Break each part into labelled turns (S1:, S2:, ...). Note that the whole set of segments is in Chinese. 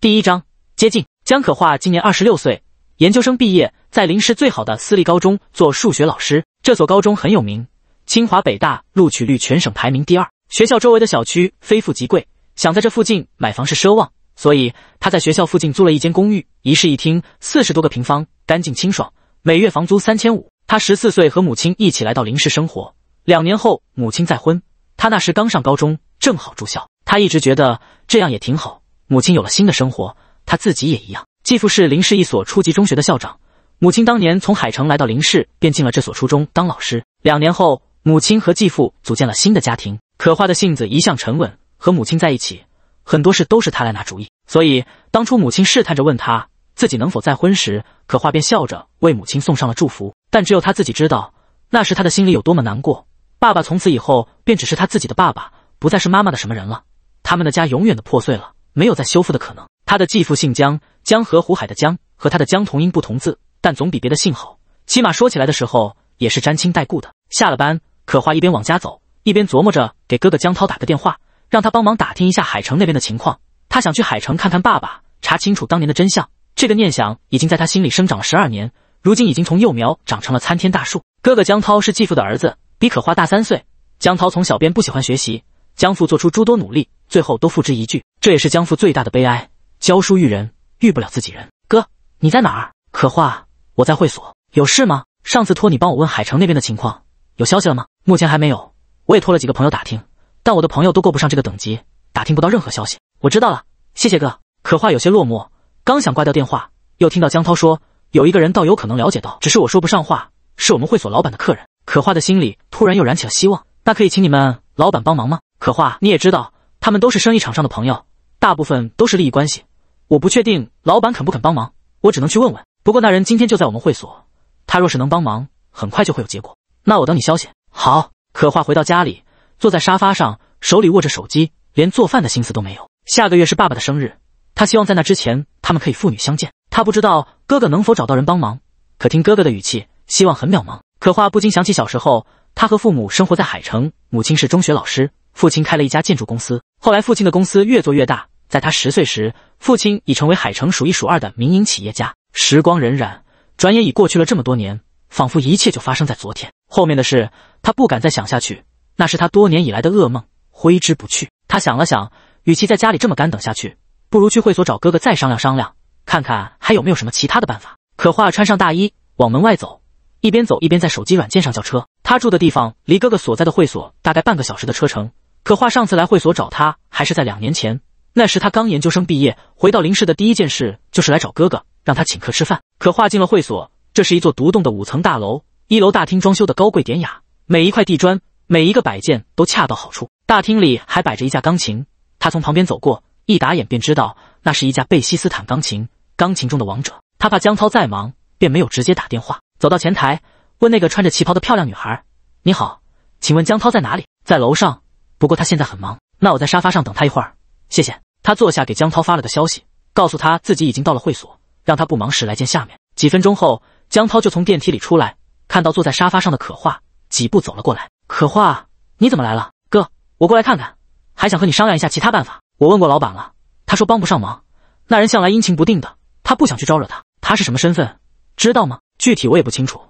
S1: 第一章接近江可化今年二十六岁，研究生毕业，在临市最好的私立高中做数学老师。这所高中很有名，清华北大录取率全省排名第二。学校周围的小区非富即贵，想在这附近买房是奢望，所以他在学校附近租了一间公寓，一室一厅，四十多个平方，干净清爽，每月房租三千五。他十四岁和母亲一起来到临市生活，两年后母亲再婚，他那时刚上高中，正好住校。他一直觉得这样也挺好。母亲有了新的生活，他自己也一样。继父是林市一所初级中学的校长，母亲当年从海城来到林市，便进了这所初中当老师。两年后，母亲和继父组建了新的家庭。可花的性子一向沉稳，和母亲在一起，很多事都是他来拿主意。所以当初母亲试探着问他自己能否再婚时，可化便笑着为母亲送上了祝福。但只有他自己知道，那时他的心里有多么难过。爸爸从此以后便只是他自己的爸爸，不再是妈妈的什么人了。他们的家永远的破碎了。没有再修复的可能。他的继父姓江，江河湖海的江和他的江同音不同字，但总比别的姓好。起码说起来的时候也是沾亲带故的。下了班，可花一边往家走，一边琢磨着给哥哥江涛打个电话，让他帮忙打听一下海城那边的情况。他想去海城看看爸爸，查清楚当年的真相。这个念想已经在他心里生长了十二年，如今已经从幼苗长成了参天大树。哥哥江涛是继父的儿子，比可花大三岁。江涛从小便不喜欢学习，江父做出诸多努力。最后都付之一炬，这也是江父最大的悲哀。教书育人，育不了自己人。哥，你在哪儿？可画，我在会所，有事吗？上次托你帮我问海城那边的情况，有消息了吗？目前还没有，我也托了几个朋友打听，但我的朋友都够不上这个等级，打听不到任何消息。我知道了，谢谢哥。可画有些落寞，刚想挂掉电话，又听到江涛说有一个人倒有可能了解到，只是我说不上话，是我们会所老板的客人。可画的心里突然又燃起了希望，那可以请你们老板帮忙吗？可画，你也知道。他们都是生意场上的朋友，大部分都是利益关系。我不确定老板肯不肯帮忙，我只能去问问。不过那人今天就在我们会所，他若是能帮忙，很快就会有结果。那我等你消息。好。可画回到家里，坐在沙发上，手里握着手机，连做饭的心思都没有。下个月是爸爸的生日，他希望在那之前他们可以父女相见。他不知道哥哥能否找到人帮忙，可听哥哥的语气，希望很渺茫。可画不禁想起小时候，他和父母生活在海城，母亲是中学老师。父亲开了一家建筑公司，后来父亲的公司越做越大。在他十岁时，父亲已成为海城数一数二的民营企业家。时光荏苒，转眼已过去了这么多年，仿佛一切就发生在昨天。后面的事他不敢再想下去，那是他多年以来的噩梦，挥之不去。他想了想，与其在家里这么干等下去，不如去会所找哥哥再商量商量，看看还有没有什么其他的办法。可话穿上大衣往门外走，一边走一边在手机软件上叫车。他住的地方离哥哥所在的会所大概半个小时的车程。可画上次来会所找他，还是在两年前。那时他刚研究生毕业，回到林市的第一件事就是来找哥哥，让他请客吃饭。可画进了会所，这是一座独栋的五层大楼，一楼大厅装修的高贵典雅，每一块地砖、每一个摆件都恰到好处。大厅里还摆着一架钢琴，他从旁边走过，一打眼便知道那是一架贝希斯坦钢琴，钢琴中的王者。他怕江涛再忙，便没有直接打电话，走到前台，问那个穿着旗袍的漂亮女孩：“你好，请问江涛在哪里？”“在楼上。”不过他现在很忙，那我在沙发上等他一会儿，谢谢。他坐下给江涛发了个消息，告诉他自己已经到了会所，让他不忙时来见。下面几分钟后，江涛就从电梯里出来，看到坐在沙发上的可画，几步走了过来。可画，你怎么来了？哥，我过来看看，还想和你商量一下其他办法。我问过老板了，他说帮不上忙。那人向来阴晴不定的，他不想去招惹他。他是什么身份？知道吗？具体我也不清楚，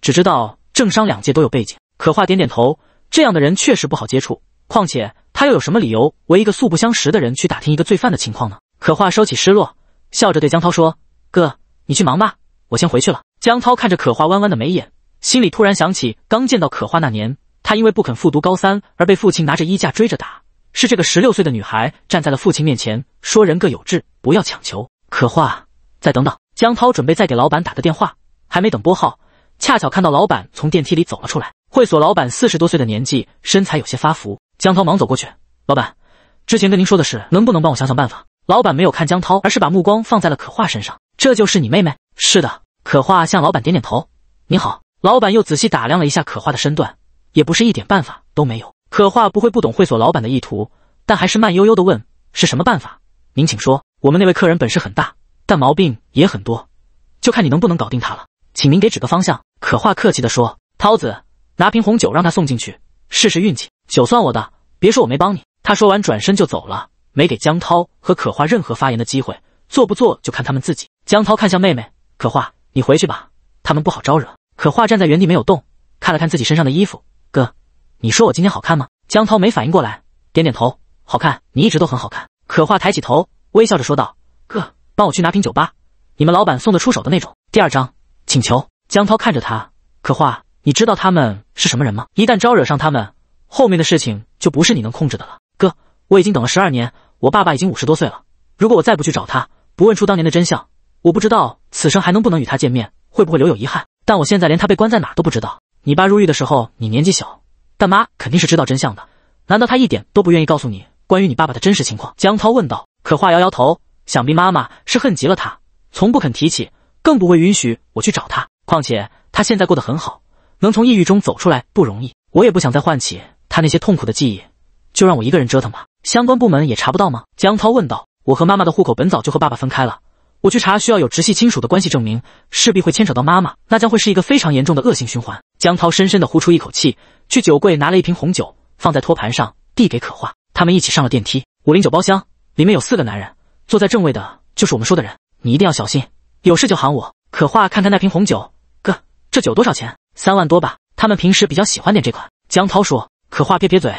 S1: 只知道政商两界都有背景。可画点点头，这样的人确实不好接触。况且他又有什么理由为一个素不相识的人去打听一个罪犯的情况呢？可话收起失落，笑着对江涛说：“哥，你去忙吧，我先回去了。”江涛看着可画弯弯的眉眼，心里突然想起刚见到可画那年，他因为不肯复读高三而被父亲拿着衣架追着打，是这个十六岁的女孩站在了父亲面前，说：“人各有志，不要强求。”可画，再等等。江涛准备再给老板打个电话，还没等拨号，恰巧看到老板从电梯里走了出来。会所老板四十多岁的年纪，身材有些发福。江涛忙走过去，老板，之前跟您说的是，能不能帮我想想办法？老板没有看江涛，而是把目光放在了可画身上。这就是你妹妹？是的，可画向老板点点头。你好，老板又仔细打量了一下可画的身段，也不是一点办法都没有。可画不会不懂会所老板的意图，但还是慢悠悠的问：“是什么办法？您请说。我们那位客人本事很大，但毛病也很多，就看你能不能搞定他了。请您给指个方向。”可画客气的说：“涛子，拿瓶红酒让他送进去，试试运气。”酒算我的，别说我没帮你。他说完，转身就走了，没给江涛和可画任何发言的机会。做不做就看他们自己。江涛看向妹妹可画：“你回去吧，他们不好招惹。”可画站在原地没有动，看了看自己身上的衣服：“哥，你说我今天好看吗？”江涛没反应过来，点点头：“好看，你一直都很好看。”可画抬起头，微笑着说道：“哥，帮我去拿瓶酒吧，你们老板送得出手的那种。”第二章请求。江涛看着他，可画：“你知道他们是什么人吗？一旦招惹上他们。”后面的事情就不是你能控制的了，哥。我已经等了十二年，我爸爸已经五十多岁了。如果我再不去找他，不问出当年的真相，我不知道此生还能不能与他见面，会不会留有遗憾。但我现在连他被关在哪都不知道。你爸入狱的时候，你年纪小，但妈肯定是知道真相的。难道他一点都不愿意告诉你关于你爸爸的真实情况？江涛问道。可话摇摇头，想必妈妈是恨极了他，从不肯提起，更不会允许我去找他。况且他现在过得很好，能从抑郁中走出来不容易，我也不想再唤起。他那些痛苦的记忆，就让我一个人折腾吧。相关部门也查不到吗？江涛问道。我和妈妈的户口本早就和爸爸分开了，我去查需要有直系亲属的关系证明，势必会牵扯到妈妈，那将会是一个非常严重的恶性循环。江涛深深的呼出一口气，去酒柜拿了一瓶红酒，放在托盘上，递给可画。他们一起上了电梯。五零九包厢里面有四个男人，坐在正位的就是我们说的人，你一定要小心，有事就喊我。可画看看那瓶红酒，哥，这酒多少钱？三万多吧。他们平时比较喜欢点这款。江涛说。可画撇撇嘴，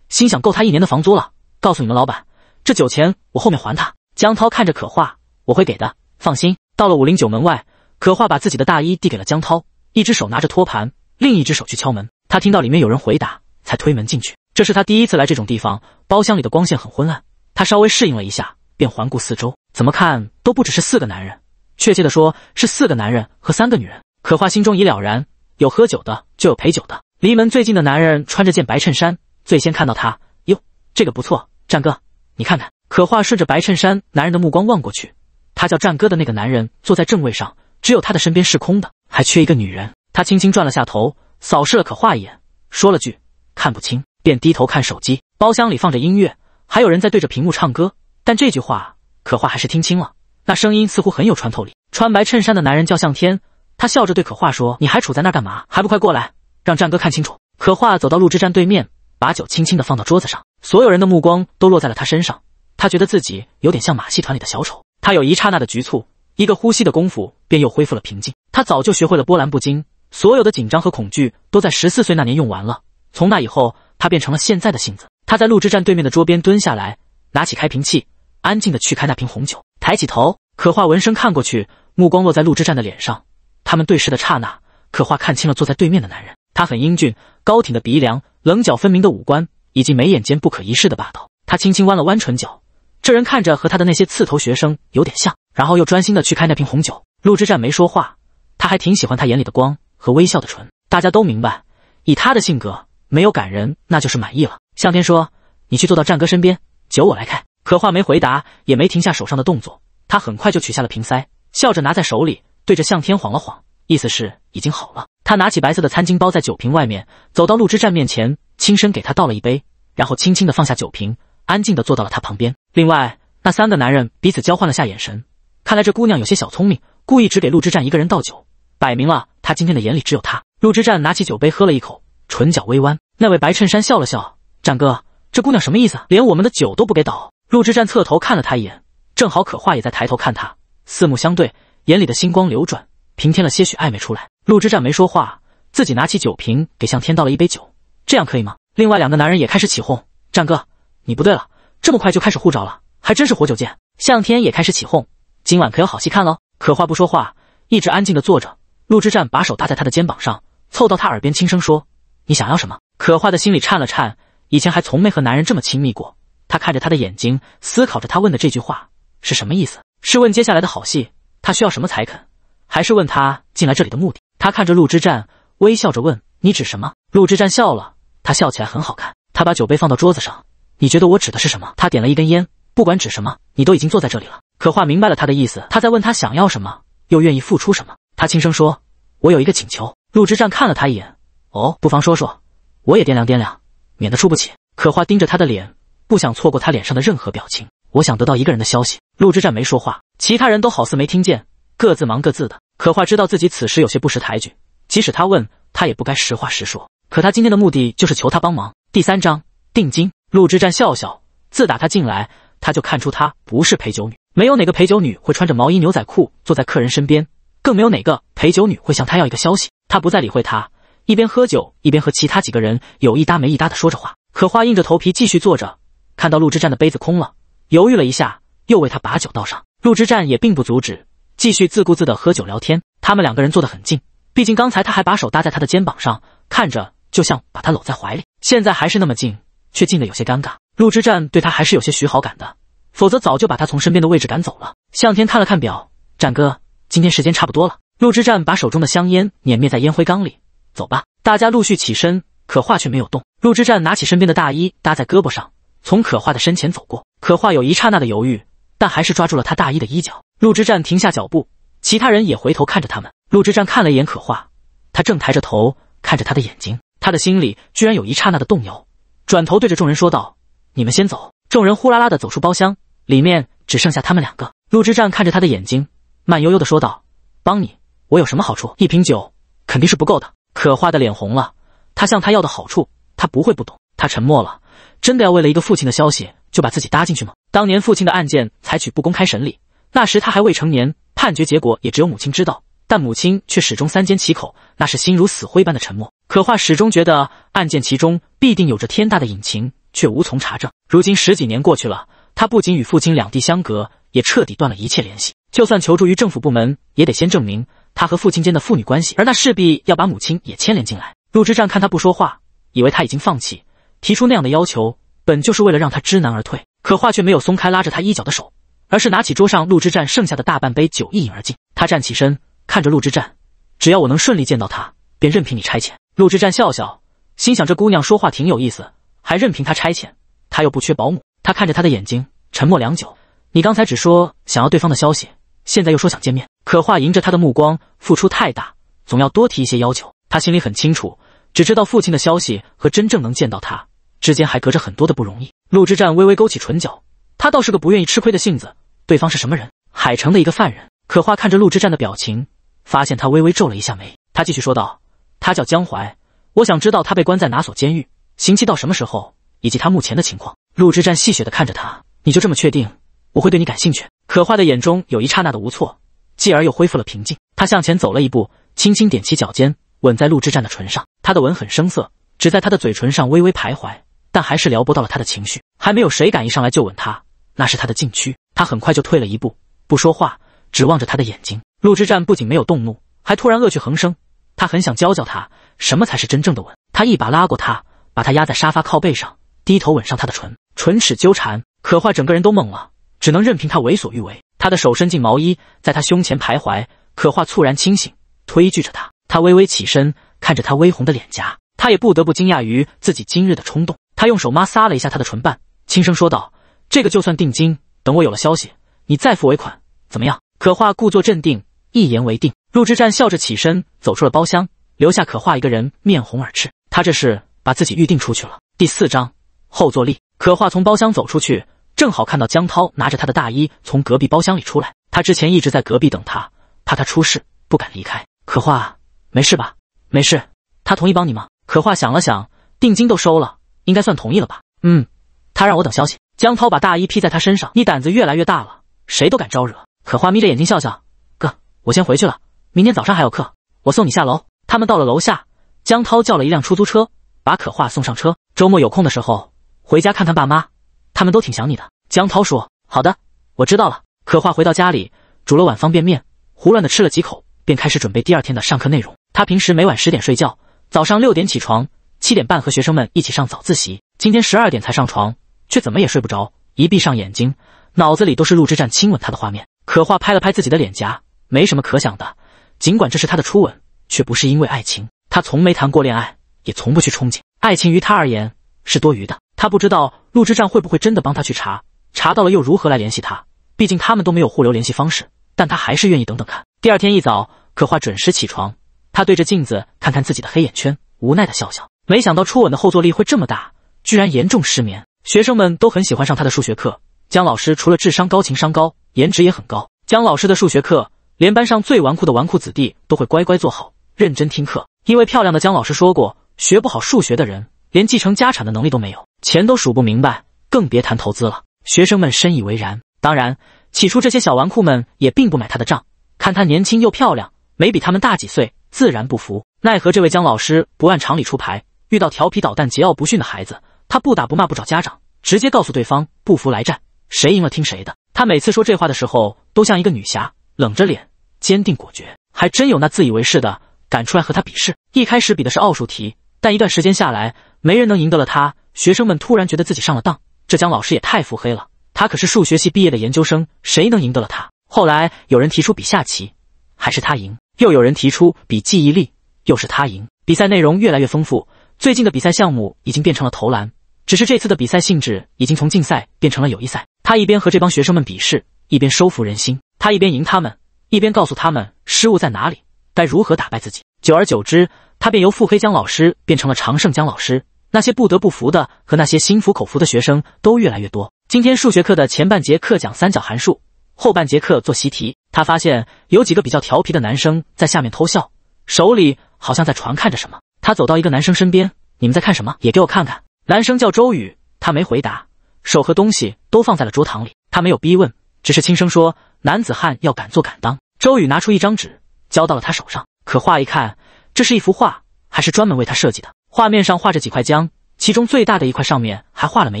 S1: 心想够他一年的房租了。告诉你们老板，这酒钱我后面还他。江涛看着可画，我会给的，放心。到了五零九门外，可画把自己的大衣递给了江涛，一只手拿着托盘，另一只手去敲门。他听到里面有人回答，才推门进去。这是他第一次来这种地方，包厢里的光线很昏暗，他稍微适应了一下，便环顾四周，怎么看都不只是四个男人，确切的说是四个男人和三个女人。可画心中已了然，有喝酒的，就有陪酒的。离门最近的男人穿着件白衬衫，最先看到他。哟，这个不错，战哥，你看看。可画顺着白衬衫男人的目光望过去，他叫战哥的那个男人坐在正位上，只有他的身边是空的，还缺一个女人。他轻轻转了下头，扫视了可画一眼，说了句“看不清”，便低头看手机。包厢里放着音乐，还有人在对着屏幕唱歌。但这句话，可画还是听清了，那声音似乎很有穿透力。穿白衬衫的男人叫向天，他笑着对可画说：“你还杵在那干嘛？还不快过来？”让战哥看清楚。可画走到陆之战对面，把酒轻轻的放到桌子上，所有人的目光都落在了他身上。他觉得自己有点像马戏团里的小丑。他有一刹那的局促，一个呼吸的功夫便又恢复了平静。他早就学会了波澜不惊，所有的紧张和恐惧都在十四岁那年用完了。从那以后，他变成了现在的性子。他在陆之战对面的桌边蹲下来，拿起开瓶器，安静的去开那瓶红酒。抬起头，可画闻声看过去，目光落在陆之战的脸上。他们对视的刹那，可画看清了坐在对面的男人。他很英俊，高挺的鼻梁，棱角分明的五官，以及眉眼间不可一世的霸道。他轻轻弯了弯唇角，这人看着和他的那些刺头学生有点像，然后又专心的去开那瓶红酒。陆之战没说话，他还挺喜欢他眼里的光和微笑的唇。大家都明白，以他的性格，没有感人那就是满意了。向天说：“你去坐到战哥身边，酒我来开。”可话没回答，也没停下手上的动作。他很快就取下了瓶塞，笑着拿在手里，对着向天晃了晃。意思是已经好了。他拿起白色的餐巾包在酒瓶外面，走到陆之战面前，轻身给他倒了一杯，然后轻轻地放下酒瓶，安静地坐到了他旁边。另外那三个男人彼此交换了下眼神，看来这姑娘有些小聪明，故意只给陆之战一个人倒酒，摆明了他今天的眼里只有他。陆之战拿起酒杯喝了一口，唇角微弯。那位白衬衫笑了笑：“战哥，这姑娘什么意思？连我们的酒都不给倒。”陆之战侧头看了他一眼，正好可画也在抬头看他，四目相对，眼里的星光流转。平添了些许暧昧出来。陆之战没说话，自己拿起酒瓶给向天倒了一杯酒，这样可以吗？另外两个男人也开始起哄：“战哥，你不对了，这么快就开始护着了，还真是活久见。”向天也开始起哄：“今晚可有好戏看喽？”可话不说话，一直安静的坐着。陆之战把手搭在他的肩膀上，凑到他耳边轻声说：“你想要什么？”可画的心里颤了颤，以前还从没和男人这么亲密过。他看着他的眼睛，思考着他问的这句话是什么意思，是问接下来的好戏，他需要什么才肯。还是问他进来这里的目的。他看着陆之战，微笑着问：“你指什么？”陆之战笑了，他笑起来很好看。他把酒杯放到桌子上。你觉得我指的是什么？他点了一根烟。不管指什么，你都已经坐在这里了。可画明白了他的意思，他在问他想要什么，又愿意付出什么。他轻声说：“我有一个请求。”陆之战看了他一眼：“哦，不妨说说，我也掂量掂量，免得出不起。”可画盯着他的脸，不想错过他脸上的任何表情。我想得到一个人的消息。陆之战没说话，其他人都好似没听见。各自忙各自的。可画知道自己此时有些不识抬举，即使他问他，也不该实话实说。可他今天的目的就是求他帮忙。第三章定金。陆之战笑笑，自打他进来，他就看出他不是陪酒女，没有哪个陪酒女会穿着毛衣牛仔裤坐在客人身边，更没有哪个陪酒女会向他要一个消息。他不再理会他，一边喝酒，一边和其他几个人有一搭没一搭的说着话。可画硬着头皮继续坐着，看到陆之战的杯子空了，犹豫了一下，又为他把酒倒上。陆之战也并不阻止。继续自顾自的喝酒聊天，他们两个人坐得很近，毕竟刚才他还把手搭在他的肩膀上，看着就像把他搂在怀里，现在还是那么近，却近得有些尴尬。陆之战对他还是有些许好感的，否则早就把他从身边的位置赶走了。向天看了看表，战哥，今天时间差不多了。陆之战把手中的香烟碾灭在烟灰缸里，走吧。大家陆续起身，可画却没有动。陆之战拿起身边的大衣搭在胳膊上，从可画的身前走过。可画有一刹那的犹豫，但还是抓住了他大衣的衣角。陆之战停下脚步，其他人也回头看着他们。陆之战看了一眼可画，他正抬着头看着他的眼睛，他的心里居然有一刹那的动摇，转头对着众人说道：“你们先走。”众人呼啦啦的走出包厢，里面只剩下他们两个。陆之战看着他的眼睛，慢悠悠的说道：“帮你，我有什么好处？一瓶酒肯定是不够的。”可画的脸红了，他向他要的好处，他不会不懂。他沉默了，真的要为了一个父亲的消息就把自己搭进去吗？当年父亲的案件采取不公开审理。那时他还未成年，判决结果也只有母亲知道，但母亲却始终三缄其口，那是心如死灰般的沉默。可画始终觉得案件其中必定有着天大的隐情，却无从查证。如今十几年过去了，他不仅与父亲两地相隔，也彻底断了一切联系。就算求助于政府部门，也得先证明他和父亲间的父女关系，而那势必要把母亲也牵连进来。陆之战看他不说话，以为他已经放弃，提出那样的要求，本就是为了让他知难而退。可画却没有松开拉着他衣角的手。而是拿起桌上陆之战剩下的大半杯酒，一饮而尽。他站起身，看着陆之战：“只要我能顺利见到他，便任凭你差遣。”陆之战笑笑，心想这姑娘说话挺有意思，还任凭他差遣。他又不缺保姆。他看着他的眼睛，沉默良久：“你刚才只说想要对方的消息，现在又说想见面。可话迎着他的目光，付出太大，总要多提一些要求。他心里很清楚，只知道父亲的消息和真正能见到他之间还隔着很多的不容易。”陆之战微微勾起唇角。他倒是个不愿意吃亏的性子。对方是什么人？海城的一个犯人。可画看着陆之战的表情，发现他微微皱了一下眉。他继续说道：“他叫江淮，我想知道他被关在哪所监狱，刑期到什么时候，以及他目前的情况。”陆之战戏谑地看着他：“你就这么确定我会对你感兴趣？”可画的眼中有一刹那的无措，继而又恢复了平静。他向前走了一步，轻轻踮起脚尖，吻在陆之战的唇上。他的吻很生涩，只在他的嘴唇上微微徘徊，但还是撩拨到了他的情绪。还没有谁敢一上来就吻他。那是他的禁区，他很快就退了一步，不说话，指望着他的眼睛。陆之战不仅没有动怒，还突然恶趣横生。他很想教教他什么才是真正的吻。他一把拉过他，把他压在沙发靠背上，低头吻上他的唇，唇齿纠缠。可画整个人都懵了，只能任凭他为所欲为。他的手伸进毛衣，在他胸前徘徊。可画猝然清醒，推拒着他。他微微起身，看着他微红的脸颊，他也不得不惊讶于自己今日的冲动。他用手抹挲了一下他的唇瓣，轻声说道。这个就算定金，等我有了消息，你再付尾款，怎么样？可画故作镇定，一言为定。陆之战笑着起身，走出了包厢，留下可画一个人面红耳赤。他这是把自己预定出去了。第四章后坐力。可画从包厢走出去，正好看到江涛拿着他的大衣从隔壁包厢里出来。他之前一直在隔壁等他，怕他出事，不敢离开。可画，没事吧？没事。他同意帮你吗？可画想了想，定金都收了，应该算同意了吧？嗯，他让我等消息。江涛把大衣披在他身上，你胆子越来越大了，谁都敢招惹。可画眯着眼睛笑笑，哥，我先回去了，明天早上还有课，我送你下楼。他们到了楼下，江涛叫了一辆出租车，把可画送上车。周末有空的时候回家看看爸妈，他们都挺想你的。江涛说：“好的，我知道了。”可画回到家里，煮了碗方便面，胡乱的吃了几口，便开始准备第二天的上课内容。他平时每晚十点睡觉，早上六点起床，七点半和学生们一起上早自习。今天十二点才上床。却怎么也睡不着，一闭上眼睛，脑子里都是陆之战亲吻他的画面。可画拍了拍自己的脸颊，没什么可想的。尽管这是他的初吻，却不是因为爱情。他从没谈过恋爱，也从不去憧憬爱情，于他而言是多余的。他不知道陆之战会不会真的帮他去查，查到了又如何来联系他？毕竟他们都没有互留联系方式。但他还是愿意等等看。第二天一早，可画准时起床，他对着镜子看看自己的黑眼圈，无奈的笑笑。没想到初吻的后坐力会这么大，居然严重失眠。学生们都很喜欢上他的数学课。江老师除了智商高、情商高，颜值也很高。江老师的数学课，连班上最纨绔的纨绔子弟都会乖乖坐好，认真听课。因为漂亮的江老师说过，学不好数学的人，连继承家产的能力都没有，钱都数不明白，更别谈投资了。学生们深以为然。当然，起初这些小纨绔们也并不买他的账，看他年轻又漂亮，没比他们大几岁，自然不服。奈何这位江老师不按常理出牌，遇到调皮捣蛋、桀骜不驯的孩子。他不打不骂不找家长，直接告诉对方不服来战，谁赢了听谁的。他每次说这话的时候，都像一个女侠，冷着脸，坚定果决。还真有那自以为是的敢出来和他比试。一开始比的是奥数题，但一段时间下来，没人能赢得了他。学生们突然觉得自己上了当，这江老师也太腹黑了。他可是数学系毕业的研究生，谁能赢得了他？后来有人提出比下棋，还是他赢；又有人提出比记忆力，又是他赢。比赛内容越来越丰富，最近的比赛项目已经变成了投篮。只是这次的比赛性质已经从竞赛变成了友谊赛。他一边和这帮学生们比试，一边收服人心。他一边赢他们，一边告诉他们失误在哪里，该如何打败自己。久而久之，他便由腹黑江老师变成了常胜江老师。那些不得不服的和那些心服口服的学生都越来越多。今天数学课的前半节课讲三角函数，后半节课做习题。他发现有几个比较调皮的男生在下面偷笑，手里好像在传看着什么。他走到一个男生身边：“你们在看什么？也给我看看。”男生叫周宇，他没回答，手和东西都放在了桌堂里。他没有逼问，只是轻声说：“男子汉要敢做敢当。”周宇拿出一张纸，交到了他手上。可画一看，这是一幅画，还是专门为他设计的。画面上画着几块姜，其中最大的一块上面还画了眉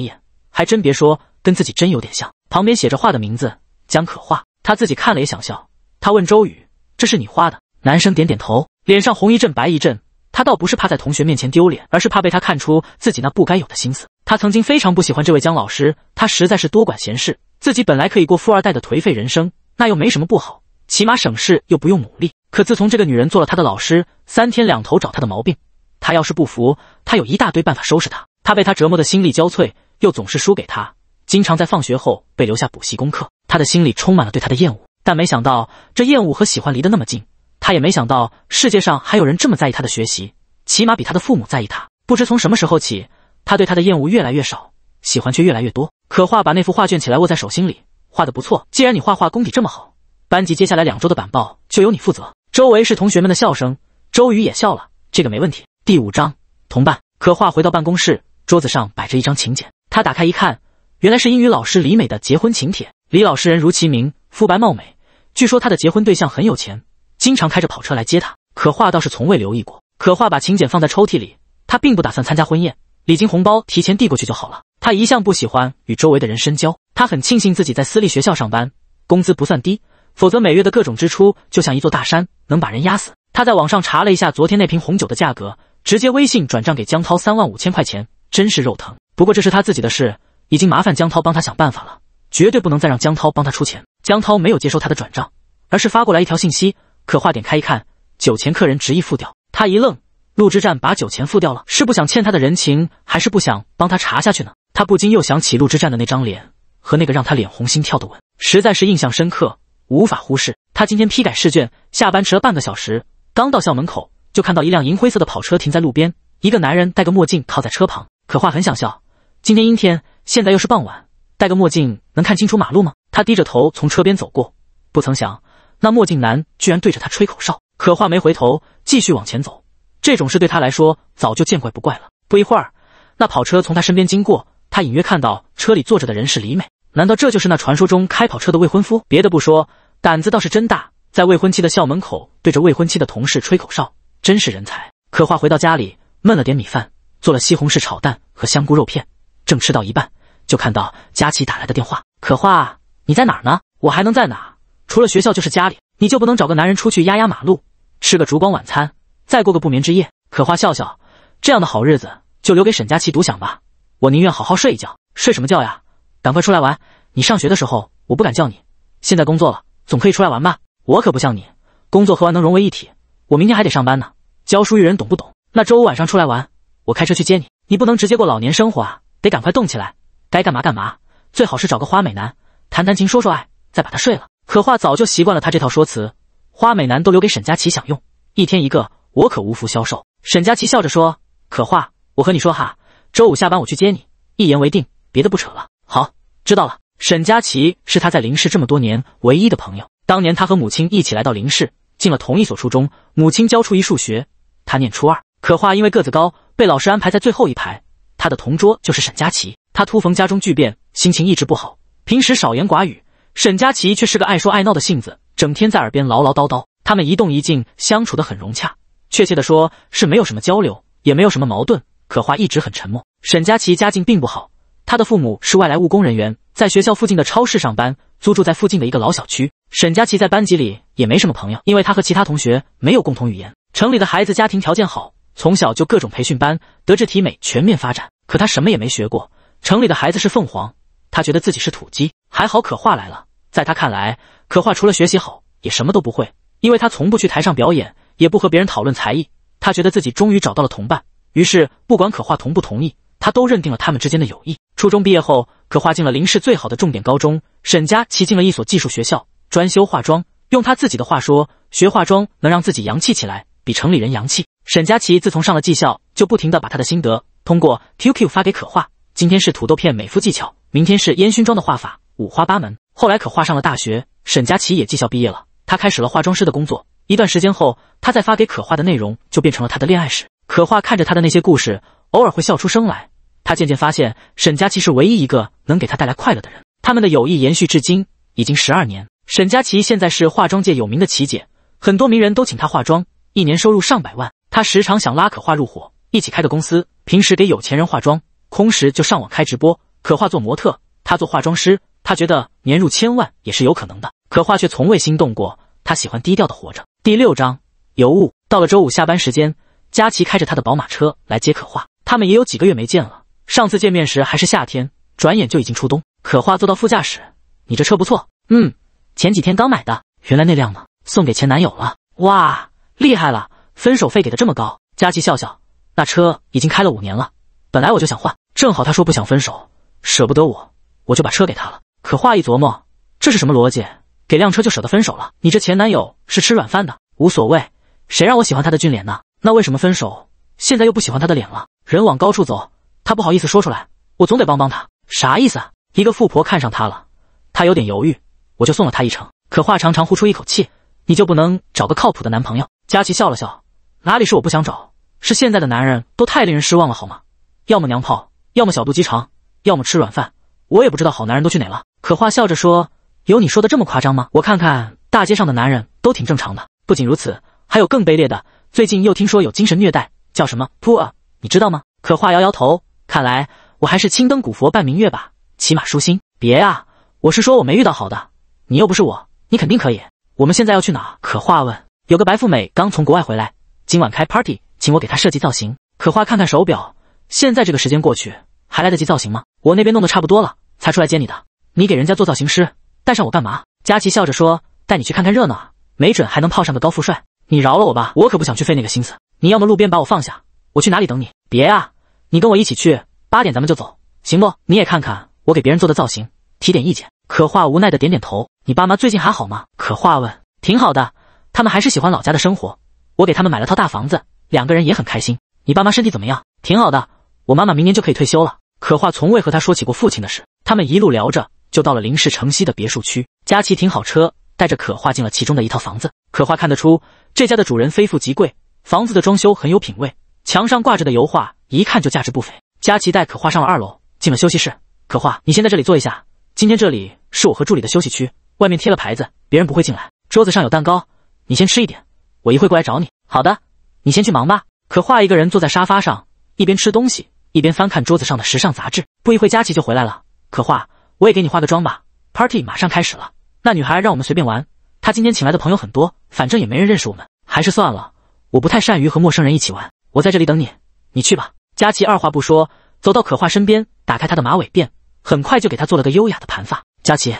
S1: 眼，还真别说，跟自己真有点像。旁边写着画的名字“姜可画”，他自己看了也想笑。他问周宇：“这是你画的？”男生点点头，脸上红一阵白一阵。他倒不是怕在同学面前丢脸，而是怕被他看出自己那不该有的心思。他曾经非常不喜欢这位江老师，他实在是多管闲事。自己本来可以过富二代的颓废人生，那又没什么不好，起码省事又不用努力。可自从这个女人做了他的老师，三天两头找他的毛病，他要是不服，他有一大堆办法收拾他。他被他折磨的心力交瘁，又总是输给他，经常在放学后被留下补习功课。他的心里充满了对他的厌恶，但没想到这厌恶和喜欢离得那么近。他也没想到世界上还有人这么在意他的学习，起码比他的父母在意他。不知从什么时候起，他对他的厌恶越来越少，喜欢却越来越多。可画把那幅画卷起来握在手心里，画的不错。既然你画画功底这么好，班级接下来两周的板报就由你负责。周围是同学们的笑声，周瑜也笑了。这个没问题。第五章，同伴。可画回到办公室，桌子上摆着一张请柬，他打开一看，原来是英语老师李美的结婚请帖。李老师人如其名，肤白貌美，据说她的结婚对象很有钱。经常开着跑车来接他，可画倒是从未留意过。可画把请柬放在抽屉里，他并不打算参加婚宴，礼金红包提前递过去就好了。他一向不喜欢与周围的人深交，他很庆幸自己在私立学校上班，工资不算低，否则每月的各种支出就像一座大山，能把人压死。他在网上查了一下昨天那瓶红酒的价格，直接微信转账给江涛三万五千块钱，真是肉疼。不过这是他自己的事，已经麻烦江涛帮他想办法了，绝对不能再让江涛帮他出钱。江涛没有接收他的转账，而是发过来一条信息。可画点开一看，酒钱客人执意付掉，他一愣。陆之战把酒钱付掉了，是不想欠他的人情，还是不想帮他查下去呢？他不禁又想起陆之战的那张脸和那个让他脸红心跳的吻，实在是印象深刻，无法忽视。他今天批改试卷，下班迟了半个小时，刚到校门口就看到一辆银灰色的跑车停在路边，一个男人戴个墨镜靠在车旁。可画很想笑，今天阴天，现在又是傍晚，戴个墨镜能看清楚马路吗？他低着头从车边走过，不曾想。那墨镜男居然对着他吹口哨，可话没回头，继续往前走。这种事对他来说早就见怪不怪了。不一会儿，那跑车从他身边经过，他隐约看到车里坐着的人是李美。难道这就是那传说中开跑车的未婚夫？别的不说，胆子倒是真大，在未婚妻的校门口对着未婚妻的同事吹口哨，真是人才。可话回到家里，焖了点米饭，做了西红柿炒蛋和香菇肉片，正吃到一半，就看到佳琪打来的电话。可话，你在哪儿呢？我还能在哪？除了学校就是家里，你就不能找个男人出去压压马路，吃个烛光晚餐，再过个不眠之夜？可花笑笑，这样的好日子就留给沈佳琪独享吧。我宁愿好好睡一觉。睡什么觉呀？赶快出来玩！你上学的时候我不敢叫你，现在工作了，总可以出来玩吧？我可不像你，工作和玩能融为一体。我明天还得上班呢，教书育人，懂不懂？那周五晚上出来玩，我开车去接你。你不能直接过老年生活啊，得赶快动起来，该干嘛干嘛。最好是找个花美男，弹弹琴，说说爱，再把他睡了。可画早就习惯了他这套说辞，花美男都留给沈佳琪享用，一天一个，我可无福消受。沈佳琪笑着说：“可画，我和你说哈，周五下班我去接你，一言为定，别的不扯了。”好，知道了。沈佳琪是他在林氏这么多年唯一的朋友。当年他和母亲一起来到林氏，进了同一所初中，母亲教出一数学，他念初二。可画因为个子高，被老师安排在最后一排，他的同桌就是沈佳琪。他突逢家中巨变，心情一直不好，平时少言寡语。沈佳琪却是个爱说爱闹的性子，整天在耳边唠唠叨叨。他们一动一静，相处得很融洽。确切的说，是没有什么交流，也没有什么矛盾。可花一直很沉默。沈佳琪家境并不好，她的父母是外来务工人员，在学校附近的超市上班，租住在附近的一个老小区。沈佳琪在班级里也没什么朋友，因为她和其他同学没有共同语言。城里的孩子家庭条件好，从小就各种培训班，德智体美全面发展。可她什么也没学过。城里的孩子是凤凰。他觉得自己是土鸡，还好可画来了。在他看来，可画除了学习好，也什么都不会，因为他从不去台上表演，也不和别人讨论才艺。他觉得自己终于找到了同伴，于是不管可画同不同意，他都认定了他们之间的友谊。初中毕业后，可画进了林市最好的重点高中，沈佳琪进了一所技术学校，专修化妆。用他自己的话说，学化妆能让自己洋气起来，比城里人洋气。沈佳琪自从上了技校，就不停的把他的心得通过 QQ 发给可画。今天是土豆片美肤技巧。明天是烟熏妆的画法，五花八门。后来可画上了大学，沈佳琪也技校毕业了，她开始了化妆师的工作。一段时间后，她再发给可画的内容就变成了她的恋爱史。可画看着她的那些故事，偶尔会笑出声来。他渐渐发现，沈佳琪是唯一一个能给他带来快乐的人。他们的友谊延续至今，已经十二年。沈佳琪现在是化妆界有名的“琪姐”，很多名人都请她化妆，一年收入上百万。她时常想拉可画入伙，一起开个公司。平时给有钱人化妆，空时就上网开直播。可画做模特，他做化妆师，他觉得年入千万也是有可能的。可画却从未心动过，他喜欢低调的活着。第六章尤物到了周五下班时间，佳琪开着他的宝马车来接可画，他们也有几个月没见了。上次见面时还是夏天，转眼就已经初冬。可画坐到副驾驶，你这车不错，嗯，前几天刚买的。原来那辆呢？送给前男友了。哇，厉害了，分手费给的这么高。佳琪笑笑，那车已经开了五年了，本来我就想换，正好他说不想分手。舍不得我，我就把车给他了。可话一琢磨，这是什么逻辑？给辆车就舍得分手了？你这前男友是吃软饭的，无所谓，谁让我喜欢他的俊脸呢？那为什么分手？现在又不喜欢他的脸了？人往高处走，他不好意思说出来，我总得帮帮他，啥意思？一个富婆看上他了，他有点犹豫，我就送了他一程。可话长长呼出一口气，你就不能找个靠谱的男朋友？佳琪笑了笑，哪里是我不想找，是现在的男人都太令人失望了，好吗？要么娘炮，要么小肚鸡肠。要么吃软饭，我也不知道好男人都去哪了。可话笑着说：“有你说的这么夸张吗？我看看大街上的男人都挺正常的。不仅如此，还有更卑劣的。最近又听说有精神虐待，叫什么 p o a 你知道吗？”可话摇摇头，看来我还是青灯古佛伴明月吧，起码舒心。别啊，我是说我没遇到好的，你又不是我，你肯定可以。我们现在要去哪？可话问。有个白富美刚从国外回来，今晚开 party，请我给她设计造型。可话看看手表，现在这个时间过去还来得及造型吗？我那边弄得差不多了，才出来接你的。你给人家做造型师，带上我干嘛？佳琪笑着说：“带你去看看热闹，没准还能泡上个高富帅。”你饶了我吧，我可不想去费那个心思。你要么路边把我放下，我去哪里等你？别啊，你跟我一起去，八点咱们就走，行不？你也看看我给别人做的造型，提点意见。可画无奈的点点头。你爸妈最近还好吗？可画问：“挺好的，他们还是喜欢老家的生活。我给他们买了套大房子，两个人也很开心。你爸妈身体怎么样？挺好的，我妈妈明年就可以退休了。”可画从未和他说起过父亲的事。他们一路聊着，就到了林氏城西的别墅区。佳琪停好车，带着可画进了其中的一套房子。可画看得出，这家的主人非富即贵，房子的装修很有品味，墙上挂着的油画一看就价值不菲。佳琪带可画上了二楼，进了休息室。可画，你先在这里坐一下，今天这里是我和助理的休息区，外面贴了牌子，别人不会进来。桌子上有蛋糕，你先吃一点，我一会过来找你。好的，你先去忙吧。可画一个人坐在沙发上，一边吃东西。一边翻看桌子上的时尚杂志，不一会佳琪就回来了。可画，我也给你化个妆吧。Party 马上开始了，那女孩让我们随便玩，她今天请来的朋友很多，反正也没人认识我们，还是算了，我不太善于和陌生人一起玩。我在这里等你，你去吧。佳琪二话不说，走到可画身边，打开她的马尾辫，很快就给她做了个优雅的盘发。佳琪，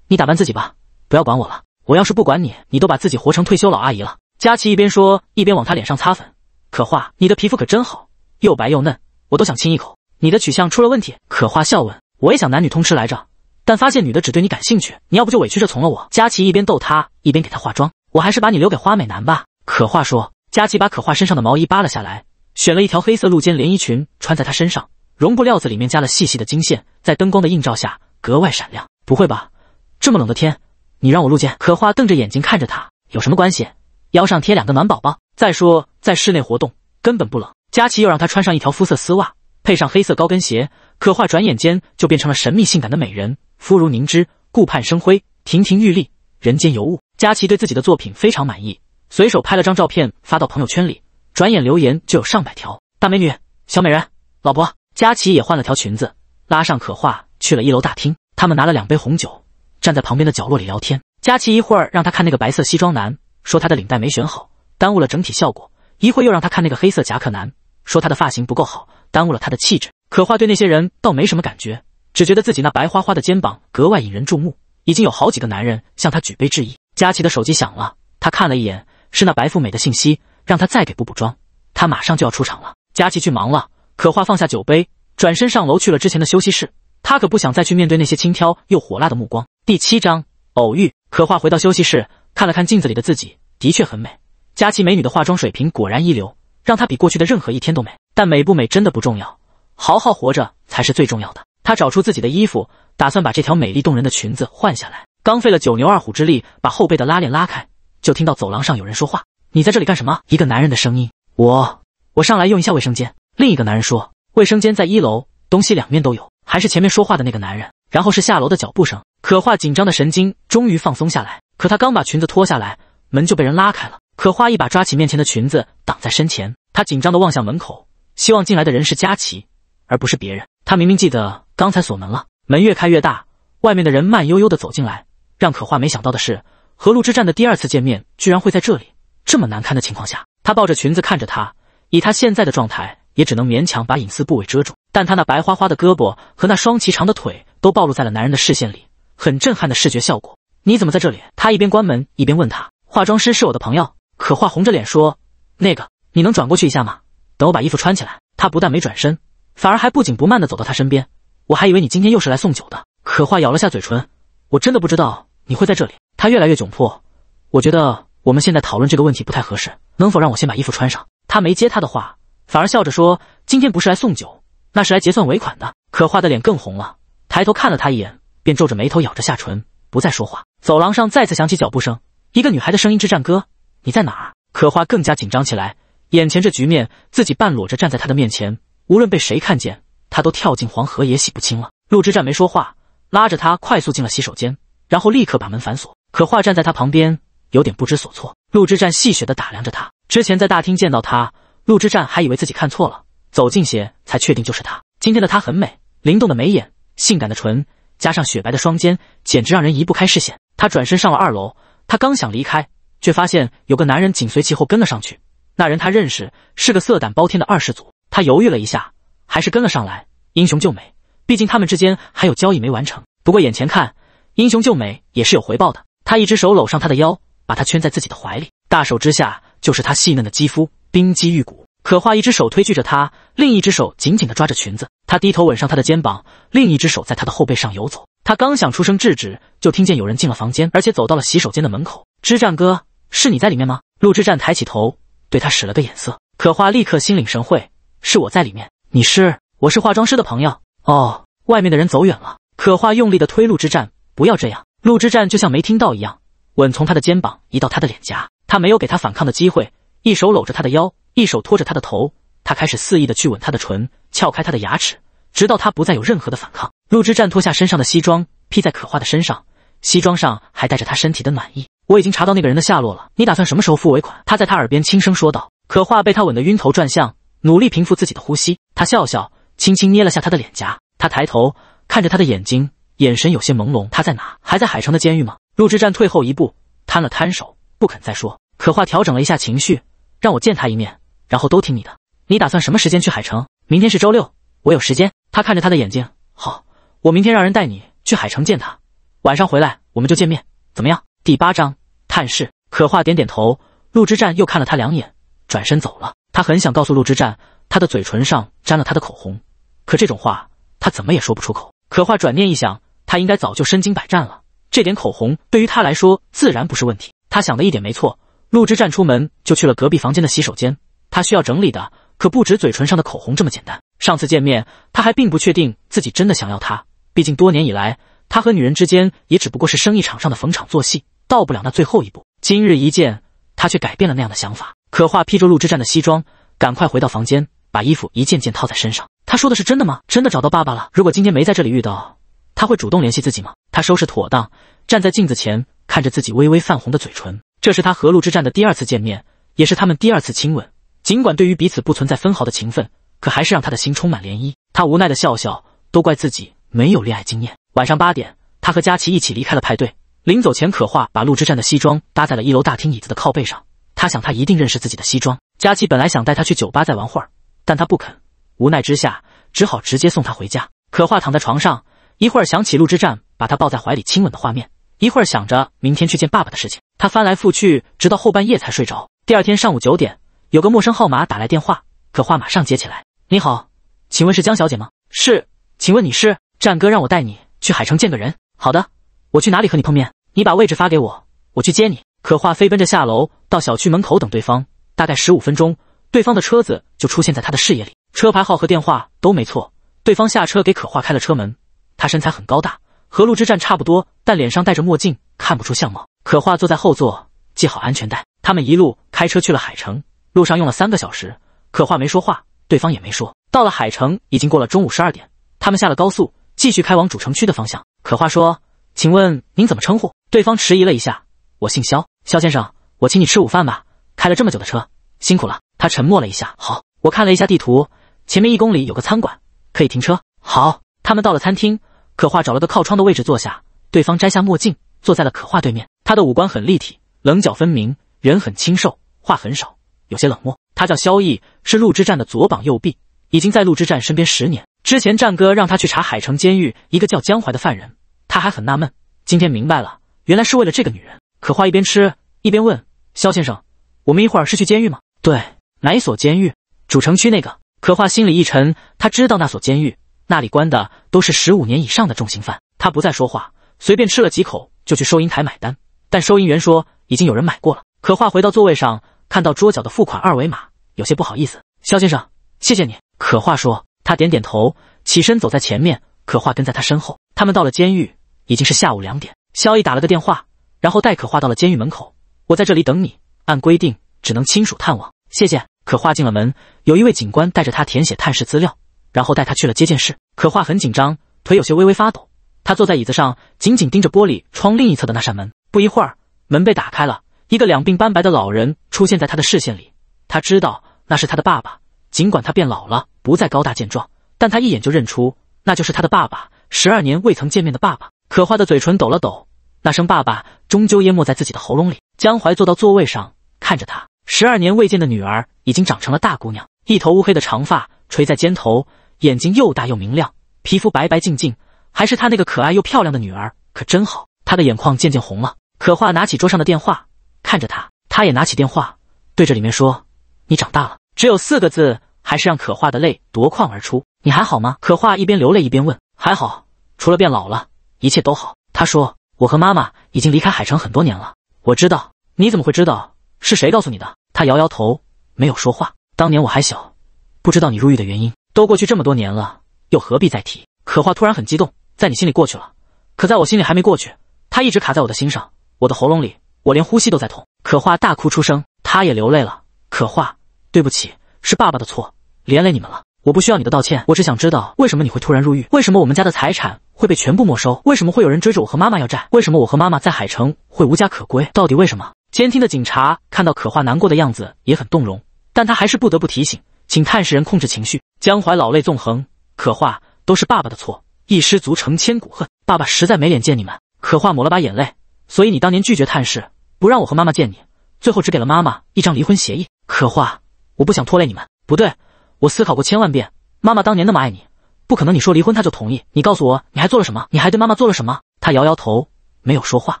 S1: 你打扮自己吧，不要管我了。我要是不管你，你都把自己活成退休老阿姨了。佳琪一边说，一边往她脸上擦粉。可画，你的皮肤可真好，又白又嫩。我都想亲一口，你的取向出了问题。可画笑问，我也想男女通吃来着，但发现女的只对你感兴趣，你要不就委屈着从了我。佳琪一边逗他，一边给他化妆。我还是把你留给花美男吧。可话说，佳琪把可画身上的毛衣扒了下来，选了一条黑色露肩连衣裙穿在她身上，绒布料子里面加了细细的金线，在灯光的映照下格外闪亮。不会吧，这么冷的天，你让我露肩？可画瞪着眼睛看着他，有什么关系？腰上贴两个暖宝宝，再说在室内活动根本不冷。佳琪又让她穿上一条肤色丝袜，配上黑色高跟鞋，可画转眼间就变成了神秘性感的美人，肤如凝脂，顾盼生辉，亭亭玉立，人间尤物。佳琪对自己的作品非常满意，随手拍了张照片发到朋友圈里，转眼留言就有上百条。大美女，小美人，老婆。佳琪也换了条裙子，拉上可画去了一楼大厅，他们拿了两杯红酒，站在旁边的角落里聊天。佳琪一会儿让她看那个白色西装男，说他的领带没选好，耽误了整体效果；一会又让她看那个黑色夹克男。说她的发型不够好，耽误了她的气质。可画对那些人倒没什么感觉，只觉得自己那白花花的肩膀格外引人注目，已经有好几个男人向他举杯致意。佳琪的手机响了，她看了一眼，是那白富美的信息，让她再给补补妆，她马上就要出场了。佳琪去忙了。可画放下酒杯，转身上楼去了之前的休息室。她可不想再去面对那些轻佻又火辣的目光。第七章偶遇。可画回到休息室，看了看镜子里的自己，的确很美。佳琪美女的化妆水平果然一流。让他比过去的任何一天都美，但美不美真的不重要，好好活着才是最重要的。他找出自己的衣服，打算把这条美丽动人的裙子换下来。刚费了九牛二虎之力把后背的拉链拉开，就听到走廊上有人说话：“你在这里干什么？”一个男人的声音。我我上来用一下卫生间。”另一个男人说：“卫生间在一楼，东西两面都有。”还是前面说话的那个男人。然后是下楼的脚步声。可画紧张的神经终于放松下来。可他刚把裙子脱下来，门就被人拉开了。可花一把抓起面前的裙子挡在身前，她紧张地望向门口，希望进来的人是佳琪，而不是别人。她明明记得刚才锁门了。门越开越大，外面的人慢悠悠地走进来。让可花没想到的是，河陆之战的第二次见面居然会在这里。这么难堪的情况下，她抱着裙子看着他，以他现在的状态，也只能勉强把隐私部位遮住。但他那白花花的胳膊和那双齐长的腿都暴露在了男人的视线里，很震撼的视觉效果。你怎么在这里？他一边关门一边问他。化妆师是我的朋友。可画红着脸说：“那个，你能转过去一下吗？等我把衣服穿起来。”他不但没转身，反而还不紧不慢地走到他身边。我还以为你今天又是来送酒的。可画咬了下嘴唇，我真的不知道你会在这里。他越来越窘迫。我觉得我们现在讨论这个问题不太合适，能否让我先把衣服穿上？他没接他的话，反而笑着说：“今天不是来送酒，那是来结算尾款的。”可画的脸更红了，抬头看了他一眼，便皱着眉头咬着下唇，不再说话。走廊上再次响起脚步声，一个女孩的声音：“之战歌。”你在哪儿？可画更加紧张起来。眼前这局面，自己半裸着站在他的面前，无论被谁看见，他都跳进黄河也洗不清了。陆之战没说话，拉着他快速进了洗手间，然后立刻把门反锁。可画站在他旁边，有点不知所措。陆之战戏谑地打量着他。之前在大厅见到他，陆之战还以为自己看错了，走近些才确定就是他。今天的他很美，灵动的眉眼，性感的唇，加上雪白的双肩，简直让人移不开视线。他转身上了二楼。他刚想离开。却发现有个男人紧随其后跟了上去，那人他认识，是个色胆包天的二世祖。他犹豫了一下，还是跟了上来。英雄救美，毕竟他们之间还有交易没完成。不过眼前看，英雄救美也是有回报的。他一只手搂上她的腰，把她圈在自己的怀里，大手之下就是她细嫩的肌肤，冰肌玉骨。可画一只手推拒着他，另一只手紧紧地抓着裙子。他低头吻上她的肩膀，另一只手在她的后背上游走。他刚想出声制止，就听见有人进了房间，而且走到了洗手间的门口。支战哥。是你在里面吗？陆之战抬起头，对他使了个眼色。可画立刻心领神会，是我在里面。你是？我是化妆师的朋友。哦，外面的人走远了。可画用力的推陆之战，不要这样。陆之战就像没听到一样，吻从他的肩膀移到他的脸颊。他没有给他反抗的机会，一手搂着他的腰，一手托着他的头。他开始肆意的去吻他的唇，撬开他的牙齿，直到他不再有任何的反抗。陆之战脱下身上的西装，披在可画的身上，西装上还带着他身体的暖意。我已经查到那个人的下落了。你打算什么时候付尾款？他在他耳边轻声说道。可话被他吻得晕头转向，努力平复自己的呼吸。他笑笑，轻轻捏了下他的脸颊。他抬头看着他的眼睛，眼神有些朦胧。他在哪？还在海城的监狱吗？陆之战退后一步，摊了摊手，不肯再说。可话调整了一下情绪，让我见他一面，然后都听你的。你打算什么时间去海城？明天是周六，我有时间。他看着他的眼睛，好，我明天让人带你去海城见他，晚上回来我们就见面，怎么样？第八章探视，可画点点头，陆之战又看了他两眼，转身走了。他很想告诉陆之战，他的嘴唇上沾了他的口红，可这种话他怎么也说不出口。可画转念一想，他应该早就身经百战了，这点口红对于他来说自然不是问题。他想的一点没错，陆之战出门就去了隔壁房间的洗手间，他需要整理的可不止嘴唇上的口红这么简单。上次见面，他还并不确定自己真的想要他，毕竟多年以来，他和女人之间也只不过是生意场上的逢场作戏。到不了那最后一步，今日一见，他却改变了那样的想法。可画披着陆之战的西装，赶快回到房间，把衣服一件件套在身上。他说的是真的吗？真的找到爸爸了？如果今天没在这里遇到，他会主动联系自己吗？他收拾妥当，站在镜子前，看着自己微微泛红的嘴唇。这是他和陆之战的第二次见面，也是他们第二次亲吻。尽管对于彼此不存在分毫的情分，可还是让他的心充满涟漪。他无奈的笑笑，都怪自己没有恋爱经验。晚上八点，他和佳琪一起离开了派对。临走前，可画把陆之战的西装搭在了一楼大厅椅子的靠背上。他想，他一定认识自己的西装。佳琪本来想带他去酒吧再玩会儿，但他不肯，无奈之下只好直接送他回家。可画躺在床上，一会儿想起陆之战把他抱在怀里亲吻的画面，一会儿想着明天去见爸爸的事情。他翻来覆去，直到后半夜才睡着。第二天上午九点，有个陌生号码打来电话，可画马上接起来：“你好，请问是江小姐吗？是，请问你是战哥让我带你去海城见个人。好的，我去哪里和你碰面？”你把位置发给我，我去接你。可画飞奔着下楼，到小区门口等对方。大概十五分钟，对方的车子就出现在他的视野里，车牌号和电话都没错。对方下车给可画开了车门，他身材很高大，和陆之战差不多，但脸上戴着墨镜，看不出相貌。可画坐在后座，系好安全带。他们一路开车去了海城，路上用了三个小时。可画没说话，对方也没说。到了海城，已经过了中午十二点，他们下了高速，继续开往主城区的方向。可话说。请问您怎么称呼？对方迟疑了一下，我姓肖，肖先生，我请你吃午饭吧。开了这么久的车，辛苦了。他沉默了一下，好，我看了一下地图，前面一公里有个餐馆，可以停车。好，他们到了餐厅，可画找了个靠窗的位置坐下。对方摘下墨镜，坐在了可画对面。他的五官很立体，棱角分明，人很清瘦，话很少，有些冷漠。他叫萧毅，是陆之战的左膀右臂，已经在陆之战身边十年。之前战哥让他去查海城监狱一个叫江淮的犯人。他还很纳闷，今天明白了，原来是为了这个女人。可画一边吃一边问肖先生：“我们一会儿是去监狱吗？”“对，哪一所监狱？主城区那个。”可画心里一沉，他知道那所监狱那里关的都是十五年以上的重刑犯。他不再说话，随便吃了几口就去收银台买单。但收银员说已经有人买过了。可画回到座位上，看到桌角的付款二维码，有些不好意思：“肖先生，谢谢你。”可话说，他点点头，起身走在前面，可画跟在他身后。他们到了监狱。已经是下午两点，萧逸打了个电话，然后带可画到了监狱门口。我在这里等你，按规定只能亲属探望，谢谢。可画进了门，有一位警官带着他填写探视资料，然后带他去了接见室。可画很紧张，腿有些微微发抖。他坐在椅子上，紧紧盯着玻璃窗另一侧的那扇门。不一会儿，门被打开了，一个两鬓斑白的老人出现在他的视线里。他知道那是他的爸爸，尽管他变老了，不再高大健壮，但他一眼就认出那就是他的爸爸，十二年未曾见面的爸爸。可画的嘴唇抖了抖，那声“爸爸”终究淹没在自己的喉咙里。江淮坐到座位上，看着他，十二年未见的女儿已经长成了大姑娘，一头乌黑的长发垂在肩头，眼睛又大又明亮，皮肤白白净净，还是他那个可爱又漂亮的女儿，可真好。他的眼眶渐渐红了。可画拿起桌上的电话，看着他，他也拿起电话，对着里面说：“你长大了。”只有四个字，还是让可画的泪夺眶而出。你还好吗？可画一边流泪一边问。还好，除了变老了。一切都好，他说。我和妈妈已经离开海城很多年了。我知道，你怎么会知道是谁告诉你的？他摇摇头，没有说话。当年我还小，不知道你入狱的原因。都过去这么多年了，又何必再提？可画突然很激动，在你心里过去了，可在我心里还没过去。他一直卡在我的心上，我的喉咙里，我连呼吸都在痛。可画大哭出声，他也流泪了。可画，对不起，是爸爸的错，连累你们了。我不需要你的道歉，我只想知道，为什么你会突然入狱？为什么我们家的财产？会被全部没收？为什么会有人追着我和妈妈要债？为什么我和妈妈在海城会无家可归？到底为什么？监听的警察看到可画难过的样子，也很动容，但他还是不得不提醒，请探视人控制情绪。江淮老泪纵横，可画都是爸爸的错，一失足成千古恨，爸爸实在没脸见你们。可画抹了把眼泪，所以你当年拒绝探视，不让我和妈妈见你，最后只给了妈妈一张离婚协议。可画，我不想拖累你们。不对，我思考过千万遍，妈妈当年那么爱你。不可能，你说离婚他就同意。你告诉我，你还做了什么？你还对妈妈做了什么？他摇摇头，没有说话。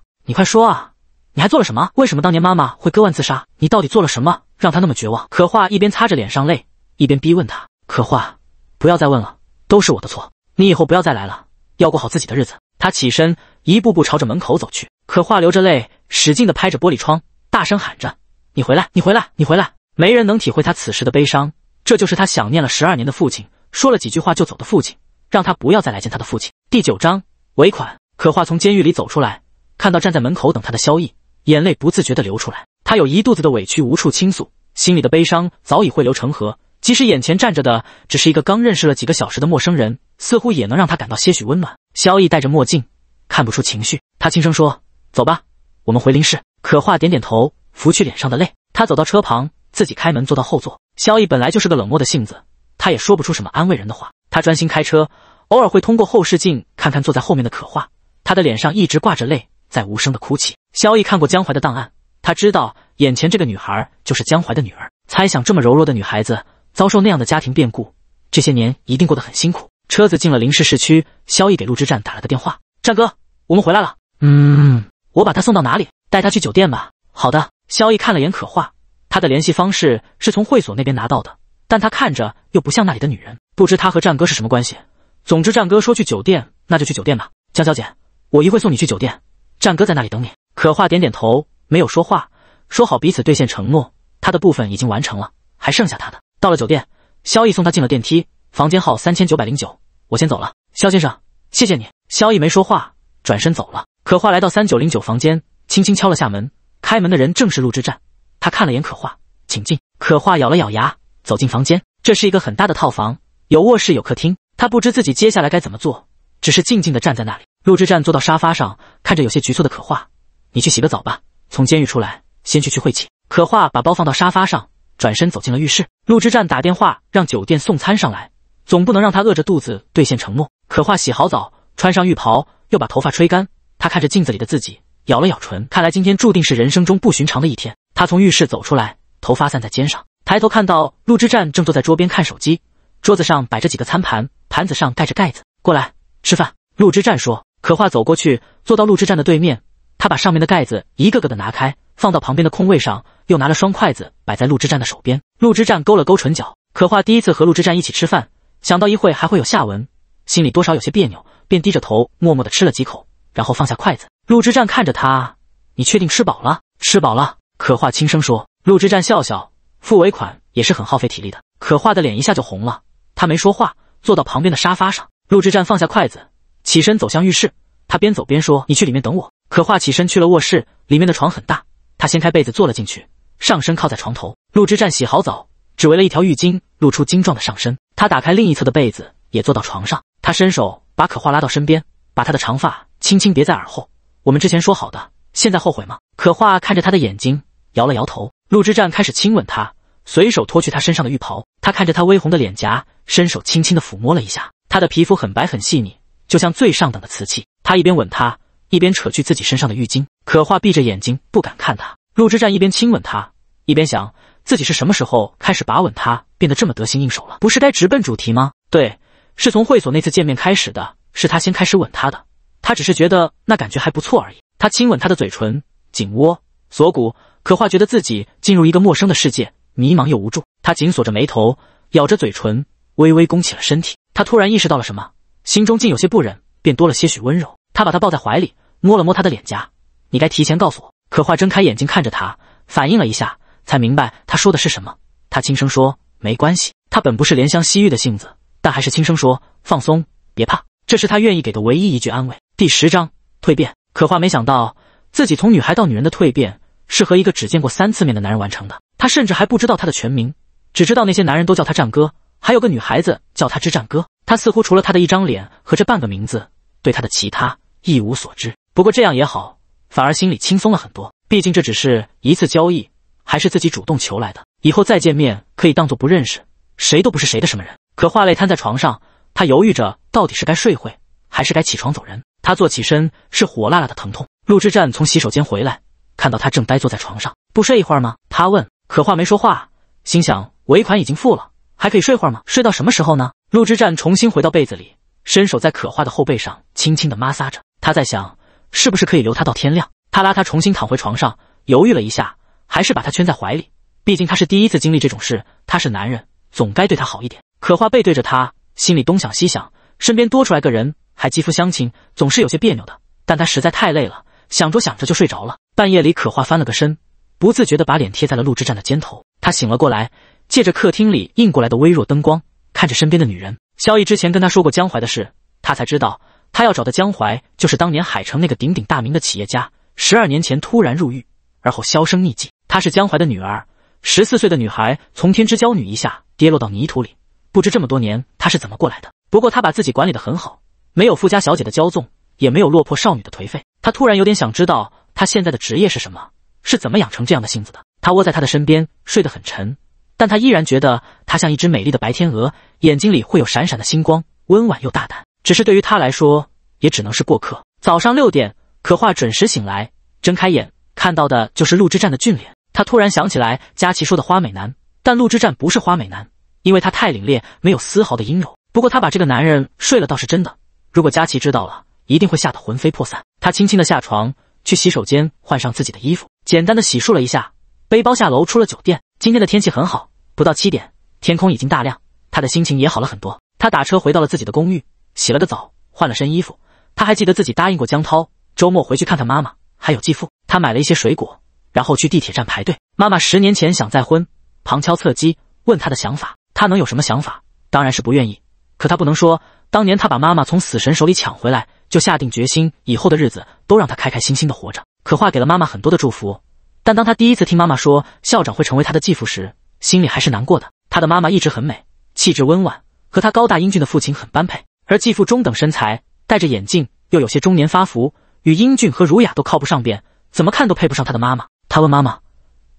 S1: 你快说啊！你还做了什么？为什么当年妈妈会割腕自杀？你到底做了什么，让她那么绝望？可画一边擦着脸上泪，一边逼问他。可画，不要再问了，都是我的错。你以后不要再来了，要过好自己的日子。他起身，一步步朝着门口走去。可画流着泪，使劲地拍着玻璃窗，大声喊着：“你回来！你回来！你回来！”没人能体会他此时的悲伤，这就是他想念了十二年的父亲。说了几句话就走的父亲，让他不要再来见他的父亲。第九章尾款。可画从监狱里走出来，看到站在门口等他的萧逸，眼泪不自觉地流出来。他有一肚子的委屈无处倾诉，心里的悲伤早已汇流成河。即使眼前站着的只是一个刚认识了几个小时的陌生人，似乎也能让他感到些许温暖。萧逸戴着墨镜，看不出情绪。他轻声说：“走吧，我们回林氏。”可画点点头，拂去脸上的泪。他走到车旁，自己开门，坐到后座。萧逸本来就是个冷漠的性子。他也说不出什么安慰人的话，他专心开车，偶尔会通过后视镜看看坐在后面的可画，他的脸上一直挂着泪，在无声的哭泣。萧逸看过江淮的档案，他知道眼前这个女孩就是江淮的女儿，猜想这么柔弱的女孩子遭受那样的家庭变故，这些年一定过得很辛苦。车子进了临市市区，萧逸给陆之战打了个电话：“战哥，我们回来了。
S2: 嗯，
S1: 我把她送到哪里？带她去酒店吧。”“好的。”萧逸看了眼可画，她的联系方式是从会所那边拿到的。但他看着又不像那里的女人，不知他和战哥是什么关系。总之，战哥说去酒店，那就去酒店吧。江小姐，我一会送你去酒店，战哥在那里等你。可画点点头，没有说话。说好彼此兑现承诺，他的部分已经完成了，还剩下他的。到了酒店，萧逸送他进了电梯，房间号三千九百零九。我先走了，萧先生，谢谢你。萧逸没说话，转身走了。可画来到三九零九房间，轻轻敲了下门。开门的人正是陆之战，他看了眼可画，请进。可画咬了咬牙。走进房间，这是一个很大的套房，有卧室有客厅。他不知自己接下来该怎么做，只是静静的站在那里。陆之战坐到沙发上，看着有些局促的可画：“你去洗个澡吧，从监狱出来先去去晦气。”可画把包放到沙发上，转身走进了浴室。陆之战打电话让酒店送餐上来，总不能让他饿着肚子兑现承诺。可画洗好澡，穿上浴袍，又把头发吹干。他看着镜子里的自己，咬了咬唇，看来今天注定是人生中不寻常的一天。他从浴室走出来，头发散在肩上。抬头看到陆之战正坐在桌边看手机，桌子上摆着几个餐盘，盘子上盖着盖子。过来吃饭，陆之战说。可画走过去，坐到陆之战的对面。他把上面的盖子一个个的拿开，放到旁边的空位上，又拿了双筷子摆在陆之战的手边。陆之战勾了勾唇角。可画第一次和陆之战一起吃饭，想到一会还会有下文，心里多少有些别扭，便低着头默默的吃了几口，然后放下筷子。陆之战看着他：“你确定吃饱了？”“吃饱了。”可画轻声说。陆之战笑笑。付尾款也是很耗费体力的，可画的脸一下就红了。他没说话，坐到旁边的沙发上。陆之战放下筷子，起身走向浴室。他边走边说：“你去里面等我。”可画起身去了卧室，里面的床很大。他掀开被子坐了进去，上身靠在床头。陆之战洗好澡，只为了一条浴巾，露出精壮的上身。他打开另一侧的被子，也坐到床上。他伸手把可画拉到身边，把她的长发轻轻别在耳后。我们之前说好的，现在后悔吗？可画看着他的眼睛，摇了摇头。陆之战开始亲吻她。随手脱去他身上的浴袍，他看着他微红的脸颊，伸手轻轻地抚摸了一下。他的皮肤很白很细腻，就像最上等的瓷器。他一边吻他，一边扯去自己身上的浴巾。可画闭着眼睛不敢看他。陆之战一边亲吻他，一边想自己是什么时候开始把吻他变得这么得心应手了？不是该直奔主题吗？对，是从会所那次见面开始的，是他先开始吻他的。他只是觉得那感觉还不错而已。他亲吻他的嘴唇、颈窝、锁骨。可画觉得自己进入一个陌生的世界。迷茫又无助，他紧锁着眉头，咬着嘴唇，微微弓起了身体。他突然意识到了什么，心中竟有些不忍，便多了些许温柔。他把她抱在怀里，摸了摸她的脸颊。你该提前告诉我。可画睁开眼睛看着他，反应了一下，才明白他说的是什么。他轻声说：“没关系。”他本不是怜香惜玉的性子，但还是轻声说：“放松，别怕。”这是他愿意给的唯一一句安慰。第十章蜕变。可画没想到，自己从女孩到女人的蜕变。是和一个只见过三次面的男人完成的，他甚至还不知道他的全名，只知道那些男人都叫他战哥，还有个女孩子叫他之战哥。他似乎除了他的一张脸和这半个名字，对他的其他一无所知。不过这样也好，反而心里轻松了很多。毕竟这只是一次交易，还是自己主动求来的，以后再见面可以当做不认识，谁都不是谁的什么人。可话泪瘫在床上，他犹豫着到底是该睡会，还是该起床走人。他坐起身，是火辣辣的疼痛。陆之战从洗手间回来。看到他正呆坐在床上，不睡一会儿吗？他问。可画没说话，心想尾款已经付了，还可以睡会儿吗？睡到什么时候呢？陆之战重新回到被子里，伸手在可画的后背上轻轻的摩挲着。他在想，是不是可以留他到天亮？他拉他重新躺回床上，犹豫了一下，还是把他圈在怀里。毕竟他是第一次经历这种事，他是男人，总该对他好一点。可画背对着他，心里东想西想，身边多出来个人，还肌肤相亲，总是有些别扭的。但他实在太累了。想着想着就睡着了。半夜里，可画翻了个身，不自觉地把脸贴在了陆之战的肩头。他醒了过来，借着客厅里映过来的微弱灯光，看着身边的女人。萧逸之前跟他说过江淮的事，他才知道，他要找的江淮就是当年海城那个鼎鼎大名的企业家。十二年前突然入狱，而后销声匿迹。她是江淮的女儿，十四岁的女孩，从天之娇女一下跌落到泥土里，不知这么多年她是怎么过来的。不过她把自己管理得很好，没有富家小姐的骄纵。也没有落魄少女的颓废，他突然有点想知道他现在的职业是什么，是怎么养成这样的性子的。他窝在他的身边，睡得很沉，但他依然觉得他像一只美丽的白天鹅，眼睛里会有闪闪的星光，温婉又大胆。只是对于他来说，也只能是过客。早上六点，可画准时醒来，睁开眼看到的就是陆之战的俊脸。他突然想起来，佳琪说的花美男，但陆之战不是花美男，因为他太凛冽，没有丝毫的阴柔。不过他把这个男人睡了倒是真的。如果佳琪知道了，一定会吓得魂飞魄散。他轻轻地下床，去洗手间换上自己的衣服，简单的洗漱了一下，背包下楼出了酒店。今天的天气很好，不到七点，天空已经大亮，他的心情也好了很多。他打车回到了自己的公寓，洗了个澡，换了身衣服。他还记得自己答应过江涛，周末回去看看妈妈还有继父。他买了一些水果，然后去地铁站排队。妈妈十年前想再婚，旁敲侧击问他的想法，他能有什么想法？当然是不愿意。可他不能说，当年他把妈妈从死神手里抢回来。就下定决心，以后的日子都让他开开心心的活着。可画给了妈妈很多的祝福，但当他第一次听妈妈说校长会成为他的继父时，心里还是难过的。他的妈妈一直很美，气质温婉，和他高大英俊的父亲很般配。而继父中等身材，戴着眼镜，又有些中年发福，与英俊和儒雅都靠不上边，怎么看都配不上他的妈妈。他问妈妈：“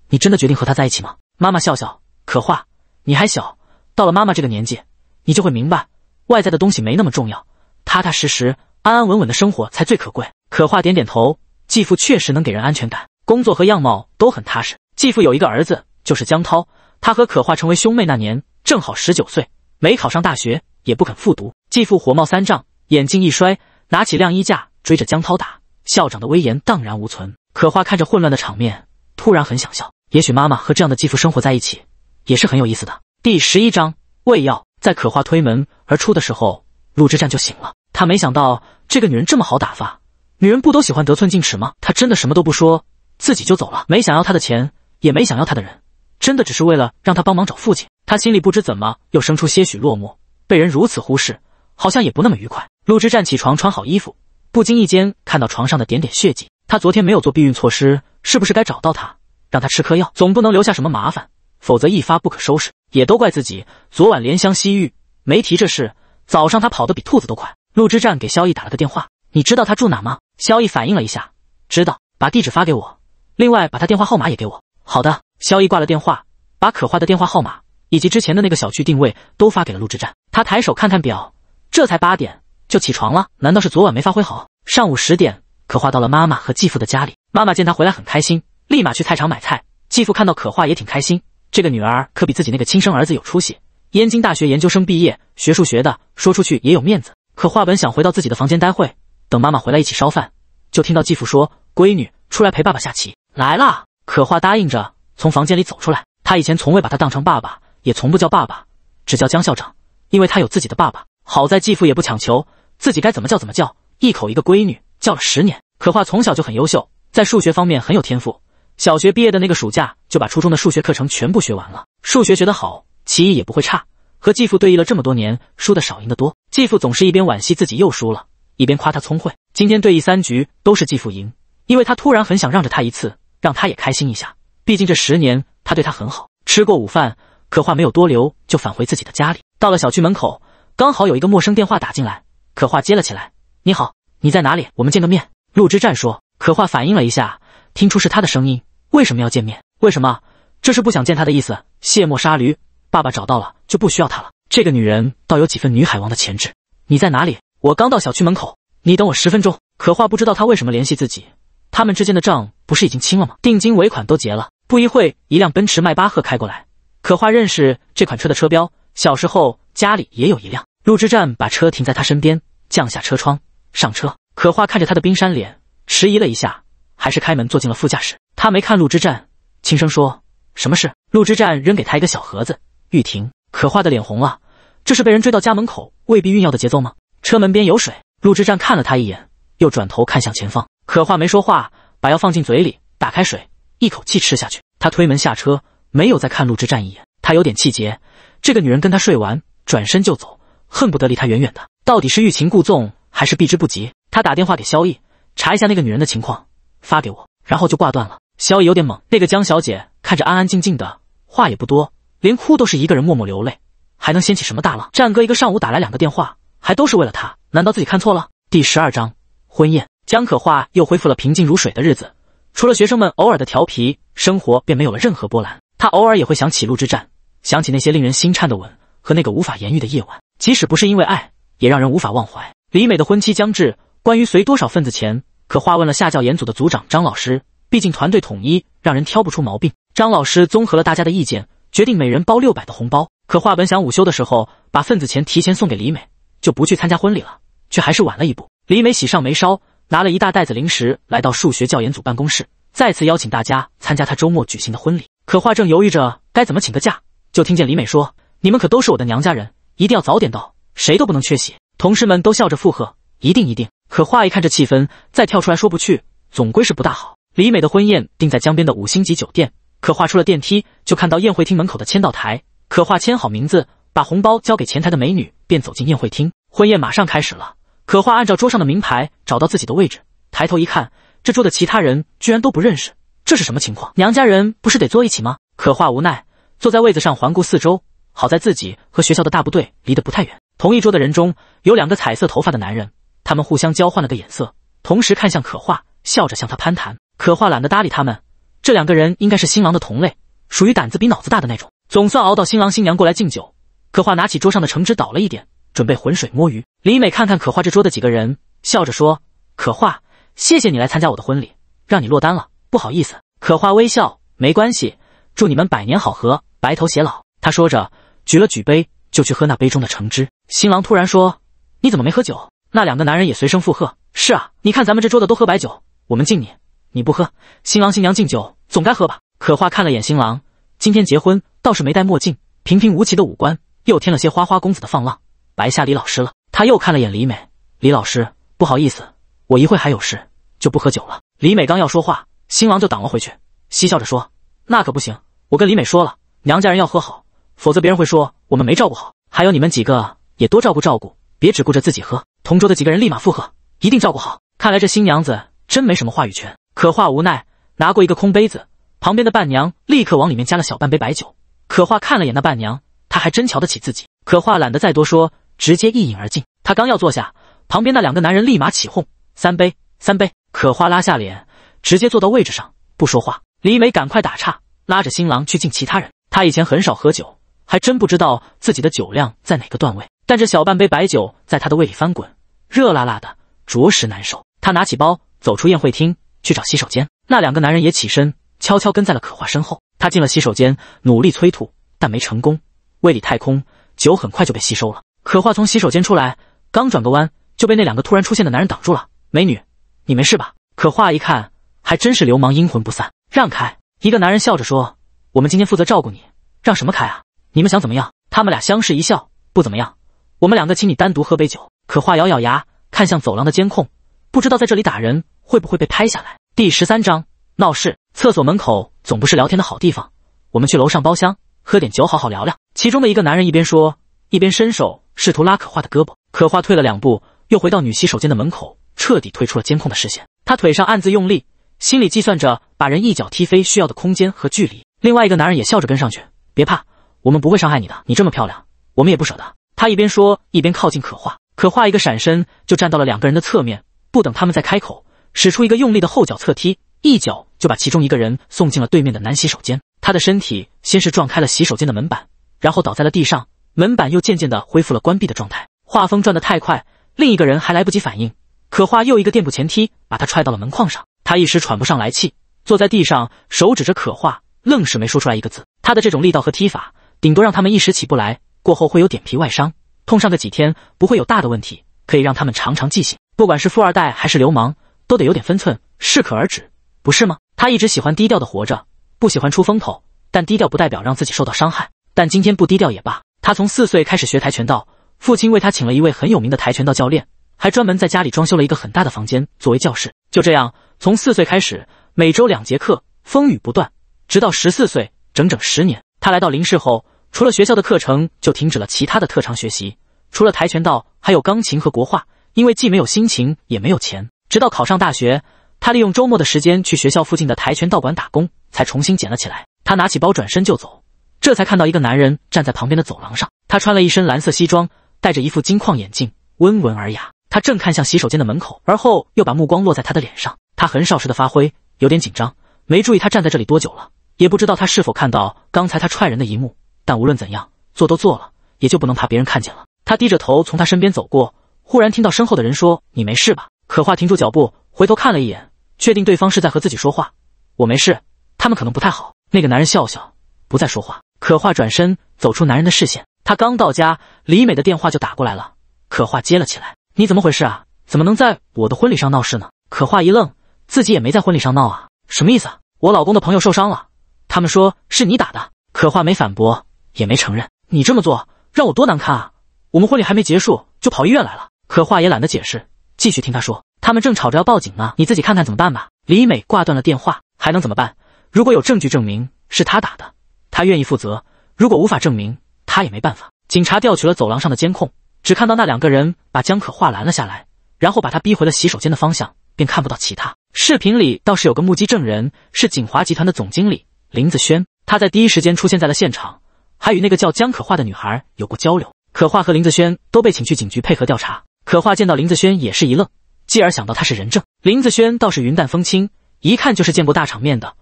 S1: 你真的决定和他在一起吗？”妈妈笑笑，可画，你还小，到了妈妈这个年纪，你就会明白，外在的东西没那么重要，踏踏实实。安安稳稳的生活才最可贵。可画点点头，继父确实能给人安全感，工作和样貌都很踏实。继父有一个儿子，就是江涛。他和可画成为兄妹那年，正好十九岁，没考上大学，也不肯复读。继父火冒三丈，眼镜一摔，拿起晾衣架追着江涛打，校长的威严荡然无存。可画看着混乱的场面，突然很想笑。也许妈妈和这样的继父生活在一起，也是很有意思的。第十一章喂药。在可画推门而出的时候，陆之战就醒了。他没想到这个女人这么好打发，女人不都喜欢得寸进尺吗？他真的什么都不说，自己就走了，没想要他的钱，也没想要他的人，真的只是为了让他帮忙找父亲。他心里不知怎么又生出些许落寞，被人如此忽视，好像也不那么愉快。陆之站起床，穿好衣服，不经意间看到床上的点点血迹。他昨天没有做避孕措施，是不是该找到他，让他吃颗药？总不能留下什么麻烦，否则一发不可收拾。也都怪自己昨晚怜香惜玉，没提这事。早上他跑得比兔子都快。陆之战给萧逸打了个电话，你知道他住哪吗？萧逸反应了一下，知道，把地址发给我，另外把他电话号码也给我。好的，萧逸挂了电话，把可画的电话号码以及之前的那个小区定位都发给了陆之战。他抬手看看表，这才八点就起床了，难道是昨晚没发挥好？上午十点，可画到了妈妈和继父的家里。妈妈见他回来很开心，立马去菜场买菜。继父看到可画也挺开心，这个女儿可比自己那个亲生儿子有出息，燕京大学研究生毕业，学数学的，说出去也有面子。可画本想回到自己的房间待会，等妈妈回来一起烧饭，就听到继父说：“闺女，出来陪爸爸下棋来了。”可画答应着从房间里走出来。他以前从未把他当成爸爸，也从不叫爸爸，只叫江校长，因为他有自己的爸爸。好在继父也不强求，自己该怎么叫怎么叫，一口一个闺女叫了十年。可画从小就很优秀，在数学方面很有天赋。小学毕业的那个暑假，就把初中的数学课程全部学完了。数学学得好，棋艺也不会差。和继父对弈了这么多年，输的少，赢的多。继父总是一边惋惜自己又输了，一边夸他聪慧。今天对弈三局都是继父赢，因为他突然很想让着他一次，让他也开心一下。毕竟这十年他对他很好。吃过午饭，可话没有多留，就返回自己的家里。到了小区门口，刚好有一个陌生电话打进来。可话接了起来：“你好，你在哪里？我们见个面。”陆之战说。可话反应了一下，听出是他的声音：“为什么要见面？为什么？这是不想见他的意思，卸磨杀驴。”爸爸找到了，就不需要他了。这个女人倒有几分女海王的潜质。你在哪里？我刚到小区门口，你等我十分钟。可画不知道他为什么联系自己，他们之间的账不是已经清了吗？定金尾款都结了。不一会，一辆奔驰迈巴赫开过来。可画认识这款车的车标，小时候家里也有一辆。陆之战把车停在他身边，降下车窗，上车。可画看着他的冰山脸，迟疑了一下，还是开门坐进了副驾驶。他没看陆之战，轻声说：“什么事？”陆之战扔给他一个小盒子。玉婷可画的脸红了，这是被人追到家门口未必孕药的节奏吗？车门边有水，陆之战看了他一眼，又转头看向前方。可画没说话，把药放进嘴里，打开水，一口气吃下去。他推门下车，没有再看陆之战一眼。他有点气结，这个女人跟他睡完转身就走，恨不得离他远远的。到底是欲擒故纵还是避之不及？他打电话给萧逸，查一下那个女人的情况，发给我，然后就挂断了。萧逸有点懵，那个江小姐看着安安静静的，话也不多。连哭都是一个人默默流泪，还能掀起什么大浪？战哥一个上午打来两个电话，还都是为了他。难道自己看错了？第十二章婚宴，江可画又恢复了平静如水的日子，除了学生们偶尔的调皮，生活便没有了任何波澜。他偶尔也会想起陆之战，想起那些令人心颤的吻和那个无法言喻的夜晚，即使不是因为爱，也让人无法忘怀。李美的婚期将至，关于随多少份子钱，可话问了下教研组的组长张老师，毕竟团队统一，让人挑不出毛病。张老师综合了大家的意见。决定每人包六百的红包，可画本想午休的时候把份子钱提前送给李美，就不去参加婚礼了，却还是晚了一步。李美喜上眉梢，拿了一大袋子零食来到数学教研组办公室，再次邀请大家参加她周末举行的婚礼。可画正犹豫着该怎么请个假，就听见李美说：“你们可都是我的娘家人，一定要早点到，谁都不能缺席。”同事们都笑着附和：“一定一定。”可画一看这气氛，再跳出来说不去，总归是不大好。李美的婚宴定在江边的五星级酒店。可画出了电梯，就看到宴会厅门口的签到台。可画签好名字，把红包交给前台的美女，便走进宴会厅。婚宴马上开始了，可画按照桌上的名牌找到自己的位置，抬头一看，这桌的其他人居然都不认识，这是什么情况？娘家人不是得坐一起吗？可画无奈坐在位子上，环顾四周，好在自己和学校的大部队离得不太远。同一桌的人中有两个彩色头发的男人，他们互相交换了个眼色，同时看向可画，笑着向他攀谈。可画懒得搭理他们。这两个人应该是新郎的同类，属于胆子比脑子大的那种。总算熬到新郎新娘过来敬酒，可画拿起桌上的橙汁倒了一点，准备浑水摸鱼。李美看看可画这桌的几个人，笑着说：“可画，谢谢你来参加我的婚礼，让你落单了，不好意思。”可画微笑，没关系，祝你们百年好合，白头偕老。他说着，举了举杯，就去喝那杯中的橙汁。新郎突然说：“你怎么没喝酒？”那两个男人也随声附和：“是啊，你看咱们这桌的都喝白酒，我们敬你。”你不喝，新郎新娘敬酒总该喝吧？可画看了眼新郎，今天结婚倒是没戴墨镜，平平无奇的五官又添了些花花公子的放浪，白瞎李老师了。他又看了眼李美，李老师不好意思，我一会还有事，就不喝酒了。李美刚要说话，新郎就挡了回去，嬉笑着说：“那可不行，我跟李美说了，娘家人要喝好，否则别人会说我们没照顾好。还有你们几个也多照顾照顾，别只顾着自己喝。”同桌的几个人立马附和：“一定照顾好。”看来这新娘子真没什么话语权。可画无奈拿过一个空杯子，旁边的伴娘立刻往里面加了小半杯白酒。可画看了眼那伴娘，她还真瞧得起自己。可画懒得再多说，直接一饮而尽。他刚要坐下，旁边那两个男人立马起哄：“三杯，三杯！”可画拉下脸，直接坐到位置上不说话。李美赶快打岔，拉着新郎去敬其他人。她以前很少喝酒，还真不知道自己的酒量在哪个段位。但这小半杯白酒在他的胃里翻滚，热辣辣的，着实难受。他拿起包走出宴会厅。去找洗手间，那两个男人也起身，悄悄跟在了可画身后。他进了洗手间，努力催吐，但没成功，胃里太空，酒很快就被吸收了。可画从洗手间出来，刚转个弯就被那两个突然出现的男人挡住了。“美女，你没事吧？”可画一看，还真是流氓，阴魂不散，让开！一个男人笑着说：“我们今天负责照顾你，让什么开啊？你们想怎么样？”他们俩相视一笑，不怎么样，我们两个请你单独喝杯酒。可画咬咬牙，看向走廊的监控，不知道在这里打人。会不会被拍下来？第十三章闹事。厕所门口总不是聊天的好地方，我们去楼上包厢喝点酒，好好聊聊。其中的一个男人一边说，一边伸手试图拉可画的胳膊，可画退了两步，又回到女洗手间的门口，彻底退出了监控的视线。他腿上暗自用力，心里计算着把人一脚踢飞需要的空间和距离。另外一个男人也笑着跟上去，别怕，我们不会伤害你的。你这么漂亮，我们也不舍得。他一边说，一边靠近可画。可画一个闪身就站到了两个人的侧面，不等他们再开口。使出一个用力的后脚侧踢，一脚就把其中一个人送进了对面的男洗手间。他的身体先是撞开了洗手间的门板，然后倒在了地上，门板又渐渐地恢复了关闭的状态。画风转得太快，另一个人还来不及反应，可画又一个垫步前踢，把他踹到了门框上。他一时喘不上来气，坐在地上，手指着可画，愣是没说出来一个字。他的这种力道和踢法，顶多让他们一时起不来，过后会有点皮外伤，痛上个几天，不会有大的问题，可以让他们长长记性。不管是富二代还是流氓。都得有点分寸，适可而止，不是吗？他一直喜欢低调的活着，不喜欢出风头，但低调不代表让自己受到伤害。但今天不低调也罢。他从四岁开始学跆拳道，父亲为他请了一位很有名的跆拳道教练，还专门在家里装修了一个很大的房间作为教室。就这样，从四岁开始，每周两节课，风雨不断，直到十四岁，整整十年。他来到林氏后，除了学校的课程，就停止了其他的特长学习。除了跆拳道，还有钢琴和国画，因为既没有心情，也没有钱。直到考上大学，他利用周末的时间去学校附近的跆拳道馆打工，才重新捡了起来。他拿起包，转身就走，这才看到一个男人站在旁边的走廊上。他穿了一身蓝色西装，戴着一副金框眼镜，温文尔雅。他正看向洗手间的门口，而后又把目光落在他的脸上。他很少时的发挥，有点紧张，没注意他站在这里多久了，也不知道他是否看到刚才他踹人的一幕。但无论怎样，做都做了，也就不能怕别人看见了。他低着头从他身边走过，忽然听到身后的人说：“你没事吧？”可画停住脚步，回头看了一眼，确定对方是在和自己说话。我没事，他们可能不太好。那个男人笑笑，不再说话。可画转身走出男人的视线。他刚到家，李美的电话就打过来了。可画接了起来：“你怎么回事啊？怎么能在我的婚礼上闹事呢？”可画一愣，自己也没在婚礼上闹啊，什么意思啊？我老公的朋友受伤了，他们说是你打的。可画没反驳，也没承认。你这么做让我多难堪啊！我们婚礼还没结束就跑医院来了。可画也懒得解释。继续听他说，他们正吵着要报警呢，你自己看看怎么办吧。李美挂断了电话，还能怎么办？如果有证据证明是他打的，他愿意负责；如果无法证明，他也没办法。警察调取了走廊上的监控，只看到那两个人把江可画拦了下来，然后把他逼回了洗手间的方向，便看不到其他。视频里倒是有个目击证人，是锦华集团的总经理林子轩，他在第一时间出现在了现场，还与那个叫江可画的女孩有过交流。可画和林子轩都被请去警局配合调查。可画见到林子轩也是一愣，继而想到他是人证。林子轩倒是云淡风轻，一看就是见过大场面的，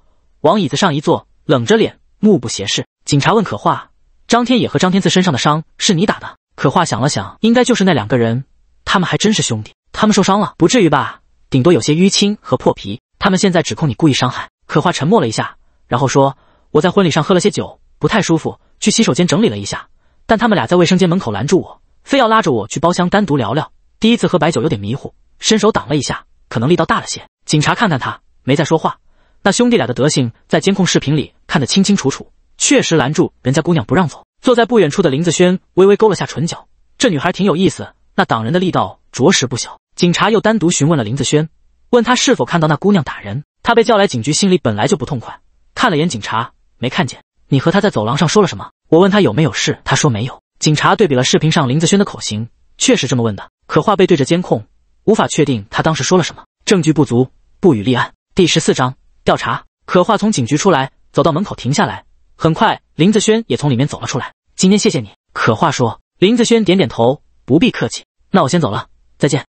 S1: 往椅子上一坐，冷着脸，目不斜视。警察问可画：“张天野和张天赐身上的伤是你打的？”可画想了想，应该就是那两个人，他们还真是兄弟。他们受伤了，不至于吧？顶多有些淤青和破皮。他们现在指控你故意伤害。可画沉默了一下，然后说：“我在婚礼上喝了些酒，不太舒服，去洗手间整理了一下。但他们俩在卫生间门口拦住我，非要拉着我去包厢单独聊聊。”第一次喝白酒有点迷糊，伸手挡了一下，可能力道大了些。警察看看他，没再说话。那兄弟俩的德行在监控视频里看得清清楚楚，确实拦住人家姑娘不让走。坐在不远处的林子轩微微勾了下唇角，这女孩挺有意思。那挡人的力道着实不小。警察又单独询问了林子轩，问他是否看到那姑娘打人。他被叫来警局，心里本来就不痛快，看了眼警察，没看见。你和他在走廊上说了什么？我问他有没有事，他说没有。警察对比了视频上林子轩的口型，确实这么问的。可画背对着监控，无法确定他当时说了什么，证据不足，不予立案。第十四章调查。可画从警局出来，走到门口停下来。很快，林子轩也从里面走了出来。今天谢谢你，可话说。林子轩点点头，不必客气。那我先走了，再见。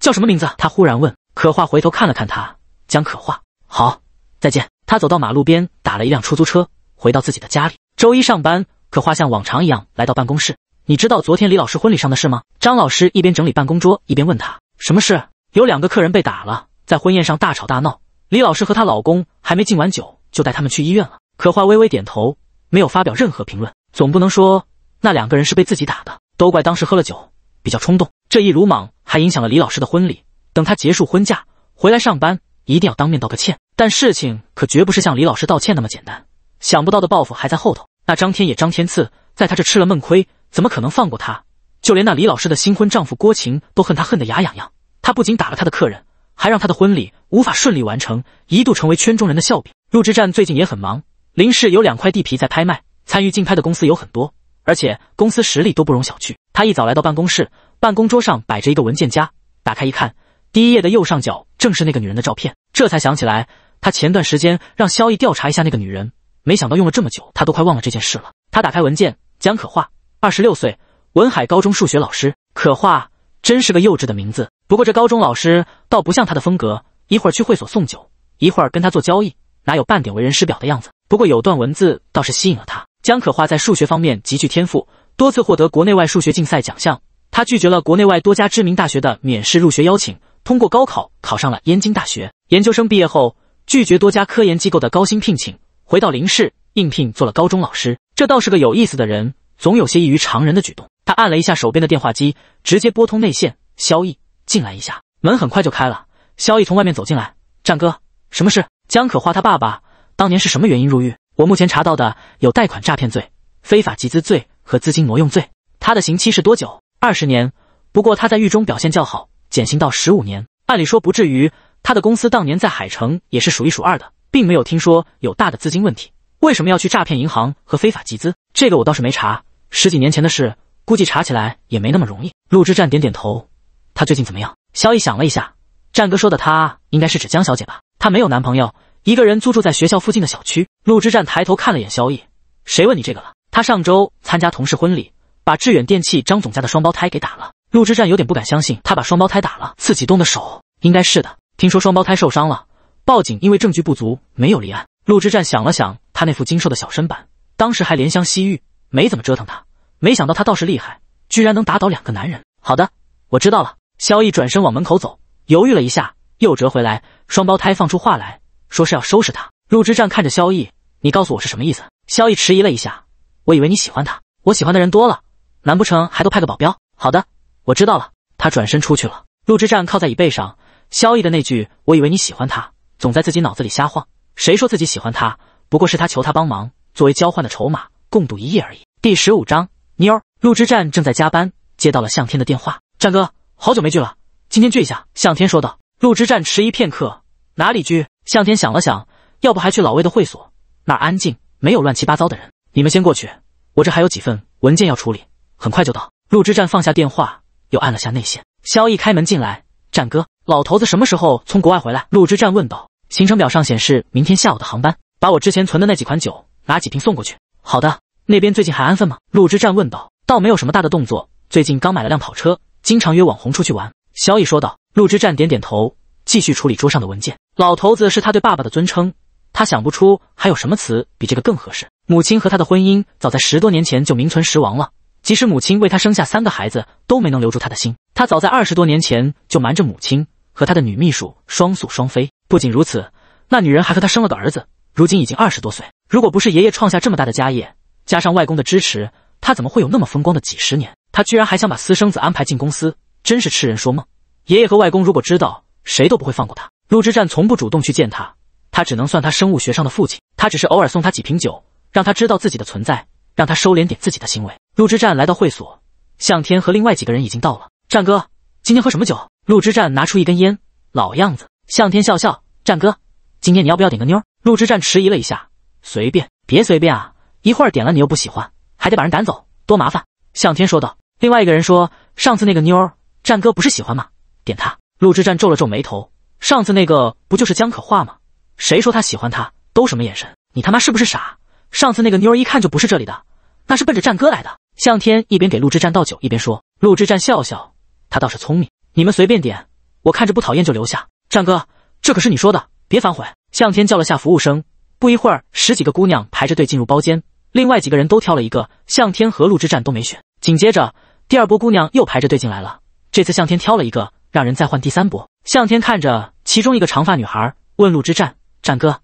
S1: 叫什么名字？他忽然问。可画回头看了看他，江可画。好，再见。他走到马路边，打了一辆出租车，回到自己的家里。周一上班，可画像往常一样来到办公室。你知道昨天李老师婚礼上的事吗？张老师一边整理办公桌，一边问他：“什么事？有两个客人被打了，在婚宴上大吵大闹。李老师和她老公还没敬完酒，就带他们去医院了。”可花微微点头，没有发表任何评论。总不能说那两个人是被自己打的，都怪当时喝了酒，比较冲动，这一鲁莽还影响了李老师的婚礼。等她结束婚假回来上班，一定要当面道个歉。但事情可绝不是向李老师道歉那么简单，想不到的报复还在后头。那张天野、张天赐在他这吃了闷亏。怎么可能放过他？就连那李老师的新婚丈夫郭晴都恨他，恨得牙痒痒。他不仅打了他的客人，还让他的婚礼无法顺利完成，一度成为圈中人的笑柄。入职站最近也很忙，林氏有两块地皮在拍卖，参与竞拍的公司有很多，而且公司实力都不容小觑。他一早来到办公室，办公桌上摆着一个文件夹，打开一看，第一页的右上角正是那个女人的照片。这才想起来，他前段时间让萧逸调查一下那个女人，没想到用了这么久，他都快忘了这件事了。他打开文件，江可画。二十六岁，文海高中数学老师，可画真是个幼稚的名字。不过这高中老师倒不像他的风格，一会儿去会所送酒，一会儿跟他做交易，哪有半点为人师表的样子？不过有段文字倒是吸引了他。江可画在数学方面极具天赋，多次获得国内外数学竞赛奖项。他拒绝了国内外多家知名大学的免试入学邀请，通过高考考上了燕京大学。研究生毕业后，拒绝多家科研机构的高薪聘请，回到林市应聘做了高中老师。这倒是个有意思的人。总有些异于常人的举动。他按了一下手边的电话机，直接拨通内线。萧毅，进来一下。门很快就开了，萧毅从外面走进来。战哥，什么事？江可花他爸爸当年是什么原因入狱？我目前查到的有贷款诈骗罪、非法集资罪和资金挪用罪。他的刑期是多久？二十年。不过他在狱中表现较好，减刑到十五年。按理说不至于。他的公司当年在海城也是数一数二的，并没有听说有大的资金问题，为什么要去诈骗银行和非法集资？这个我倒是没查。十几年前的事，估计查起来也没那么容易。陆之战点点头。他最近怎么样？萧逸想了一下，战哥说的他，应该是指江小姐吧？她没有男朋友，一个人租住在学校附近的小区。陆之战抬头看了眼萧逸，谁问你这个了？他上周参加同事婚礼，把致远电器张总家的双胞胎给打了。陆之战有点不敢相信，他把双胞胎打了，自己动的手？应该是的。听说双胞胎受伤了，报警因为证据不足没有立案。陆之战想了想，他那副精瘦的小身板，当时还怜香惜玉。没怎么折腾他，没想到他倒是厉害，居然能打倒两个男人。好的，我知道了。萧逸转身往门口走，犹豫了一下，又折回来。双胞胎放出话来说是要收拾他。陆之战看着萧逸，你告诉我是什么意思？萧逸迟疑了一下，我以为你喜欢他。我喜欢的人多了，难不成还都派个保镖？好的，我知道了。他转身出去了。陆之战靠在椅背上，萧逸的那句“我以为你喜欢他”总在自己脑子里瞎晃。谁说自己喜欢他？不过是他求他帮忙，作为交换的筹码。共度一夜而已。第十五章，妞儿。陆之战正在加班，接到了向天的电话：“战哥，好久没聚了，今天聚一下。”向天说道。陆之战迟疑片刻：“哪里聚？”向天想了想：“要不还去老魏的会所？那儿安静，没有乱七八糟的人。你们先过去，我这还有几份文件要处理，很快就到。”陆之战放下电话，又按了下内线。萧逸开门进来：“战哥，老头子什么时候从国外回来？”陆之战问道：“行程表上显示明天下午的航班。”“把我之前存的那几款酒拿几瓶送过去。”“好的。”那边最近还安分吗？陆之战问道。倒没有什么大的动作，最近刚买了辆跑车，经常约网红出去玩。萧逸说道。陆之战点点头，继续处理桌上的文件。老头子是他对爸爸的尊称，他想不出还有什么词比这个更合适。母亲和他的婚姻早在十多年前就名存实亡了，即使母亲为他生下三个孩子，都没能留住他的心。他早在二十多年前就瞒着母亲和他的女秘书双宿双飞。不仅如此，那女人还和他生了个儿子，如今已经二十多岁。如果不是爷爷创下这么大的家业，加上外公的支持，他怎么会有那么风光的几十年？他居然还想把私生子安排进公司，真是痴人说梦。爷爷和外公如果知道，谁都不会放过他。陆之战从不主动去见他，他只能算他生物学上的父亲。他只是偶尔送他几瓶酒，让他知道自己的存在，让他收敛点自己的行为。陆之战来到会所，向天和另外几个人已经到了。战哥，今天喝什么酒？陆之战拿出一根烟，老样子。向天笑笑，战哥，今天你要不要点个妞？陆之战迟疑了一下，随便，别随便啊。一会儿点了你又不喜欢，还得把人赶走，多麻烦！向天说道。另外一个人说：“上次那个妞儿，战哥不是喜欢吗？点他。”陆之战皱了皱眉头：“上次那个不就是江可画吗？谁说他喜欢她？都什么眼神？你他妈是不是傻？上次那个妞儿一看就不是这里的，那是奔着战哥来的。”向天一边给陆之战倒酒，一边说：“陆之战笑笑，他倒是聪明，你们随便点，我看着不讨厌就留下。战哥，这可是你说的，别反悔。”向天叫了下服务生，不一会儿，十几个姑娘排着队进入包间。另外几个人都挑了一个，向天和陆之战都没选。紧接着，第二波姑娘又排着队进来了。这次向天挑了一个，让人再换第三波。向天看着其中一个长发女孩，问陆之战：“战哥，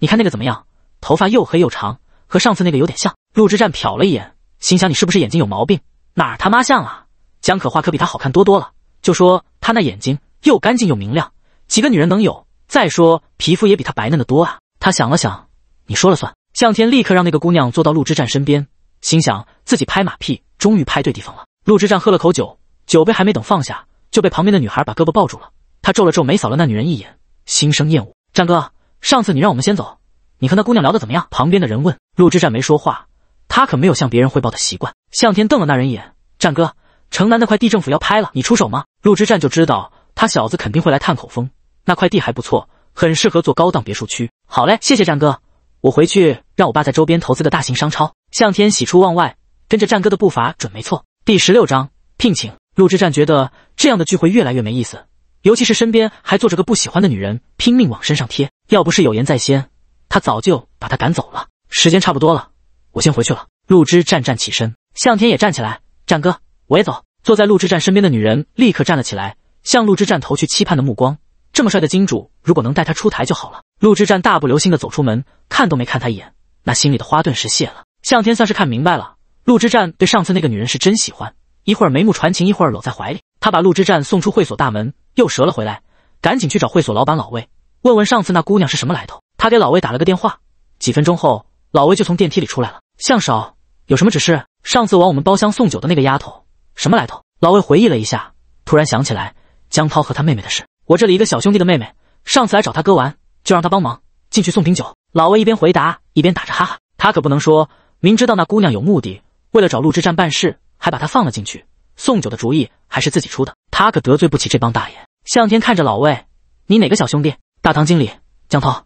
S1: 你看那个怎么样？头发又黑又长，和上次那个有点像。”陆之战瞟了一眼，心想：“你是不是眼睛有毛病？哪儿他妈像啊？江可画可比她好看多多了，就说她那眼睛又干净又明亮，几个女人能有？再说皮肤也比她白嫩的多啊。”他想了想：“你说了算。”向天立刻让那个姑娘坐到陆之战身边，心想自己拍马屁终于拍对地方了。陆之战喝了口酒，酒杯还没等放下，就被旁边的女孩把胳膊抱住了。他皱了皱眉，扫了那女人一眼，心生厌恶。战哥，上次你让我们先走，你和那姑娘聊得怎么样？旁边的人问。陆之战没说话，他可没有向别人汇报的习惯。向天瞪了那人一眼。战哥，城南那块地政府要拍了，你出手吗？陆之战就知道他小子肯定会来探口风。那块地还不错，很适合做高档别墅区。好嘞，谢谢战哥。我回去让我爸在周边投资的大型商超，向天喜出望外，跟着战哥的步伐准没错。第十六章聘请陆之战觉得这样的聚会越来越没意思，尤其是身边还坐着个不喜欢的女人拼命往身上贴，要不是有言在先，他早就把她赶走了。时间差不多了，我先回去了。陆之战站起身，向天也站起来，战哥我也走。坐在陆之战身边的女人立刻站了起来，向陆之战投去期盼的目光。这么帅的金主，如果能带他出台就好了。陆之战大步流星地走出门，看都没看他一眼，那心里的花顿时谢了。向天算是看明白了，陆之战对上次那个女人是真喜欢，一会儿眉目传情，一会儿搂在怀里。他把陆之战送出会所大门，又折了回来，赶紧去找会所老板老魏，问问上次那姑娘是什么来头。他给老魏打了个电话，几分钟后，老魏就从电梯里出来了。向少有什么指示？上次往我们包厢送酒的那个丫头什么来头？老魏回忆了一下，突然想起来江涛和他妹妹的事。我这里一个小兄弟的妹妹，上次来找他哥玩，就让他帮忙进去送瓶酒。老魏一边回答一边打着哈哈，他可不能说明知道那姑娘有目的，为了找陆之战办事，还把她放了进去送酒的主意还是自己出的，他可得罪不起这帮大爷。向天看着老魏，你哪个小兄弟？大堂经理江涛，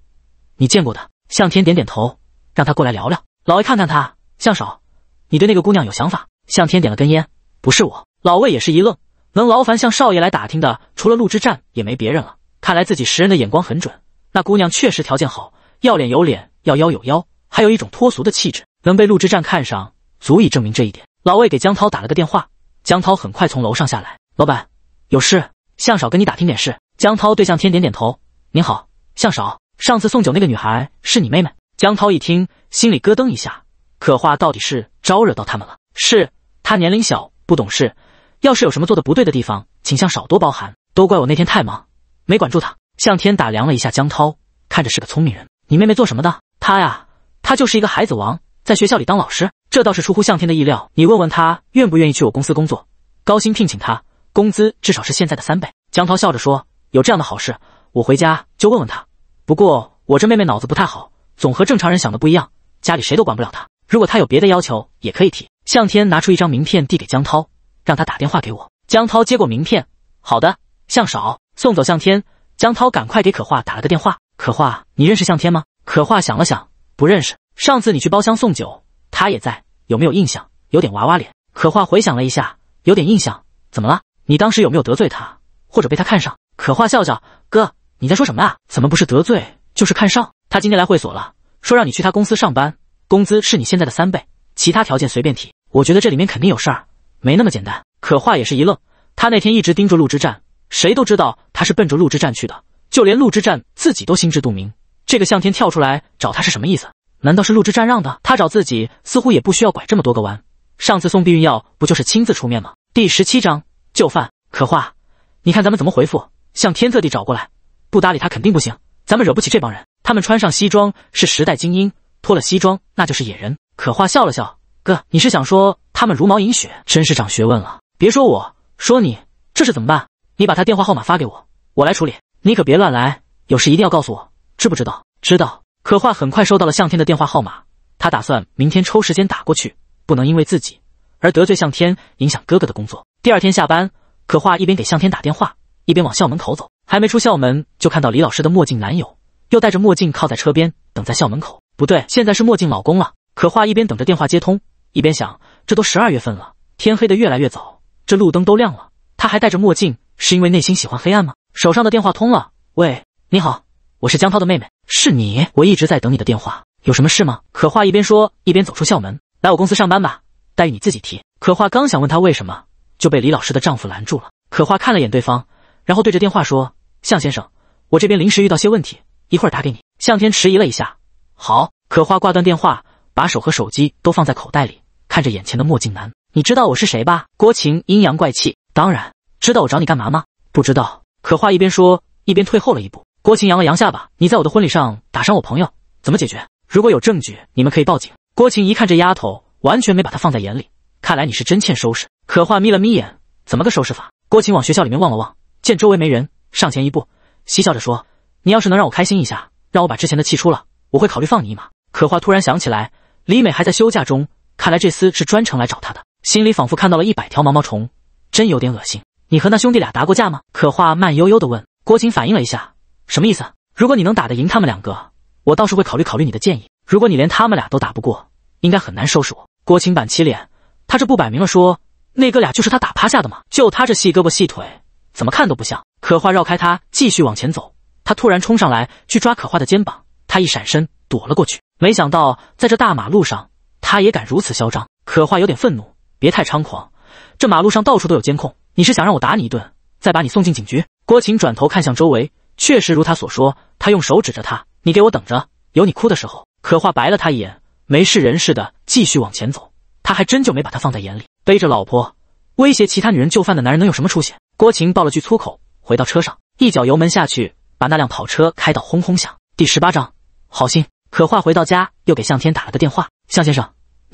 S1: 你见过的。向天点点头，让他过来聊聊。老魏看看他，向少，你对那个姑娘有想法？向天点了根烟，不是我。老魏也是一愣。能劳烦向少爷来打听的，除了陆之战也没别人了。看来自己识人的眼光很准，那姑娘确实条件好，要脸有脸，要腰有腰，还有一种脱俗的气质，能被陆之战看上，足以证明这一点。老魏给江涛打了个电话，江涛很快从楼上下来。老板有事，向少跟你打听点事。江涛对向天点点头。您好，向少，上次送酒那个女孩是你妹妹？江涛一听，心里咯噔一下，可话到底是招惹到他们了。是她年龄小，不懂事。要是有什么做的不对的地方，请向少多包涵。都怪我那天太忙，没管住他。向天打量了一下江涛，看着是个聪明人。你妹妹做什么的？她呀，她就是一个孩子王，在学校里当老师。这倒是出乎向天的意料。你问问他愿不愿意去我公司工作，高薪聘请他，工资至少是现在的三倍。江涛笑着说：“有这样的好事，我回家就问问他。不过我这妹妹脑子不太好，总和正常人想的不一样，家里谁都管不了她。如果她有别的要求，也可以提。”向天拿出一张名片递给江涛。让他打电话给我。江涛接过名片，好的，向少送走向天。江涛赶快给可画打了个电话。可画，你认识向天吗？可画想了想，不认识。上次你去包厢送酒，他也在，有没有印象？有点娃娃脸。可画回想了一下，有点印象。怎么了？你当时有没有得罪他，或者被他看上？可画笑笑，哥，你在说什么啊？怎么不是得罪就是看上？他今天来会所了，说让你去他公司上班，工资是你现在的三倍，其他条件随便提。我觉得这里面肯定有事儿。没那么简单。可画也是一愣，他那天一直盯着陆之战，谁都知道他是奔着陆之战去的，就连陆之战自己都心知肚明。这个向天跳出来找他是什么意思？难道是陆之战让的？他找自己似乎也不需要拐这么多个弯。上次送避孕药不就是亲自出面吗？第十七章就范。可画，你看咱们怎么回复向天特地找过来，不搭理他肯定不行。咱们惹不起这帮人，他们穿上西装是时代精英，脱了西装那就是野人。可画笑了笑，哥，你是想说？他们茹毛饮血，真是长学问了。别说我说你，这是怎么办？你把他电话号码发给我，我来处理。你可别乱来，有事一定要告诉我，知不知道？知道。可画很快收到了向天的电话号码，他打算明天抽时间打过去，不能因为自己而得罪向天，影响哥哥的工作。第二天下班，可画一边给向天打电话，一边往校门口走。还没出校门，就看到李老师的墨镜男友又戴着墨镜靠在车边，等在校门口。不对，现在是墨镜老公了。可画一边等着电话接通，一边想。这都十二月份了，天黑的越来越早，这路灯都亮了，他还戴着墨镜，是因为内心喜欢黑暗吗？手上的电话通了，喂，你好，我是江涛的妹妹，是你，我一直在等你的电话，有什么事吗？可画一边说一边走出校门，来我公司上班吧，待遇你自己提。可画刚想问他为什么，就被李老师的丈夫拦住了。可画看了眼对方，然后对着电话说：向先生，我这边临时遇到些问题，一会儿打给你。向天迟疑了一下，好。可画挂断电话，把手和手机都放在口袋里。看着眼前的墨镜男，你知道我是谁吧？郭晴阴阳怪气。当然知道我找你干嘛吗？不知道。可画一边说一边退后了一步。郭晴扬了扬下巴：“你在我的婚礼上打伤我朋友，怎么解决？如果有证据，你们可以报警。”郭晴一看这丫头，完全没把她放在眼里。看来你是真欠收拾。可画眯了眯眼：“怎么个收拾法？”郭晴往学校里面望了望，见周围没人，上前一步，嬉笑着说：“你要是能让我开心一下，让我把之前的气出了，我会考虑放你一马。”可画突然想起来，李美还在休假中。看来这厮是专程来找他的，心里仿佛看到了一百条毛毛虫，真有点恶心。你和那兄弟俩打过架吗？可话慢悠悠地问。郭琴反应了一下，什么意思？如果你能打得赢他们两个，我倒是会考虑考虑你的建议。如果你连他们俩都打不过，应该很难收拾我。郭琴板起脸，他这不摆明了说那哥俩就是他打趴下的吗？就他这细胳膊细腿，怎么看都不像。可话绕开他，继续往前走。他突然冲上来去抓可画的肩膀，他一闪身躲了过去。没想到在这大马路上。他也敢如此嚣张，可化有点愤怒，别太猖狂，这马路上到处都有监控，你是想让我打你一顿，再把你送进警局？郭琴转头看向周围，确实如他所说，他用手指着他，你给我等着，有你哭的时候。可话白了他一眼，没事人似的继续往前走，他还真就没把他放在眼里。背着老婆威胁其他女人就范的男人能有什么出息？郭琴爆了句粗口，回到车上，一脚油门下去，把那辆跑车开到轰轰响。第十八章，好心。可化回到家，又给向天打了个电话，向先生。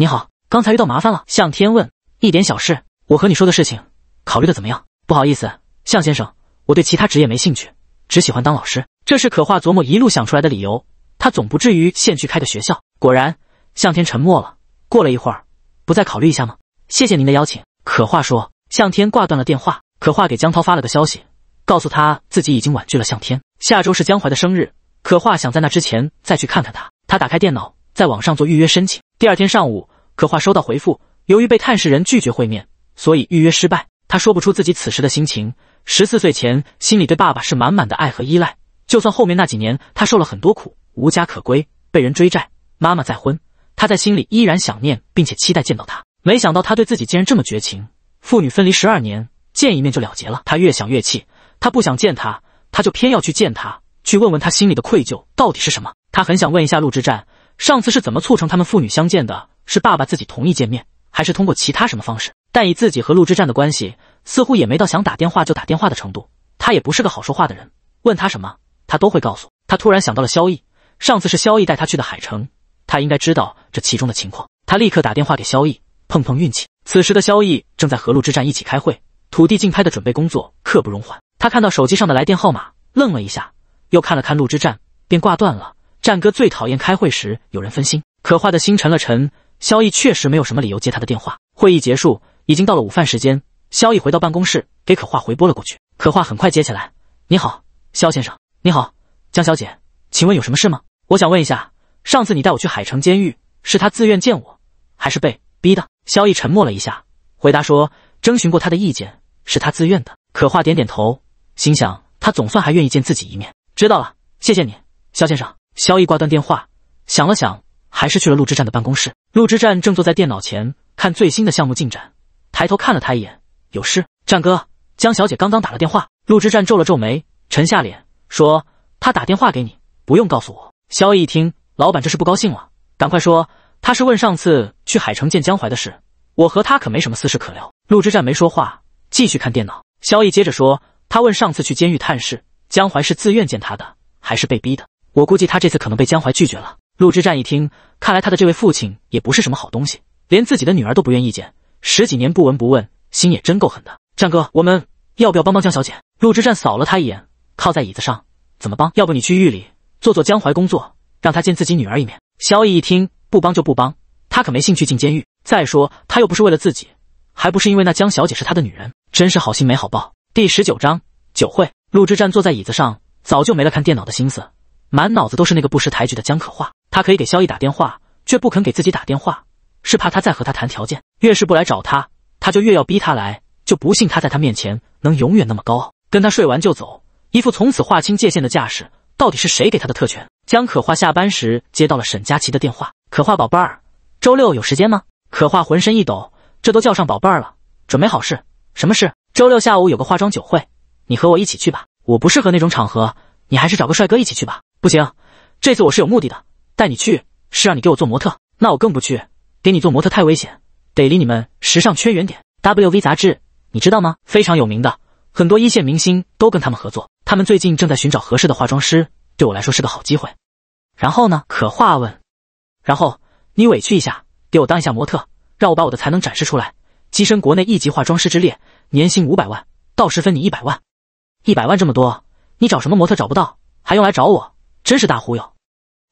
S1: 你好，刚才遇到麻烦了。向天问一点小事，我和你说的事情，考虑的怎么样？不好意思，向先生，我对其他职业没兴趣，只喜欢当老师。这是可画琢磨一路想出来的理由，他总不至于现去开个学校。果然，向天沉默了。过了一会儿，不再考虑一下吗？谢谢您的邀请。可化说，向天挂断了电话。可画给江涛发了个消息，告诉他自己已经婉拒了向天。下周是江淮的生日，可画想在那之前再去看看他。他打开电脑，在网上做预约申请。第二天上午。可话收到回复，由于被探视人拒绝会面，所以预约失败。他说不出自己此时的心情。十四岁前，心里对爸爸是满满的爱和依赖。就算后面那几年他受了很多苦，无家可归，被人追债，妈妈再婚，他在心里依然想念并且期待见到他。没想到他对自己竟然这么绝情。父女分离十二年，见一面就了结了。他越想越气，他不想见他，他就偏要去见他，去问问他心里的愧疚到底是什么。他很想问一下陆之战，上次是怎么促成他们父女相见的。是爸爸自己同意见面，还是通过其他什么方式？但以自己和陆之战的关系，似乎也没到想打电话就打电话的程度。他也不是个好说话的人，问他什么，他都会告诉。他突然想到了萧逸，上次是萧逸带他去的海城，他应该知道这其中的情况。他立刻打电话给萧逸，碰碰运气。此时的萧逸正在和陆之战一起开会，土地竞拍的准备工作刻不容缓。他看到手机上的来电号码，愣了一下，又看了看陆之战，便挂断了。战哥最讨厌开会时有人分心，可话的心沉了沉。萧逸确实没有什么理由接他的电话。会议结束，已经到了午饭时间。萧逸回到办公室，给可画回拨了过去。可画很快接起来：“你好，萧先生。你好，江小姐，请问有什么事吗？我想问一下，上次你带我去海城监狱，是他自愿见我，还是被逼的？”萧逸沉默了一下，回答说：“征询过他的意见，是他自愿的。”可画点点头，心想他总算还愿意见自己一面。知道了，谢谢你，萧先生。萧逸挂断电话，想了想，还是去了陆之战的办公室。陆之战正坐在电脑前看最新的项目进展，抬头看了他一眼，有事？战哥，江小姐刚刚打了电话。陆之战皱了皱眉，沉下脸说：“他打电话给你，不用告诉我。”萧逸一听，老板这是不高兴了，赶快说：“他是问上次去海城见江淮的事，我和他可没什么私事可聊。”陆之战没说话，继续看电脑。萧逸接着说：“他问上次去监狱探视江淮是自愿见他的，还是被逼的？我估计他这次可能被江淮拒绝了。”陆之战一听，看来他的这位父亲也不是什么好东西，连自己的女儿都不愿意见，十几年不闻不问，心也真够狠的。战哥，我们要不要帮帮江小姐？陆之战扫了他一眼，靠在椅子上，怎么帮？要不你去狱里做做江淮工作，让他见自己女儿一面。萧逸一听，不帮就不帮，他可没兴趣进监狱。再说他又不是为了自己，还不是因为那江小姐是他的女人，真是好心没好报。第十九章酒会，陆之战坐在椅子上，早就没了看电脑的心思，满脑子都是那个不识抬举的江可画。他可以给萧逸打电话，却不肯给自己打电话，是怕他再和他谈条件。越是不来找他，他就越要逼他来，就不信他在他面前能永远那么高傲。跟他睡完就走，一副从此划清界限的架势。到底是谁给他的特权？江可画下班时接到了沈佳琪的电话：“可画宝贝儿，周六有时间吗？”可画浑身一抖，这都叫上宝贝儿了，准没好事。什么事？周六下午有个化妆酒会，你和我一起去吧。我不适合那种场合，你还是找个帅哥一起去吧。不行，这次我是有目的的。带你去是让你给我做模特，那我更不去。给你做模特太危险，得离你们时尚圈远点。WV 杂志你知道吗？非常有名的，很多一线明星都跟他们合作。他们最近正在寻找合适的化妆师，对我来说是个好机会。然后呢？可话问。然后你委屈一下，给我当一下模特，让我把我的才能展示出来，跻身国内一级化妆师之列，年薪五百万，到时分你一百万。一百万这么多，你找什么模特找不到，还用来找我，真是大忽悠。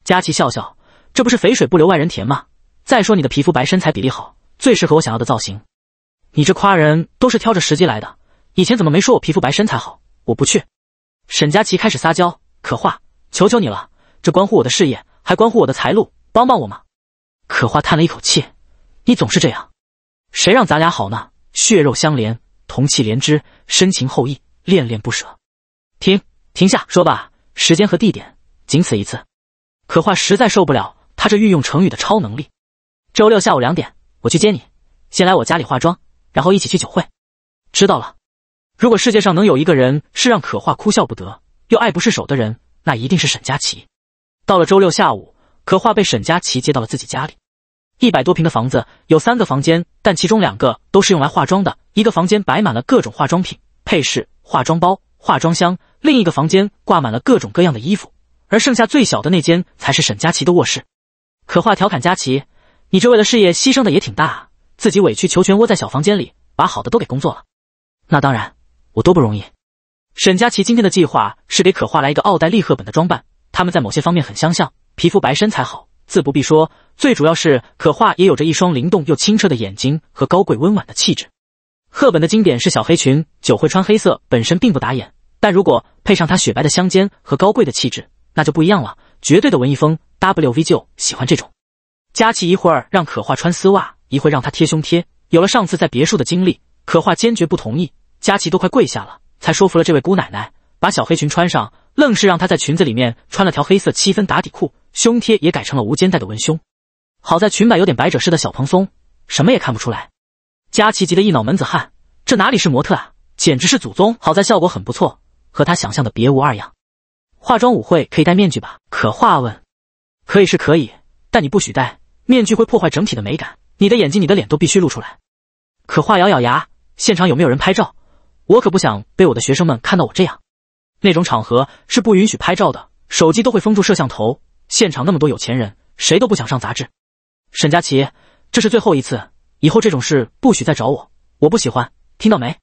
S1: 佳琪笑笑，这不是肥水不流外人田吗？再说你的皮肤白，身材比例好，最适合我想要的造型。你这夸人都是挑着时机来的，以前怎么没说我皮肤白，身材好？我不去。沈佳琪开始撒娇，可画，求求你了，这关乎我的事业，还关乎我的财路，帮帮我嘛！可画叹了一口气，你总是这样，谁让咱俩好呢？血肉相连，同气连枝，深情厚谊，恋恋不舍。停，停下，说吧，时间和地点，仅此一次。可画实在受不了他这运用成语的超能力。周六下午两点，我去接你。先来我家里化妆，然后一起去酒会。知道了。如果世界上能有一个人是让可画哭笑不得又爱不释手的人，那一定是沈佳琪。到了周六下午，可画被沈佳琪接到了自己家里。一百多平的房子有三个房间，但其中两个都是用来化妆的。一个房间摆满了各种化妆品、配饰、化妆包、化妆箱；另一个房间挂满了各种各样的衣服。而剩下最小的那间才是沈佳琪的卧室。可画调侃佳琪：“你这为了事业牺牲的也挺大，自己委曲求全窝在小房间里，把好的都给工作了。”那当然，我多不容易。沈佳琪今天的计划是给可画来一个奥黛丽·赫本的装扮。他们在某些方面很相像，皮肤白，身材好，自不必说。最主要是，可画也有着一双灵动又清澈的眼睛和高贵温婉的气质。赫本的经典是小黑裙，久会穿黑色本身并不打眼，但如果配上她雪白的香肩和高贵的气质。那就不一样了，绝对的文艺风。W V 就喜欢这种。佳琪一会儿让可画穿丝袜，一会儿让她贴胸贴。有了上次在别墅的经历，可画坚决不同意。佳琪都快跪下了，才说服了这位姑奶奶，把小黑裙穿上，愣是让她在裙子里面穿了条黑色七分打底裤，胸贴也改成了无肩带的文胸。好在裙摆有点百褶式的小蓬松，什么也看不出来。佳琪急得一脑门子汗，这哪里是模特啊，简直是祖宗！好在效果很不错，和她想象的别无二样。化妆舞会可以戴面具吧？可话问，可以是可以，但你不许戴，面具会破坏整体的美感。你的眼睛、你的脸都必须露出来。可话咬咬牙，现场有没有人拍照？我可不想被我的学生们看到我这样。那种场合是不允许拍照的，手机都会封住摄像头。现场那么多有钱人，谁都不想上杂志。沈佳琪，这是最后一次，以后这种事不许再找我，我不喜欢，听到没？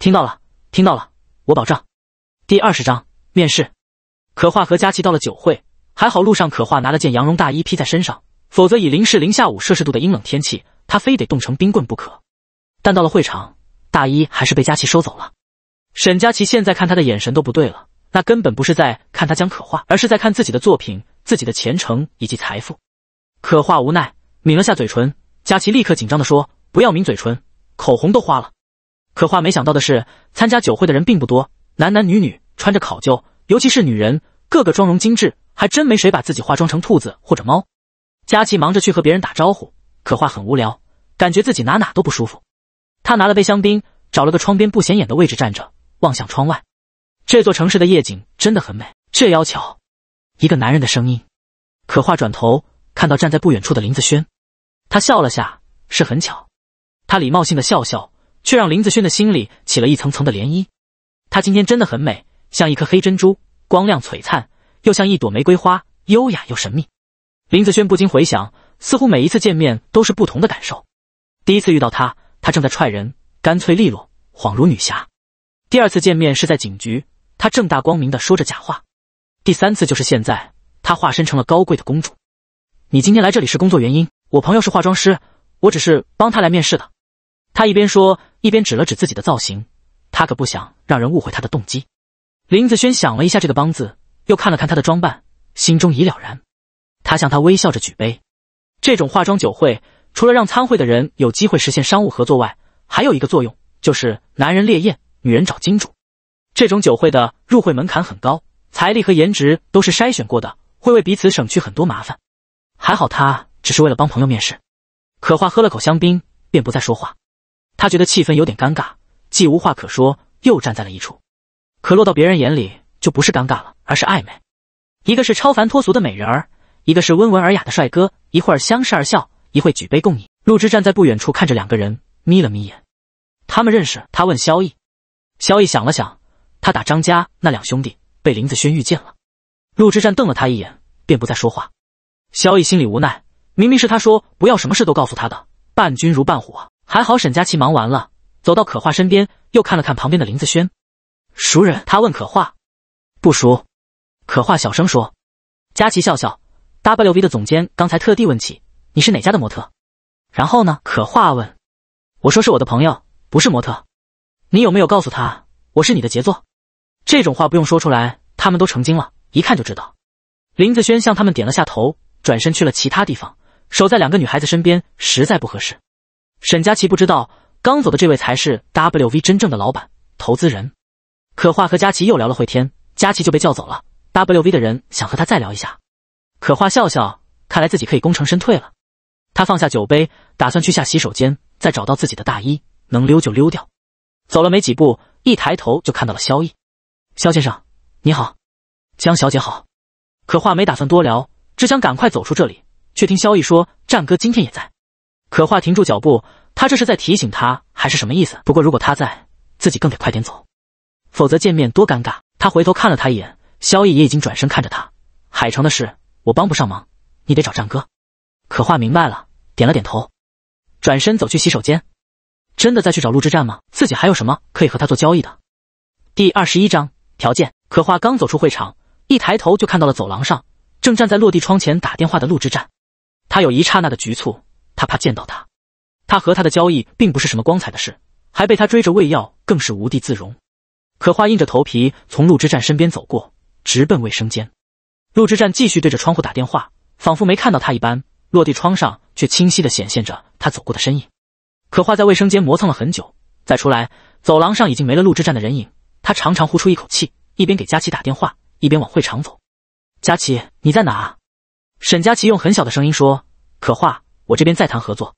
S1: 听到了，听到了，我保证。第二十章面试。可画和佳琪到了酒会，还好路上可画拿了件羊绒大衣披在身上，否则以零是零下五摄氏度的阴冷天气，他非得冻成冰棍不可。但到了会场，大衣还是被佳琪收走了。沈佳琪现在看他的眼神都不对了，那根本不是在看他将可画，而是在看自己的作品、自己的前程以及财富。可画无奈抿了下嘴唇，佳琪立刻紧张地说：“不要抿嘴唇，口红都花了。”可画没想到的是，参加酒会的人并不多，男男女女穿着考究。尤其是女人，个个妆容精致，还真没谁把自己化妆成兔子或者猫。佳琪忙着去和别人打招呼，可话很无聊，感觉自己哪哪都不舒服。她拿了杯香槟，找了个窗边不显眼的位置站着，望向窗外。这座城市的夜景真的很美。这要巧，一个男人的声音。可话转头看到站在不远处的林子轩，他笑了下，是很巧。他礼貌性的笑笑，却让林子轩的心里起了一层层的涟漪。她今天真的很美。像一颗黑珍珠，光亮璀璨；又像一朵玫瑰花，优雅又神秘。林子轩不禁回想，似乎每一次见面都是不同的感受。第一次遇到他，他正在踹人，干脆利落，恍如女侠；第二次见面是在警局，他正大光明的说着假话；第三次就是现在，他化身成了高贵的公主。你今天来这里是工作原因？我朋友是化妆师，我只是帮他来面试的。他一边说，一边指了指自己的造型，他可不想让人误会他的动机。林子轩想了一下这个“帮”字，又看了看他的装扮，心中已了然。他向他微笑着举杯。这种化妆酒会，除了让参会的人有机会实现商务合作外，还有一个作用就是男人烈焰，女人找金主。这种酒会的入会门槛很高，财力和颜值都是筛选过的，会为彼此省去很多麻烦。还好他只是为了帮朋友面试。可化喝了口香槟，便不再说话。他觉得气氛有点尴尬，既无话可说，又站在了一处。可落到别人眼里就不是尴尬了，而是暧昧。一个是超凡脱俗的美人儿，一个是温文尔雅的帅哥，一会儿相视而笑，一会举杯共饮。陆之站在不远处看着两个人，眯了眯眼。他们认识？他问萧逸。萧逸想了想，他打张家那两兄弟被林子轩遇见了。陆之战瞪了他一眼，便不再说话。萧逸心里无奈，明明是他说不要什么事都告诉他的，伴君如伴虎啊。还好沈佳琪忙完了，走到可画身边，又看了看旁边的林子轩。熟人，他问可画，不熟。可画小声说：“佳琪笑笑，W V 的总监刚才特地问起你是哪家的模特，然后呢？”可画问：“我说是我的朋友，不是模特。你有没有告诉他我是你的杰作？这种话不用说出来，他们都成精了，一看就知道。”林子轩向他们点了下头，转身去了其他地方。守在两个女孩子身边实在不合适。沈佳琪不知道，刚走的这位才是 W V 真正的老板、投资人。可画和佳琪又聊了会天，佳琪就被叫走了。WV 的人想和他再聊一下，可画笑笑，看来自己可以功成身退了。他放下酒杯，打算去下洗手间，再找到自己的大衣，能溜就溜掉。走了没几步，一抬头就看到了萧逸。萧先生，你好，江小姐好。可画没打算多聊，只想赶快走出这里。却听萧逸说：“战哥今天也在。”可画停住脚步，他这是在提醒他，还是什么意思？不过如果他在，自己更得快点走。否则见面多尴尬。他回头看了他一眼，萧逸也已经转身看着他。海城的事我帮不上忙，你得找战哥。可话明白了，点了点头，转身走去洗手间。真的再去找陆之战吗？自己还有什么可以和他做交易的？第二十一章条件。可话刚走出会场，一抬头就看到了走廊上正站在落地窗前打电话的陆之战。他有一刹那的局促，他怕见到他。他和他的交易并不是什么光彩的事，还被他追着喂药，更是无地自容。可画硬着头皮从陆之战身边走过，直奔卫生间。陆之战继续对着窗户打电话，仿佛没看到他一般。落地窗上却清晰的显现着他走过的身影。可画在卫生间磨蹭了很久，再出来，走廊上已经没了陆之战的人影。他长长呼出一口气，一边给佳琪打电话，一边往会场走。佳琪，你在哪？沈佳琪用很小的声音说：“可画，我这边在谈合作，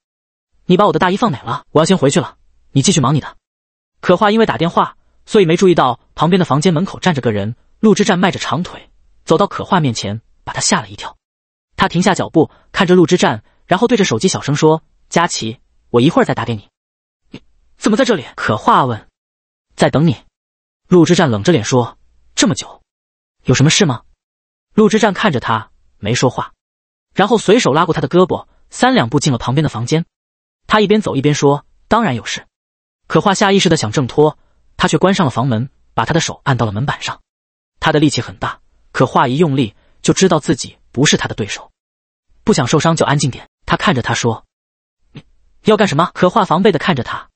S1: 你把我的大衣放哪了？我要先回去了，你继续忙你的。”可画因为打电话。所以没注意到旁边的房间门口站着个人。陆之战迈着长腿走到可画面前，把他吓了一跳。他停下脚步，看着陆之战，然后对着手机小声说：“佳琪，我一会儿再打给你。”“你怎么在这里？”可画问。在等你。”陆之战冷着脸说。“这么久，有什么事吗？”陆之战看着他，没说话，然后随手拉过他的胳膊，三两步进了旁边的房间。他一边走一边说：“当然有事。”可画下意识的想挣脱。他却关上了房门，把他的手按到了门板上。他的力气很大，可话一用力就知道自己不是他的对手。不想受伤就安静点。他看着他说：“要干什么？”可画防备的看着他，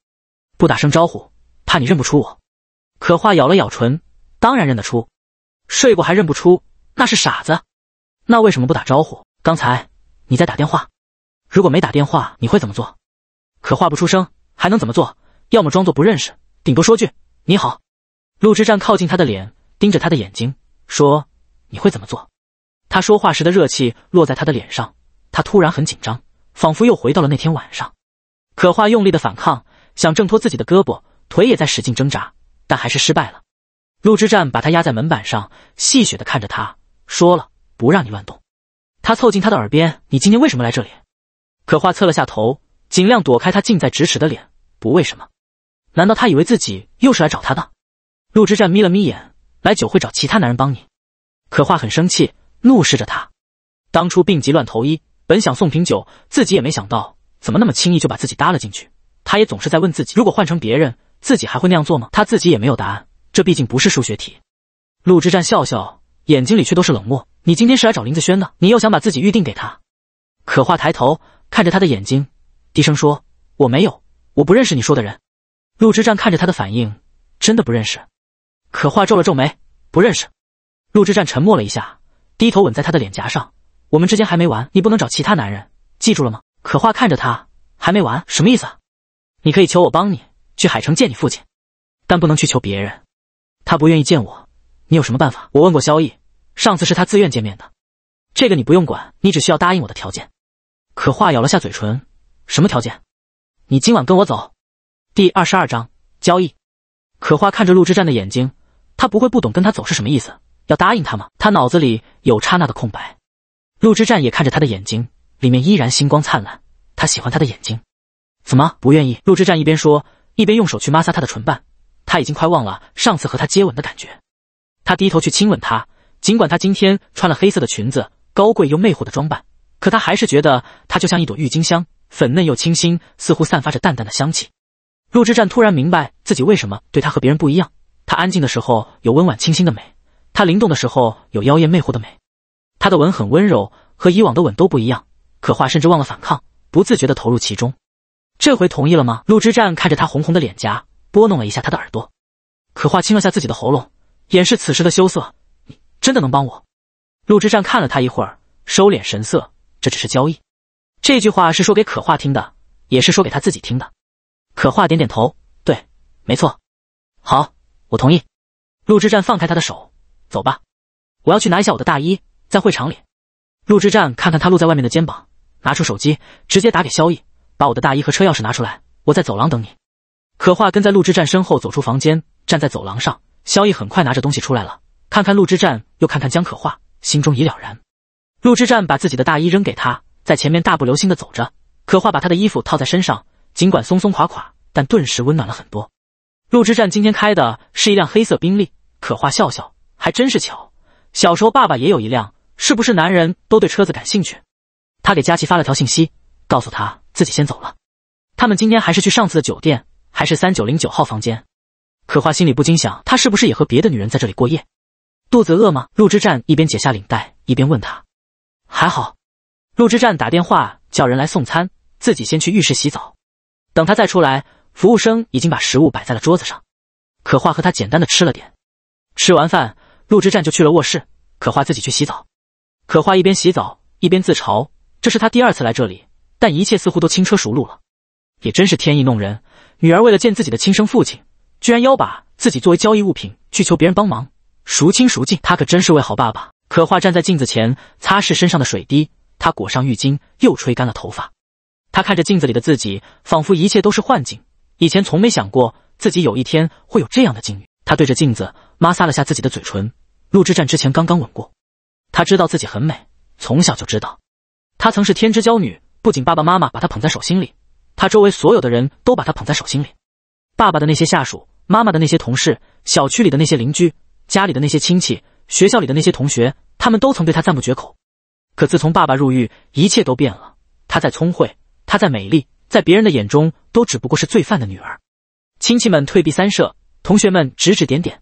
S1: 不打声招呼，怕你认不出我。可画咬了咬唇，当然认得出。睡过还认不出，那是傻子。那为什么不打招呼？刚才你在打电话。如果没打电话，你会怎么做？可画不出声，还能怎么做？要么装作不认识，顶多说句。你好，陆之战靠近他的脸，盯着他的眼睛说：“你会怎么做？”他说话时的热气落在他的脸上，他突然很紧张，仿佛又回到了那天晚上。可画用力的反抗，想挣脱自己的胳膊，腿也在使劲挣扎，但还是失败了。陆之战把他压在门板上，戏谑的看着他，说了：“不让你乱动。”他凑近他的耳边：“你今天为什么来这里？”可画侧了下头，尽量躲开他近在咫尺的脸，不为什么。难道他以为自己又是来找他的？陆之战眯了眯眼，来酒会找其他男人帮你。可画很生气，怒视着他。当初病急乱投医，本想送瓶酒，自己也没想到，怎么那么轻易就把自己搭了进去。他也总是在问自己，如果换成别人，自己还会那样做吗？他自己也没有答案。这毕竟不是数学题。陆之战笑笑，眼睛里却都是冷漠。你今天是来找林子轩的，你又想把自己预定给他？可画抬头看着他的眼睛，低声说：“我没有，我不认识你说的人。”陆之战看着他的反应，真的不认识。可画皱了皱眉，不认识。陆之战沉默了一下，低头吻在他的脸颊上。我们之间还没完，你不能找其他男人，记住了吗？可画看着他，还没完什么意思？你可以求我帮你去海城见你父亲，但不能去求别人。他不愿意见我，你有什么办法？我问过萧逸，上次是他自愿见面的，这个你不用管，你只需要答应我的条件。可画咬了下嘴唇，什么条件？你今晚跟我走。第二十二章交易。可花看着陆之战的眼睛，他不会不懂跟他走是什么意思，要答应他吗？他脑子里有刹那的空白。陆之战也看着他的眼睛，里面依然星光灿烂。他喜欢他的眼睛，怎么不愿意？陆之战一边说，一边用手去摩挲她的唇瓣。他已经快忘了上次和他接吻的感觉。他低头去亲吻她，尽管她今天穿了黑色的裙子，高贵又魅惑的装扮，可他还是觉得她就像一朵郁金香，粉嫩又清新，似乎散发着淡淡的香气。陆之战突然明白自己为什么对他和别人不一样。他安静的时候有温婉清新的美，他灵动的时候有妖艳魅惑的美。他的吻很温柔，和以往的吻都不一样。可画甚至忘了反抗，不自觉地投入其中。这回同意了吗？陆之战看着他红红的脸颊，拨弄了一下他的耳朵。可画清了下自己的喉咙，掩饰此时的羞涩。你真的能帮我？陆之战看了他一会儿，收敛神色。这只是交易。这句话是说给可画听的，也是说给他自己听的。可画点点头，对，没错，好，我同意。陆之战放开他的手，走吧，我要去拿一下我的大衣，在会场里。陆之战看看他露在外面的肩膀，拿出手机，直接打给萧逸，把我的大衣和车钥匙拿出来，我在走廊等你。可画跟在陆之战身后走出房间，站在走廊上。萧逸很快拿着东西出来了，看看陆之战，又看看江可画，心中已了然。陆之战把自己的大衣扔给他，在前面大步流星的走着。可画把他的衣服套在身上。尽管松松垮垮，但顿时温暖了很多。陆之战今天开的是一辆黑色宾利，可画笑笑还真是巧。小时候爸爸也有一辆，是不是男人都对车子感兴趣？他给佳琪发了条信息，告诉他自己先走了。他们今天还是去上次的酒店，还是三九零九号房间。可画心里不禁想，他是不是也和别的女人在这里过夜？肚子饿吗？陆之战一边解下领带，一边问他。还好。陆之战打电话叫人来送餐，自己先去浴室洗澡。等他再出来，服务生已经把食物摆在了桌子上。可画和他简单的吃了点。吃完饭，陆之战就去了卧室，可画自己去洗澡。可画一边洗澡一边自嘲，这是他第二次来这里，但一切似乎都轻车熟路了。也真是天意弄人，女儿为了见自己的亲生父亲，居然要把自己作为交易物品去求别人帮忙孰轻孰近？他可真是位好爸爸。可画站在镜子前擦拭身上的水滴，他裹上浴巾，又吹干了头发。他看着镜子里的自己，仿佛一切都是幻境。以前从没想过自己有一天会有这样的境遇。他对着镜子抹擦了下自己的嘴唇，陆之战之前刚刚吻过。他知道自己很美，从小就知道。他曾是天之娇女，不仅爸爸妈妈把她捧在手心里，他周围所有的人都把她捧在手心里。爸爸的那些下属，妈妈的那些同事，小区里的那些邻居，家里的那些亲戚，学校里的那些同学，他们都曾对他赞不绝口。可自从爸爸入狱，一切都变了。他再聪慧。她在美丽，在别人的眼中都只不过是罪犯的女儿，亲戚们退避三舍，同学们指指点点，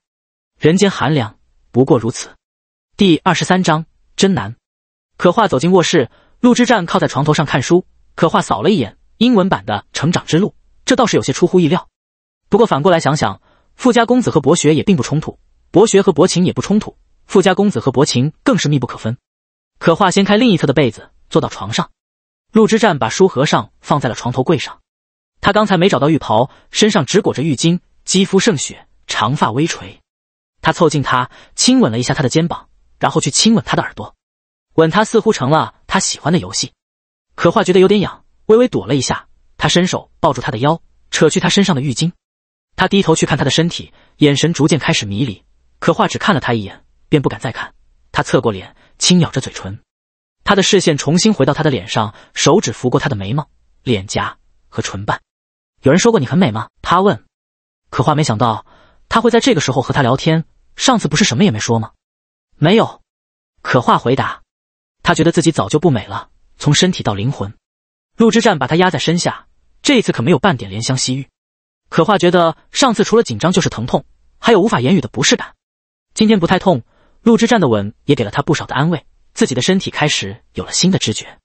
S1: 人间寒凉不过如此。第二十三章真难。可画走进卧室，陆之战靠在床头上看书。可画扫了一眼英文版的《成长之路》，这倒是有些出乎意料。不过反过来想想，富家公子和博学也并不冲突，博学和薄情也不冲突，富家公子和薄情更是密不可分。可画掀开另一侧的被子，坐到床上。陆之战把书合上，放在了床头柜上。他刚才没找到浴袍，身上只裹着浴巾，肌肤胜雪，长发微垂。他凑近他，亲吻了一下他的肩膀，然后去亲吻他的耳朵。吻他似乎成了他喜欢的游戏。可画觉得有点痒，微微躲了一下。他伸手抱住他的腰，扯去他身上的浴巾。他低头去看他的身体，眼神逐渐开始迷离。可画只看了他一眼，便不敢再看。他侧过脸，轻咬着嘴唇。他的视线重新回到她的脸上，手指拂过她的眉毛、脸颊和唇瓣。有人说过你很美吗？他问。可画没想到他会在这个时候和他聊天。上次不是什么也没说吗？没有。可画回答。他觉得自己早就不美了，从身体到灵魂。陆之战把他压在身下，这一次可没有半点怜香惜玉。可画觉得上次除了紧张就是疼痛，还有无法言语的不适感。今天不太痛，陆之战的吻也给了他不少的安慰。自己的身体开始有了新的知觉，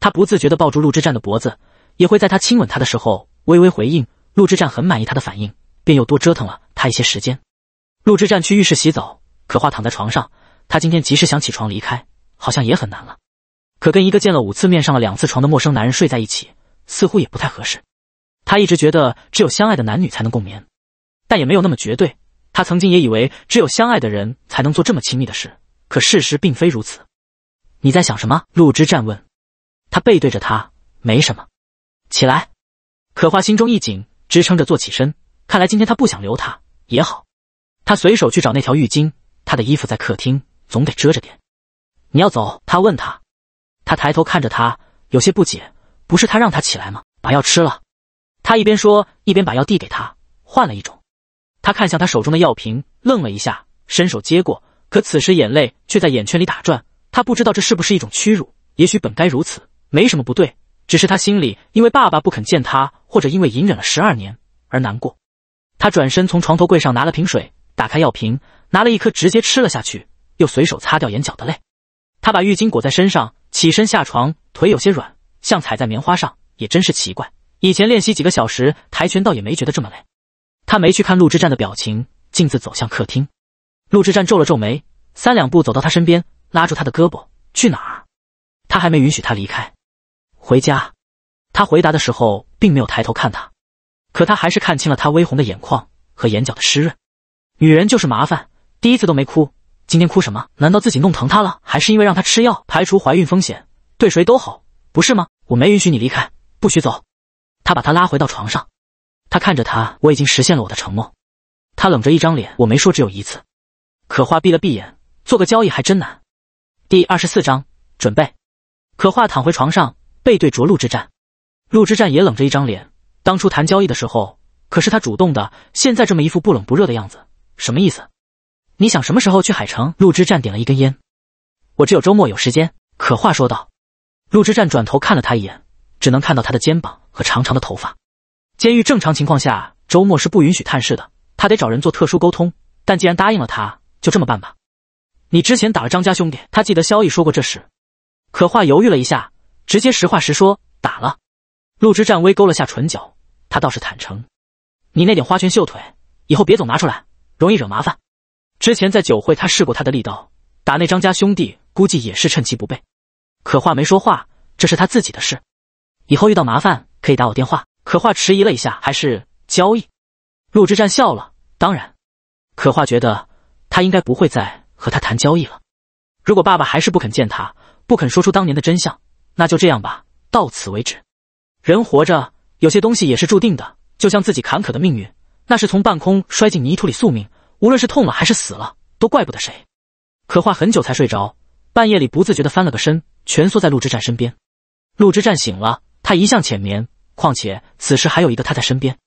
S1: 他不自觉地抱住陆之战的脖子，也会在他亲吻他的时候微微回应。陆之战很满意他的反应，便又多折腾了他一些时间。陆之战去浴室洗澡，可画躺在床上，他今天即使想起床离开，好像也很难了。可跟一个见了五次面上了两次床的陌生男人睡在一起，似乎也不太合适。他一直觉得只有相爱的男女才能共眠，但也没有那么绝对。他曾经也以为只有相爱的人才能做这么亲密的事，可事实并非如此。你在想什么？陆之战问。他背对着他，没什么。起来。可花心中一紧，支撑着坐起身。看来今天他不想留他也好。他随手去找那条浴巾，他的衣服在客厅，总得遮着点。你要走？他问他。他抬头看着他，有些不解。不是他让他起来吗？把药吃了。他一边说，一边把药递给他，换了一种。他看向他手中的药瓶，愣了一下，伸手接过。可此时眼泪却在眼圈里打转。他不知道这是不是一种屈辱，也许本该如此，没什么不对，只是他心里因为爸爸不肯见他，或者因为隐忍了十二年而难过。他转身从床头柜上拿了瓶水，打开药瓶，拿了一颗直接吃了下去，又随手擦掉眼角的泪。他把浴巾裹在身上，起身下床，腿有些软，像踩在棉花上，也真是奇怪。以前练习几个小时跆拳道也没觉得这么累。他没去看陆之战的表情，径自走向客厅。陆之战皱了皱眉，三两步走到他身边。拉住他的胳膊，去哪儿？他还没允许他离开。回家。他回答的时候并没有抬头看他，可他还是看清了他微红的眼眶和眼角的湿润。女人就是麻烦，第一次都没哭，今天哭什么？难道自己弄疼她了？还是因为让她吃药，排除怀孕风险，对谁都好，不是吗？我没允许你离开，不许走。他把她拉回到床上。他看着他，我已经实现了我的承诺。他冷着一张脸，我没说只有一次。可画闭了闭眼，做个交易还真难。第二十四章准备。可画躺回床上，背对着陆之战。陆之战也冷着一张脸。当初谈交易的时候，可是他主动的，现在这么一副不冷不热的样子，什么意思？你想什么时候去海城？陆之战点了一根烟。我只有周末有时间。可话说道。陆之战转头看了他一眼，只能看到他的肩膀和长长的头发。监狱正常情况下周末是不允许探视的，他得找人做特殊沟通。但既然答应了，他就这么办吧。你之前打了张家兄弟，他记得萧逸说过这事，可话犹豫了一下，直接实话实说打了。陆之战微勾了下唇角，他倒是坦诚，你那点花拳绣腿以后别总拿出来，容易惹麻烦。之前在酒会他试过他的力道，打那张家兄弟估计也是趁其不备。可话没说话，这是他自己的事，以后遇到麻烦可以打我电话。可话迟疑了一下，还是交易。陆之战笑了，当然。可话觉得他应该不会在。和他谈交易了。如果爸爸还是不肯见他，不肯说出当年的真相，那就这样吧，到此为止。人活着，有些东西也是注定的，就像自己坎坷的命运，那是从半空摔进泥土里，宿命，无论是痛了还是死了，都怪不得谁。可画很久才睡着，半夜里不自觉地翻了个身，蜷缩在陆之战身边。陆之战醒了，他一向浅眠，况且此时还有一个他在身边。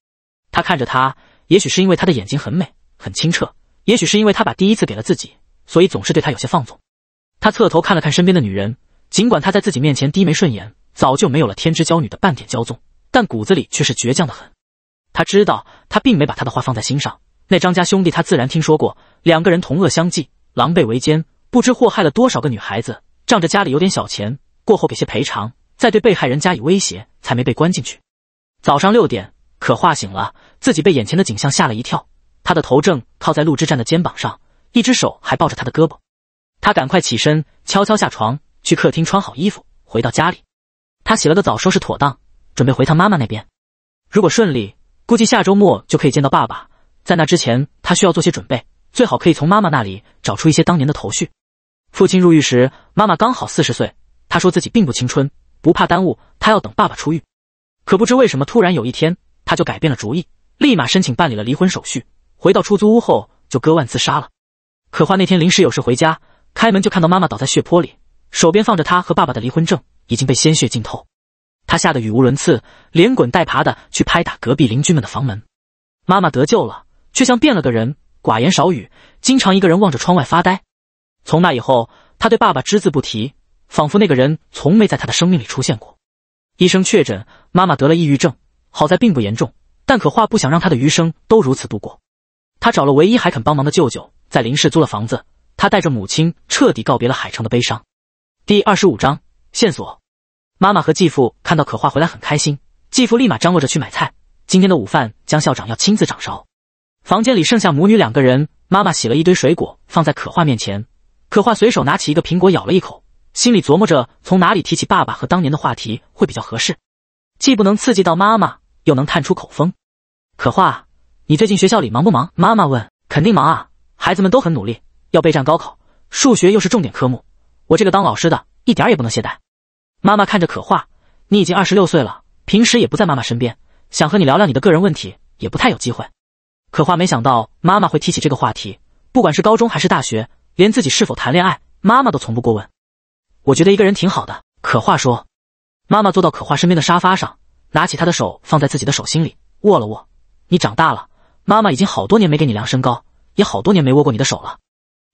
S1: 他看着他，也许是因为他的眼睛很美，很清澈，也许是因为他把第一次给了自己。所以总是对他有些放纵。他侧头看了看身边的女人，尽管他在自己面前低眉顺眼，早就没有了天之娇女的半点骄纵，但骨子里却是倔强的很。他知道，他并没把他的话放在心上。那张家兄弟，他自然听说过，两个人同恶相济，狼狈为奸，不知祸害了多少个女孩子。仗着家里有点小钱，过后给些赔偿，再对被害人加以威胁，才没被关进去。早上六点，可画醒了，自己被眼前的景象吓了一跳。他的头正靠在陆之战的肩膀上。一只手还抱着他的胳膊，他赶快起身，悄悄下床，去客厅穿好衣服，回到家里。他洗了个澡，收拾妥当，准备回趟妈妈那边。如果顺利，估计下周末就可以见到爸爸。在那之前，他需要做些准备，最好可以从妈妈那里找出一些当年的头绪。父亲入狱时，妈妈刚好四十岁。她说自己并不青春，不怕耽误，她要等爸爸出狱。可不知为什么，突然有一天，他就改变了主意，立马申请办理了离婚手续。回到出租屋后，就割腕自杀了。可化那天临时有事回家，开门就看到妈妈倒在血泊里，手边放着他和爸爸的离婚证，已经被鲜血浸透。他吓得语无伦次，连滚带爬的去拍打隔壁邻居们的房门。妈妈得救了，却像变了个人，寡言少语，经常一个人望着窗外发呆。从那以后，他对爸爸只字不提，仿佛那个人从没在他的生命里出现过。医生确诊妈妈得了抑郁症，好在并不严重，但可画不想让他的余生都如此度过。他找了唯一还肯帮忙的舅舅。在林氏租了房子，他带着母亲彻底告别了海城的悲伤。第二十五章线索。妈妈和继父看到可画回来很开心，继父立马张罗着去买菜。今天的午饭，江校长要亲自掌勺。房间里剩下母女两个人，妈妈洗了一堆水果放在可画面前。可画随手拿起一个苹果咬了一口，心里琢磨着从哪里提起爸爸和当年的话题会比较合适，既不能刺激到妈妈，又能探出口风。可画，你最近学校里忙不忙？妈妈问。肯定忙啊。孩子们都很努力，要备战高考，数学又是重点科目，我这个当老师的，一点也不能懈怠。妈妈看着可画，你已经二十六岁了，平时也不在妈妈身边，想和你聊聊你的个人问题，也不太有机会。可画没想到妈妈会提起这个话题，不管是高中还是大学，连自己是否谈恋爱，妈妈都从不过问。我觉得一个人挺好的。可画说，妈妈坐到可画身边的沙发上，拿起她的手放在自己的手心里握了握，你长大了，妈妈已经好多年没给你量身高。也好多年没握过你的手了，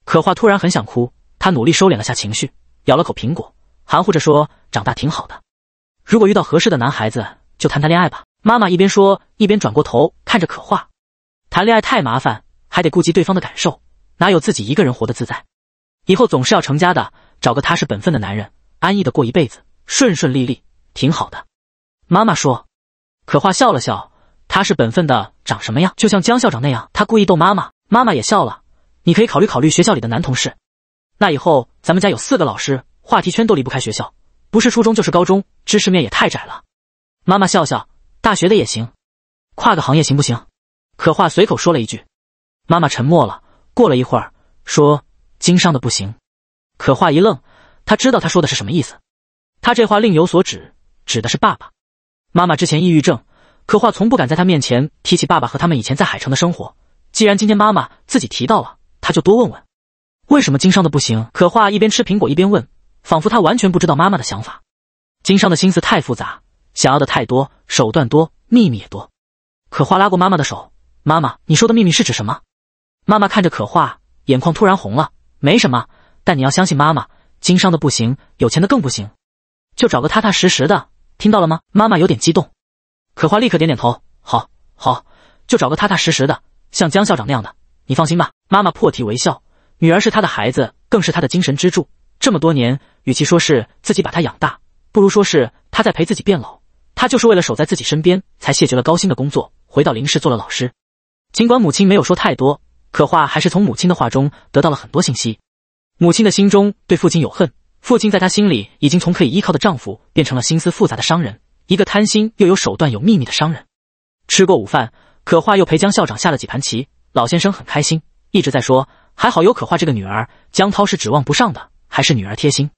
S1: 可画突然很想哭，他努力收敛了下情绪，咬了口苹果，含糊着说：“长大挺好的，如果遇到合适的男孩子，就谈谈恋爱吧。”妈妈一边说，一边转过头看着可画：“谈恋爱太麻烦，还得顾及对方的感受，哪有自己一个人活得自在？以后总是要成家的，找个踏实本分的男人，安逸的过一辈子，顺顺利利，挺好的。”妈妈说，可画笑了笑：“踏实本分的长什么样？就像江校长那样。”他故意逗妈妈。妈妈也笑了，你可以考虑考虑学校里的男同事。那以后咱们家有四个老师，话题圈都离不开学校，不是初中就是高中，知识面也太窄了。妈妈笑笑，大学的也行，跨个行业行不行？可话随口说了一句，妈妈沉默了。过了一会儿，说经商的不行。可话一愣，他知道他说的是什么意思，他这话另有所指，指的是爸爸。妈妈之前抑郁症，可话从不敢在她面前提起爸爸和他们以前在海城的生活。既然今天妈妈自己提到了，他就多问问，为什么经商的不行？可画一边吃苹果一边问，仿佛他完全不知道妈妈的想法。经商的心思太复杂，想要的太多，手段多，秘密也多。可画拉过妈妈的手，妈妈，你说的秘密是指什么？妈妈看着可画，眼眶突然红了。没什么，但你要相信妈妈，经商的不行，有钱的更不行，就找个踏踏实实的。听到了吗？妈妈有点激动。可画立刻点点头，好，好，就找个踏踏实实的。像江校长那样的，你放心吧。妈妈破涕为笑，女儿是她的孩子，更是她的精神支柱。这么多年，与其说是自己把她养大，不如说是她在陪自己变老。她就是为了守在自己身边，才谢绝了高薪的工作，回到林氏做了老师。尽管母亲没有说太多，可话还是从母亲的话中得到了很多信息。母亲的心中对父亲有恨，父亲在她心里已经从可以依靠的丈夫变成了心思复杂的商人，一个贪心又有手段、有秘密的商人。吃过午饭。可画又陪江校长下了几盘棋，老先生很开心，一直在说：“还好有可画这个女儿，江涛是指望不上的，还是女儿贴心。”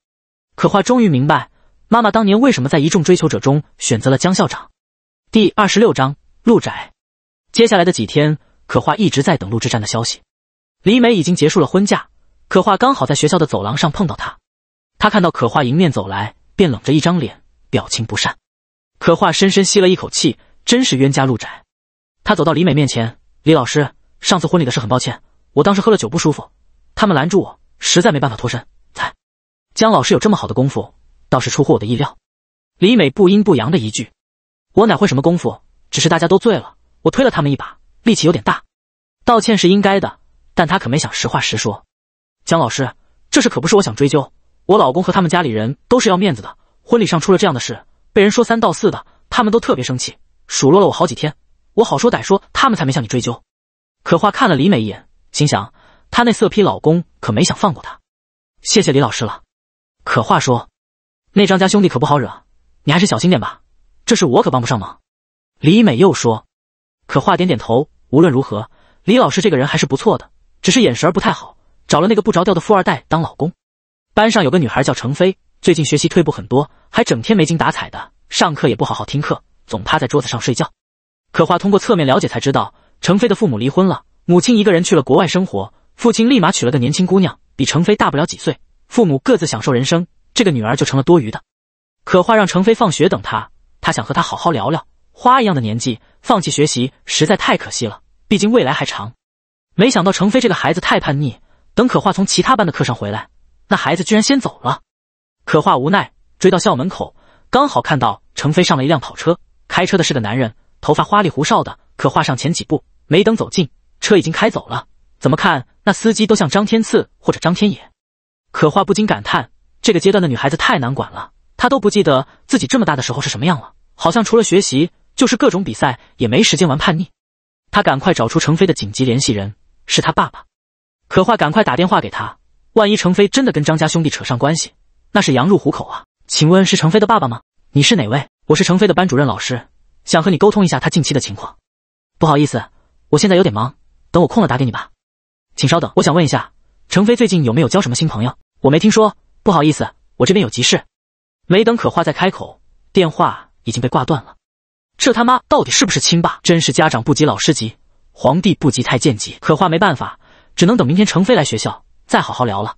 S1: 可画终于明白，妈妈当年为什么在一众追求者中选择了江校长。第二十六章：路窄。接下来的几天，可画一直在等陆之战的消息。李美已经结束了婚假，可画刚好在学校的走廊上碰到她，她看到可画迎面走来，便冷着一张脸，表情不善。可画深深吸了一口气，真是冤家路窄。他走到李美面前，李老师，上次婚礼的事很抱歉，我当时喝了酒不舒服，他们拦住我，实在没办法脱身。才，江老师有这么好的功夫，倒是出乎我的意料。李美不阴不阳的一句：“我哪会什么功夫？只是大家都醉了，我推了他们一把，力气有点大。”道歉是应该的，但他可没想实话实说。江老师，这事可不是我想追究，我老公和他们家里人都是要面子的，婚礼上出了这样的事，被人说三道四的，他们都特别生气，数落了我好几天。我好说歹说，他们才没向你追究。可话看了李美一眼，心想她那色批老公可没想放过她。谢谢李老师了。可话说，那张家兄弟可不好惹，你还是小心点吧。这事我可帮不上忙。李美又说。可话点点头。无论如何，李老师这个人还是不错的，只是眼神不太好，找了那个不着调的富二代当老公。班上有个女孩叫程飞，最近学习退步很多，还整天没精打采的，上课也不好好听课，总趴在桌子上睡觉。可花通过侧面了解才知道，程飞的父母离婚了，母亲一个人去了国外生活，父亲立马娶了个年轻姑娘，比程飞大不了几岁，父母各自享受人生，这个女儿就成了多余的。可花让程飞放学等他，他想和他好好聊聊。花一样的年纪，放弃学习实在太可惜了，毕竟未来还长。没想到程飞这个孩子太叛逆，等可花从其他班的课上回来，那孩子居然先走了。可花无奈追到校门口，刚好看到程飞上了一辆跑车，开车的是个男人。头发花里胡哨的，可画上前几步，没等走近，车已经开走了。怎么看那司机都像张天赐或者张天野。可画不禁感叹：这个阶段的女孩子太难管了，她都不记得自己这么大的时候是什么样了，好像除了学习就是各种比赛，也没时间玩叛逆。他赶快找出程飞的紧急联系人，是他爸爸。可画赶快打电话给他，万一程飞真的跟张家兄弟扯上关系，那是羊入虎口啊！请问是程飞的爸爸吗？你是哪位？我是程飞的班主任老师。想和你沟通一下他近期的情况，不好意思，我现在有点忙，等我空了打给你吧。请稍等，我想问一下，程飞最近有没有交什么新朋友？我没听说，不好意思，我这边有急事。没等可画再开口，电话已经被挂断了。这他妈到底是不是亲爸？真是家长不急老师急，皇帝不急太监急。可化没办法，只能等明天程飞来学校再好好聊了。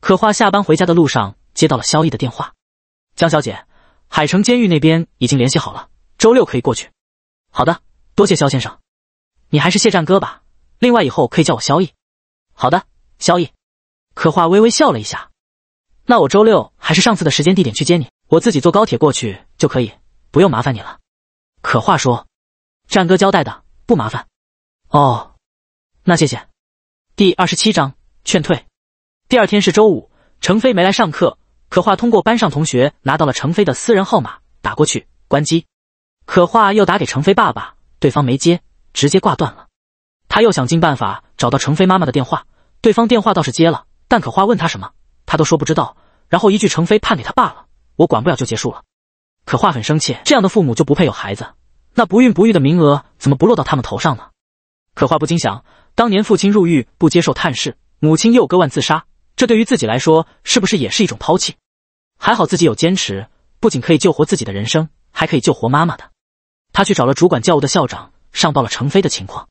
S1: 可化下班回家的路上接到了萧逸的电话，江小姐，海城监狱那边已经联系好了。周六可以过去，好的，多谢肖先生，你还是谢战哥吧。另外以后可以叫我萧逸。好的，萧逸。可画微微笑了一下，那我周六还是上次的时间地点去接你，我自己坐高铁过去就可以，不用麻烦你了。可话说，战哥交代的不麻烦。哦，那谢谢。第二十七章劝退。第二天是周五，程飞没来上课。可画通过班上同学拿到了程飞的私人号码，打过去关机。可画又打给程飞爸爸，对方没接，直接挂断了。他又想尽办法找到程飞妈妈的电话，对方电话倒是接了，但可话问他什么，他都说不知道。然后一句程飞判给他爸了，我管不了就结束了。可画很生气，这样的父母就不配有孩子。那不孕不育的名额怎么不落到他们头上呢？可画不禁想，当年父亲入狱不接受探视，母亲又割腕自杀，这对于自己来说是不是也是一种抛弃？还好自己有坚持，不仅可以救活自己的人生，还可以救活妈妈的。他去找了主管教务的校长，上报了程飞的情况。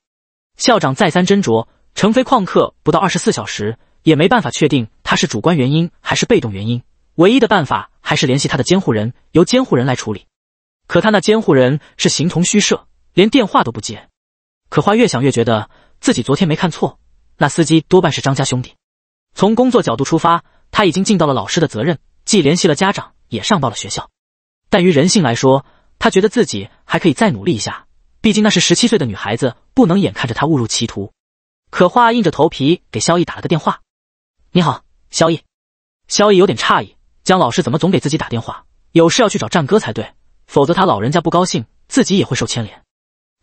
S1: 校长再三斟酌，程飞旷课不到二十四小时，也没办法确定他是主观原因还是被动原因。唯一的办法还是联系他的监护人，由监护人来处理。可他那监护人是形同虚设，连电话都不接。可花越想越觉得自己昨天没看错，那司机多半是张家兄弟。从工作角度出发，他已经尽到了老师的责任，既联系了家长，也上报了学校。但于人性来说，他觉得自己还可以再努力一下，毕竟那是十七岁的女孩子，不能眼看着她误入歧途。可话硬着头皮给萧逸打了个电话：“你好，萧逸。”萧逸有点诧异，江老师怎么总给自己打电话？有事要去找战哥才对，否则他老人家不高兴，自己也会受牵连。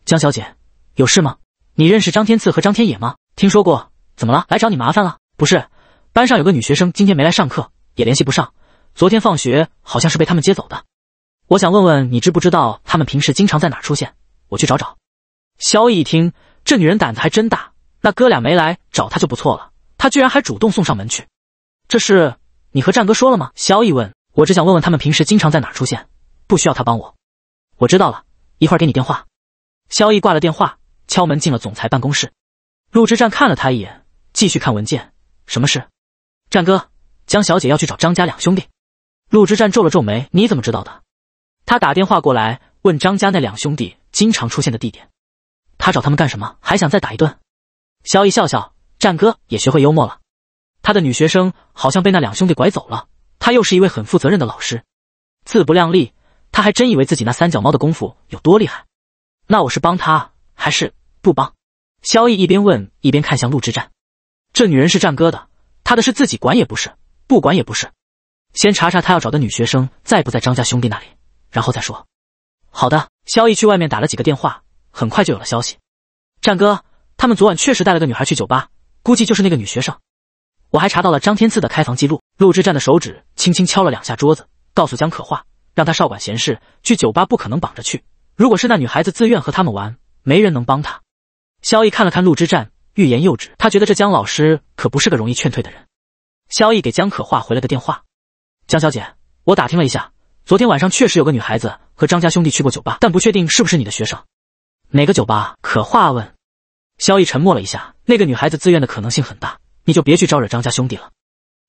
S1: 江小姐，有事吗？你认识张天赐和张天野吗？听说过，怎么了？来找你麻烦了？不是，班上有个女学生今天没来上课，也联系不上，昨天放学好像是被他们接走的。我想问问你知不知道他们平时经常在哪出现？我去找找。萧逸一听，这女人胆子还真大。那哥俩没来找她就不错了，她居然还主动送上门去。这事你和战哥说了吗？萧逸问。我只想问问他们平时经常在哪出现，不需要他帮我。我知道了，一会儿给你电话。萧逸挂了电话，敲门进了总裁办公室。陆之战看了他一眼，继续看文件。什么事？战哥，江小姐要去找张家两兄弟。陆之战皱了皱眉，你怎么知道的？他打电话过来问张家那两兄弟经常出现的地点，他找他们干什么？还想再打一顿？萧逸笑笑，战哥也学会幽默了。他的女学生好像被那两兄弟拐走了，他又是一位很负责任的老师，自不量力，他还真以为自己那三脚猫的功夫有多厉害。那我是帮他还是不帮？萧逸一边问一边看向陆之战，这女人是战哥的，他的事自己管也不是，不管也不是，先查查他要找的女学生在不在张家兄弟那里。然后再说，好的。萧毅去外面打了几个电话，很快就有了消息。战哥他们昨晚确实带了个女孩去酒吧，估计就是那个女学生。我还查到了张天赐的开房记录。陆之战的手指轻轻敲了两下桌子，告诉江可画，让他少管闲事。去酒吧不可能绑着去，如果是那女孩子自愿和他们玩，没人能帮他。萧毅看了看陆之战，欲言又止。他觉得这江老师可不是个容易劝退的人。萧毅给江可画回了个电话：“江小姐，我打听了一下。”昨天晚上确实有个女孩子和张家兄弟去过酒吧，但不确定是不是你的学生。哪个酒吧？可画问。萧毅沉默了一下，那个女孩子自愿的可能性很大，你就别去招惹张家兄弟了。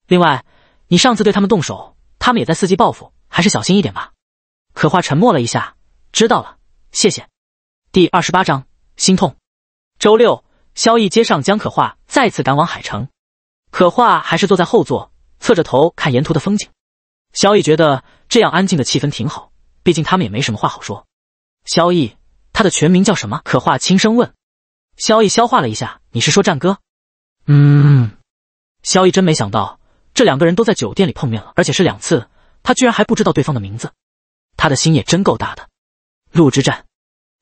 S1: 另外，你上次对他们动手，他们也在伺机报复，还是小心一点吧。可画沉默了一下，知道了，谢谢。第二十八章心痛。周六，萧毅接上江可画，再次赶往海城。可画还是坐在后座，侧着头看沿途的风景。萧逸觉得这样安静的气氛挺好，毕竟他们也没什么话好说。萧逸，他的全名叫什么？可花轻声问。萧逸消化了一下，你是说战哥？
S2: 嗯。
S1: 萧逸真没想到，这两个人都在酒店里碰面了，而且是两次，他居然还不知道对方的名字。他的心也真够大的。陆之战，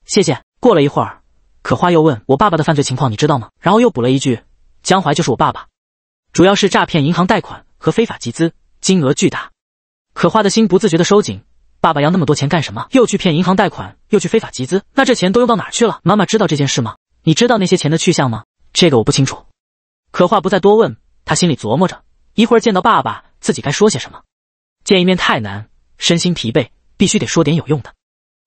S1: 谢谢。过了一会儿，可花又问我爸爸的犯罪情况，你知道吗？然后又补了一句：江淮就是我爸爸，主要是诈骗银行贷款和非法集资，金额巨大。可画的心不自觉的收紧。爸爸要那么多钱干什么？又去骗银行贷款，又去非法集资，那这钱都用到哪去了？妈妈知道这件事吗？你知道那些钱的去向吗？这个我不清楚。可画不再多问，他心里琢磨着，一会儿见到爸爸，自己该说些什么。见一面太难，身心疲惫，必须得说点有用的。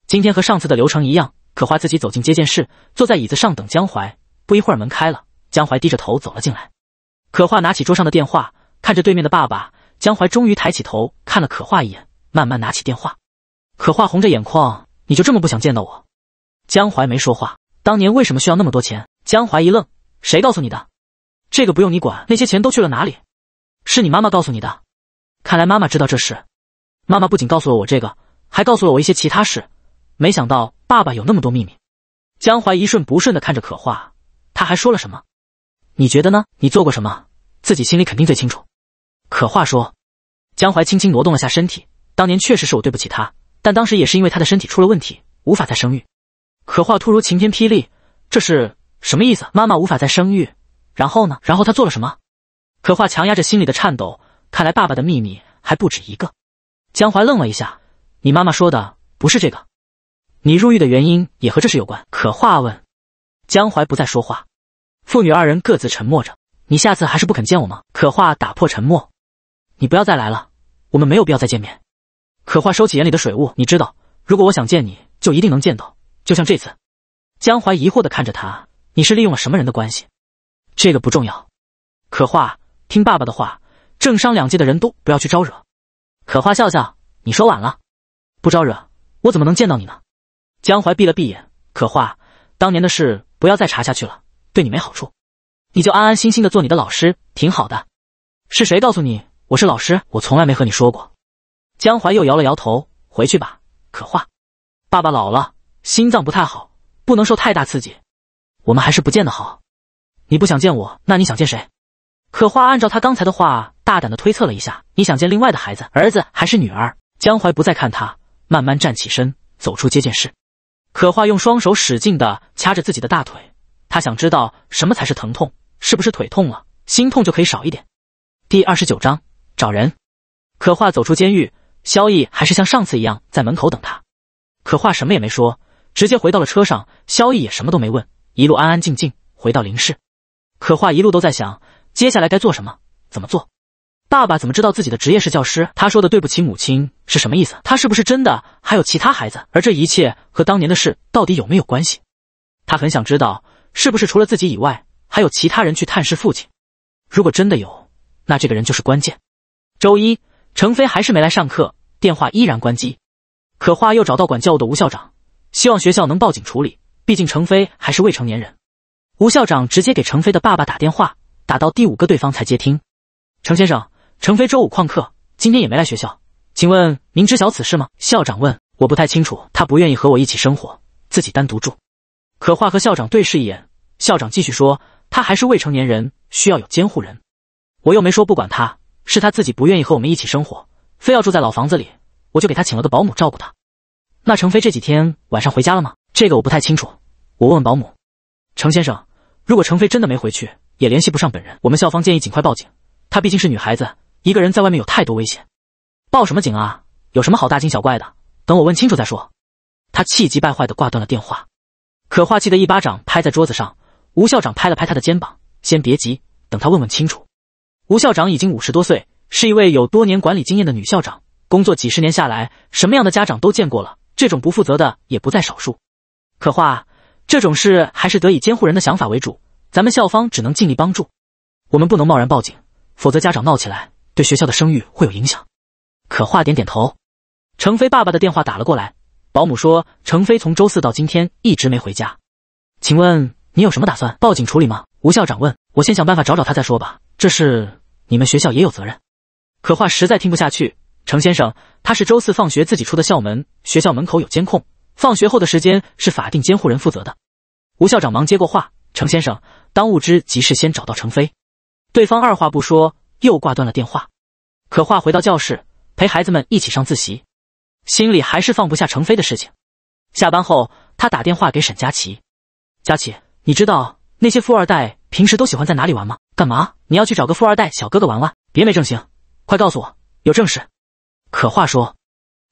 S1: 今天和上次的流程一样，可画自己走进接见室，坐在椅子上等江淮。不一会儿门开了，江淮低着头走了进来。可画拿起桌上的电话，看着对面的爸爸。江淮终于抬起头看了可画一眼，慢慢拿起电话。可画红着眼眶：“你就这么不想见到我？”江淮没说话。当年为什么需要那么多钱？江淮一愣：“谁告诉你的？”“这个不用你管。”“那些钱都去了哪里？”“是你妈妈告诉你的。”“看来妈妈知道这事。”“妈妈不仅告诉了我这个，还告诉了我一些其他事。”“没想到爸爸有那么多秘密。”江淮一瞬不瞬的看着可画，他还说了什么？你觉得呢？你做过什么？自己心里肯定最清楚。可话说，江淮轻轻挪动了下身体。当年确实是我对不起他，但当时也是因为他的身体出了问题，无法再生育。可话，突如晴天霹雳，这是什么意思？妈妈无法再生育，然后呢？然后他做了什么？可话强压着心里的颤抖，看来爸爸的秘密还不止一个。江淮愣了一下，你妈妈说的不是这个，你入狱的原因也和这事有关。可话问，江淮不再说话，父女二人各自沉默着。你下次还是不肯见我吗？可话打破沉默。你不要再来了，我们没有必要再见面。可画收起眼里的水雾，你知道，如果我想见你就一定能见到，就像这次。江淮疑惑的看着他，你是利用了什么人的关系？这个不重要。可画，听爸爸的话，政商两界的人都不要去招惹。可画笑笑，你说晚了，不招惹我怎么能见到你呢？江淮闭了闭眼，可画，当年的事不要再查下去了，对你没好处，你就安安心心的做你的老师，挺好的。是谁告诉你？我是老师，我从来没和你说过。江淮又摇了摇头，回去吧。可画，爸爸老了，心脏不太好，不能受太大刺激。我们还是不见的好。你不想见我，那你想见谁？可画按照他刚才的话，大胆的推测了一下，你想见另外的孩子，儿子还是女儿？江淮不再看他，慢慢站起身，走出接见室。可画用双手使劲的掐着自己的大腿，他想知道什么才是疼痛，是不是腿痛了，心痛就可以少一点。第二十九章。找人，可画走出监狱，萧毅还是像上次一样在门口等他。可画什么也没说，直接回到了车上。萧毅也什么都没问，一路安安静静回到林氏。可画一路都在想，接下来该做什么，怎么做？爸爸怎么知道自己的职业是教师？他说的“对不起母亲”是什么意思？他是不是真的还有其他孩子？而这一切和当年的事到底有没有关系？他很想知道，是不是除了自己以外，还有其他人去探视父亲？如果真的有，那这个人就是关键。周一，程飞还是没来上课，电话依然关机。可画又找到管教务的吴校长，希望学校能报警处理，毕竟程飞还是未成年人。吴校长直接给程飞的爸爸打电话，打到第五个对方才接听。程先生，程飞周五旷课，今天也没来学校，请问您知晓此事吗？校长问。我不太清楚，他不愿意和我一起生活，自己单独住。可画和校长对视一眼，校长继续说，他还是未成年人，需要有监护人。我又没说不管他。是他自己不愿意和我们一起生活，非要住在老房子里，我就给他请了个保姆照顾他。那程飞这几天晚上回家了吗？这个我不太清楚，我问问保姆。程先生，如果程飞真的没回去，也联系不上本人，我们校方建议尽快报警。她毕竟是女孩子，一个人在外面有太多危险。报什么警啊？有什么好大惊小怪的？等我问清楚再说。他气急败坏地挂断了电话。可话气的一巴掌拍在桌子上。吴校长拍了拍他的肩膀，先别急，等他问问清楚。吴校长已经五十多岁，是一位有多年管理经验的女校长。工作几十年下来，什么样的家长都见过了，这种不负责的也不在少数。可话，这种事还是得以监护人的想法为主，咱们校方只能尽力帮助。我们不能贸然报警，否则家长闹起来，对学校的声誉会有影响。可话点点头。程飞爸爸的电话打了过来，保姆说程飞从周四到今天一直没回家。请问你有什么打算？报警处理吗？吴校长问我先想办法找找他再说吧。这是你们学校也有责任。可话实在听不下去，程先生，他是周四放学自己出的校门，学校门口有监控，放学后的时间是法定监护人负责的。吴校长忙接过话，程先生，当务之急是先找到程飞。对方二话不说又挂断了电话。可话回到教室陪孩子们一起上自习，心里还是放不下程飞的事情。下班后，他打电话给沈佳琪，佳琪，你知道那些富二代平时都喜欢在哪里玩吗？干嘛？你要去找个富二代小哥哥玩玩？别没正形！快告诉我有正事。可话说，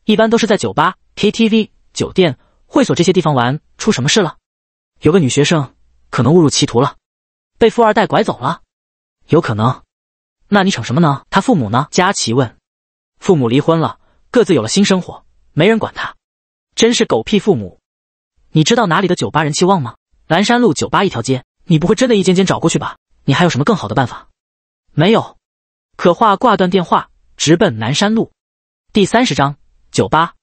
S1: 一般都是在酒吧、KTV、酒店、会所这些地方玩。出什么事了？有个女学生可能误入歧途了，被富二代拐走了。有可能。那你逞什么呢？他父母呢？佳琪问。父母离婚了，各自有了新生活，没人管他。真是狗屁父母！你知道哪里的酒吧人气旺吗？蓝山路酒吧一条街。你不会真的一间间找过去吧？你还有什么更好的办法？没有。可画挂断电话，直奔南山路。第三十章酒吧。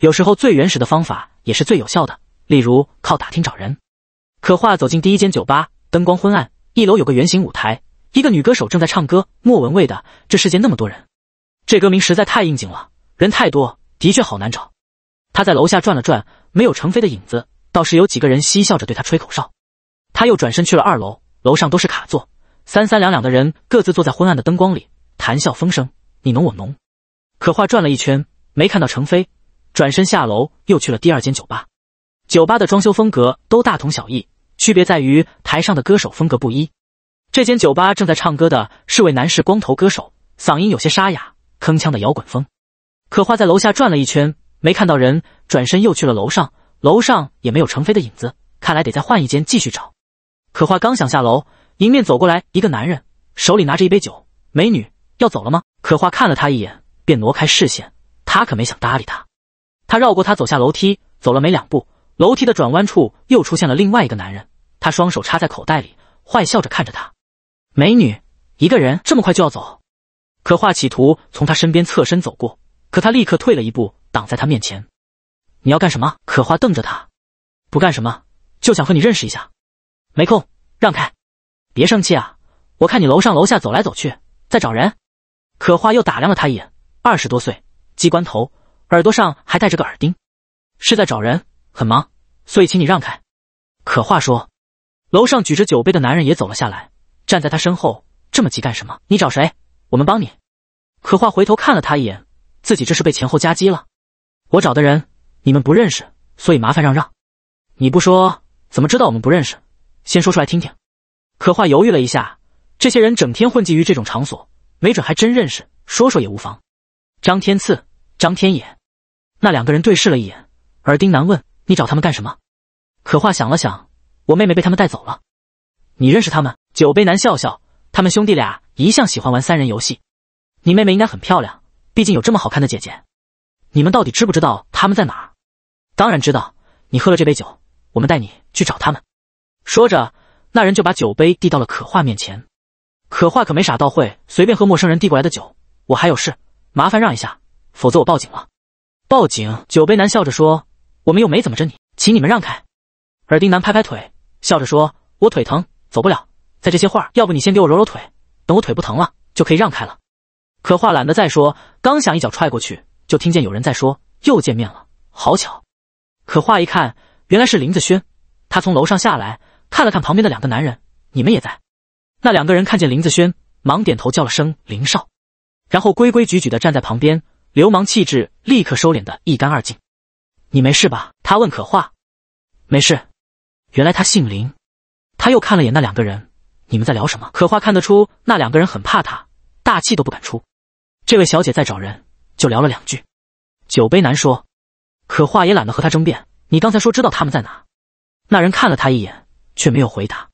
S1: 有时候最原始的方法也是最有效的，例如靠打听找人。可画走进第一间酒吧，灯光昏暗，一楼有个圆形舞台，一个女歌手正在唱歌。莫文蔚的《这世界》那么多人，这歌名实在太应景了。人太多，的确好难找。他在楼下转了转，没有程飞的影子，倒是有几个人嬉笑着对他吹口哨。他又转身去了二楼。楼上都是卡座，三三两两的人各自坐在昏暗的灯光里，谈笑风生，你侬我侬。可画转了一圈，没看到程飞，转身下楼又去了第二间酒吧。酒吧的装修风格都大同小异，区别在于台上的歌手风格不一。这间酒吧正在唱歌的是位男士，光头歌手，嗓音有些沙哑，铿锵的摇滚风。可画在楼下转了一圈，没看到人，转身又去了楼上，楼上也没有程飞的影子，看来得再换一间继续找。可花刚想下楼，迎面走过来一个男人，手里拿着一杯酒。美女要走了吗？可花看了他一眼，便挪开视线。他可没想搭理他。他绕过他走下楼梯，走了没两步，楼梯的转弯处又出现了另外一个男人。他双手插在口袋里，坏笑着看着他。美女一个人这么快就要走？可画企图从他身边侧身走过，可他立刻退了一步，挡在他面前。你要干什么？可花瞪着他，不干什么，就想和你认识一下。没空，让开！别生气啊！我看你楼上楼下走来走去，在找人。可话又打量了他一眼，二十多岁，鸡冠头，耳朵上还戴着个耳钉，是在找人，很忙，所以请你让开。可话说，楼上举着酒杯的男人也走了下来，站在他身后，这么急干什么？你找谁？我们帮你。可话回头看了他一眼，自己这是被前后夹击了。我找的人你们不认识，所以麻烦让让。你不说怎么知道我们不认识？先说出来听听。可画犹豫了一下，这些人整天混迹于这种场所，没准还真认识。说说也无妨。张天赐、张天野那两个人对视了一眼，耳钉男问：“你找他们干什么？”可画想了想：“我妹妹被他们带走了。”你认识他们？酒杯男笑笑：“他们兄弟俩一向喜欢玩三人游戏。你妹妹应该很漂亮，毕竟有这么好看的姐姐。你们到底知不知道他们在哪儿？”“当然知道。”“你喝了这杯酒，我们带你去找他们。”说着，那人就把酒杯递到了可画面前。可画可没傻到会随便喝陌生人递过来的酒。我还有事，麻烦让一下，否则我报警了。报警？酒杯男笑着说：“我们又没怎么着你，请你们让开。”耳钉男拍拍腿，笑着说：“我腿疼，走不了，在这些画，要不你先给我揉揉腿，等我腿不疼了就可以让开了。”可画懒得再说，刚想一脚踹过去，就听见有人在说：“又见面了，好巧。”可画一看，原来是林子轩，他从楼上下来。看了看旁边的两个男人，你们也在。那两个人看见林子轩，忙点头叫了声“林少”，然后规规矩矩的站在旁边。流氓气质立刻收敛的一干二净。你没事吧？他问可画。没事。原来他姓林。他又看了眼那两个人，你们在聊什么？可画看得出那两个人很怕他，大气都不敢出。这位小姐在找人，就聊了两句。酒杯男说，可画也懒得和他争辩。你刚才说知道他们在哪？那人看了他一眼。却没有回答。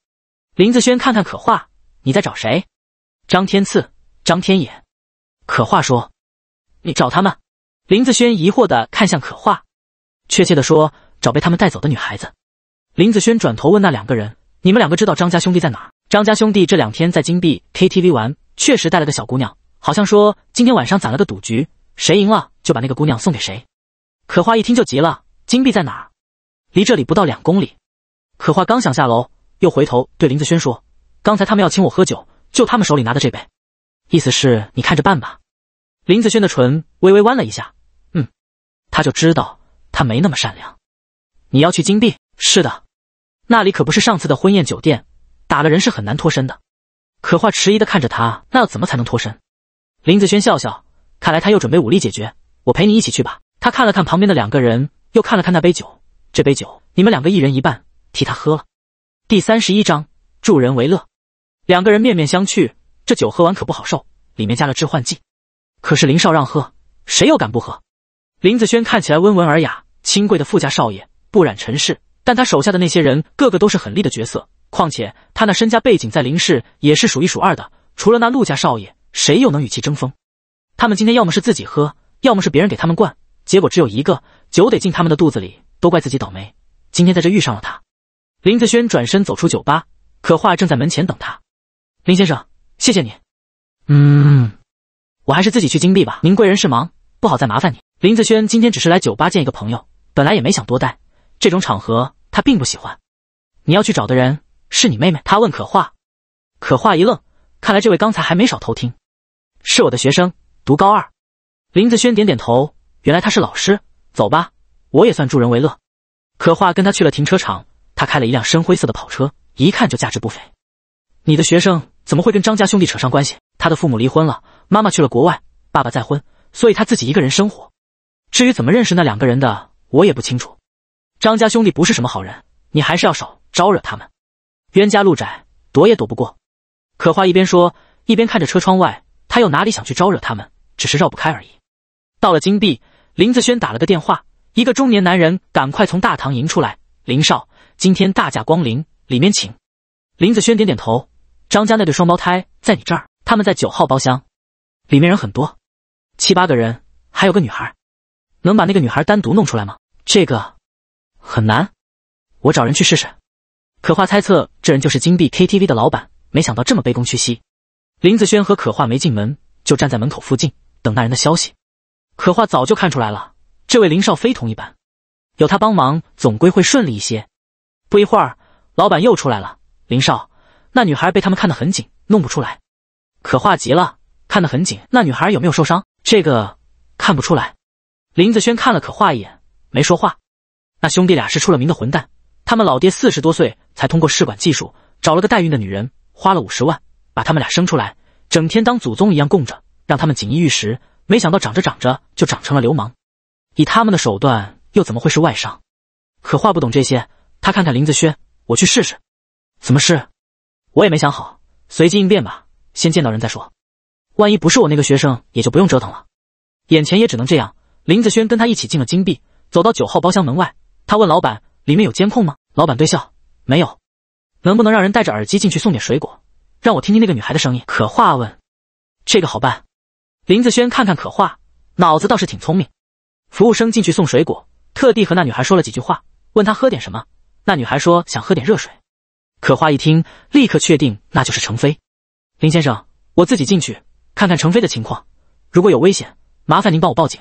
S1: 林子轩看看可画，你在找谁？张天赐、张天野。可画说：“你找他们？”林子轩疑惑的看向可画，确切的说，找被他们带走的女孩子。林子轩转头问那两个人：“你们两个知道张家兄弟在哪张家兄弟这两天在金币 KTV 玩，确实带了个小姑娘，好像说今天晚上攒了个赌局，谁赢了就把那个姑娘送给谁。”可画一听就急了：“金币在哪儿？离这里不到两公里。”可画刚想下楼，又回头对林子轩说：“刚才他们要请我喝酒，就他们手里拿的这杯，意思是你看着办吧。”林子轩的唇微微弯了一下，“嗯，他就知道他没那么善良。”你要去金币？是的，那里可不是上次的婚宴酒店，打了人是很难脱身的。可画迟疑的看着他，那要怎么才能脱身？林子轩笑笑，看来他又准备武力解决，我陪你一起去吧。他看了看旁边的两个人，又看了看那杯酒，这杯酒你们两个一人一半。替他喝了。第三十一章助人为乐。两个人面面相觑，这酒喝完可不好受，里面加了致幻剂。可是林少让喝，谁又敢不喝？林子轩看起来温文尔雅、清贵的富家少爷，不染尘世。但他手下的那些人个个都是狠厉的角色。况且他那身家背景在林氏也是数一数二的，除了那陆家少爷，谁又能与其争锋？他们今天要么是自己喝，要么是别人给他们灌，结果只有一个，酒得进他们的肚子里。都怪自己倒霉，今天在这遇上了他。林子轩转身走出酒吧，可画正在门前等他。林先生，谢谢你。
S2: 嗯，
S1: 我还是自己去金币吧。您贵人事忙，不好再麻烦你。林子轩今天只是来酒吧见一个朋友，本来也没想多待。这种场合他并不喜欢。你要去找的人是你妹妹？他问可画。可画一愣，看来这位刚才还没少偷听。是我的学生，读高二。林子轩点点头，原来他是老师。走吧，我也算助人为乐。可画跟他去了停车场。他开了一辆深灰色的跑车，一看就价值不菲。你的学生怎么会跟张家兄弟扯上关系？他的父母离婚了，妈妈去了国外，爸爸再婚，所以他自己一个人生活。至于怎么认识那两个人的，我也不清楚。张家兄弟不是什么好人，你还是要少招惹他们。冤家路窄，躲也躲不过。可话一边说，一边看着车窗外。他又哪里想去招惹他们？只是绕不开而已。到了金碧，林子轩打了个电话，一个中年男人赶快从大堂迎出来。林少。今天大驾光临，里面请。林子轩点点头。张家那对双胞胎在你这儿？他们在九号包厢，里面人很多，七八个人，还有个女孩。能把那个女孩单独弄出来吗？这个很难，我找人去试试。可画猜测这人就是金币 KTV 的老板，没想到这么卑躬屈膝。林子轩和可画没进门，就站在门口附近等那人的消息。可画早就看出来了，这位林少非同一般，有他帮忙总归会顺利一些。不一会儿，老板又出来了。林少，那女孩被他们看得很紧，弄不出来。可画急了，看得很紧。那女孩有没有受伤？这个看不出来。林子轩看了可画一眼，没说话。那兄弟俩是出了名的混蛋。他们老爹四十多岁才通过试管技术找了个代孕的女人，花了五十万把他们俩生出来，整天当祖宗一样供着，让他们锦衣玉食。没想到长着长着就长成了流氓。以他们的手段，又怎么会是外伤？可画不懂这些。他看看林子轩，我去试试。怎么试？我也没想好，随机应变吧。先见到人再说，万一不是我那个学生，也就不用折腾了。眼前也只能这样。林子轩跟他一起进了金币，走到九号包厢门外，他问老板：“里面有监控吗？”老板对笑：“没有。”能不能让人带着耳机进去送点水果，让我听听那个女孩的声音？可画问：“这个好办。”林子轩看看可画，脑子倒是挺聪明。服务生进去送水果，特地和那女孩说了几句话，问她喝点什么。那女孩说想喝点热水，可话一听，立刻确定那就是程飞。林先生，我自己进去看看程飞的情况，如果有危险，麻烦您帮我报警。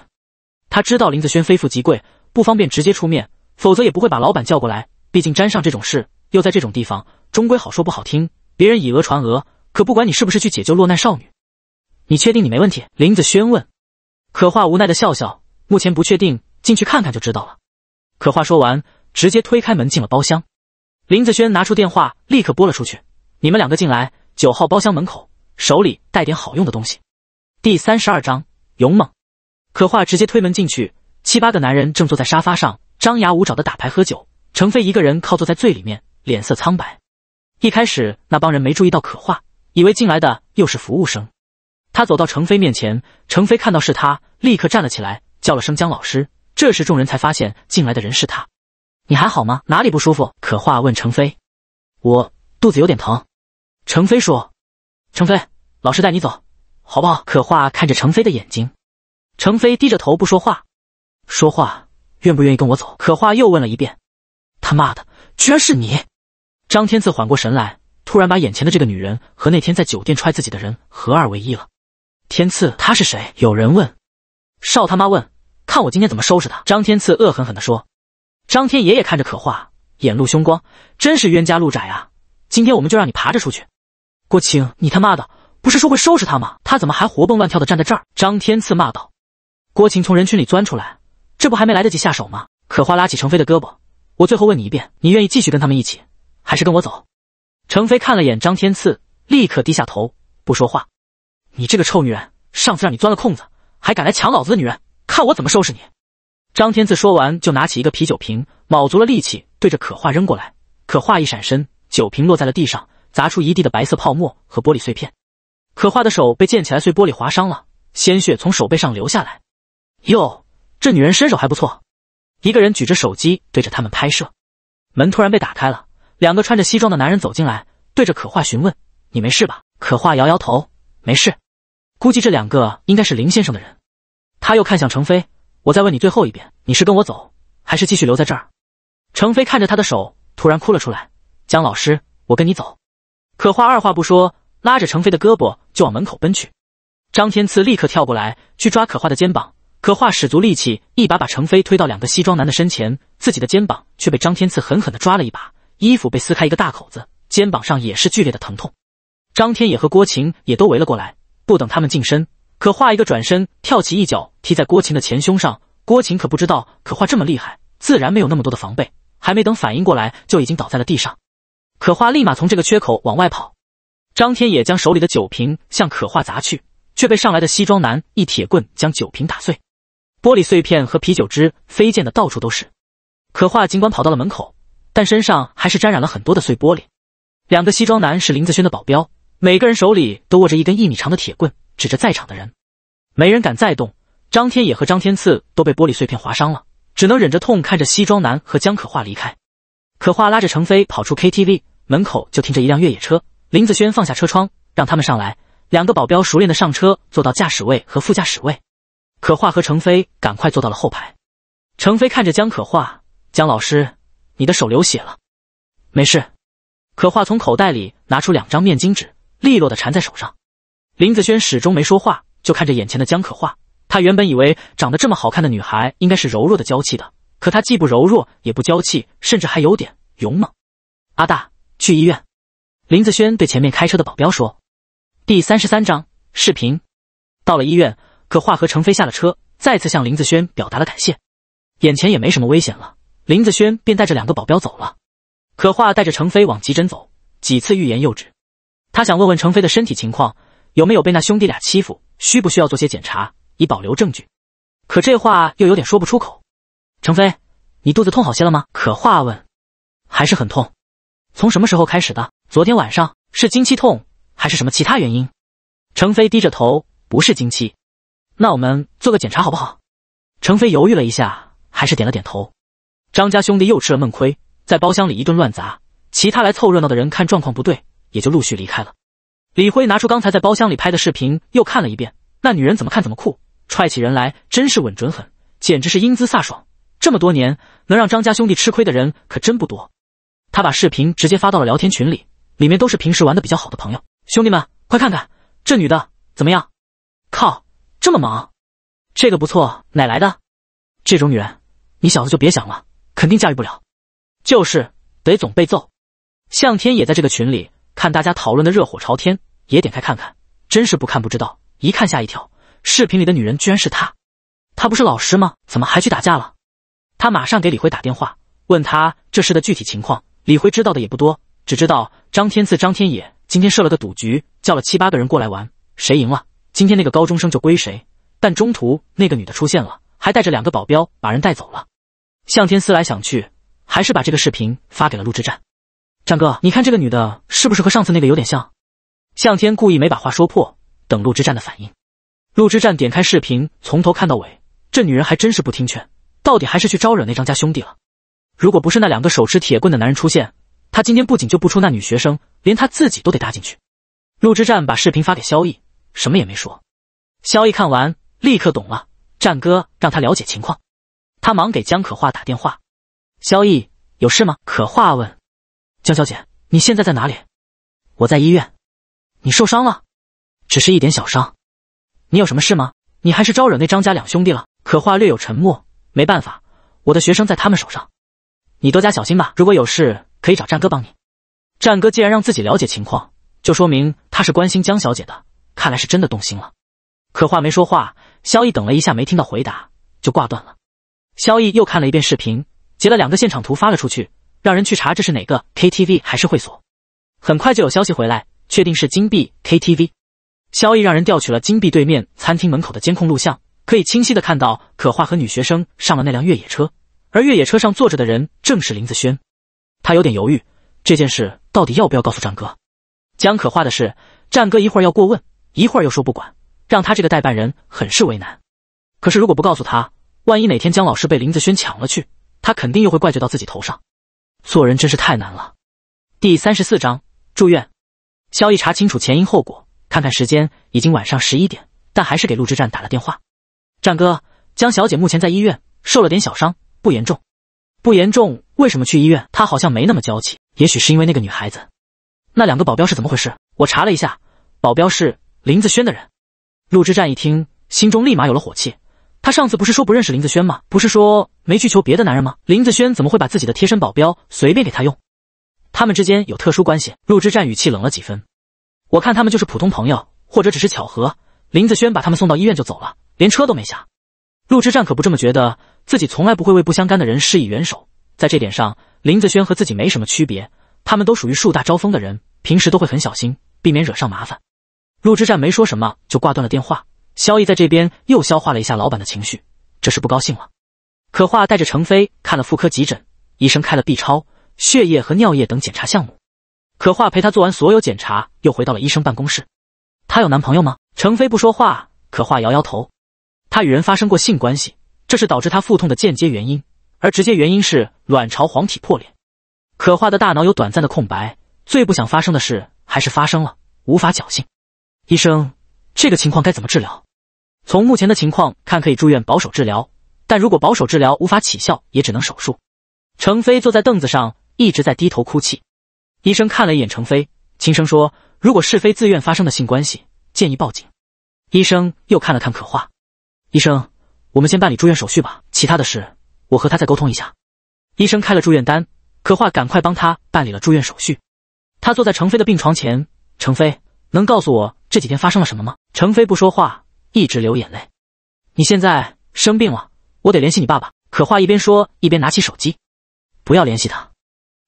S1: 他知道林子轩非富即贵，不方便直接出面，否则也不会把老板叫过来。毕竟沾上这种事，又在这种地方，终归好说不好听。别人以讹传讹，可不管你是不是去解救落难少女。你确定你没问题？林子轩问。可话无奈的笑笑，目前不确定，进去看看就知道了。可话说完。直接推开门进了包厢，林子轩拿出电话，立刻拨了出去：“你们两个进来，九号包厢门口，手里带点好用的东西。”第三十二章勇猛。可画直接推门进去，七八个男人正坐在沙发上，张牙舞爪的打牌喝酒。程飞一个人靠坐在最里面，脸色苍白。一开始那帮人没注意到可画，以为进来的又是服务生。他走到程飞面前，程飞看到是他，立刻站了起来，叫了声“江老师”。这时众人才发现进来的人是他。你还好吗？哪里不舒服？可画问程飞。我肚子有点疼。程飞说：“程飞，老师带你走，好不好？”可画看着程飞的眼睛，程飞低着头不说话。说话，愿不愿意跟我走？可画又问了一遍。他妈的，居然是你！张天赐缓过神来，突然把眼前的这个女人和那天在酒店踹自己的人合二为一了。天赐，他是谁？有人问。少他妈问，看我今天怎么收拾他！张天赐恶狠狠的说。张天爷爷看着可画，眼露凶光，真是冤家路窄啊！今天我们就让你爬着出去。郭晴，你他妈的不是说会收拾他吗？他怎么还活蹦乱跳的站在这儿？张天赐骂道。郭晴从人群里钻出来，这不还没来得及下手吗？可花拉起程飞的胳膊，我最后问你一遍，你愿意继续跟他们一起，还是跟我走？程飞看了眼张天赐，立刻低下头不说话。你这个臭女人，上次让你钻了空子，还敢来抢老子的女人，看我怎么收拾你！张天赐说完，就拿起一个啤酒瓶，卯足了力气对着可画扔过来。可画一闪身，酒瓶落在了地上，砸出一地的白色泡沫和玻璃碎片。可画的手被溅起来碎玻璃划伤了，鲜血从手背上流下来。哟，这女人身手还不错。一个人举着手机对着他们拍摄。门突然被打开了，两个穿着西装的男人走进来，对着可画询问：“你没事吧？”可画摇摇头：“没事。”估计这两个应该是林先生的人。他又看向程飞。我再问你最后一遍，你是跟我走，还是继续留在这儿？程飞看着他的手，突然哭了出来。江老师，我跟你走。可画二话不说，拉着程飞的胳膊就往门口奔去。张天赐立刻跳过来去抓可画的肩膀，可画使足力气，一把把程飞推到两个西装男的身前，自己的肩膀却被张天赐狠狠的抓了一把，衣服被撕开一个大口子，肩膀上也是剧烈的疼痛。张天野和郭晴也都围了过来，不等他们近身。可画一个转身，跳起一脚踢在郭琴的前胸上。郭琴可不知道可画这么厉害，自然没有那么多的防备，还没等反应过来，就已经倒在了地上。可画立马从这个缺口往外跑。张天野将手里的酒瓶向可画砸去，却被上来的西装男一铁棍将酒瓶打碎，玻璃碎片和啤酒汁飞溅的到处都是。可画尽管跑到了门口，但身上还是沾染了很多的碎玻璃。两个西装男是林子轩的保镖。每个人手里都握着一根一米长的铁棍，指着在场的人，没人敢再动。张天野和张天赐都被玻璃碎片划伤了，只能忍着痛看着西装男和江可画离开。可画拉着程飞跑出 KTV 门口，就停着一辆越野车。林子轩放下车窗，让他们上来。两个保镖熟练的上车，坐到驾驶位和副驾驶位。可画和程飞赶快坐到了后排。程飞看着江可画，江老师，你的手流血了，没事。可画从口袋里拿出两张面巾纸。利落的缠在手上，林子轩始终没说话，就看着眼前的江可画。他原本以为长得这么好看的女孩应该是柔弱的娇气的，可她既不柔弱也不娇气，甚至还有点勇猛。阿大，去医院！林子轩对前面开车的保镖说。第三十三章视频。到了医院，可画和程飞下了车，再次向林子轩表达了感谢。眼前也没什么危险了，林子轩便带着两个保镖走了。可画带着程飞往急诊走，几次欲言又止。他想问问程飞的身体情况，有没有被那兄弟俩欺负，需不需要做些检查以保留证据？可这话又有点说不出口。程飞，你肚子痛好些了吗？可话问，还是很痛。从什么时候开始的？昨天晚上是经期痛还是什么其他原因？程飞低着头，不是经期。那我们做个检查好不好？程飞犹豫了一下，还是点了点头。张家兄弟又吃了闷亏，在包厢里一顿乱砸。其他来凑热闹的人看状况不对。也就陆续离开了。李辉拿出刚才在包厢里拍的视频，又看了一遍。那女人怎么看怎么酷，踹起人来真是稳准狠，简直是英姿飒爽。这么多年能让张家兄弟吃亏的人可真不多。他把视频直接发到了聊天群里，里面都是平时玩的比较好的朋友。兄弟们，快看看这女的怎么样？靠，这么忙，这个不错，哪来的？这种女人，你小子就别想了，肯定驾驭不了。就是，得总被揍。向天也在这个群里。看大家讨论的热火朝天，也点开看看，真是不看不知道，一看吓一跳。视频里的女人居然是她，她不是老师吗？怎么还去打架了？他马上给李辉打电话，问他这事的具体情况。李辉知道的也不多，只知道张天赐、张天野今天设了个赌局，叫了七八个人过来玩，谁赢了，今天那个高中生就归谁。但中途那个女的出现了，还带着两个保镖把人带走了。向天思来想去，还是把这个视频发给了陆之战。战哥，你看这个女的，是不是和上次那个有点像？向天故意没把话说破，等陆之战的反应。陆之战点开视频，从头看到尾，这女人还真是不听劝，到底还是去招惹那张家兄弟了。如果不是那两个手持铁棍的男人出现，他今天不仅救不出那女学生，连他自己都得搭进去。陆之战把视频发给萧逸，什么也没说。萧逸看完，立刻懂了。战哥让他了解情况，他忙给江可画打电话。萧逸有事吗？可画问。江小姐，你现在在哪里？我在医院。你受伤了？只是一点小伤。你有什么事吗？你还是招惹那张家两兄弟了？可话略有沉默。没办法，我的学生在他们手上。你多加小心吧。如果有事，可以找战哥帮你。战哥既然让自己了解情况，就说明他是关心江小姐的。看来是真的动心了。可话没说话，萧逸等了一下，没听到回答，就挂断了。萧逸又看了一遍视频，截了两个现场图发了出去。让人去查这是哪个 KTV 还是会所，很快就有消息回来，确定是金碧 KTV。萧毅让人调取了金碧对面餐厅门口的监控录像，可以清晰的看到可画和女学生上了那辆越野车，而越野车上坐着的人正是林子轩。他有点犹豫，这件事到底要不要告诉战哥？江可画的事，战哥一会儿要过问，一会儿又说不管，让他这个代办人很是为难。可是如果不告诉他，万一哪天江老师被林子轩抢了去，他肯定又会怪罪到自己头上。做人真是太难了。第三十四章住院。萧逸查清楚前因后果，看看时间已经晚上十一点，但还是给陆之战打了电话：“战哥，江小姐目前在医院，受了点小伤，不严重，不严重。为什么去医院？她好像没那么娇气。也许是因为那个女孩子。那两个保镖是怎么回事？我查了一下，保镖是林子轩的人。”陆之战一听，心中立马有了火气。他上次不是说不认识林子轩吗？不是说没去求别的男人吗？林子轩怎么会把自己的贴身保镖随便给他用？他们之间有特殊关系？陆之战语气冷了几分。我看他们就是普通朋友，或者只是巧合。林子轩把他们送到医院就走了，连车都没下。陆之战可不这么觉得，自己从来不会为不相干的人施以援手，在这点上，林子轩和自己没什么区别。他们都属于树大招风的人，平时都会很小心，避免惹上麻烦。陆之战没说什么，就挂断了电话。萧毅在这边又消化了一下老板的情绪，这是不高兴了。可画带着程飞看了妇科急诊，医生开了 B 超、血液和尿液等检查项目。可画陪他做完所有检查，又回到了医生办公室。她有男朋友吗？程飞不说话。可画摇摇头。她与人发生过性关系，这是导致她腹痛的间接原因，而直接原因是卵巢黄体破裂。可画的大脑有短暂的空白，最不想发生的事还是发生了，无法侥幸。医生。这个情况该怎么治疗？从目前的情况看，可以住院保守治疗，但如果保守治疗无法起效，也只能手术。程飞坐在凳子上，一直在低头哭泣。医生看了一眼程飞，轻声说：“如果是非自愿发生的性关系，建议报警。”医生又看了看可画。医生，我们先办理住院手续吧，其他的事我和他再沟通一下。医生开了住院单，可画赶快帮他办理了住院手续。他坐在程飞的病床前，程飞。能告诉我这几天发生了什么吗？程飞不说话，一直流眼泪。你现在生病了，我得联系你爸爸。可画一边说一边拿起手机，不要联系他。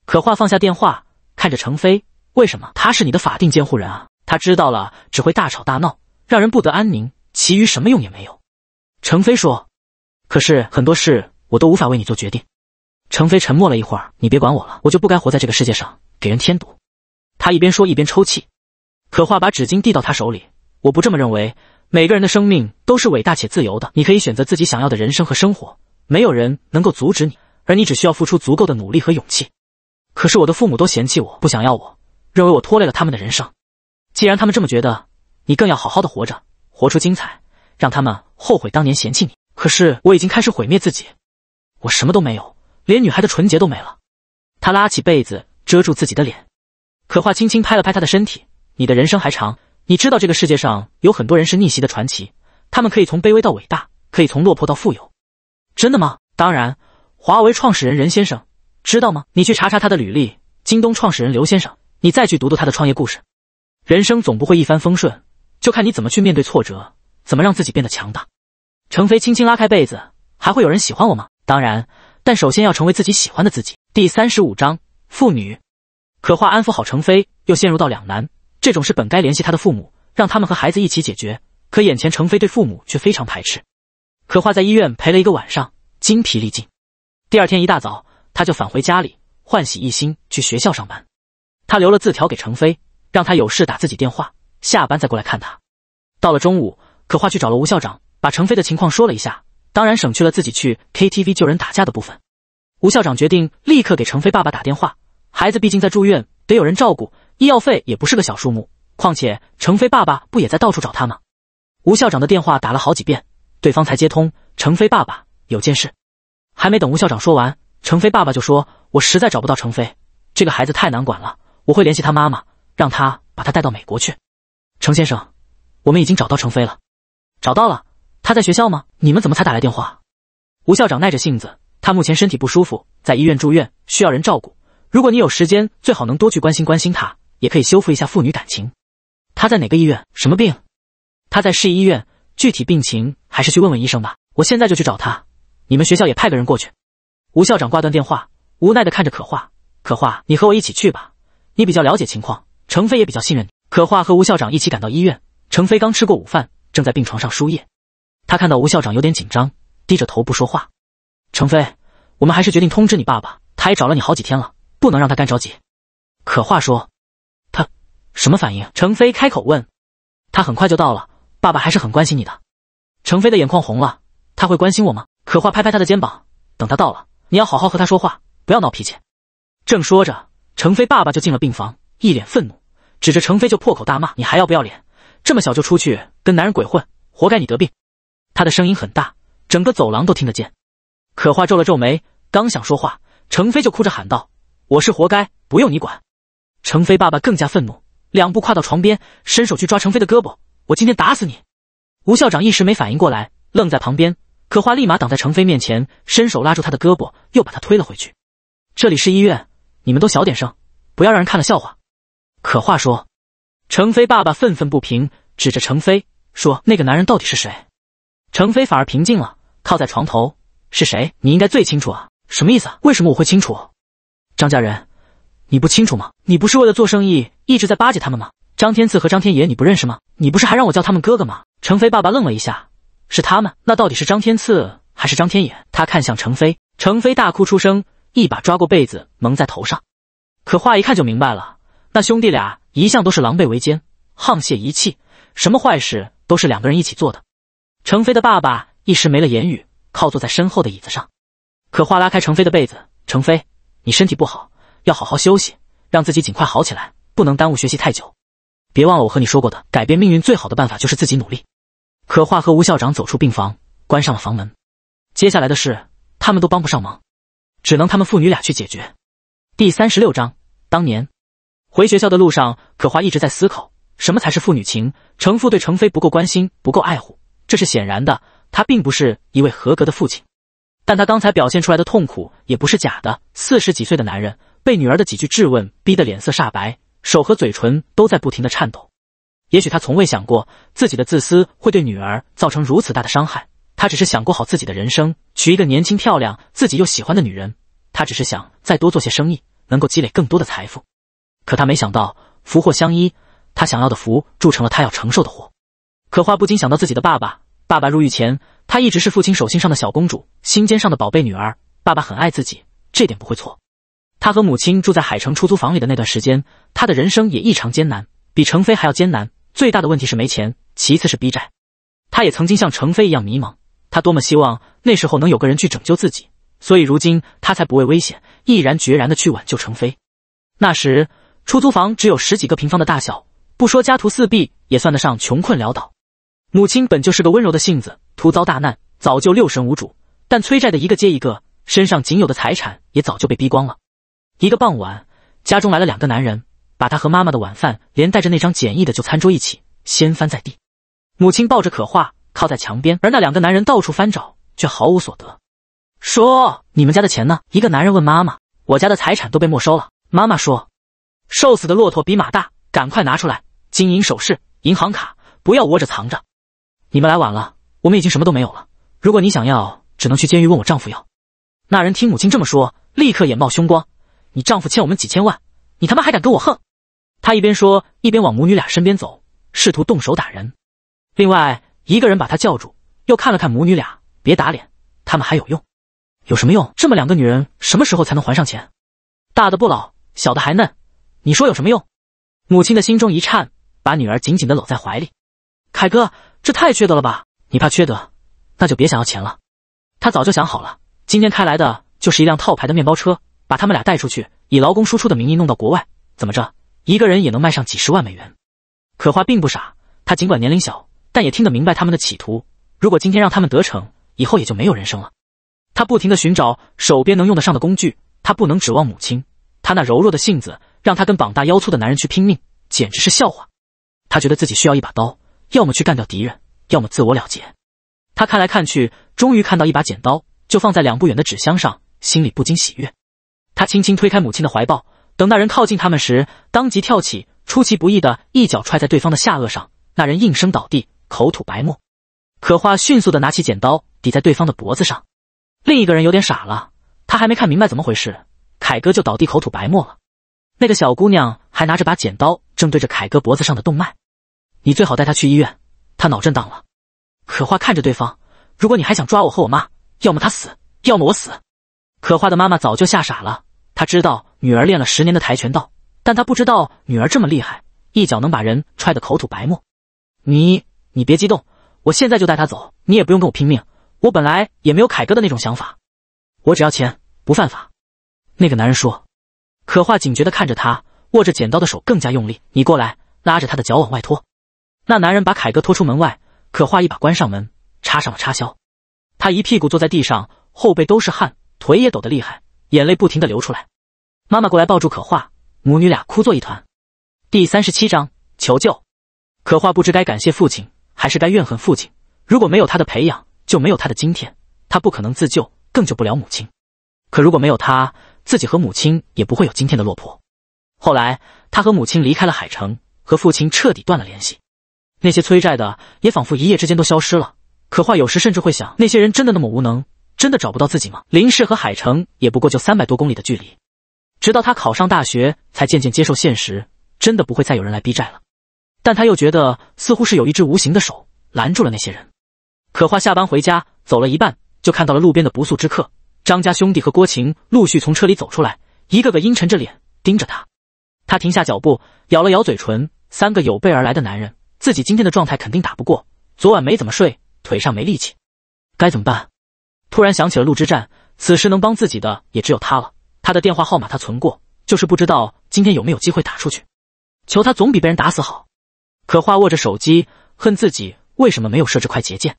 S1: 可画放下电话，看着程飞，为什么？他是你的法定监护人啊！他知道了只会大吵大闹，让人不得安宁，其余什么用也没有。程飞说：“可是很多事我都无法为你做决定。”程飞沉默了一会儿，你别管我了，我就不该活在这个世界上，给人添堵。他一边说一边抽泣。可画把纸巾递到他手里，我不这么认为。每个人的生命都是伟大且自由的，你可以选择自己想要的人生和生活，没有人能够阻止你，而你只需要付出足够的努力和勇气。可是我的父母都嫌弃我，不想要我，认为我拖累了他们的人生。既然他们这么觉得，你更要好好的活着，活出精彩，让他们后悔当年嫌弃你。可是我已经开始毁灭自己，我什么都没有，连女孩的纯洁都没了。他拉起被子遮住自己的脸，可画轻轻拍了拍他的身体。你的人生还长，你知道这个世界上有很多人是逆袭的传奇，他们可以从卑微到伟大，可以从落魄到富有，真的吗？当然，华为创始人任先生知道吗？你去查查他的履历，京东创始人刘先生，你再去读读他的创业故事。人生总不会一帆风顺，就看你怎么去面对挫折，怎么让自己变得强大。程飞轻轻拉开被子，还会有人喜欢我吗？当然，但首先要成为自己喜欢的自己。第三十五章：妇女可话安抚好程飞，又陷入到两难。这种事本该联系他的父母，让他们和孩子一起解决。可眼前程飞对父母却非常排斥。可画在医院陪了一个晚上，精疲力尽。第二天一大早，他就返回家里，换洗一新去学校上班。他留了字条给程飞，让他有事打自己电话，下班再过来看他。到了中午，可画去找了吴校长，把程飞的情况说了一下，当然省去了自己去 K T V 救人打架的部分。吴校长决定立刻给程飞爸爸打电话，孩子毕竟在住院，得有人照顾。医药费也不是个小数目，况且程飞爸爸不也在到处找他吗？吴校长的电话打了好几遍，对方才接通。程飞爸爸有件事，还没等吴校长说完，程飞爸爸就说：“我实在找不到程飞，这个孩子太难管了。我会联系他妈妈，让他把他带到美国去。”程先生，我们已经找到程飞了，找到了，他在学校吗？你们怎么才打来电话？吴校长耐着性子，他目前身体不舒服，在医院住院，需要人照顾。如果你有时间，最好能多去关心关心他。也可以修复一下父女感情。他在哪个医院？什么病？他在市医院，具体病情还是去问问医生吧。我现在就去找他，你们学校也派个人过去。吴校长挂断电话，无奈的看着可画。可画，你和我一起去吧，你比较了解情况，程飞也比较信任你。可画和吴校长一起赶到医院，程飞刚吃过午饭，正在病床上输液。他看到吴校长有点紧张，低着头不说话。程飞，我们还是决定通知你爸爸，他也找了你好几天了，不能让他干着急。可话说。什么反应？程飞开口问。他很快就到了，爸爸还是很关心你的。程飞的眼眶红了，他会关心我吗？可画拍拍他的肩膀，等他到了，你要好好和他说话，不要闹脾气。正说着，程飞爸爸就进了病房，一脸愤怒，指着程飞就破口大骂：“你还要不要脸？这么小就出去跟男人鬼混，活该你得病！”他的声音很大，整个走廊都听得见。可画皱了皱眉，刚想说话，程飞就哭着喊道：“我是活该，不用你管！”程飞爸爸更加愤怒。两步跨到床边，伸手去抓程飞的胳膊。我今天打死你！吴校长一时没反应过来，愣在旁边。可话立马挡在程飞面前，伸手拉住他的胳膊，又把他推了回去。这里是医院，你们都小点声，不要让人看了笑话。可话说，程飞爸爸愤愤不平，指着程飞说：“那个男人到底是谁？”程飞反而平静了，靠在床头：“是谁？你应该最清楚啊！什么意思啊？为什么我会清楚？张家人，你不清楚吗？你不是为了做生意？”一直在巴结他们吗？张天赐和张天野，你不认识吗？你不是还让我叫他们哥哥吗？程飞爸爸愣了一下，是他们？那到底是张天赐还是张天野？他看向程飞，程飞大哭出声，一把抓过被子蒙在头上。可话一看就明白了，那兄弟俩一向都是狼狈为奸，沆瀣一气，什么坏事都是两个人一起做的。程飞的爸爸一时没了言语，靠坐在身后的椅子上。可话拉开程飞的被子，程飞，你身体不好，要好好休息，让自己尽快好起来。不能耽误学习太久，别忘了我和你说过的，改变命运最好的办法就是自己努力。可画和吴校长走出病房，关上了房门。接下来的事他们都帮不上忙，只能他们父女俩去解决。第三十六章：当年回学校的路上，可画一直在思考，什么才是父女情？程父对程飞不够关心，不够爱护，这是显然的。他并不是一位合格的父亲，但他刚才表现出来的痛苦也不是假的。四十几岁的男人被女儿的几句质问逼得脸色煞白。手和嘴唇都在不停的颤抖，也许他从未想过自己的自私会对女儿造成如此大的伤害。他只是想过好自己的人生，娶一个年轻漂亮、自己又喜欢的女人。他只是想再多做些生意，能够积累更多的财富。可他没想到福祸相依，他想要的福铸成了他要承受的祸。可花不禁想到自己的爸爸，爸爸入狱前，他一直是父亲手心上的小公主，心尖上的宝贝女儿。爸爸很爱自己，这点不会错。他和母亲住在海城出租房里的那段时间，他的人生也异常艰难，比程飞还要艰难。最大的问题是没钱，其次是逼债。他也曾经像程飞一样迷茫，他多么希望那时候能有个人去拯救自己，所以如今他才不畏危险，毅然决然的去挽救程飞。那时，出租房只有十几个平方的大小，不说家徒四壁，也算得上穷困潦倒。母亲本就是个温柔的性子，突遭大难，早就六神无主。但催债的一个接一个，身上仅有的财产也早就被逼光了。一个傍晚，家中来了两个男人，把他和妈妈的晚饭连带着那张简易的旧餐桌一起掀翻在地。母亲抱着可画靠在墙边，而那两个男人到处翻找，却毫无所得。说：“你们家的钱呢？”一个男人问妈妈：“我家的财产都被没收了。”妈妈说：“瘦死的骆驼比马大，赶快拿出来，金银首饰、银行卡，不要窝着藏着。”你们来晚了，我们已经什么都没有了。如果你想要，只能去监狱问我丈夫要。那人听母亲这么说，立刻眼冒凶光。你丈夫欠我们几千万，你他妈还敢跟我横？他一边说，一边往母女俩身边走，试图动手打人。另外一个人把他叫住，又看了看母女俩，别打脸，他们还有用。有什么用？这么两个女人什么时候才能还上钱？大的不老，小的还嫩，你说有什么用？母亲的心中一颤，把女儿紧紧的搂在怀里。凯哥，这太缺德了吧？你怕缺德，那就别想要钱了。他早就想好了，今天开来的就是一辆套牌的面包车。把他们俩带出去，以劳工输出的名义弄到国外，怎么着，一个人也能卖上几十万美元。可花并不傻，他尽管年龄小，但也听得明白他们的企图。如果今天让他们得逞，以后也就没有人生了。他不停地寻找手边能用得上的工具，他不能指望母亲，他那柔弱的性子让他跟膀大腰粗的男人去拼命，简直是笑话。他觉得自己需要一把刀，要么去干掉敌人，要么自我了结。他看来看去，终于看到一把剪刀，就放在两不远的纸箱上，心里不禁喜悦。他轻轻推开母亲的怀抱，等那人靠近他们时，当即跳起，出其不意的一脚踹在对方的下颚上，那人应声倒地，口吐白沫。可画迅速的拿起剪刀抵在对方的脖子上，另一个人有点傻了，他还没看明白怎么回事，凯哥就倒地口吐白沫了。那个小姑娘还拿着把剪刀，正对着凯哥脖子上的动脉。你最好带她去医院，她脑震荡了。可画看着对方，如果你还想抓我和我妈，要么他死，要么我死。可画的妈妈早就吓傻了，她知道女儿练了十年的跆拳道，但她不知道女儿这么厉害，一脚能把人踹得口吐白沫。你你别激动，我现在就带她走，你也不用跟我拼命，我本来也没有凯哥的那种想法，我只要钱不犯法。那个男人说，可画警觉地看着他，握着剪刀的手更加用力。你过来，拉着他的脚往外拖。那男人把凯哥拖出门外，可画一把关上门，插上了插销。他一屁股坐在地上，后背都是汗。腿也抖得厉害，眼泪不停的流出来。妈妈过来抱住可画，母女俩哭作一团。第三十七章求救。可画不知该感谢父亲还是该怨恨父亲。如果没有他的培养，就没有他的今天。他不可能自救，更救不了母亲。可如果没有他，自己和母亲也不会有今天的落魄。后来，他和母亲离开了海城，和父亲彻底断了联系。那些催债的也仿佛一夜之间都消失了。可画有时甚至会想，那些人真的那么无能？真的找不到自己吗？林氏和海城也不过就三百多公里的距离。直到他考上大学，才渐渐接受现实，真的不会再有人来逼债了。但他又觉得，似乎是有一只无形的手拦住了那些人。可话下班回家，走了一半，就看到了路边的不速之客。张家兄弟和郭晴陆续从车里走出来，一个个阴沉着脸盯着他。他停下脚步，咬了咬嘴唇。三个有备而来的男人，自己今天的状态肯定打不过。昨晚没怎么睡，腿上没力气，该怎么办？突然想起了陆之战，此时能帮自己的也只有他了。他的电话号码他存过，就是不知道今天有没有机会打出去。求他总比被人打死好。可画握着手机，恨自己为什么没有设置快捷键。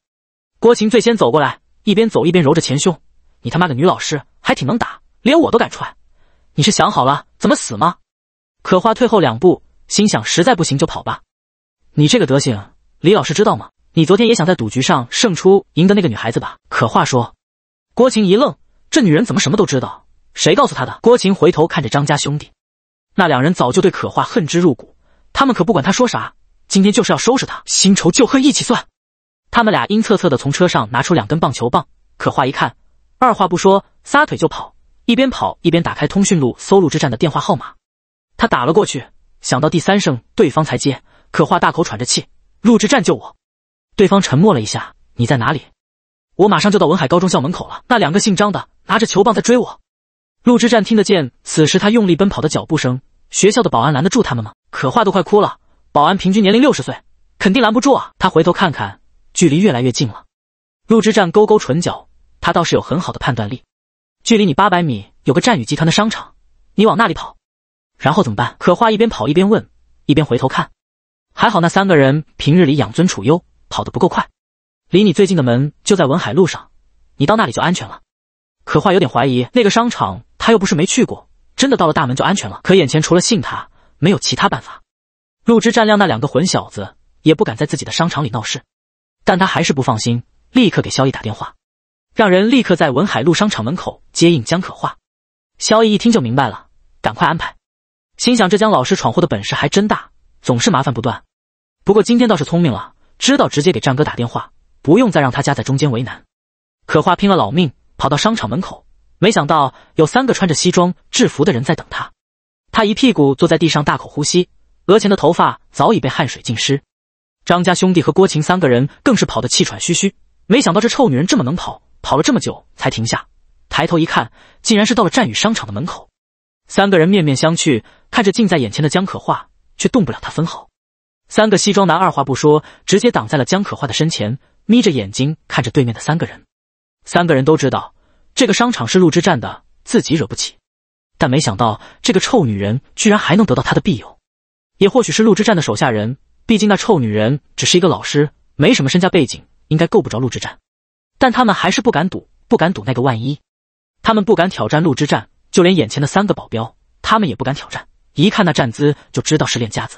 S1: 郭晴最先走过来，一边走一边揉着前胸：“你他妈的女老师还挺能打，连我都敢踹。你是想好了怎么死吗？”可画退后两步，心想：实在不行就跑吧。你这个德行，李老师知道吗？你昨天也想在赌局上胜出，赢得那个女孩子吧？可话说。郭琴一愣，这女人怎么什么都知道？谁告诉她的？郭琴回头看着张家兄弟，那两人早就对可画恨之入骨，他们可不管他说啥，今天就是要收拾他，新仇旧恨一起算。他们俩阴恻恻的从车上拿出两根棒球棒，可画一看，二话不说，撒腿就跑，一边跑一边打开通讯录，搜陆之战的电话号码。他打了过去，想到第三声对方才接，可画大口喘着气，陆之战救我！对方沉默了一下，你在哪里？我马上就到文海高中校门口了，那两个姓张的拿着球棒在追我。陆之战听得见，此时他用力奔跑的脚步声。学校的保安拦得住他们吗？可画都快哭了。保安平均年龄六十岁，肯定拦不住啊！他回头看看，距离越来越近了。陆之战勾勾唇角，他倒是有很好的判断力。距离你八百米有个战宇集团的商场，你往那里跑，然后怎么办？可画一边跑一边问，一边回头看，还好那三个人平日里养尊处优，跑得不够快。离你最近的门就在文海路上，你到那里就安全了。可话有点怀疑，那个商场他又不是没去过，真的到了大门就安全了。可眼前除了信他，没有其他办法。陆之战亮那两个混小子也不敢在自己的商场里闹事，但他还是不放心，立刻给萧逸打电话，让人立刻在文海路商场门口接应江可化。萧逸一听就明白了，赶快安排。心想这江老师闯祸的本事还真大，总是麻烦不断，不过今天倒是聪明了，知道直接给战哥打电话。不用再让他夹在中间为难，可化拼了老命跑到商场门口，没想到有三个穿着西装制服的人在等他。他一屁股坐在地上，大口呼吸，额前的头发早已被汗水浸湿。张家兄弟和郭琴三个人更是跑得气喘吁吁。没想到这臭女人这么能跑，跑了这么久才停下。抬头一看，竟然是到了战宇商场的门口。三个人面面相觑，看着近在眼前的江可化，却动不了他分毫。三个西装男二话不说，直接挡在了江可化的身前。眯着眼睛看着对面的三个人，三个人都知道这个商场是陆之战的，自己惹不起。但没想到这个臭女人居然还能得到他的庇佑，也或许是陆之战的手下人，毕竟那臭女人只是一个老师，没什么身家背景，应该够不着陆之战。但他们还是不敢赌，不敢赌那个万一，他们不敢挑战陆之战，就连眼前的三个保镖，他们也不敢挑战。一看那站姿就知道是练家子。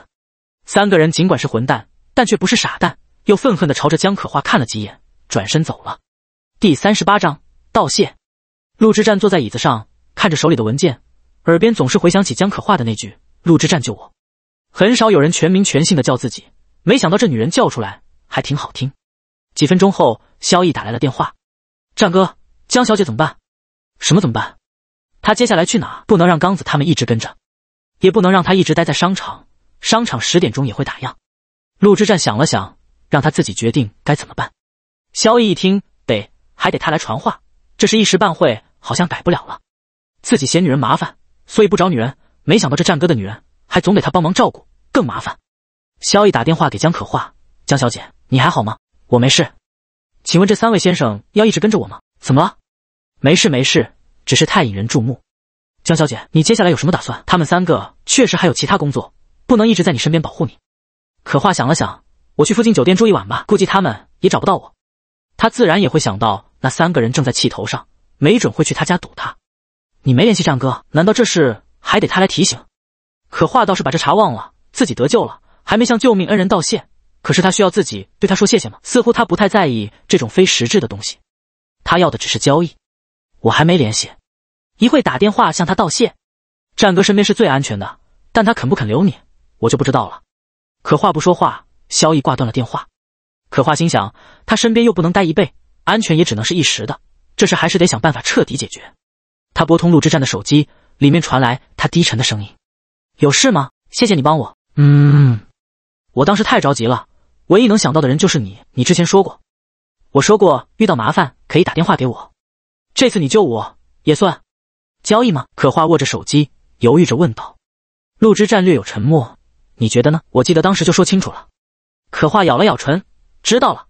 S1: 三个人尽管是混蛋，但却不是傻蛋。又愤恨地朝着江可画看了几眼，转身走了。第三十八章道谢。陆之战坐在椅子上，看着手里的文件，耳边总是回想起江可画的那句“陆之战救我”。很少有人全名全姓的叫自己，没想到这女人叫出来还挺好听。几分钟后，萧逸打来了电话：“战哥，江小姐怎么办？什么怎么办？她接下来去哪？不能让刚子他们一直跟着，也不能让她一直待在商场，商场十点钟也会打烊。”陆之战想了想。让他自己决定该怎么办。萧逸一听，得还得他来传话，这是一时半会好像改不了了。自己嫌女人麻烦，所以不找女人，没想到这战哥的女人还总得他帮忙照顾，更麻烦。萧逸打电话给江可画：“江小姐，你还好吗？我没事。请问这三位先生要一直跟着我吗？怎么了？没事没事，只是太引人注目。江小姐，你接下来有什么打算？他们三个确实还有其他工作，不能一直在你身边保护你。”可话想了想。我去附近酒店住一晚吧，估计他们也找不到我。他自然也会想到那三个人正在气头上，没准会去他家堵他。你没联系战哥，难道这事还得他来提醒？可话倒是把这茬忘了，自己得救了，还没向救命恩人道谢。可是他需要自己对他说谢谢吗？似乎他不太在意这种非实质的东西，他要的只是交易。我还没联系，一会打电话向他道谢。战哥身边是最安全的，但他肯不肯留你，我就不知道了。可话不说话。萧逸挂断了电话，可画心想，他身边又不能待一辈，安全也只能是一时的，这事还是得想办法彻底解决。他拨通陆之战的手机，里面传来他低沉的声音：“有事吗？谢谢你帮我。”“
S2: 嗯，
S1: 我当时太着急了，唯一能想到的人就是你。你之前说过，我说过遇到麻烦可以打电话给我，这次你救我也算交易吗？”可画握着手机，犹豫着问道。陆之战略有沉默：“你觉得呢？我记得当时就说清楚了。”可画咬了咬唇，知道了。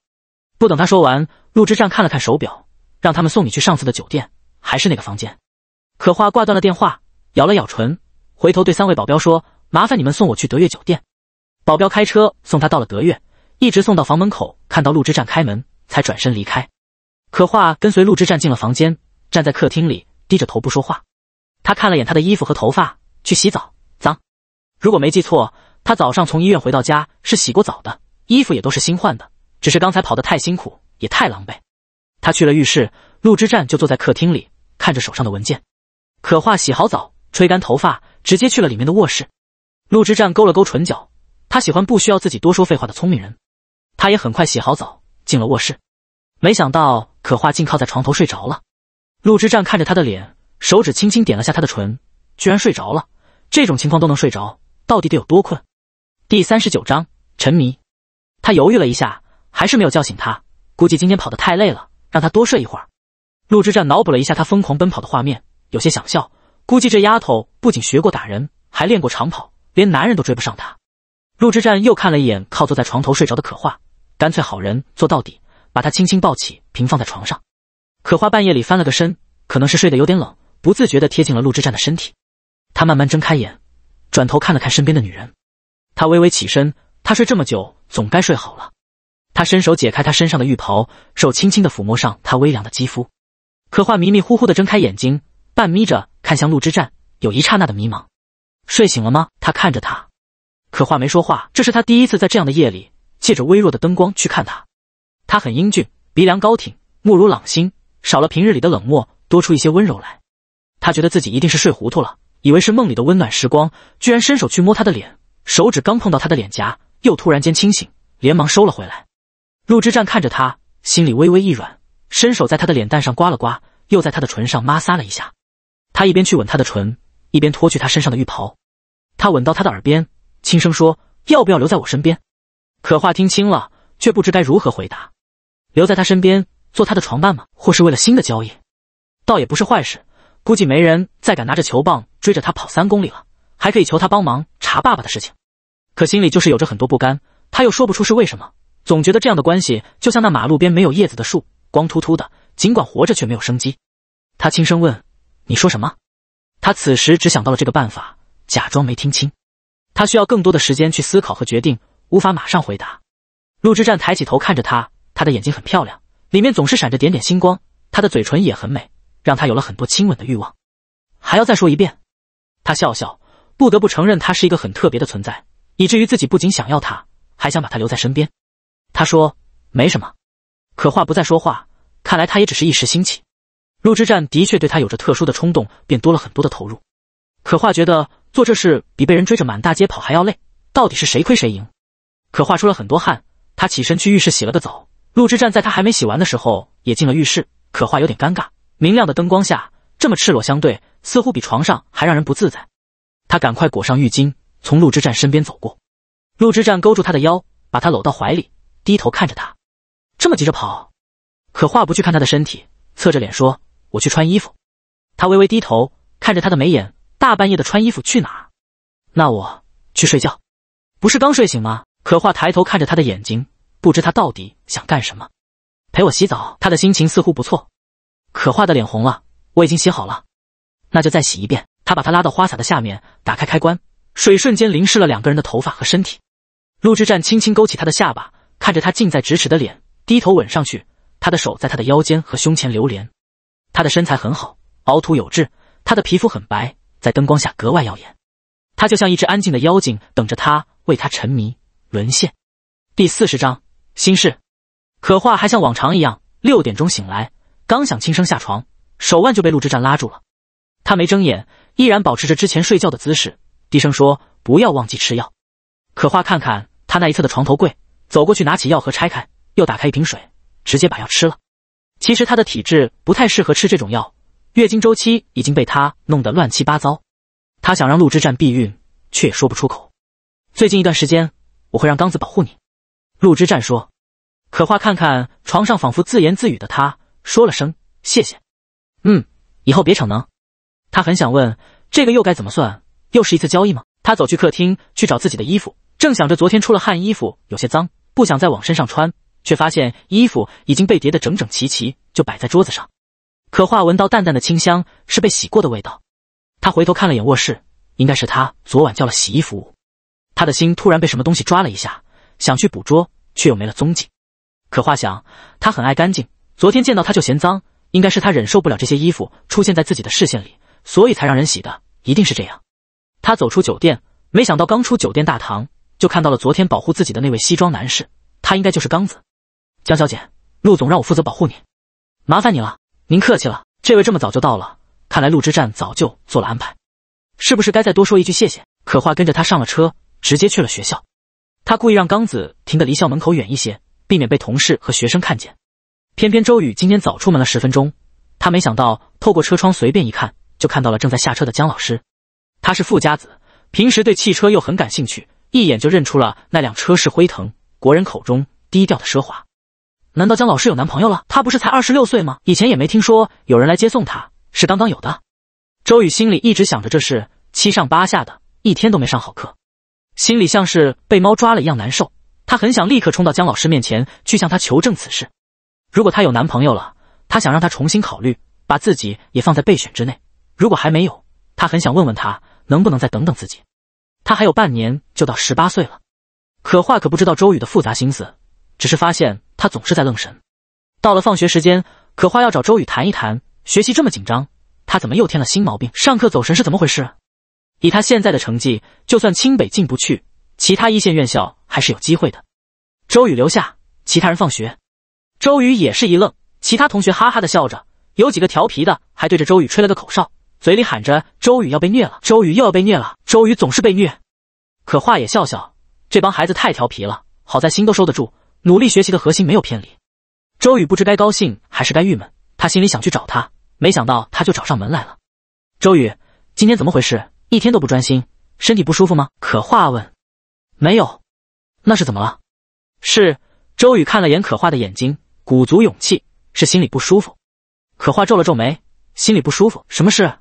S1: 不等他说完，陆之战看了看手表，让他们送你去上次的酒店，还是那个房间。可画挂断了电话，咬了咬唇，回头对三位保镖说：“麻烦你们送我去德悦酒店。”保镖开车送他到了德悦，一直送到房门口，看到陆之战开门，才转身离开。可画跟随陆之战进了房间，站在客厅里，低着头不说话。他看了眼他的衣服和头发，去洗澡，脏。如果没记错，他早上从医院回到家是洗过澡的。衣服也都是新换的，只是刚才跑得太辛苦，也太狼狈。他去了浴室，陆之战就坐在客厅里，看着手上的文件。可画洗好澡，吹干头发，直接去了里面的卧室。陆之战勾了勾唇角，他喜欢不需要自己多说废话的聪明人。他也很快洗好澡，进了卧室。没想到可画竟靠在床头睡着了。陆之战看着他的脸，手指轻轻点了下他的唇，居然睡着了。这种情况都能睡着，到底得有多困？第三十九章沉迷。他犹豫了一下，还是没有叫醒他。估计今天跑得太累了，让他多睡一会儿。陆之战脑补了一下他疯狂奔跑的画面，有些想笑。估计这丫头不仅学过打人，还练过长跑，连男人都追不上她。陆之战又看了一眼靠坐在床头睡着的可画，干脆好人做到底，把她轻轻抱起，平放在床上。可画半夜里翻了个身，可能是睡得有点冷，不自觉地贴近了陆之战的身体。他慢慢睁开眼，转头看了看身边的女人，他微微起身。他睡这么久，总该睡好了。他伸手解开他身上的浴袍，手轻轻的抚摸上他微凉的肌肤。可话迷迷糊糊的睁开眼睛，半眯着看向陆之战，有一刹那的迷茫。睡醒了吗？他看着他，可话没说话。这是他第一次在这样的夜里，借着微弱的灯光去看他。他很英俊，鼻梁高挺，目如朗星，少了平日里的冷漠，多出一些温柔来。他觉得自己一定是睡糊涂了，以为是梦里的温暖时光，居然伸手去摸他的脸，手指刚碰到他的脸颊。又突然间清醒，连忙收了回来。陆之战看着他，心里微微一软，伸手在他的脸蛋上刮了刮，又在他的唇上抹撒了一下。他一边去吻他的唇，一边脱去他身上的浴袍。他吻到他的耳边，轻声说：“要不要留在我身边？”可话听清了，却不知该如何回答。留在他身边做他的床伴吗？或是为了新的交易？倒也不是坏事。估计没人再敢拿着球棒追着他跑三公里了，还可以求他帮忙查爸爸的事情。可心里就是有着很多不甘，他又说不出是为什么，总觉得这样的关系就像那马路边没有叶子的树，光秃秃的，尽管活着却没有生机。他轻声问：“你说什么？”他此时只想到了这个办法，假装没听清。他需要更多的时间去思考和决定，无法马上回答。陆之战抬起头看着他，他的眼睛很漂亮，里面总是闪着点点星光。他的嘴唇也很美，让他有了很多亲吻的欲望。还要再说一遍？他笑笑，不得不承认他是一个很特别的存在。以至于自己不仅想要他，还想把他留在身边。他说没什么，可话不再说话。看来他也只是一时兴起。陆之战的确对他有着特殊的冲动，便多了很多的投入。可画觉得做这事比被人追着满大街跑还要累。到底是谁亏谁赢？可画出了很多汗，他起身去浴室洗了个澡。陆之战在他还没洗完的时候也进了浴室。可画有点尴尬，明亮的灯光下这么赤裸相对，似乎比床上还让人不自在。他赶快裹上浴巾。从陆之战身边走过，陆之战勾住他的腰，把他搂到怀里，低头看着他，这么急着跑？可画不去看他的身体，侧着脸说：“我去穿衣服。”他微微低头看着他的眉眼，大半夜的穿衣服去哪？那我去睡觉，不是刚睡醒吗？可画抬头看着他的眼睛，不知他到底想干什么。陪我洗澡，他的心情似乎不错。可画的脸红了，我已经洗好了，那就再洗一遍。他把他拉到花洒的下面，打开开关。水瞬间淋湿了两个人的头发和身体，陆之战轻轻勾起他的下巴，看着他近在咫尺的脸，低头吻上去。他的手在他的腰间和胸前流连，他的身材很好，凹凸有致，他的皮肤很白，在灯光下格外耀眼。他就像一只安静的妖精，等着他为他沉迷沦陷。第四十章心事。可画还像往常一样六点钟醒来，刚想轻声下床，手腕就被陆之战拉住了。他没睁眼，依然保持着之前睡觉的姿势。低声说：“不要忘记吃药。”可画看看他那一侧的床头柜，走过去拿起药盒拆开，又打开一瓶水，直接把药吃了。其实他的体质不太适合吃这种药，月经周期已经被他弄得乱七八糟。他想让陆之战避孕，却也说不出口。最近一段时间，我会让刚子保护你。”陆之战说。可画看看床上仿佛自言自语的他，说了声：“谢谢。”嗯，以后别逞能。他很想问这个又该怎么算？又是一次交易吗？他走去客厅去找自己的衣服，正想着昨天出了汗，衣服有些脏，不想再往身上穿，却发现衣服已经被叠得整整齐齐，就摆在桌子上。可画闻到淡淡的清香，是被洗过的味道。他回头看了眼卧室，应该是他昨晚叫了洗衣服务。他的心突然被什么东西抓了一下，想去捕捉，却又没了踪迹。可画想，他很爱干净，昨天见到他就嫌脏，应该是他忍受不了这些衣服出现在自己的视线里，所以才让人洗的，一定是这样。他走出酒店，没想到刚出酒店大堂就看到了昨天保护自己的那位西装男士，他应该就是刚子。江小姐，陆总让我负责保护你，麻烦你了，您客气了。这位这么早就到了，看来陆之战早就做了安排，是不是该再多说一句谢谢？可话跟着他上了车，直接去了学校。他故意让刚子停的离校门口远一些，避免被同事和学生看见。偏偏周宇今天早出门了十分钟，他没想到透过车窗随便一看，就看到了正在下车的江老师。他是富家子，平时对汽车又很感兴趣，一眼就认出了那辆车是辉腾，国人口中低调的奢华。难道江老师有男朋友了？他不是才二十六岁吗？以前也没听说有人来接送他，是刚刚有的。周宇心里一直想着这事，七上八下的，一天都没上好课，心里像是被猫抓了一样难受。他很想立刻冲到江老师面前去向他求证此事。如果他有男朋友了，他想让他重新考虑，把自己也放在备选之内。如果还没有，他很想问问他。能不能再等等自己？他还有半年就到十八岁了。可话可不知道周宇的复杂心思，只是发现他总是在愣神。到了放学时间，可话要找周宇谈一谈。学习这么紧张，他怎么又添了新毛病？上课走神是怎么回事？以他现在的成绩，就算清北进不去，其他一线院校还是有机会的。周宇留下，其他人放学。周宇也是一愣，其他同学哈哈的笑着，有几个调皮的还对着周宇吹了个口哨。嘴里喊着“周宇要被虐了，周宇又要被虐了，周宇总是被虐。”可画也笑笑：“这帮孩子太调皮了，好在心都收得住，努力学习的核心没有偏离。”周宇不知该高兴还是该郁闷，他心里想去找他，没想到他就找上门来了。周宇，今天怎么回事？一天都不专心，身体不舒服吗？可画问：“没有，那是怎么了？”是周宇看了眼可画的眼睛，鼓足勇气：“是心里不舒服。”可画皱了皱眉：“心里不舒服，什么事？”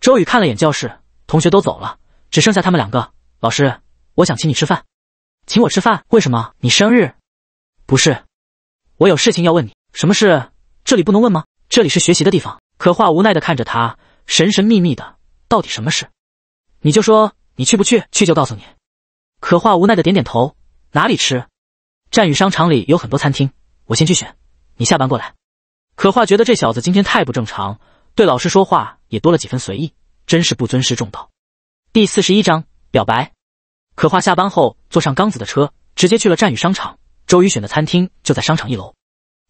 S1: 周宇看了眼教室，同学都走了，只剩下他们两个。老师，我想请你吃饭，请我吃饭？为什么？你生日？不是，我有事情要问你。什么事？这里不能问吗？这里是学习的地方。可画无奈的看着他，神神秘秘的，到底什么事？你就说你去不去，去就告诉你。可画无奈的点点头。哪里吃？战宇商场里有很多餐厅，我先去选，你下班过来。可画觉得这小子今天太不正常。对老师说话也多了几分随意，真是不尊师重道。第四十一章表白。可画下班后坐上刚子的车，直接去了战宇商场。周宇选的餐厅就在商场一楼。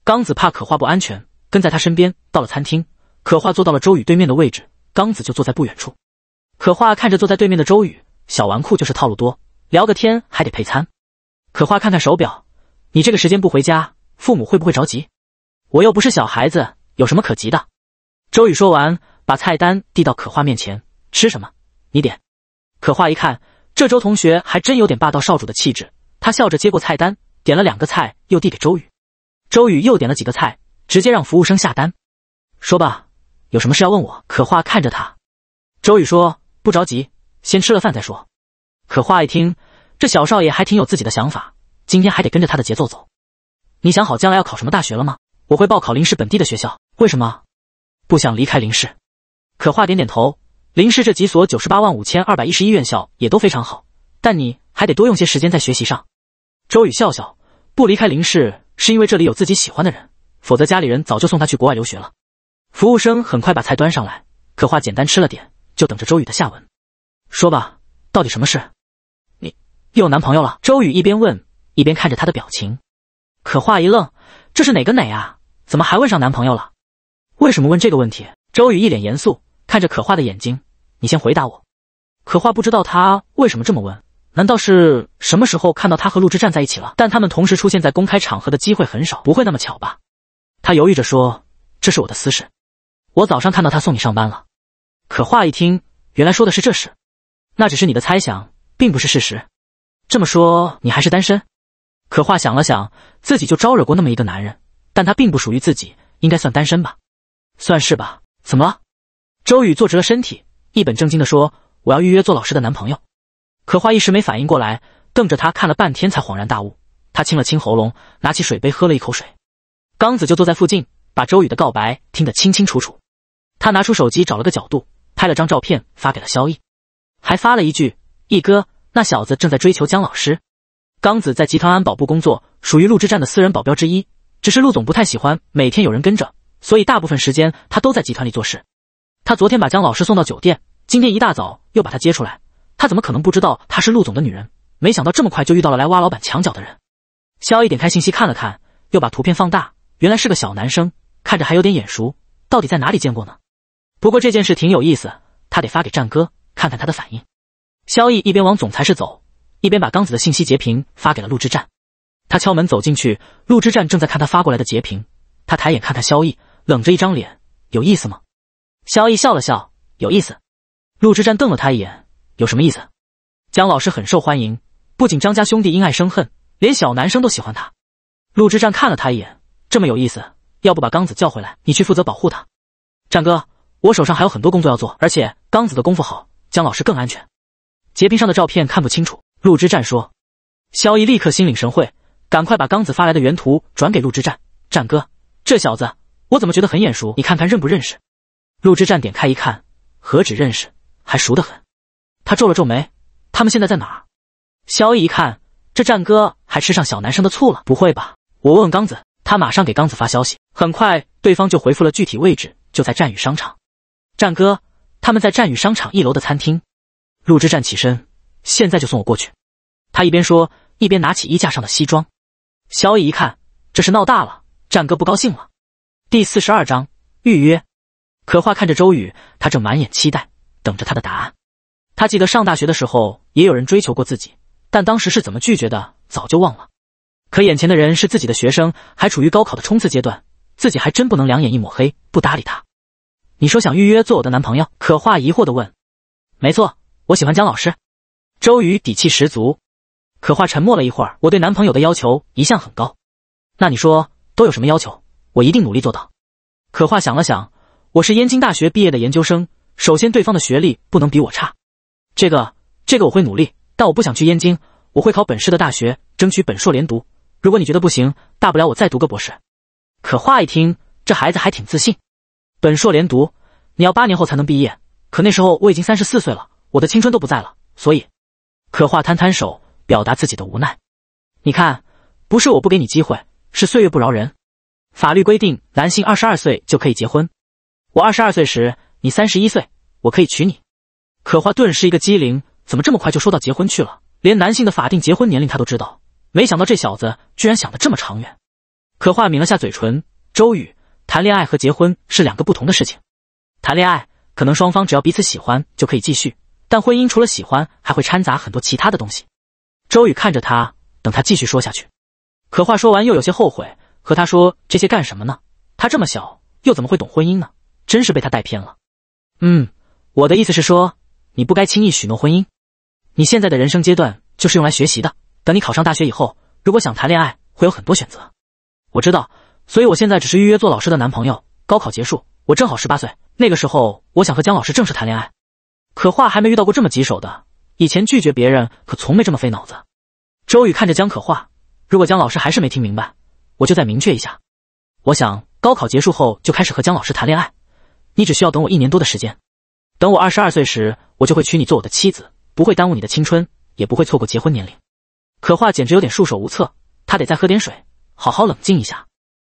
S1: 刚子怕可画不安全，跟在他身边。到了餐厅，可画坐到了周宇对面的位置，刚子就坐在不远处。可画看着坐在对面的周宇，小纨绔就是套路多，聊个天还得配餐。可画看看手表，你这个时间不回家，父母会不会着急？我又不是小孩子，有什么可急的？周宇说完，把菜单递到可画面前：“吃什么？你点。”可画一看，这周同学还真有点霸道少主的气质。他笑着接过菜单，点了两个菜，又递给周宇。周宇又点了几个菜，直接让服务生下单。说吧，有什么事要问我？可画看着他，周宇说：“不着急，先吃了饭再说。”可画一听，这小少爷还挺有自己的想法，今天还得跟着他的节奏走。你想好将来要考什么大学了吗？我会报考临时本地的学校。为什么？不想离开林氏，可画点点头。林氏这几所九十八万五千二百一十一院校也都非常好，但你还得多用些时间在学习上。周宇笑笑，不离开林氏是因为这里有自己喜欢的人，否则家里人早就送他去国外留学了。服务生很快把菜端上来，可话简单吃了点，就等着周宇的下文。说吧，到底什么事？你有男朋友了？周宇一边问一边看着他的表情。可话一愣，这是哪个哪啊？怎么还问上男朋友了？为什么问这个问题？周宇一脸严肃看着可画的眼睛，你先回答我。可画不知道他为什么这么问，难道是什么时候看到他和陆之站在一起了？但他们同时出现在公开场合的机会很少，不会那么巧吧？他犹豫着说：“这是我的私事。”我早上看到他送你上班了。可画一听，原来说的是这事，那只是你的猜想，并不是事实。这么说，你还是单身？可画想了想，自己就招惹过那么一个男人，但他并不属于自己，应该算单身吧。算是吧，怎么了？周宇坐直了身体，一本正经的说：“我要预约做老师的男朋友。”可花一时没反应过来，瞪着他看了半天，才恍然大悟。他清了清喉咙，拿起水杯喝了一口水。刚子就坐在附近，把周宇的告白听得清清楚楚。他拿出手机找了个角度，拍了张照片发给了萧毅，还发了一句：“逸哥，那小子正在追求江老师。”刚子在集团安保部工作，属于陆之战的私人保镖之一，只是陆总不太喜欢每天有人跟着。所以大部分时间他都在集团里做事。他昨天把江老师送到酒店，今天一大早又把他接出来。他怎么可能不知道她是陆总的女人？没想到这么快就遇到了来挖老板墙角的人。萧逸点开信息看了看，又把图片放大，原来是个小男生，看着还有点眼熟，到底在哪里见过呢？不过这件事挺有意思，他得发给战哥看看他的反应。萧逸一边往总裁室走，一边把刚子的信息截屏发给了陆之战。他敲门走进去，陆之战正在看他发过来的截屏，他抬眼看看萧逸。冷着一张脸，有意思吗？萧逸笑了笑，有意思。陆之战瞪了他一眼，有什么意思？江老师很受欢迎，不仅张家兄弟因爱生恨，连小男生都喜欢他。陆之战看了他一眼，这么有意思，要不把刚子叫回来，你去负责保护他？战哥，我手上还有很多工作要做，而且刚子的功夫好，江老师更安全。截屏上的照片看不清楚，陆之战说。萧逸立刻心领神会，赶快把刚子发来的原图转给陆之战。战哥，这小子。我怎么觉得很眼熟？你看看认不认识？陆之战点开一看，何止认识，还熟得很。他皱了皱眉，他们现在在哪儿？萧逸一看，这战哥还吃上小男生的醋了，不会吧？我问问刚子。他马上给刚子发消息，很快对方就回复了具体位置，就在战宇商场。战哥他们在战宇商场一楼的餐厅。陆之战起身，现在就送我过去。他一边说，一边拿起衣架上的西装。萧逸一看，这是闹大了，战哥不高兴了。第四十二章预约。可画看着周宇，他正满眼期待，等着他的答案。他记得上大学的时候也有人追求过自己，但当时是怎么拒绝的，早就忘了。可眼前的人是自己的学生，还处于高考的冲刺阶段，自己还真不能两眼一抹黑，不搭理他。你说想预约做我的男朋友？可画疑惑地问。没错，我喜欢江老师。周宇底气十足。可画沉默了一会儿，我对男朋友的要求一向很高。那你说都有什么要求？我一定努力做到。可画想了想，我是燕京大学毕业的研究生，首先对方的学历不能比我差。这个，这个我会努力，但我不想去燕京，我会考本市的大学，争取本硕连读。如果你觉得不行，大不了我再读个博士。可画一听，这孩子还挺自信。本硕连读，你要八年后才能毕业，可那时候我已经三十四岁了，我的青春都不在了。所以，可画摊摊手，表达自己的无奈。你看，不是我不给你机会，是岁月不饶人。法律规定，男性二十二岁就可以结婚。我二十二岁时，你三十一岁，我可以娶你。可花顿时一个机灵，怎么这么快就说到结婚去了？连男性的法定结婚年龄他都知道，没想到这小子居然想得这么长远。可话抿了下嘴唇，周宇，谈恋爱和结婚是两个不同的事情。谈恋爱可能双方只要彼此喜欢就可以继续，但婚姻除了喜欢，还会掺杂很多其他的东西。周宇看着他，等他继续说下去。可话说完又有些后悔。和他说这些干什么呢？他这么小，又怎么会懂婚姻呢？真是被他带偏了。嗯，我的意思是说，你不该轻易许诺婚姻。你现在的人生阶段就是用来学习的。等你考上大学以后，如果想谈恋爱，会有很多选择。我知道，所以我现在只是预约做老师的男朋友。高考结束，我正好十八岁，那个时候我想和江老师正式谈恋爱。可话还没遇到过这么棘手的，以前拒绝别人可从没这么费脑子。周宇看着江可画，如果江老师还是没听明白。我就再明确一下，我想高考结束后就开始和江老师谈恋爱，你只需要等我一年多的时间，等我二十二岁时，我就会娶你做我的妻子，不会耽误你的青春，也不会错过结婚年龄。可话简直有点束手无策，他得再喝点水，好好冷静一下。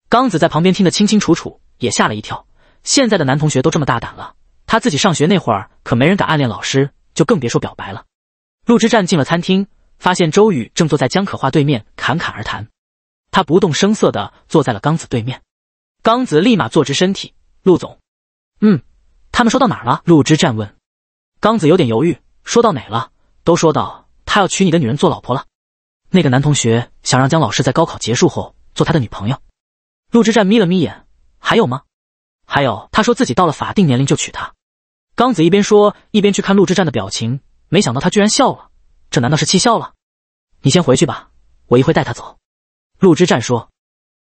S1: 刚子在旁边听得清清楚楚，也吓了一跳。现在的男同学都这么大胆了，他自己上学那会儿可没人敢暗恋老师，就更别说表白了。陆之战进了餐厅，发现周宇正坐在江可画对面侃侃而谈。他不动声色地坐在了刚子对面，刚子立马坐直身体。陆总，嗯，他们说到哪儿了？陆之战问。刚子有点犹豫，说到哪了？都说到他要娶你的女人做老婆了。那个男同学想让江老师在高考结束后做他的女朋友。陆之战眯了眯眼，还有吗？还有，他说自己到了法定年龄就娶她。刚子一边说一边去看陆之战的表情，没想到他居然笑了，这难道是气笑了？你先回去吧，我一会带他走。陆之战说：“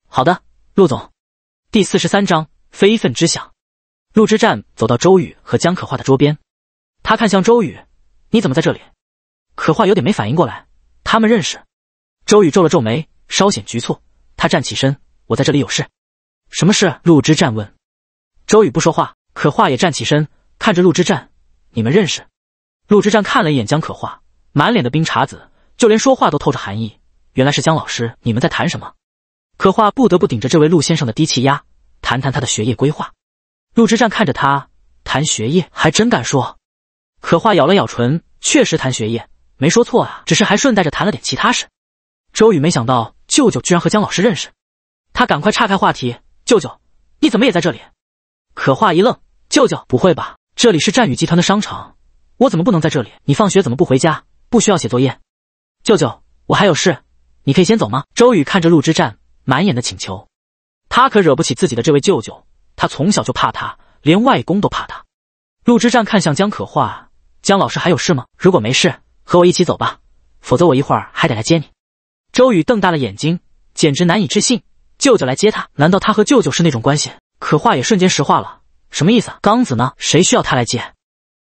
S1: 好的，陆总。”第四十三章非分之想。陆之战走到周宇和江可画的桌边，他看向周宇：“你怎么在这里？”可画有点没反应过来，他们认识？周宇皱了皱眉，稍显局促。他站起身：“我在这里有事。”“什么事？”陆之战问。周宇不说话。可画也站起身，看着陆之战：“你们认识？”陆之战看了一眼江可画，满脸的冰碴子，就连说话都透着寒意。原来是江老师，你们在谈什么？可画不得不顶着这位陆先生的低气压，谈谈他的学业规划。陆之战看着他，谈学业还真敢说。可画咬了咬唇，确实谈学业没说错啊，只是还顺带着谈了点其他事。周宇没想到舅舅居然和江老师认识，他赶快岔开话题：“舅舅，你怎么也在这里？”可画一愣：“舅舅，不会吧？这里是战宇集团的商场，我怎么不能在这里？你放学怎么不回家？不需要写作业？”舅舅，我还有事。你可以先走吗？周宇看着陆之战，满眼的请求。他可惹不起自己的这位舅舅，他从小就怕他，连外公都怕他。陆之战看向江可画，江老师还有事吗？如果没事，和我一起走吧，否则我一会儿还得来接你。周宇瞪大了眼睛，简直难以置信，舅舅来接他？难道他和舅舅是那种关系？可画也瞬间石化了，什么意思？刚子呢？谁需要他来接？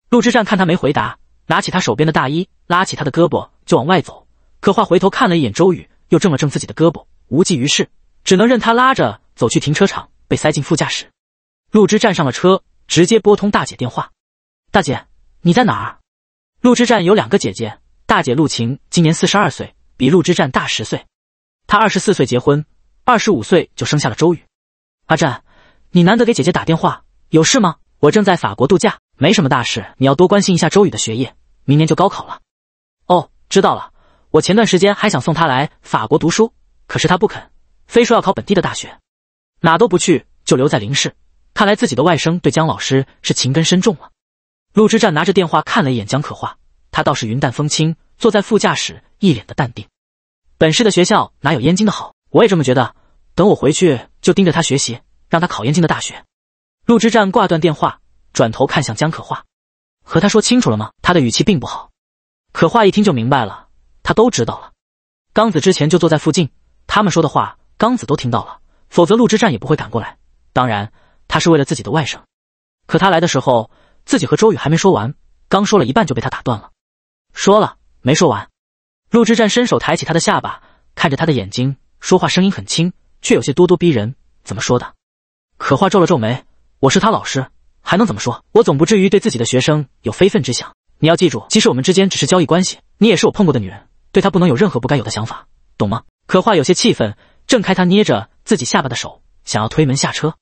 S1: 陆之战看他没回答，拿起他手边的大衣，拉起他的胳膊就往外走。可画回头看了一眼周宇。又正了正自己的胳膊，无济于事，只能任他拉着走去停车场，被塞进副驾驶。陆之站上了车，直接拨通大姐电话：“大姐，你在哪儿？”陆之站有两个姐姐，大姐陆晴今年四十二岁，比陆之站大十岁。她二十四岁结婚，二十五岁就生下了周宇。阿战，你难得给姐姐打电话，有事吗？我正在法国度假，没什么大事。你要多关心一下周宇的学业，明年就高考了。哦，知道了。我前段时间还想送他来法国读书，可是他不肯，非说要考本地的大学，哪都不去，就留在林氏。看来自己的外甥对江老师是情根深重了。陆之战拿着电话看了一眼江可画，他倒是云淡风轻，坐在副驾驶，一脸的淡定。本市的学校哪有燕京的好？我也这么觉得。等我回去就盯着他学习，让他考燕京的大学。陆之战挂断电话，转头看向江可画，和他说清楚了吗？他的语气并不好。可话一听就明白了。他都知道了，刚子之前就坐在附近，他们说的话，刚子都听到了。否则陆之战也不会赶过来。当然，他是为了自己的外甥。可他来的时候，自己和周宇还没说完，刚说了一半就被他打断了。说了没说完？陆之战伸手抬起他的下巴，看着他的眼睛，说话声音很轻，却有些咄咄逼人。怎么说的？可话皱了皱眉：“我是他老师，还能怎么说？我总不至于对自己的学生有非分之想。你要记住，即使我们之间只是交易关系，你也是我碰过的女人。”对他不能有任何不该有的想法，懂吗？可话有些气愤，挣开他捏着自己下巴的手，想要推门下车。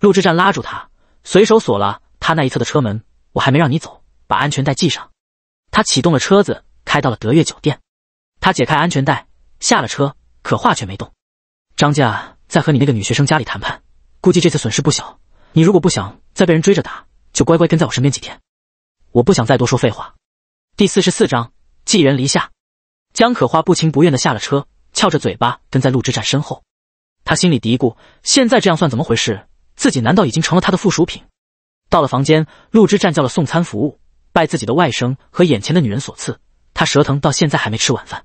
S1: 陆之战拉住他，随手锁了他那一侧的车门。我还没让你走，把安全带系上。他启动了车子，开到了德悦酒店。他解开安全带，下了车。可话却没动。张家在和你那个女学生家里谈判，估计这次损失不小。你如果不想再被人追着打，就乖乖跟在我身边几天。我不想再多说废话。第四十四章：寄人篱下。江可花不情不愿的下了车，翘着嘴巴跟在陆之战身后。他心里嘀咕：现在这样算怎么回事？自己难道已经成了他的附属品？到了房间，陆之战叫了送餐服务。拜自己的外甥和眼前的女人所赐，他舌疼到现在还没吃晚饭。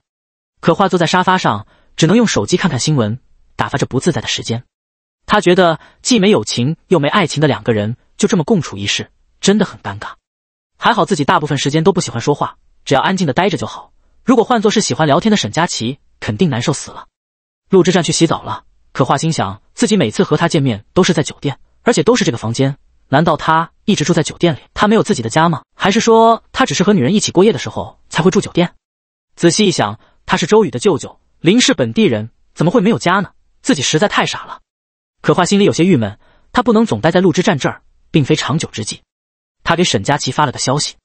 S1: 可花坐在沙发上，只能用手机看看新闻，打发着不自在的时间。他觉得既没友情又没爱情的两个人就这么共处一室，真的很尴尬。还好自己大部分时间都不喜欢说话，只要安静的待着就好。如果换作是喜欢聊天的沈佳琪，肯定难受死了。陆之战去洗澡了，可华心想，自己每次和他见面都是在酒店，而且都是这个房间，难道他一直住在酒店里？他没有自己的家吗？还是说他只是和女人一起过夜的时候才会住酒店？仔细一想，他是周宇的舅舅，林氏本地人，怎么会没有家呢？自己实在太傻了。可华心里有些郁闷，他不能总待在陆之站这儿，并非长久之计。他给沈佳琪发了个消息，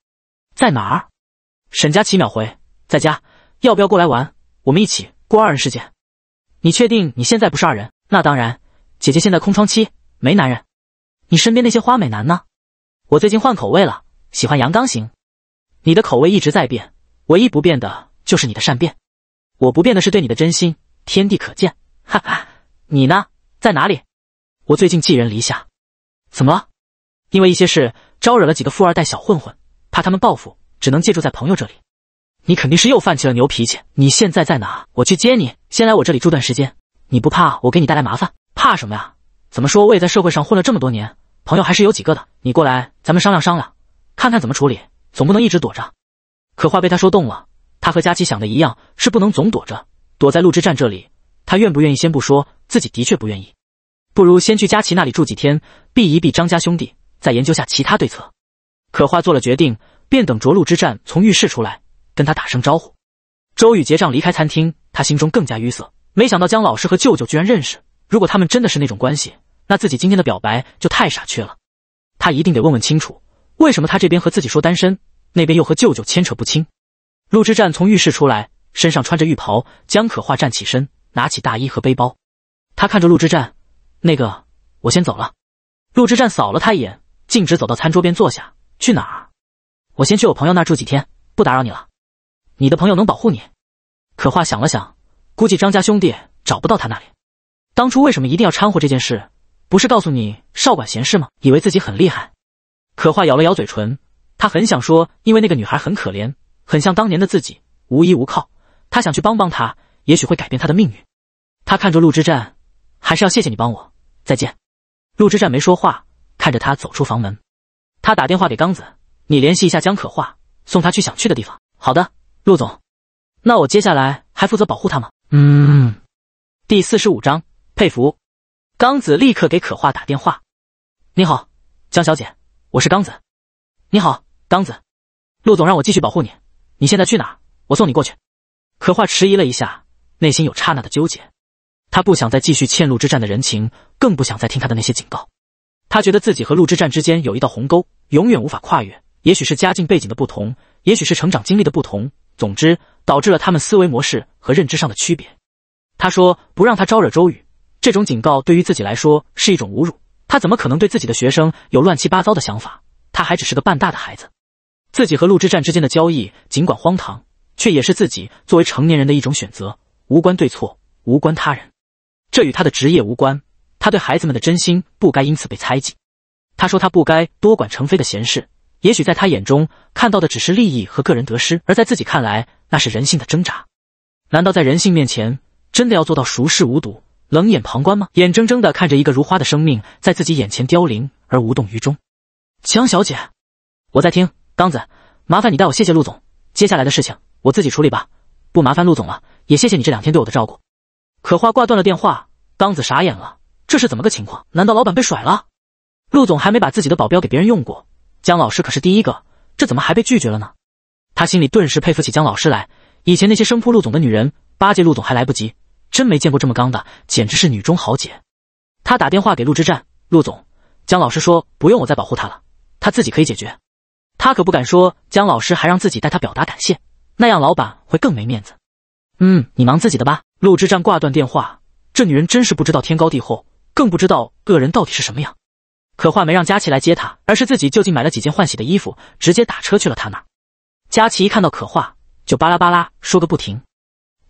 S1: 在哪儿？沈佳琪秒回。在家要不要过来玩？我们一起过二人世界。你确定你现在不是二人？那当然，姐姐现在空窗期，没男人。你身边那些花美男呢？我最近换口味了，喜欢阳刚型。你的口味一直在变，唯一不变的就是你的善变。我不变的是对你的真心，天地可见。哈哈，你呢？在哪里？我最近寄人篱下。怎么了？因为一些事招惹了几个富二代小混混，怕他们报复，只能借住在朋友这里。你肯定是又犯起了牛脾气。你现在在哪？我去接你。先来我这里住段时间。你不怕我给你带来麻烦？怕什么呀？怎么说我也在社会上混了这么多年，朋友还是有几个的。你过来，咱们商量商量，看看怎么处理。总不能一直躲着。可话被他说动了，他和佳琪想的一样，是不能总躲着。躲在陆之战这里，他愿不愿意先不说，自己的确不愿意。不如先去佳琪那里住几天，避一避张家兄弟，再研究下其他对策。可话做了决定，便等着陆之战从浴室出来。跟他打声招呼。周宇结账离开餐厅，他心中更加淤塞。没想到江老师和舅舅居然认识，如果他们真的是那种关系，那自己今天的表白就太傻缺了。他一定得问问清楚，为什么他这边和自己说单身，那边又和舅舅牵扯不清。陆之战从浴室出来，身上穿着浴袍。江可化站起身，拿起大衣和背包。他看着陆之战：“那个，我先走了。”陆之战扫了他一眼，径直走到餐桌边坐下。去哪儿？我先去我朋友那住几天，不打扰你了。你的朋友能保护你？可画想了想，估计张家兄弟找不到他那里。当初为什么一定要掺和这件事？不是告诉你少管闲事吗？以为自己很厉害。可画咬了咬嘴唇，他很想说，因为那个女孩很可怜，很像当年的自己，无依无靠。他想去帮帮她，也许会改变她的命运。他看着陆之战，还是要谢谢你帮我。再见。陆之战没说话，看着他走出房门。他打电话给刚子，你联系一下江可画，送他去想去的地方。好的。陆总，那我接下来还负责保护他吗？
S2: 嗯。
S1: 第四十五章，佩服。刚子立刻给可画打电话：“你好，江小姐，我是刚子。”“你好，刚子。”陆总让我继续保护你，你现在去哪？我送你过去。可画迟疑了一下，内心有刹那的纠结。他不想再继续欠陆之战的人情，更不想再听他的那些警告。他觉得自己和陆之战之间有一道鸿沟，永远无法跨越。也许是家境背景的不同，也许是成长经历的不同。总之，导致了他们思维模式和认知上的区别。他说：“不让他招惹周宇，这种警告对于自己来说是一种侮辱。他怎么可能对自己的学生有乱七八糟的想法？他还只是个半大的孩子。自己和陆之战之间的交易，尽管荒唐，却也是自己作为成年人的一种选择，无关对错，无关他人。这与他的职业无关。他对孩子们的真心不该因此被猜忌。”他说：“他不该多管程飞的闲事。”也许在他眼中看到的只是利益和个人得失，而在自己看来，那是人性的挣扎。难道在人性面前，真的要做到熟视无睹、冷眼旁观吗？眼睁睁地看着一个如花的生命在自己眼前凋零而无动于衷？江小姐，我在听。刚子，麻烦你代我谢谢陆总。接下来的事情我自己处理吧，不麻烦陆总了，也谢谢你这两天对我的照顾。可话挂断了电话，刚子傻眼了，这是怎么个情况？难道老板被甩了？陆总还没把自己的保镖给别人用过。江老师可是第一个，这怎么还被拒绝了呢？他心里顿时佩服起江老师来。以前那些生扑陆总的女人，巴结陆总还来不及，真没见过这么刚的，简直是女中豪杰。他打电话给陆之战，陆总，江老师说不用我再保护她了，她自己可以解决。他可不敢说江老师还让自己代她表达感谢，那样老板会更没面子。嗯，你忙自己的吧。陆之战挂断电话，这女人真是不知道天高地厚，更不知道恶人到底是什么样。可画没让佳琪来接他，而是自己就近买了几件换洗的衣服，直接打车去了他那儿。佳琪一看到可画，就巴拉巴拉说个不停：“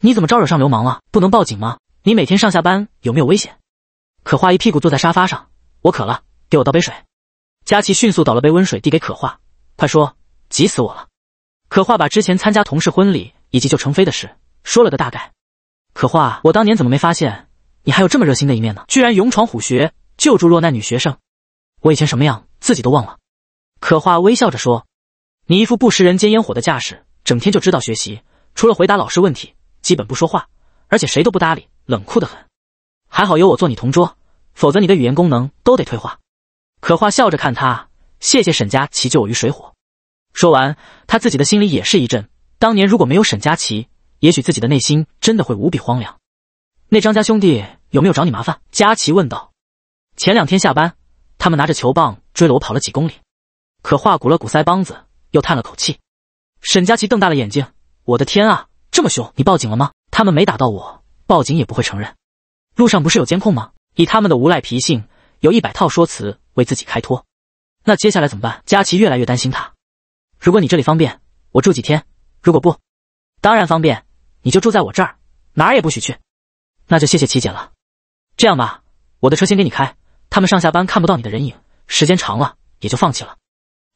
S1: 你怎么招惹上流氓了？不能报警吗？你每天上下班有没有危险？”可画一屁股坐在沙发上：“我渴了，给我倒杯水。”佳琪迅速倒了杯温水递给可画：“快说，急死我了！”可画把之前参加同事婚礼以及救程飞的事说了个大概。可画，我当年怎么没发现你还有这么热心的一面呢？居然勇闯虎穴救助落难女学生！我以前什么样，自己都忘了。可画微笑着说：“你一副不食人间烟火的架势，整天就知道学习，除了回答老师问题，基本不说话，而且谁都不搭理，冷酷的很。还好有我做你同桌，否则你的语言功能都得退化。”可画笑着看他：“谢谢沈佳琪救我于水火。”说完，他自己的心里也是一震。当年如果没有沈佳琪，也许自己的内心真的会无比荒凉。那张家兄弟有没有找你麻烦？佳琪问道。前两天下班。他们拿着球棒追了我，跑了几公里。可话鼓了鼓腮帮子，又叹了口气。沈佳琪瞪大了眼睛：“我的天啊，这么凶！你报警了吗？他们没打到我，报警也不会承认。路上不是有监控吗？以他们的无赖脾性，有一百套说辞为自己开脱。那接下来怎么办？”佳琪越来越担心他。如果你这里方便，我住几天；如果不，当然方便，你就住在我这儿，哪儿也不许去。那就谢谢琪姐了。这样吧，我的车先给你开。他们上下班看不到你的人影，时间长了也就放弃了。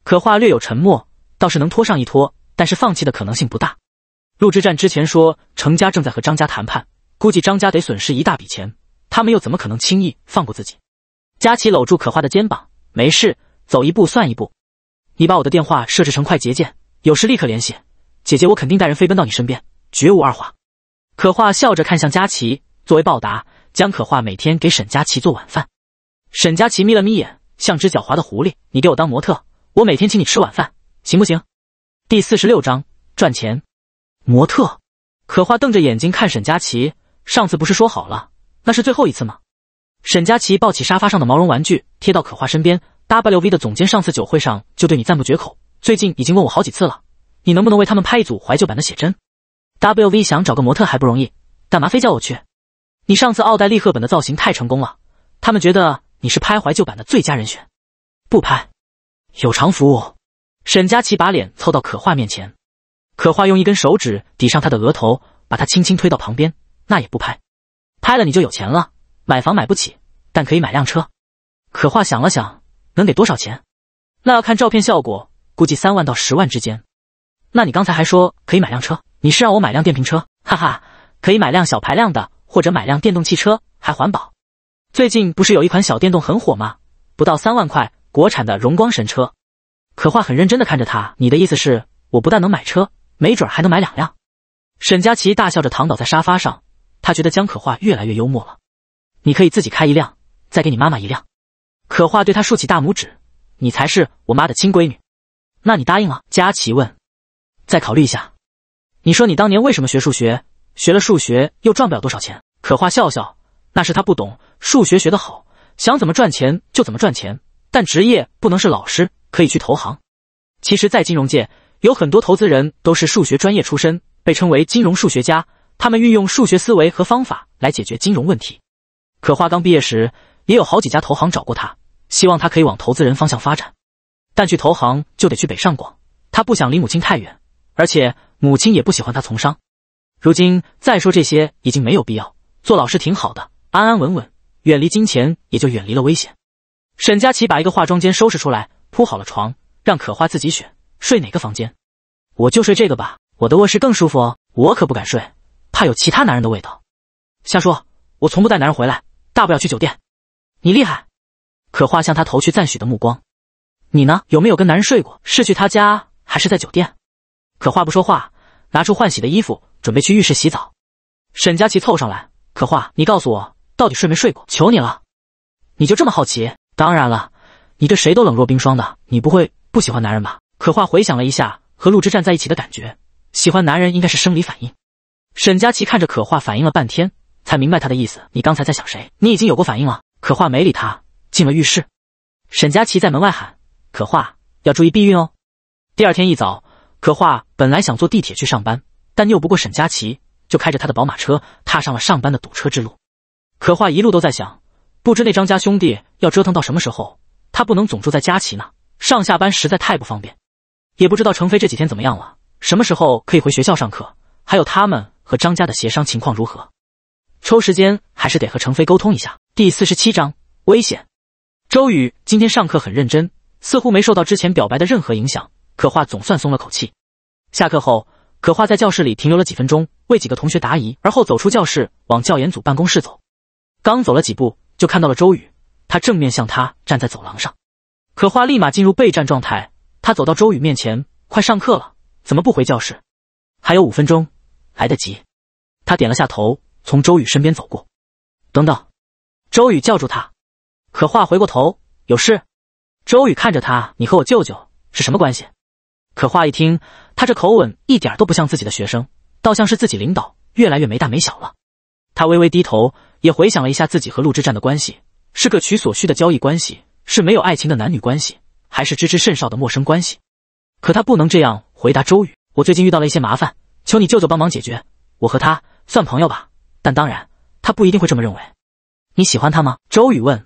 S1: 可画略有沉默，倒是能拖上一拖，但是放弃的可能性不大。陆之战之前说程家正在和张家谈判，估计张家得损失一大笔钱，他们又怎么可能轻易放过自己？佳琪搂住可画的肩膀，没事，走一步算一步。你把我的电话设置成快捷键，有事立刻联系姐姐，我肯定带人飞奔到你身边，绝无二话。可画笑着看向佳琪，作为报答，江可画每天给沈佳琪做晚饭。沈佳琪眯了眯眼，像只狡猾的狐狸。你给我当模特，我每天请你吃晚饭，行不行？第四十六章赚钱模特可画瞪着眼睛看沈佳琪。上次不是说好了，那是最后一次吗？沈佳琪抱起沙发上的毛绒玩具，贴到可画身边。W V 的总监上次酒会上就对你赞不绝口，最近已经问我好几次了，你能不能为他们拍一组怀旧版的写真？W V 想找个模特还不容易，干嘛非叫我去？你上次奥黛丽赫本的造型太成功了，他们觉得。你是拍怀旧版的最佳人选，不拍，有偿服务。沈佳琪把脸凑到可画面前，可画用一根手指抵上他的额头，把他轻轻推到旁边。那也不拍，拍了你就有钱了，买房买不起，但可以买辆车。可画想了想，能给多少钱？那要看照片效果，估计三万到十万之间。那你刚才还说可以买辆车，你是让我买辆电瓶车？哈哈，可以买辆小排量的，或者买辆电动汽车，还环保。最近不是有一款小电动很火吗？不到三万块，国产的荣光神车。可画很认真的看着他，你的意思是，我不但能买车，没准还能买两辆。沈佳琪大笑着躺倒在沙发上，他觉得江可画越来越幽默了。你可以自己开一辆，再给你妈妈一辆。可画对他竖起大拇指，你才是我妈的亲闺女。那你答应了？佳琪问。再考虑一下。你说你当年为什么学数学？学了数学又赚不了多少钱？可画笑笑。那是他不懂数学，学得好，想怎么赚钱就怎么赚钱。但职业不能是老师，可以去投行。其实，在金融界有很多投资人都是数学专业出身，被称为“金融数学家”。他们运用数学思维和方法来解决金融问题。可华刚毕业时，也有好几家投行找过他，希望他可以往投资人方向发展。但去投行就得去北上广，他不想离母亲太远，而且母亲也不喜欢他从商。如今再说这些已经没有必要，做老师挺好的。安安稳稳，远离金钱也就远离了危险。沈佳琪把一个化妆间收拾出来，铺好了床，让可花自己选睡哪个房间。我就睡这个吧，我的卧室更舒服哦。我可不敢睡，怕有其他男人的味道。瞎说，我从不带男人回来，大不了去酒店。你厉害。可花向他投去赞许的目光。你呢？有没有跟男人睡过？是去他家还是在酒店？可画不说话，拿出换洗的衣服，准备去浴室洗澡。沈佳琪凑上来，可画，你告诉我。到底睡没睡过？求你了，你就这么好奇？当然了，你对谁都冷若冰霜的，你不会不喜欢男人吧？可画回想了一下和陆之战在一起的感觉，喜欢男人应该是生理反应。沈佳琪看着可画，反应了半天才明白他的意思。你刚才在想谁？你已经有过反应了。可画没理他，进了浴室。沈佳琪在门外喊：“可画要注意避孕哦。”第二天一早，可画本来想坐地铁去上班，但拗不过沈佳琪，就开着他的宝马车踏上了上班的堵车之路。可画一路都在想，不知那张家兄弟要折腾到什么时候，他不能总住在佳琪那，上下班实在太不方便。也不知道程飞这几天怎么样了，什么时候可以回学校上课？还有他们和张家的协商情况如何？抽时间还是得和程飞沟通一下。第四十七章危险。周宇今天上课很认真，似乎没受到之前表白的任何影响。可画总算松了口气。下课后，可画在教室里停留了几分钟，为几个同学答疑，而后走出教室，往教研组办公室走。刚走了几步，就看到了周宇，他正面向他站在走廊上。可画立马进入备战状态，他走到周宇面前：“快上课了，怎么不回教室？还有五分钟，来得及。”他点了下头，从周宇身边走过。等等，周宇叫住他。可画回过头：“有事？”周宇看着他：“你和我舅舅是什么关系？”可画一听，他这口吻一点都不像自己的学生，倒像是自己领导，越来越没大没小了。他微微低头。也回想了一下自己和陆之战的关系，是各取所需的交易关系，是没有爱情的男女关系，还是知之甚少的陌生关系？可他不能这样回答周宇。我最近遇到了一些麻烦，求你舅舅帮忙解决。我和他算朋友吧，但当然，他不一定会这么认为。你喜欢他吗？周宇问。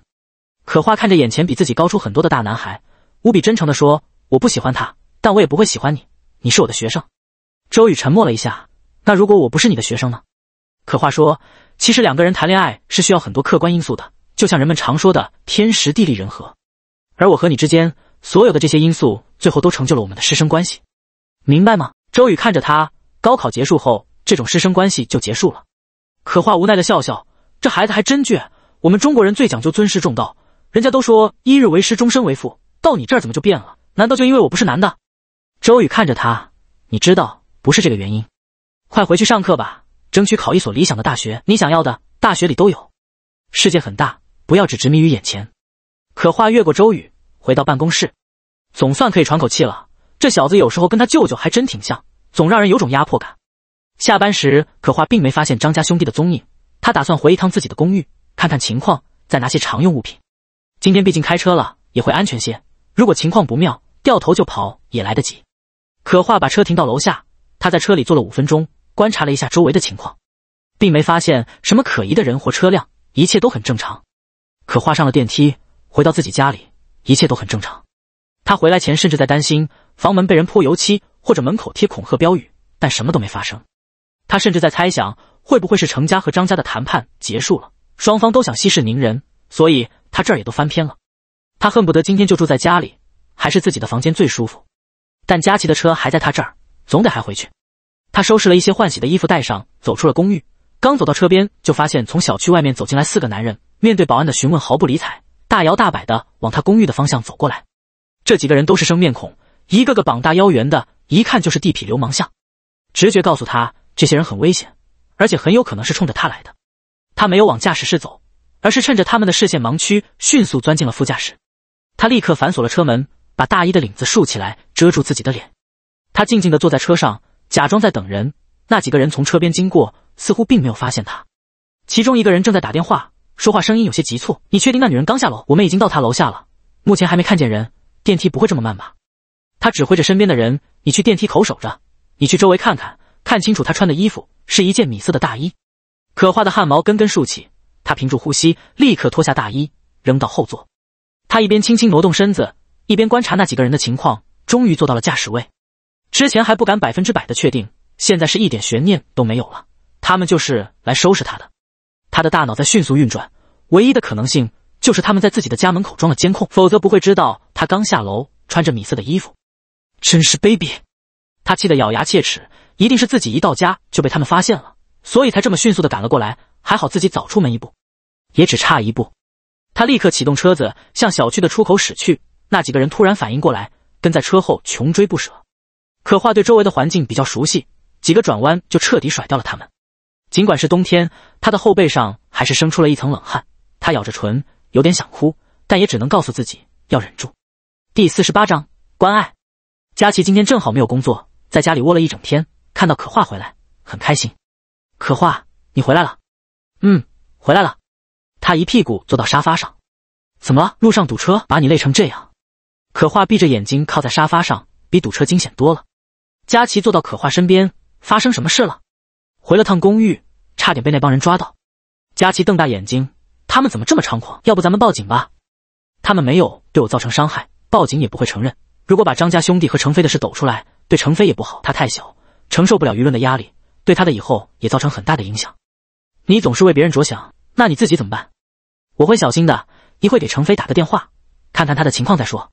S1: 可花看着眼前比自己高出很多的大男孩，无比真诚地说：“我不喜欢他，但我也不会喜欢你。你是我的学生。”周宇沉默了一下。那如果我不是你的学生呢？可话说。其实两个人谈恋爱是需要很多客观因素的，就像人们常说的天时地利人和。而我和你之间所有的这些因素，最后都成就了我们的师生关系，明白吗？周宇看着他，高考结束后，这种师生关系就结束了。可画无奈的笑笑，这孩子还真倔。我们中国人最讲究尊师重道，人家都说一日为师，终身为父，到你这儿怎么就变了？难道就因为我不是男的？周宇看着他，你知道不是这个原因。快回去上课吧。争取考一所理想的大学，你想要的大学里都有。世界很大，不要只执迷于眼前。可话越过周宇，回到办公室，总算可以喘口气了。这小子有时候跟他舅舅还真挺像，总让人有种压迫感。下班时，可画并没发现张家兄弟的踪影。他打算回一趟自己的公寓，看看情况，再拿些常用物品。今天毕竟开车了，也会安全些。如果情况不妙，掉头就跑也来得及。可画把车停到楼下，他在车里坐了五分钟。观察了一下周围的情况，并没发现什么可疑的人或车辆，一切都很正常。可画上了电梯，回到自己家里，一切都很正常。他回来前甚至在担心房门被人泼油漆或者门口贴恐吓标语，但什么都没发生。他甚至在猜想，会不会是程家和张家的谈判结束了，双方都想息事宁人，所以他这儿也都翻篇了。他恨不得今天就住在家里，还是自己的房间最舒服。但佳琪的车还在他这儿，总得还回去。他收拾了一些换洗的衣服，带上，走出了公寓。刚走到车边，就发现从小区外面走进来四个男人，面对保安的询问毫不理睬，大摇大摆的往他公寓的方向走过来。这几个人都是生面孔，一个个膀大腰圆的，一看就是地痞流氓相。直觉告诉他，这些人很危险，而且很有可能是冲着他来的。他没有往驾驶室走，而是趁着他们的视线盲区，迅速钻进了副驾驶。他立刻反锁了车门，把大衣的领子竖起来遮住自己的脸。他静静的坐在车上。假装在等人，那几个人从车边经过，似乎并没有发现他。其中一个人正在打电话，说话声音有些急促。你确定那女人刚下楼？我们已经到她楼下了，目前还没看见人。电梯不会这么慢吧？他指挥着身边的人：“你去电梯口守着，你去周围看看，看清楚她穿的衣服，是一件米色的大衣。”可化的汗毛根根竖起，他屏住呼吸，立刻脱下大衣扔到后座。他一边轻轻挪动身子，一边观察那几个人的情况，终于坐到了驾驶位。之前还不敢百分之百的确定，现在是一点悬念都没有了。他们就是来收拾他的。他的大脑在迅速运转，唯一的可能性就是他们在自己的家门口装了监控，否则不会知道他刚下楼，穿着米色的衣服。真是卑鄙！他气得咬牙切齿，一定是自己一到家就被他们发现了，所以才这么迅速的赶了过来。还好自己早出门一步，也只差一步。他立刻启动车子，向小区的出口驶去。那几个人突然反应过来，跟在车后穷追不舍。可画对周围的环境比较熟悉，几个转弯就彻底甩掉了他们。尽管是冬天，他的后背上还是生出了一层冷汗。他咬着唇，有点想哭，但也只能告诉自己要忍住。第四十八章关爱。佳琪今天正好没有工作，在家里窝了一整天，看到可画回来，很开心。可画，你回来了。嗯，回来了。他一屁股坐到沙发上。怎么了？路上堵车，把你累成这样？可画闭着眼睛靠在沙发上，比堵车惊险多了。佳琪坐到可画身边，发生什么事了？回了趟公寓，差点被那帮人抓到。佳琪瞪大眼睛，他们怎么这么猖狂？要不咱们报警吧？他们没有对我造成伤害，报警也不会承认。如果把张家兄弟和程飞的事抖出来，对程飞也不好，他太小，承受不了舆论的压力，对他的以后也造成很大的影响。你总是为别人着想，那你自己怎么办？我会小心的，一会给程飞打个电话，看看他的情况再说。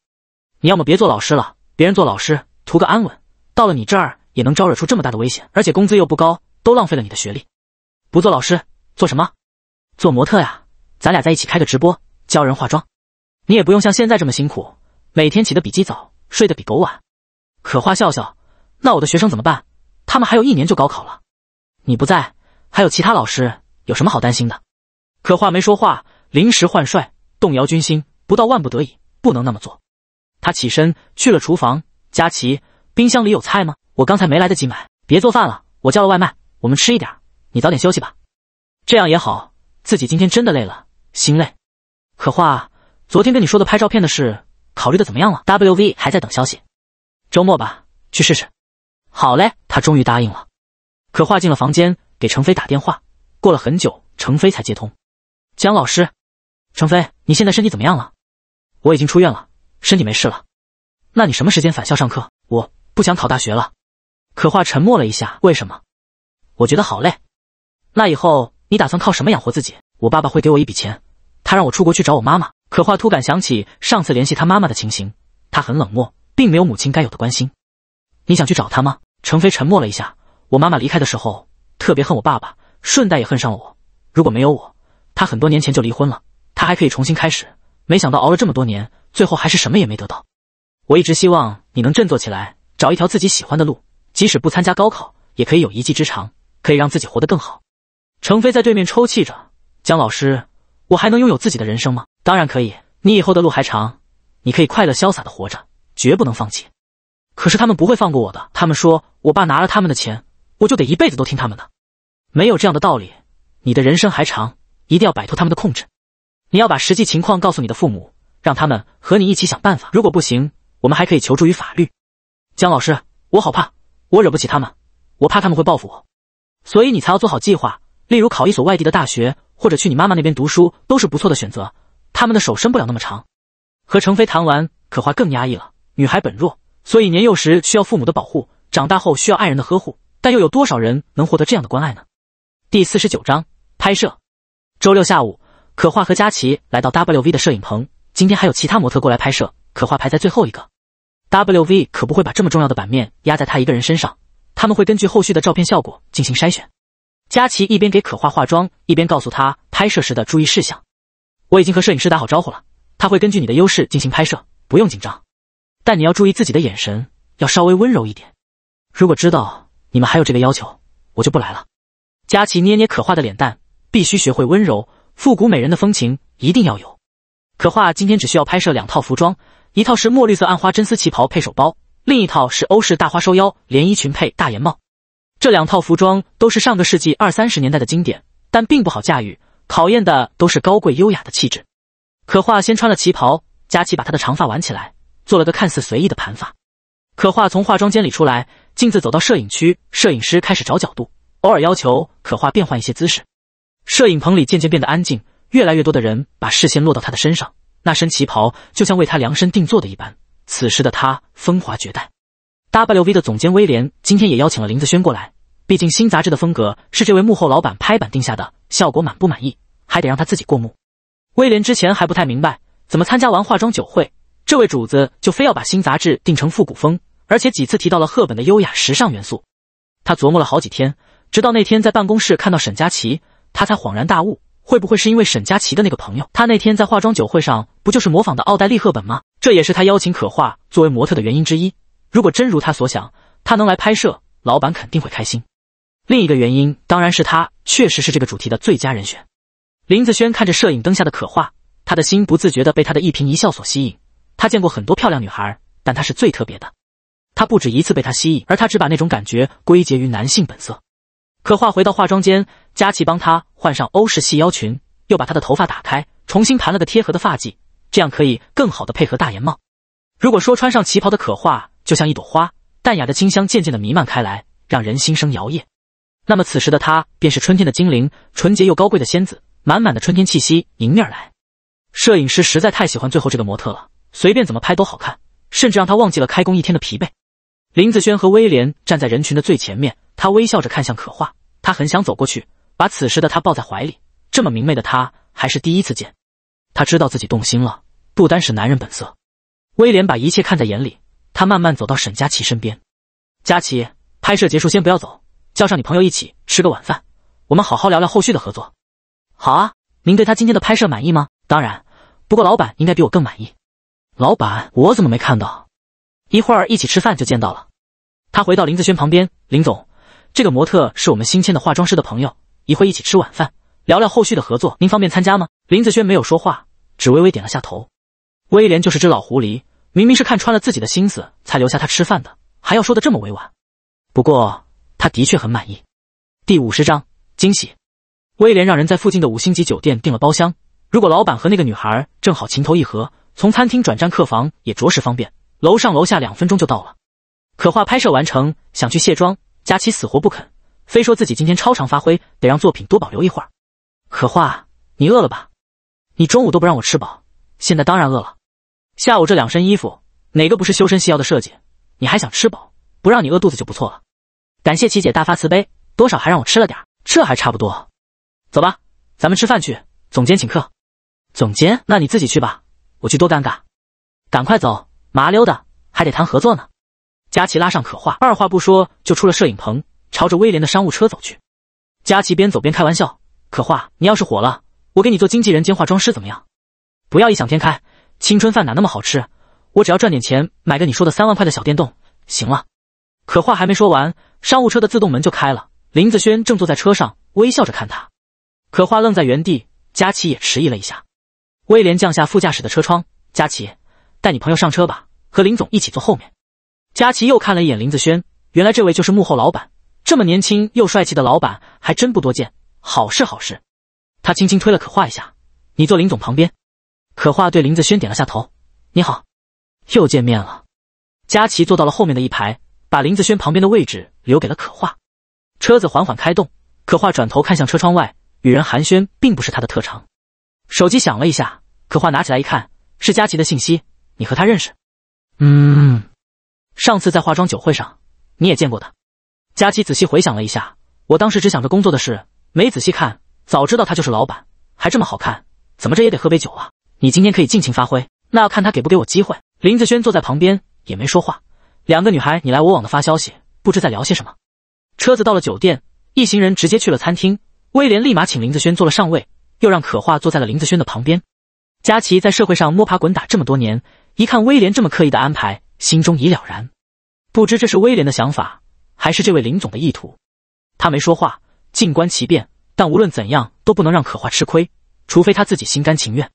S1: 你要么别做老师了，别人做老师图个安稳。到了你这儿也能招惹出这么大的危险，而且工资又不高，都浪费了你的学历。不做老师做什么？做模特呀！咱俩在一起开个直播，教人化妆，你也不用像现在这么辛苦，每天起得比鸡早，睡得比狗晚。可花笑笑，那我的学生怎么办？他们还有一年就高考了，你不在，还有其他老师，有什么好担心的？可话没说话，临时换帅，动摇军心，不到万不得已，不能那么做。他起身去了厨房，佳琪。冰箱里有菜吗？我刚才没来得及买。别做饭了，我叫了外卖，我们吃一点。你早点休息吧。这样也好，自己今天真的累了，心累。可画，昨天跟你说的拍照片的事，考虑的怎么样了？W V 还在等消息。周末吧，去试试。好嘞，他终于答应了。可画进了房间，给程飞打电话。过了很久，程飞才接通。江老师，程飞，你现在身体怎么样了？我已经出院了，身体没事了。那你什么时间返校上课？我。不想考大学了，可画沉默了一下。为什么？我觉得好累。那以后你打算靠什么养活自己？我爸爸会给我一笔钱，他让我出国去找我妈妈。可画突感想起上次联系他妈妈的情形，他很冷漠，并没有母亲该有的关心。你想去找她吗？程飞沉默了一下。我妈妈离开的时候特别恨我爸爸，顺带也恨上了我。如果没有我，她很多年前就离婚了，她还可以重新开始。没想到熬了这么多年，最后还是什么也没得到。我一直希望你能振作起来。找一条自己喜欢的路，即使不参加高考，也可以有一技之长，可以让自己活得更好。程飞在对面抽泣着：“江老师，我还能拥有自己的人生吗？”“当然可以，你以后的路还长，你可以快乐潇洒的活着，绝不能放弃。”“可是他们不会放过我的，他们说我爸拿了他们的钱，我就得一辈子都听他们的。”“没有这样的道理，你的人生还长，一定要摆脱他们的控制。你要把实际情况告诉你的父母，让他们和你一起想办法。如果不行，我们还可以求助于法律。”江老师，我好怕，我惹不起他们，我怕他们会报复我，所以你才要做好计划，例如考一所外地的大学，或者去你妈妈那边读书，都是不错的选择。他们的手伸不了那么长。和程飞谈完，可画更压抑了。女孩本弱，所以年幼时需要父母的保护，长大后需要爱人的呵护，但又有多少人能获得这样的关爱呢？第四十九章拍摄。周六下午，可画和佳琪来到 WV 的摄影棚，今天还有其他模特过来拍摄，可画排在最后一个。WV 可不会把这么重要的版面压在他一个人身上，他们会根据后续的照片效果进行筛选。佳琪一边给可画化妆，一边告诉他拍摄时的注意事项。我已经和摄影师打好招呼了，他会根据你的优势进行拍摄，不用紧张。但你要注意自己的眼神，要稍微温柔一点。如果知道你们还有这个要求，我就不来了。佳琪捏捏可画的脸蛋，必须学会温柔，复古美人的风情一定要有。可画今天只需要拍摄两套服装。一套是墨绿色暗花真丝旗袍配手包，另一套是欧式大花收腰连衣裙配大檐帽。这两套服装都是上个世纪二三十年代的经典，但并不好驾驭，考验的都是高贵优雅的气质。可画先穿了旗袍，佳琪把她的长发挽起来，做了个看似随意的盘发。可画从化妆间里出来，径自走到摄影区，摄影师开始找角度，偶尔要求可画变换一些姿势。摄影棚里渐渐变得安静，越来越多的人把视线落到她的身上。那身旗袍就像为他量身定做的一般，此时的他风华绝代。WV 的总监威廉今天也邀请了林子轩过来，毕竟新杂志的风格是这位幕后老板拍板定下的，效果满不满意还得让他自己过目。威廉之前还不太明白，怎么参加完化妆酒会，这位主子就非要把新杂志定成复古风，而且几次提到了赫本的优雅时尚元素。他琢磨了好几天，直到那天在办公室看到沈佳琪，他才恍然大悟。会不会是因为沈佳琪的那个朋友？他那天在化妆酒会上不就是模仿的奥黛丽·赫本吗？这也是他邀请可画作为模特的原因之一。如果真如他所想，他能来拍摄，老板肯定会开心。另一个原因当然是他确实是这个主题的最佳人选。林子轩看着摄影灯下的可画，他的心不自觉地被她的一颦一笑所吸引。他见过很多漂亮女孩，但她是最特别的。他不止一次被她吸引，而他只把那种感觉归结于男性本色。可画回到化妆间，佳琪帮她换上欧式细腰裙，又把她的头发打开，重新盘了个贴合的发髻，这样可以更好的配合大檐帽。如果说穿上旗袍的可画就像一朵花，淡雅的清香渐渐的弥漫开来，让人心生摇曳，那么此时的她便是春天的精灵，纯洁又高贵的仙子，满满的春天气息迎面来。摄影师实在太喜欢最后这个模特了，随便怎么拍都好看，甚至让他忘记了开工一天的疲惫。林子轩和威廉站在人群的最前面，他微笑着看向可画，他很想走过去，把此时的他抱在怀里。这么明媚的他还是第一次见，他知道自己动心了，不单是男人本色。威廉把一切看在眼里，他慢慢走到沈佳琪身边。佳琪，拍摄结束先不要走，叫上你朋友一起吃个晚饭，我们好好聊聊后续的合作。好啊，您对他今天的拍摄满意吗？当然，不过老板应该比我更满意。老板，我怎么没看到？一会儿一起吃饭就见到了。他回到林子轩旁边，林总，这个模特是我们新签的化妆师的朋友，一会一起吃晚饭，聊聊后续的合作，您方便参加吗？林子轩没有说话，只微微点了下头。威廉就是只老狐狸，明明是看穿了自己的心思才留下他吃饭的，还要说的这么委婉。不过他的确很满意。第五十章惊喜。威廉让人在附近的五星级酒店订了包厢，如果老板和那个女孩正好情投意合，从餐厅转战客房也着实方便。楼上楼下两分钟就到了，可画拍摄完成，想去卸妆，佳琪死活不肯，非说自己今天超常发挥，得让作品多保留一会儿。可画，你饿了吧？你中午都不让我吃饱，现在当然饿了。下午这两身衣服，哪个不是修身细腰的设计？你还想吃饱？不让你饿肚子就不错了。感谢琪姐大发慈悲，多少还让我吃了点，这还差不多。走吧，咱们吃饭去，总监请客。总监，那你自己去吧，我去多尴尬。赶快走。麻溜的，还得谈合作呢。佳琪拉上可画，二话不说就出了摄影棚，朝着威廉的商务车走去。佳琪边走边开玩笑：“可画，你要是火了，我给你做经纪人兼化妆师怎么样？不要异想天开，青春饭哪那么好吃？我只要赚点钱，买个你说的三万块的小电动，行了。”可话还没说完，商务车的自动门就开了，林子轩正坐在车上，微笑着看他。可话愣在原地，佳琪也迟疑了一下。威廉降下副驾驶的车窗，佳琪。带你朋友上车吧，和林总一起坐后面。佳琪又看了一眼林子轩，原来这位就是幕后老板，这么年轻又帅气的老板还真不多见。好事好事。他轻轻推了可画一下，你坐林总旁边。可画对林子轩点了下头。你好，又见面了。佳琪坐到了后面的一排，把林子轩旁边的位置留给了可画。车子缓缓开动，可画转头看向车窗外，与人寒暄并不是他的特长。手机响了一下，可画拿起来一看，是佳琪的信息。你和他认识？
S2: 嗯，
S1: 上次在化妆酒会上你也见过的。佳琪仔细回想了一下，我当时只想着工作的事，没仔细看。早知道他就是老板，还这么好看，怎么着也得喝杯酒啊！你今天可以尽情发挥，那要看他给不给我机会。林子轩坐在旁边也没说话，两个女孩你来我往的发消息，不知在聊些什么。车子到了酒店，一行人直接去了餐厅。威廉立马请林子轩坐了上位，又让可画坐在了林子轩的旁边。佳琪在社会上摸爬滚打这么多年。一看威廉这么刻意的安排，心中已了然，不知这是威廉的想法，还是这位林总的意图。他没说话，静观其变。但无论怎样，都不能让可画吃亏，除非他自己心甘情愿。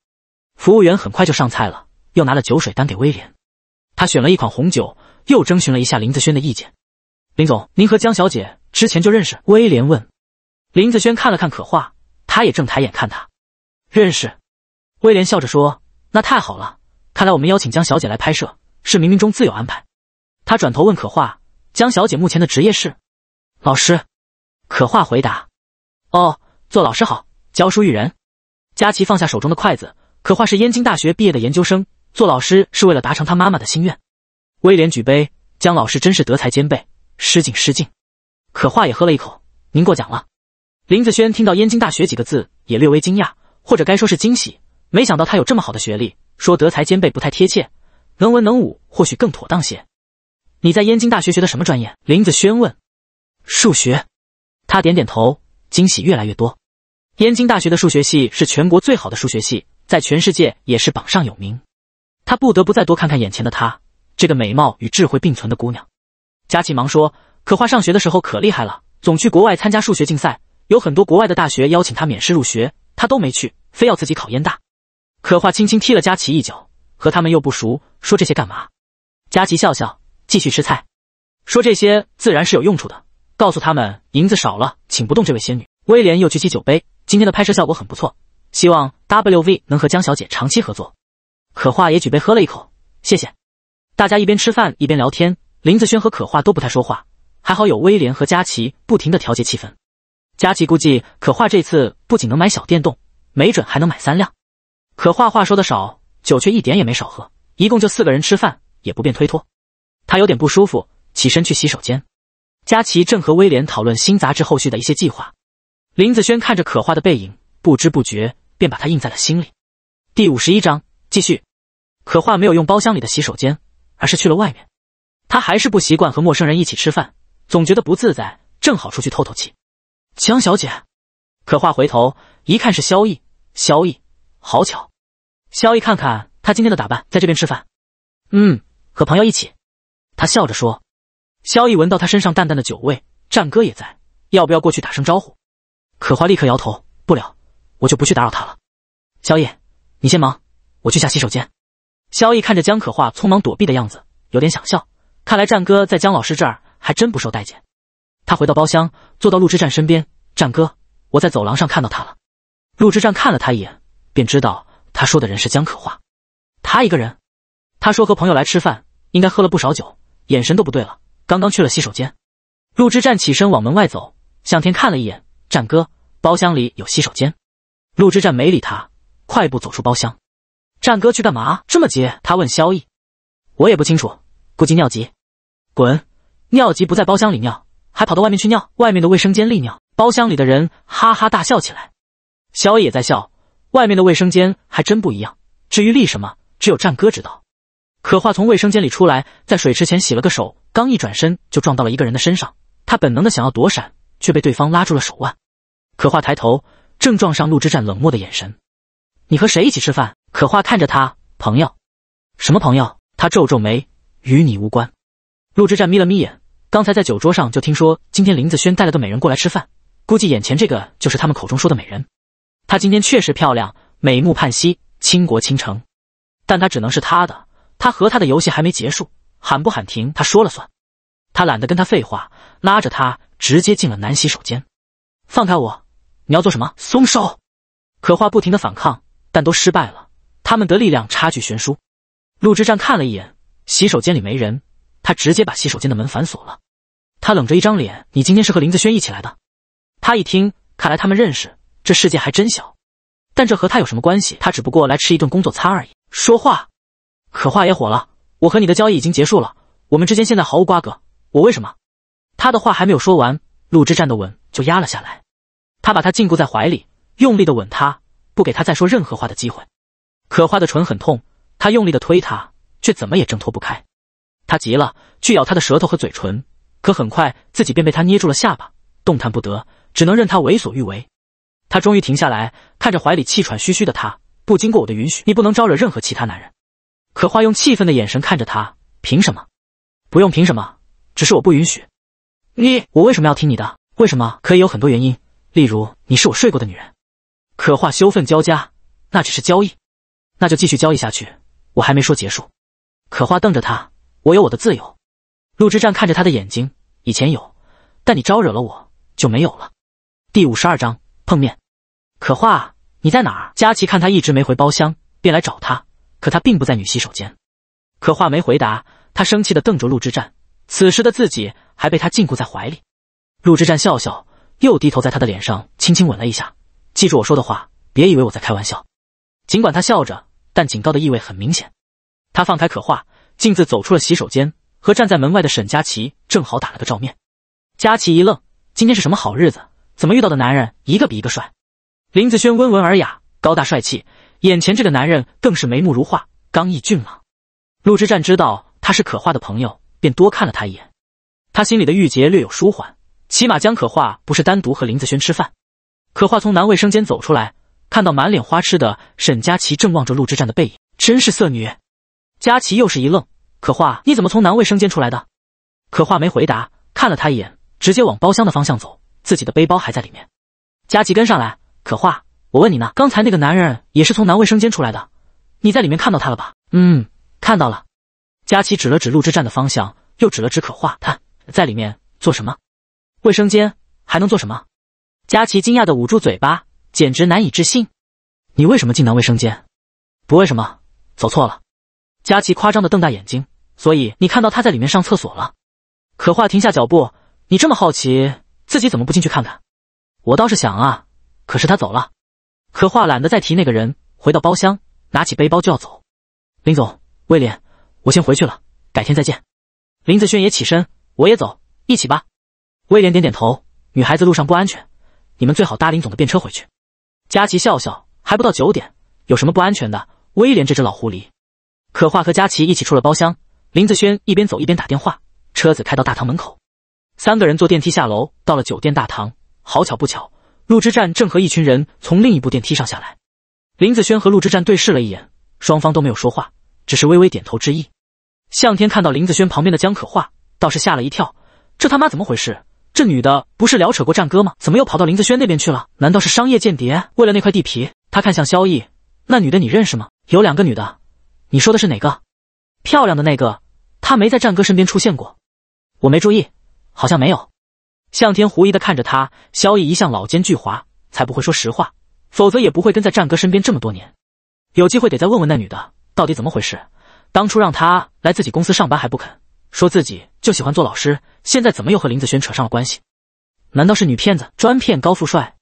S1: 服务员很快就上菜了，又拿了酒水单给威廉。他选了一款红酒，又征询了一下林子轩的意见。林总，您和江小姐之前就认识？威廉问。林子轩看了看可画，他也正抬眼看他。认识。威廉笑着说：“那太好了。”看来我们邀请江小姐来拍摄是冥冥中自有安排。他转头问可画：“江小姐目前的职业是老师。”可画回答：“哦，做老师好，教书育人。”佳琪放下手中的筷子。可画是燕京大学毕业的研究生，做老师是为了达成他妈妈的心愿。威廉举杯：“江老师真是德才兼备，失敬失敬。”可画也喝了一口：“您过奖了。”林子轩听到“燕京大学”几个字，也略微惊讶，或者该说是惊喜，没想到他有这么好的学历。说德才兼备不太贴切，能文能武或许更妥当些。你在燕京大学学的什么专业？林子轩问。数学。他点点头。惊喜越来越多。燕京大学的数学系是全国最好的数学系，在全世界也是榜上有名。他不得不再多看看眼前的她，这个美貌与智慧并存的姑娘。佳琪忙说：“可花上学的时候可厉害了，总去国外参加数学竞赛，有很多国外的大学邀请他免试入学，他都没去，非要自己考燕大。”可画轻轻踢了佳琪一脚，和他们又不熟，说这些干嘛？佳琪笑笑，继续吃菜。说这些自然是有用处的，告诉他们银子少了请不动这位仙女。威廉又举起酒杯，今天的拍摄效果很不错，希望 WV 能和江小姐长期合作。可画也举杯喝了一口，谢谢。大家一边吃饭一边聊天，林子轩和可画都不太说话，还好有威廉和佳琪不停的调节气氛。佳琪估计可画这次不仅能买小电动，没准还能买三辆。可画话说的少，酒却一点也没少喝。一共就四个人吃饭，也不便推脱。他有点不舒服，起身去洗手间。佳琪正和威廉讨论新杂志后续的一些计划。林子轩看着可画的背影，不知不觉便把他印在了心里。第五十一章继续。可画没有用包厢里的洗手间，而是去了外面。他还是不习惯和陌生人一起吃饭，总觉得不自在，正好出去透透气。江小姐，可画回头一看是萧逸，萧逸，好巧。萧逸看看他今天的打扮，在这边吃饭，嗯，和朋友一起。他笑着说。萧逸闻到他身上淡淡的酒味。战哥也在，要不要过去打声招呼？可华立刻摇头，不了，我就不去打扰他了。萧逸，你先忙，我去下洗手间。萧逸看着江可画匆忙躲避的样子，有点想笑。看来战哥在江老师这儿还真不受待见。他回到包厢，坐到陆之战身边。战哥，我在走廊上看到他了。陆之战看了他一眼，便知道。他说的人是江可化，他一个人。他说和朋友来吃饭，应该喝了不少酒，眼神都不对了。刚刚去了洗手间。陆之战起身往门外走，向天看了一眼，战哥，包厢里有洗手间。陆之战没理他，快步走出包厢。战哥去干嘛？这么急？他问萧逸。我也不清楚，估计尿急。滚！尿急不在包厢里尿，还跑到外面去尿，外面的卫生间利尿。包厢里的人哈哈大笑起来，萧逸也在笑。外面的卫生间还真不一样。至于立什么，只有战哥知道。可画从卫生间里出来，在水池前洗了个手，刚一转身就撞到了一个人的身上。他本能的想要躲闪，却被对方拉住了手腕。可画抬头，正撞上陆之战冷漠的眼神。“你和谁一起吃饭？”可画看着他，朋友？什么朋友？他皱皱眉，与你无关。陆之战眯了眯眼，刚才在酒桌上就听说今天林子轩带了个美人过来吃饭，估计眼前这个就是他们口中说的美人。她今天确实漂亮，美目盼兮，倾国倾城，但她只能是他的。他和他的游戏还没结束，喊不喊停，他说了算。他懒得跟他废话，拉着他直接进了男洗手间。放开我！你要做什么？松手！可画不停的反抗，但都失败了。他们的力量差距悬殊。陆之战看了一眼洗手间里没人，他直接把洗手间的门反锁了。他冷着一张脸：“你今天是和林子轩一起来的？”他一听，看来他们认识。这世界还真小，但这和他有什么关系？他只不过来吃一顿工作餐而已。说话，可话也火了。我和你的交易已经结束了，我们之间现在毫无瓜葛。我为什么？他的话还没有说完，陆之站的稳就压了下来，他把他禁锢在怀里，用力的吻他，不给他再说任何话的机会。可画的唇很痛，他用力的推他，却怎么也挣脱不开。他急了，去咬他的舌头和嘴唇，可很快自己便被他捏住了下巴，动弹不得，只能任他为所欲为。他终于停下来，看着怀里气喘吁吁的他。不经过我的允许，你不能招惹任何其他男人。可化用气愤的眼神看着他，凭什么？不用凭什么？只是我不允许。你我为什么要听你的？为什么？可以有很多原因，例如你是我睡过的女人。可话羞愤交加，那只是交易，那就继续交易下去。我还没说结束。可话瞪着他，我有我的自由。陆之战看着他的眼睛，以前有，但你招惹了我，就没有了。第五十二章。碰面，可画，你在哪儿？佳琪看他一直没回包厢，便来找他，可他并不在女洗手间。可画没回答，他生气的瞪着陆之战。此时的自己还被他禁锢在怀里。陆之战笑笑，又低头在他的脸上轻轻吻了一下。记住我说的话，别以为我在开玩笑。尽管他笑着，但警告的意味很明显。他放开可画，径自走出了洗手间，和站在门外的沈佳琪正好打了个照面。佳琪一愣，今天是什么好日子？怎么遇到的男人一个比一个帅？林子轩温文尔雅，高大帅气。眼前这个男人更是眉目如画，刚毅俊朗。陆之战知道他是可画的朋友，便多看了他一眼。他心里的郁结略有舒缓，起码江可画不是单独和林子轩吃饭。可画从男卫生间走出来，看到满脸花痴的沈佳琪正望着陆之战的背影，真是色女。佳琪又是一愣：“可画，你怎么从男卫生间出来的？”可画没回答，看了他一眼，直接往包厢的方向走。自己的背包还在里面。佳琪跟上来，可画，我问你呢，刚才那个男人也是从男卫生间出来的，你在里面看到他了吧？嗯，看到了。佳琪指了指陆之站的方向，又指了指可画，他在里面做什么？卫生间还能做什么？佳琪惊讶的捂住嘴巴，简直难以置信。你为什么进男卫生间？不为什么，走错了。佳琪夸张的瞪大眼睛。所以你看到他在里面上厕所了？可画停下脚步，你这么好奇？自己怎么不进去看看？我倒是想啊，可是他走了。可话懒得再提那个人，回到包厢，拿起背包就要走。林总，威廉，我先回去了，改天再见。林子轩也起身，我也走，一起吧。威廉点点头，女孩子路上不安全，你们最好搭林总的便车回去。佳琪笑笑，还不到九点，有什么不安全的？威廉这只老狐狸。可画和佳琪一起出了包厢，林子轩一边走一边打电话，车子开到大堂门口。三个人坐电梯下楼，到了酒店大堂。好巧不巧，陆之战正和一群人从另一部电梯上下来。林子轩和陆之战对视了一眼，双方都没有说话，只是微微点头致意。向天看到林子轩旁边的江可画，倒是吓了一跳。这他妈怎么回事？这女的不是聊扯过战哥吗？怎么又跑到林子轩那边去了？难道是商业间谍？为了那块地皮？他看向萧逸，那女的你认识吗？有两个女的，你说的是哪个？漂亮的那个，她没在战哥身边出现过，我没注意。好像没有，向天狐疑的看着他。萧逸一向老奸巨猾，才不会说实话，否则也不会跟在战哥身边这么多年。有机会得再问问那女的到底怎么回事。当初让他来自己公司上班还不肯，说自己就喜欢做老师，现在怎么又和林子轩扯上了关系？难道是女骗子专骗高富帅？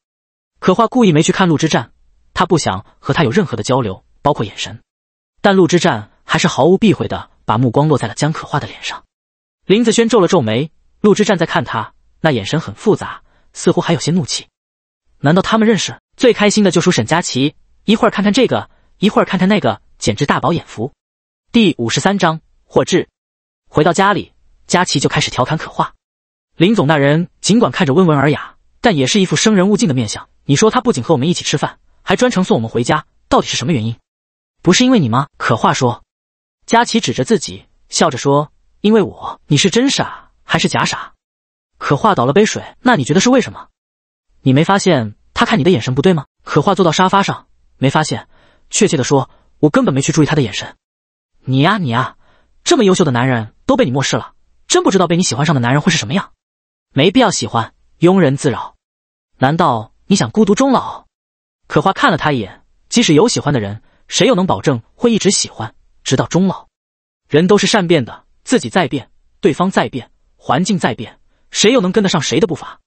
S1: 可画故意没去看陆之战，他不想和他有任何的交流，包括眼神。但陆之战还是毫无避讳的把目光落在了江可画的脸上。林子轩皱了皱眉。陆之站在看他，那眼神很复杂，似乎还有些怒气。难道他们认识？最开心的就属沈佳琪，一会儿看看这个，一会儿看看那个，简直大饱眼福。第五十三章，霍智回到家里，佳琪就开始调侃可画。林总那人尽管看着温文尔雅，但也是一副生人勿近的面相。你说他不仅和我们一起吃饭，还专程送我们回家，到底是什么原因？不是因为你吗？可话说，佳琪指着自己，笑着说：“因为我。”你是真傻。还是假傻，可画倒了杯水，那你觉得是为什么？你没发现他看你的眼神不对吗？可画坐到沙发上，没发现。确切的说，我根本没去注意他的眼神。你呀你呀，这么优秀的男人都被你漠视了，真不知道被你喜欢上的男人会是什么样。没必要喜欢，庸人自扰。难道你想孤独终老？可画看了他一眼，即使有喜欢的人，谁又能保证会一直喜欢，直到终老？人都是善变的，自己在变，对方在变。环境在变，谁又能跟得上谁的步伐？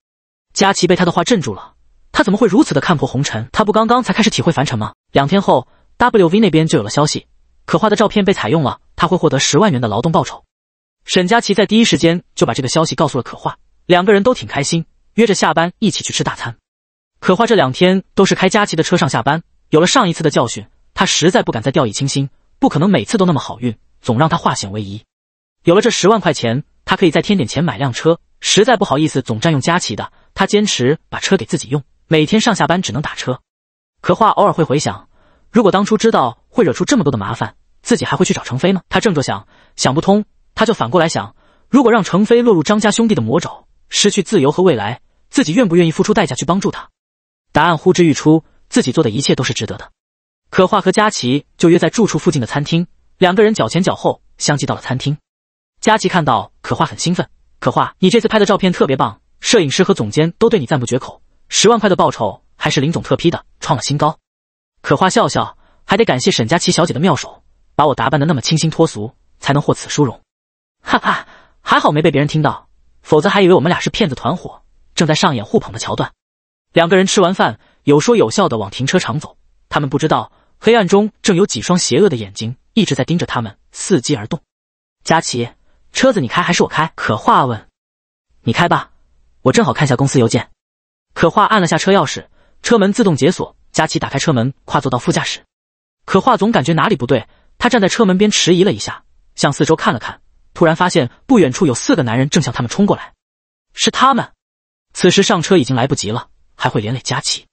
S1: 佳琪被他的话镇住了。他怎么会如此的看破红尘？他不刚刚才开始体会凡尘吗？两天后，WV 那边就有了消息，可画的照片被采用了，他会获得十万元的劳动报酬。沈佳琪在第一时间就把这个消息告诉了可画，两个人都挺开心，约着下班一起去吃大餐。可画这两天都是开佳琪的车上下班。有了上一次的教训，他实在不敢再掉以轻心，不可能每次都那么好运，总让他化险为夷。有了这十万块钱。他可以再添点钱买辆车，实在不好意思总占用佳琪的。他坚持把车给自己用，每天上下班只能打车。可话偶尔会回想，如果当初知道会惹出这么多的麻烦，自己还会去找程飞吗？他正着想，想不通，他就反过来想，如果让程飞落入张家兄弟的魔爪，失去自由和未来，自己愿不愿意付出代价去帮助他？答案呼之欲出，自己做的一切都是值得的。可话和佳琪就约在住处附近的餐厅，两个人脚前脚后相继到了餐厅。佳琪看到可画很兴奋，可画，你这次拍的照片特别棒，摄影师和总监都对你赞不绝口，十万块的报酬还是林总特批的，创了新高。可画笑笑，还得感谢沈佳琪小姐的妙手，把我打扮的那么清新脱俗，才能获此殊荣。哈哈，还好没被别人听到，否则还以为我们俩是骗子团伙，正在上演互捧的桥段。两个人吃完饭，有说有笑的往停车场走，他们不知道黑暗中正有几双邪恶的眼睛一直在盯着他们，伺机而动。佳琪。车子你开还是我开？可画问。你开吧，我正好看下公司邮件。可画按了下车钥匙，车门自动解锁。佳琪打开车门，跨坐到副驾驶。可画总感觉哪里不对，他站在车门边迟疑了一下，向四周看了看，突然发现不远处有四个男人正向他们冲过来。是他们！此时上车已经来不及了，还会连累佳琪。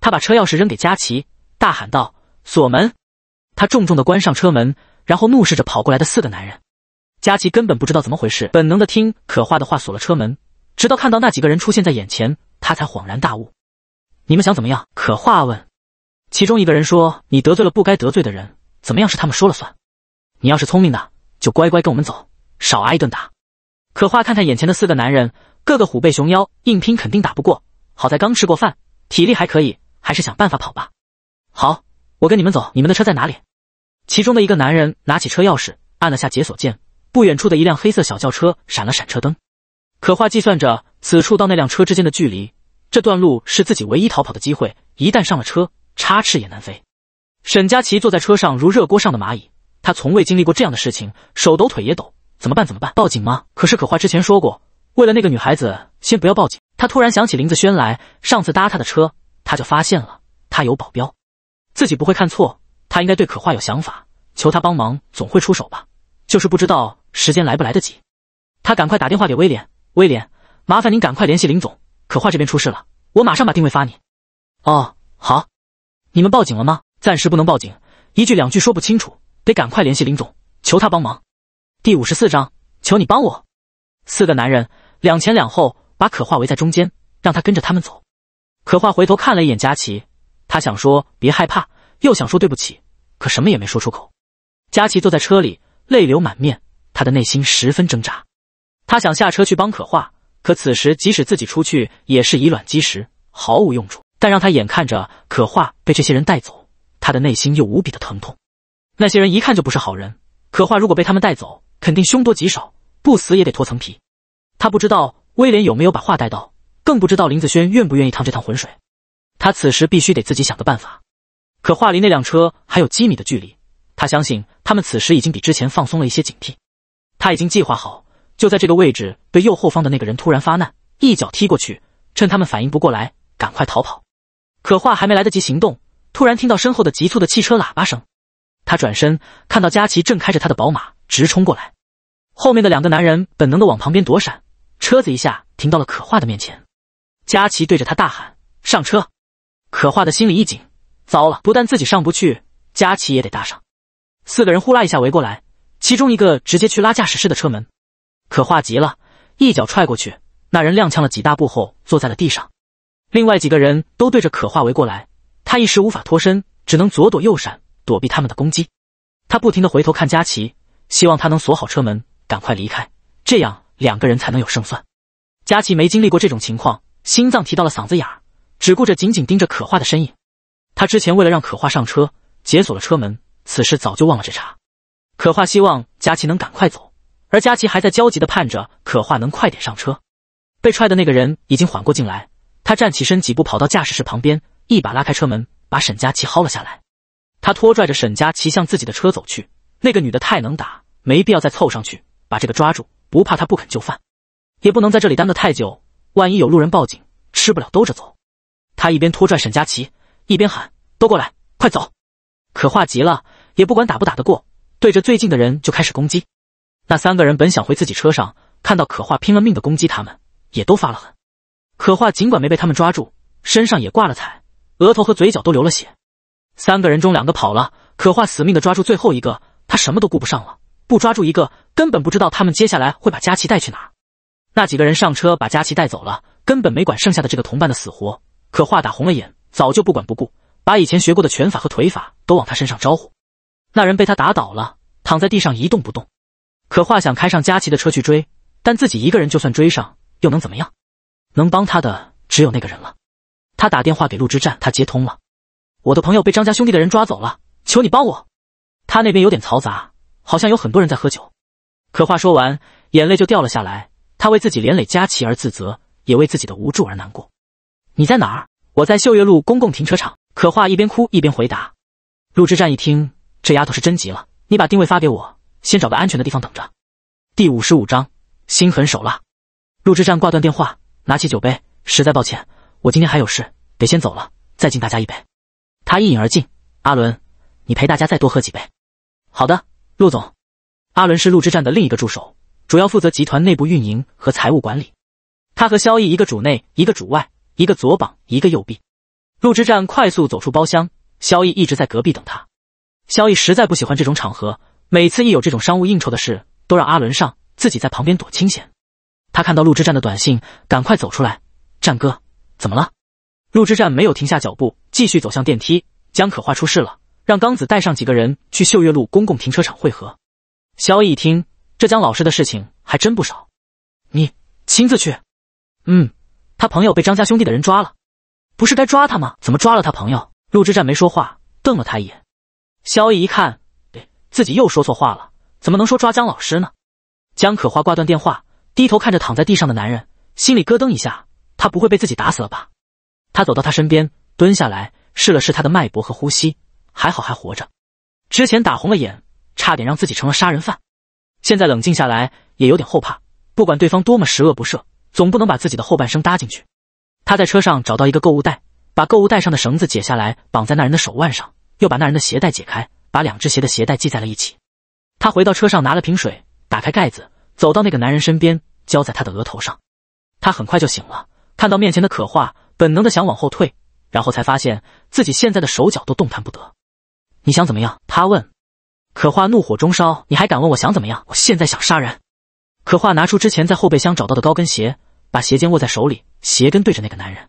S1: 他把车钥匙扔给佳琪，大喊道：“锁门！”他重重的关上车门，然后怒视着跑过来的四个男人。佳琪根本不知道怎么回事，本能的听可画的话锁了车门，直到看到那几个人出现在眼前，她才恍然大悟：“你们想怎么样？”可画问。其中一个人说：“你得罪了不该得罪的人，怎么样是他们说了算。你要是聪明的，就乖乖跟我们走，少挨一顿打。”可画看看眼前的四个男人，个个虎背熊腰，硬拼肯定打不过。好在刚吃过饭，体力还可以，还是想办法跑吧。好，我跟你们走。你们的车在哪里？其中的一个男人拿起车钥匙，按了下解锁键。不远处的一辆黑色小轿车闪了闪车灯，可画计算着此处到那辆车之间的距离，这段路是自己唯一逃跑的机会。一旦上了车，插翅也难飞。沈佳琪坐在车上，如热锅上的蚂蚁。她从未经历过这样的事情，手抖腿也抖，怎么办？怎么办？报警吗？可是可画之前说过，为了那个女孩子，先不要报警。他突然想起林子轩来，上次搭他的车，他就发现了他有保镖，自己不会看错，他应该对可画有想法，求他帮忙，总会出手吧？就是不知道。时间来不来得及？他赶快打电话给威廉。威廉，麻烦您赶快联系林总。可画这边出事了，我马上把定位发你。哦，好。你们报警了吗？暂时不能报警，一句两句说不清楚，得赶快联系林总，求他帮忙。第五十四章，求你帮我。四个男人两前两后把可画围在中间，让他跟着他们走。可画回头看了一眼佳琪，他想说别害怕，又想说对不起，可什么也没说出口。佳琪坐在车里，泪流满面。他的内心十分挣扎，他想下车去帮可画，可此时即使自己出去也是以卵击石，毫无用处。但让他眼看着可画被这些人带走，他的内心又无比的疼痛。那些人一看就不是好人，可画如果被他们带走，肯定凶多吉少，不死也得脱层皮。他不知道威廉有没有把画带到，更不知道林子轩愿不愿意趟这趟浑水。他此时必须得自己想个办法。可画离那辆车还有几米的距离，他相信他们此时已经比之前放松了一些警惕。他已经计划好，就在这个位置对右后方的那个人突然发难，一脚踢过去，趁他们反应不过来，赶快逃跑。可画还没来得及行动，突然听到身后的急促的汽车喇叭声，他转身看到佳琪正开着他的宝马直冲过来，后面的两个男人本能的往旁边躲闪，车子一下停到了可画的面前。佳琪对着他大喊：“上车！”可画的心里一紧，糟了，不但自己上不去，佳琪也得搭上。四个人呼啦一下围过来。其中一个直接去拉驾驶室的车门，可化急了，一脚踹过去，那人踉跄了几大步后坐在了地上。另外几个人都对着可化围过来，他一时无法脱身，只能左躲右闪，躲避他们的攻击。他不停地回头看佳琪，希望他能锁好车门，赶快离开，这样两个人才能有胜算。佳琪没经历过这种情况，心脏提到了嗓子眼儿，只顾着紧紧盯着可化的身影。他之前为了让可化上车，解锁了车门，此时早就忘了这茬。可画希望佳琪能赶快走，而佳琪还在焦急地盼着可画能快点上车。被踹的那个人已经缓过劲来，他站起身，几步跑到驾驶室旁边，一把拉开车门，把沈佳琪薅了下来。他拖拽着沈佳琪向自己的车走去。那个女的太能打，没必要再凑上去，把这个抓住，不怕她不肯就范，也不能在这里耽搁太久，万一有路人报警，吃不了兜着走。他一边拖拽沈佳琪，一边喊：“都过来，快走！”可画急了，也不管打不打得过。对着最近的人就开始攻击，那三个人本想回自己车上，看到可画拼了命的攻击他们，也都发了狠。可画尽管没被他们抓住，身上也挂了彩，额头和嘴角都流了血。三个人中两个跑了，可画死命的抓住最后一个，他什么都顾不上了，不抓住一个，根本不知道他们接下来会把佳琪带去哪。那几个人上车把佳琪带走了，根本没管剩下的这个同伴的死活。可画打红了眼，早就不管不顾，把以前学过的拳法和腿法都往他身上招呼。那人被他打倒了，躺在地上一动不动。可话想开上佳琪的车去追，但自己一个人就算追上又能怎么样？能帮他的只有那个人了。他打电话给陆之战，他接通了。我的朋友被张家兄弟的人抓走了，求你帮我。他那边有点嘈杂，好像有很多人在喝酒。可话说完，眼泪就掉了下来。他为自己连累佳琪而自责，也为自己的无助而难过。你在哪儿？我在秀月路公共停车场。可话一边哭一边回答。陆之战一听。这丫头是真急了，你把定位发给我，先找个安全的地方等着。第五十五章心狠手辣。陆之战挂断电话，拿起酒杯，实在抱歉，我今天还有事，得先走了。再敬大家一杯。他一饮而尽。阿伦，你陪大家再多喝几杯。好的，陆总。阿伦是陆之战的另一个助手，主要负责集团内部运营和财务管理。他和萧逸一个主内，一个主外，一个左膀，一个右臂。陆之战快速走出包厢，萧逸一直在隔壁等他。萧毅实在不喜欢这种场合，每次一有这种商务应酬的事，都让阿伦上，自己在旁边躲清闲。他看到陆之战的短信，赶快走出来。战哥，怎么了？陆之战没有停下脚步，继续走向电梯。江可画出事了，让刚子带上几个人去秀月路公共停车场汇合。萧毅一听，这江老师的事情还真不少。你亲自去？嗯，他朋友被张家兄弟的人抓了，不是该抓他吗？怎么抓了他朋友？陆之战没说话，瞪了他一眼。萧逸一看，对自己又说错话了，怎么能说抓江老师呢？江可花挂断电话，低头看着躺在地上的男人，心里咯噔一下，他不会被自己打死了吧？他走到他身边，蹲下来，试了试他的脉搏和呼吸，还好还活着。之前打红了眼，差点让自己成了杀人犯。现在冷静下来，也有点后怕。不管对方多么十恶不赦，总不能把自己的后半生搭进去。他在车上找到一个购物袋，把购物袋上的绳子解下来，绑在那人的手腕上。又把那人的鞋带解开，把两只鞋的鞋带系在了一起。他回到车上，拿了瓶水，打开盖子，走到那个男人身边，浇在他的额头上。他很快就醒了，看到面前的可画，本能的想往后退，然后才发现自己现在的手脚都动弹不得。你想怎么样？他问。可画怒火中烧：“你还敢问我想怎么样？我现在想杀人！”可画拿出之前在后备箱找到的高跟鞋，把鞋尖握在手里，鞋跟对着那个男人。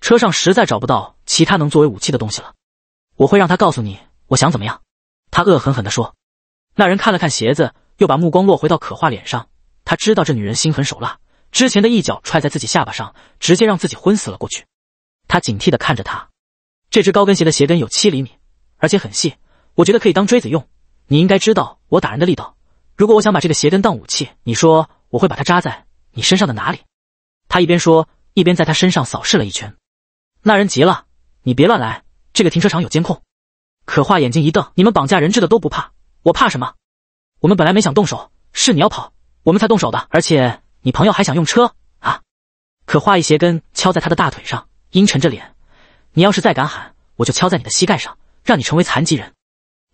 S1: 车上实在找不到其他能作为武器的东西了。我会让他告诉你我想怎么样。”他恶狠狠地说。那人看了看鞋子，又把目光落回到可画脸上。他知道这女人心狠手辣，之前的一脚踹在自己下巴上，直接让自己昏死了过去。他警惕地看着她。这只高跟鞋的鞋跟有七厘米，而且很细，我觉得可以当锥子用。你应该知道我打人的力道。如果我想把这个鞋跟当武器，你说我会把它扎在你身上的哪里？他一边说，一边在他身上扫视了一圈。那人急了：“你别乱来！”这个停车场有监控，可画眼睛一瞪：“你们绑架人质的都不怕，我怕什么？我们本来没想动手，是你要跑，我们才动手的。而且你朋友还想用车啊？”可画一鞋跟敲在他的大腿上，阴沉着脸：“你要是再敢喊，我就敲在你的膝盖上，让你成为残疾人。”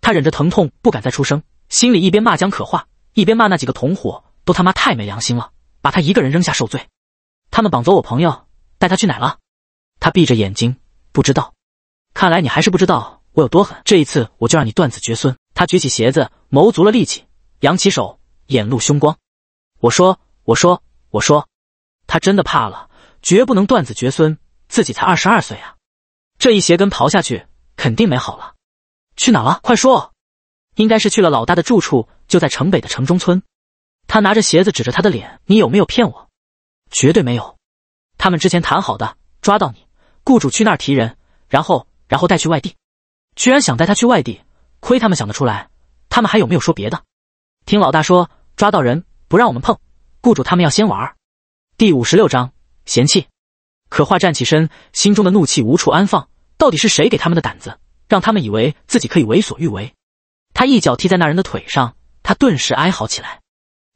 S1: 他忍着疼痛不敢再出声，心里一边骂江可画，一边骂那几个同伙都他妈太没良心了，把他一个人扔下受罪。他们绑走我朋友，带他去哪了？他闭着眼睛不知道。看来你还是不知道我有多狠，这一次我就让你断子绝孙。他举起鞋子，谋足了力气，扬起手，眼露凶光。我说，我说，我说，他真的怕了，绝不能断子绝孙，自己才二十二岁啊！这一鞋跟刨下去，肯定没好了。去哪了？快说！应该是去了老大的住处，就在城北的城中村。他拿着鞋子指着他的脸，你有没有骗我？绝对没有，他们之前谈好的，抓到你，雇主去那儿提人，然后。然后带去外地，居然想带他去外地，亏他们想得出来。他们还有没有说别的？听老大说，抓到人不让我们碰，雇主他们要先玩。第五十六章嫌弃。可画站起身，心中的怒气无处安放。到底是谁给他们的胆子，让他们以为自己可以为所欲为？他一脚踢在那人的腿上，他顿时哀嚎起来。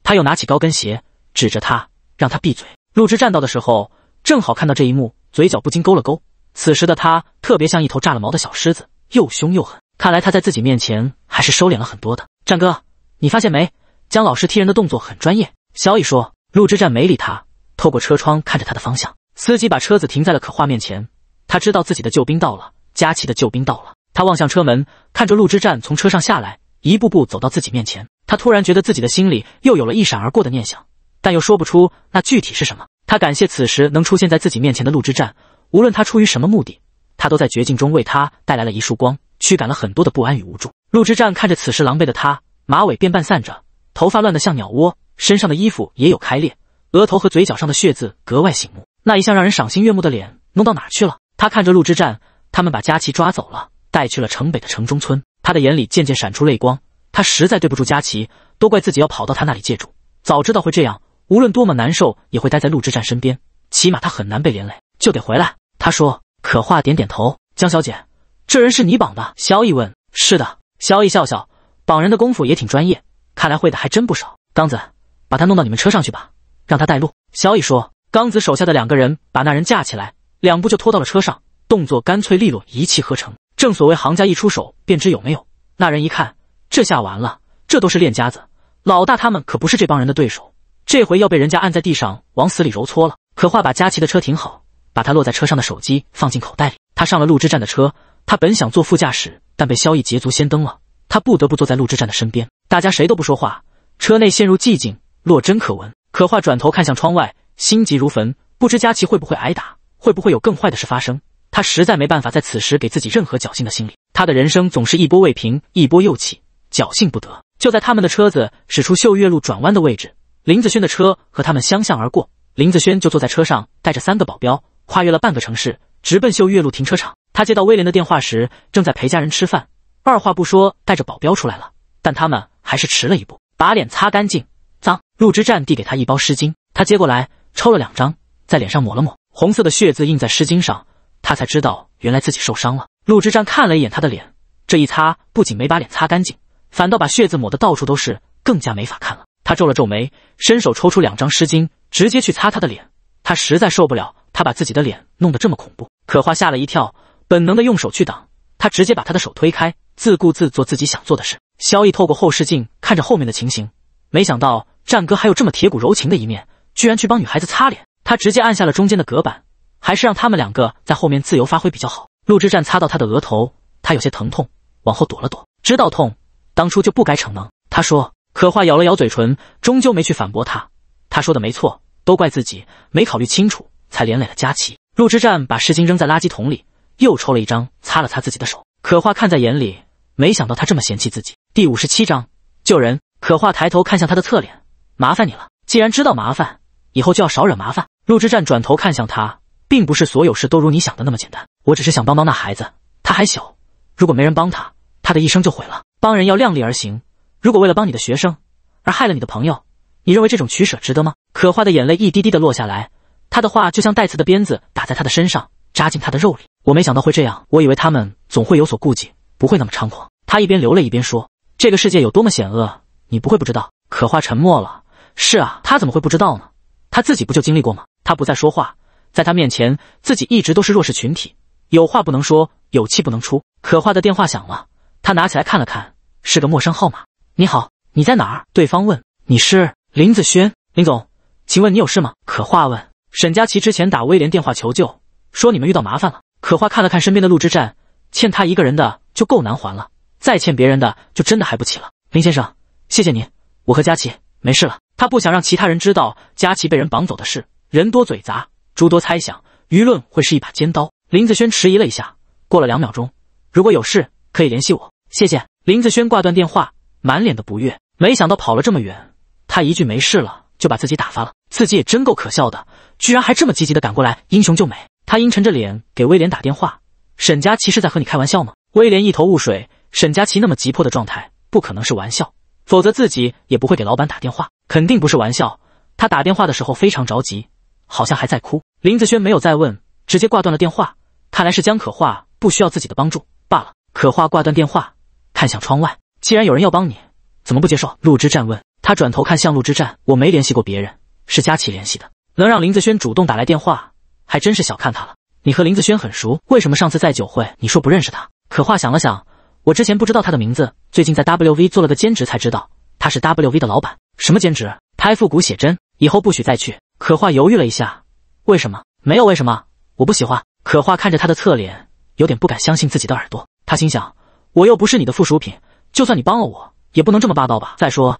S1: 他又拿起高跟鞋，指着他，让他闭嘴。陆之站到的时候，正好看到这一幕，嘴角不禁勾了勾。此时的他特别像一头炸了毛的小狮子，又凶又狠。看来他在自己面前还是收敛了很多的。战哥，你发现没？江老师踢人的动作很专业。小乙说，陆之战没理他，透过车窗看着他的方向。司机把车子停在了可画面前，他知道自己的救兵到了，佳琪的救兵到了。他望向车门，看着陆之战从车上下来，一步步走到自己面前。他突然觉得自己的心里又有了一闪而过的念想，但又说不出那具体是什么。他感谢此时能出现在自己面前的陆之战。无论他出于什么目的，他都在绝境中为他带来了一束光，驱赶了很多的不安与无助。陆之战看着此时狼狈的他，马尾辫半散着，头发乱得像鸟窝，身上的衣服也有开裂，额头和嘴角上的血渍格外醒目。那一向让人赏心悦目的脸弄到哪去了？他看着陆之战，他们把佳琪抓走了，带去了城北的城中村。他的眼里渐渐闪出泪光，他实在对不住佳琪，都怪自己要跑到他那里借住，早知道会这样，无论多么难受，也会待在陆之战身边，起码他很难被连累，就得回来。他说：“可画点点头。江小姐，这人是你绑的？”萧逸问。“是的。”萧逸笑笑，“绑人的功夫也挺专业，看来会的还真不少。”刚子把他弄到你们车上去吧，让他带路。”萧逸说。刚子手下的两个人把那人架起来，两步就拖到了车上，动作干脆利落，一气呵成。正所谓行家一出手，便知有没有。那人一看，这下完了，这都是练家子，老大他们可不是这帮人的对手，这回要被人家按在地上往死里揉搓了。可画把佳琪的车停好。把他落在车上的手机放进口袋里，他上了陆之战的车。他本想坐副驾驶，但被萧逸捷足先登了，他不得不坐在陆之战的身边。大家谁都不说话，车内陷入寂静，落针可闻。可话转头看向窗外，心急如焚，不知佳琪会不会挨打，会不会有更坏的事发生。他实在没办法在此时给自己任何侥幸的心理。他的人生总是一波未平，一波又起，侥幸不得。就在他们的车子驶出秀月路转弯的位置，林子轩的车和他们相向而过，林子轩就坐在车上，带着三个保镖。跨越了半个城市，直奔秀月路停车场。他接到威廉的电话时，正在陪家人吃饭，二话不说带着保镖出来了。但他们还是迟了一步，把脸擦干净。脏。陆之战递给他一包湿巾，他接过来抽了两张，在脸上抹了抹，红色的血渍印在湿巾上，他才知道原来自己受伤了。陆之战看了一眼他的脸，这一擦不仅没把脸擦干净，反倒把血渍抹得到处都是，更加没法看了。他皱了皱眉，伸手抽出两张湿巾，直接去擦他的脸。他实在受不了。他把自己的脸弄得这么恐怖，可画吓了一跳，本能的用手去挡，他直接把他的手推开，自顾自做自己想做的事。萧逸透过后视镜看着后面的情形，没想到战哥还有这么铁骨柔情的一面，居然去帮女孩子擦脸。他直接按下了中间的隔板，还是让他们两个在后面自由发挥比较好。陆之战擦到他的额头，他有些疼痛，往后躲了躲，知道痛，当初就不该逞能。他说，可画咬了咬嘴唇，终究没去反驳他。他说的没错，都怪自己没考虑清楚。才连累了佳琪。陆之战把湿巾扔在垃圾桶里，又抽了一张，擦了擦自己的手。可画看在眼里，没想到他这么嫌弃自己。第五十七章，救人。可画抬头看向他的侧脸，麻烦你了。既然知道麻烦，以后就要少惹麻烦。陆之战转头看向他，并不是所有事都如你想的那么简单。我只是想帮帮那孩子，他还小，如果没人帮他，他的一生就毁了。帮人要量力而行，如果为了帮你的学生而害了你的朋友，你认为这种取舍值得吗？可画的眼泪一滴滴的落下来。他的话就像带刺的鞭子打在他的身上，扎进他的肉里。我没想到会这样，我以为他们总会有所顾忌，不会那么猖狂。他一边流泪一边说：“这个世界有多么险恶，你不会不知道。”可画沉默了。是啊，他怎么会不知道呢？他自己不就经历过吗？他不再说话，在他面前自己一直都是弱势群体，有话不能说，有气不能出。可画的电话响了，他拿起来看了看，是个陌生号码。你好，你在哪儿？对方问。你是林子轩，林总，请问你有事吗？可话问。沈佳琪之前打威廉电话求救，说你们遇到麻烦了。可花看了看身边的陆之战，欠他一个人的就够难还了，再欠别人的就真的还不起了。林先生，谢谢您，我和佳琪没事了。他不想让其他人知道佳琪被人绑走的事，人多嘴杂，诸多猜想，舆论会是一把尖刀。林子轩迟疑了一下，过了两秒钟，如果有事可以联系我，谢谢。林子轩挂断电话，满脸的不悦。没想到跑了这么远，他一句没事了就把自己打发了，自己也真够可笑的。居然还这么积极的赶过来英雄救美，他阴沉着脸给威廉打电话。沈佳琪是在和你开玩笑吗？威廉一头雾水。沈佳琪那么急迫的状态，不可能是玩笑，否则自己也不会给老板打电话，肯定不是玩笑。他打电话的时候非常着急，好像还在哭。林子轩没有再问，直接挂断了电话。看来是江可画不需要自己的帮助罢了。可画挂断电话，看向窗外。既然有人要帮你，怎么不接受？陆之战问。他转头看向陆之战，我没联系过别人，是佳琪联系的。能让林子轩主动打来电话，还真是小看他了。你和林子轩很熟，为什么上次在酒会你说不认识他？可画想了想，我之前不知道他的名字，最近在 WV 做了个兼职才知道他是 WV 的老板。什么兼职？拍复古写真。以后不许再去。可画犹豫了一下，为什么？没有为什么，我不喜欢。可画看着他的侧脸，有点不敢相信自己的耳朵。他心想，我又不是你的附属品，就算你帮了我，也不能这么霸道吧。再说。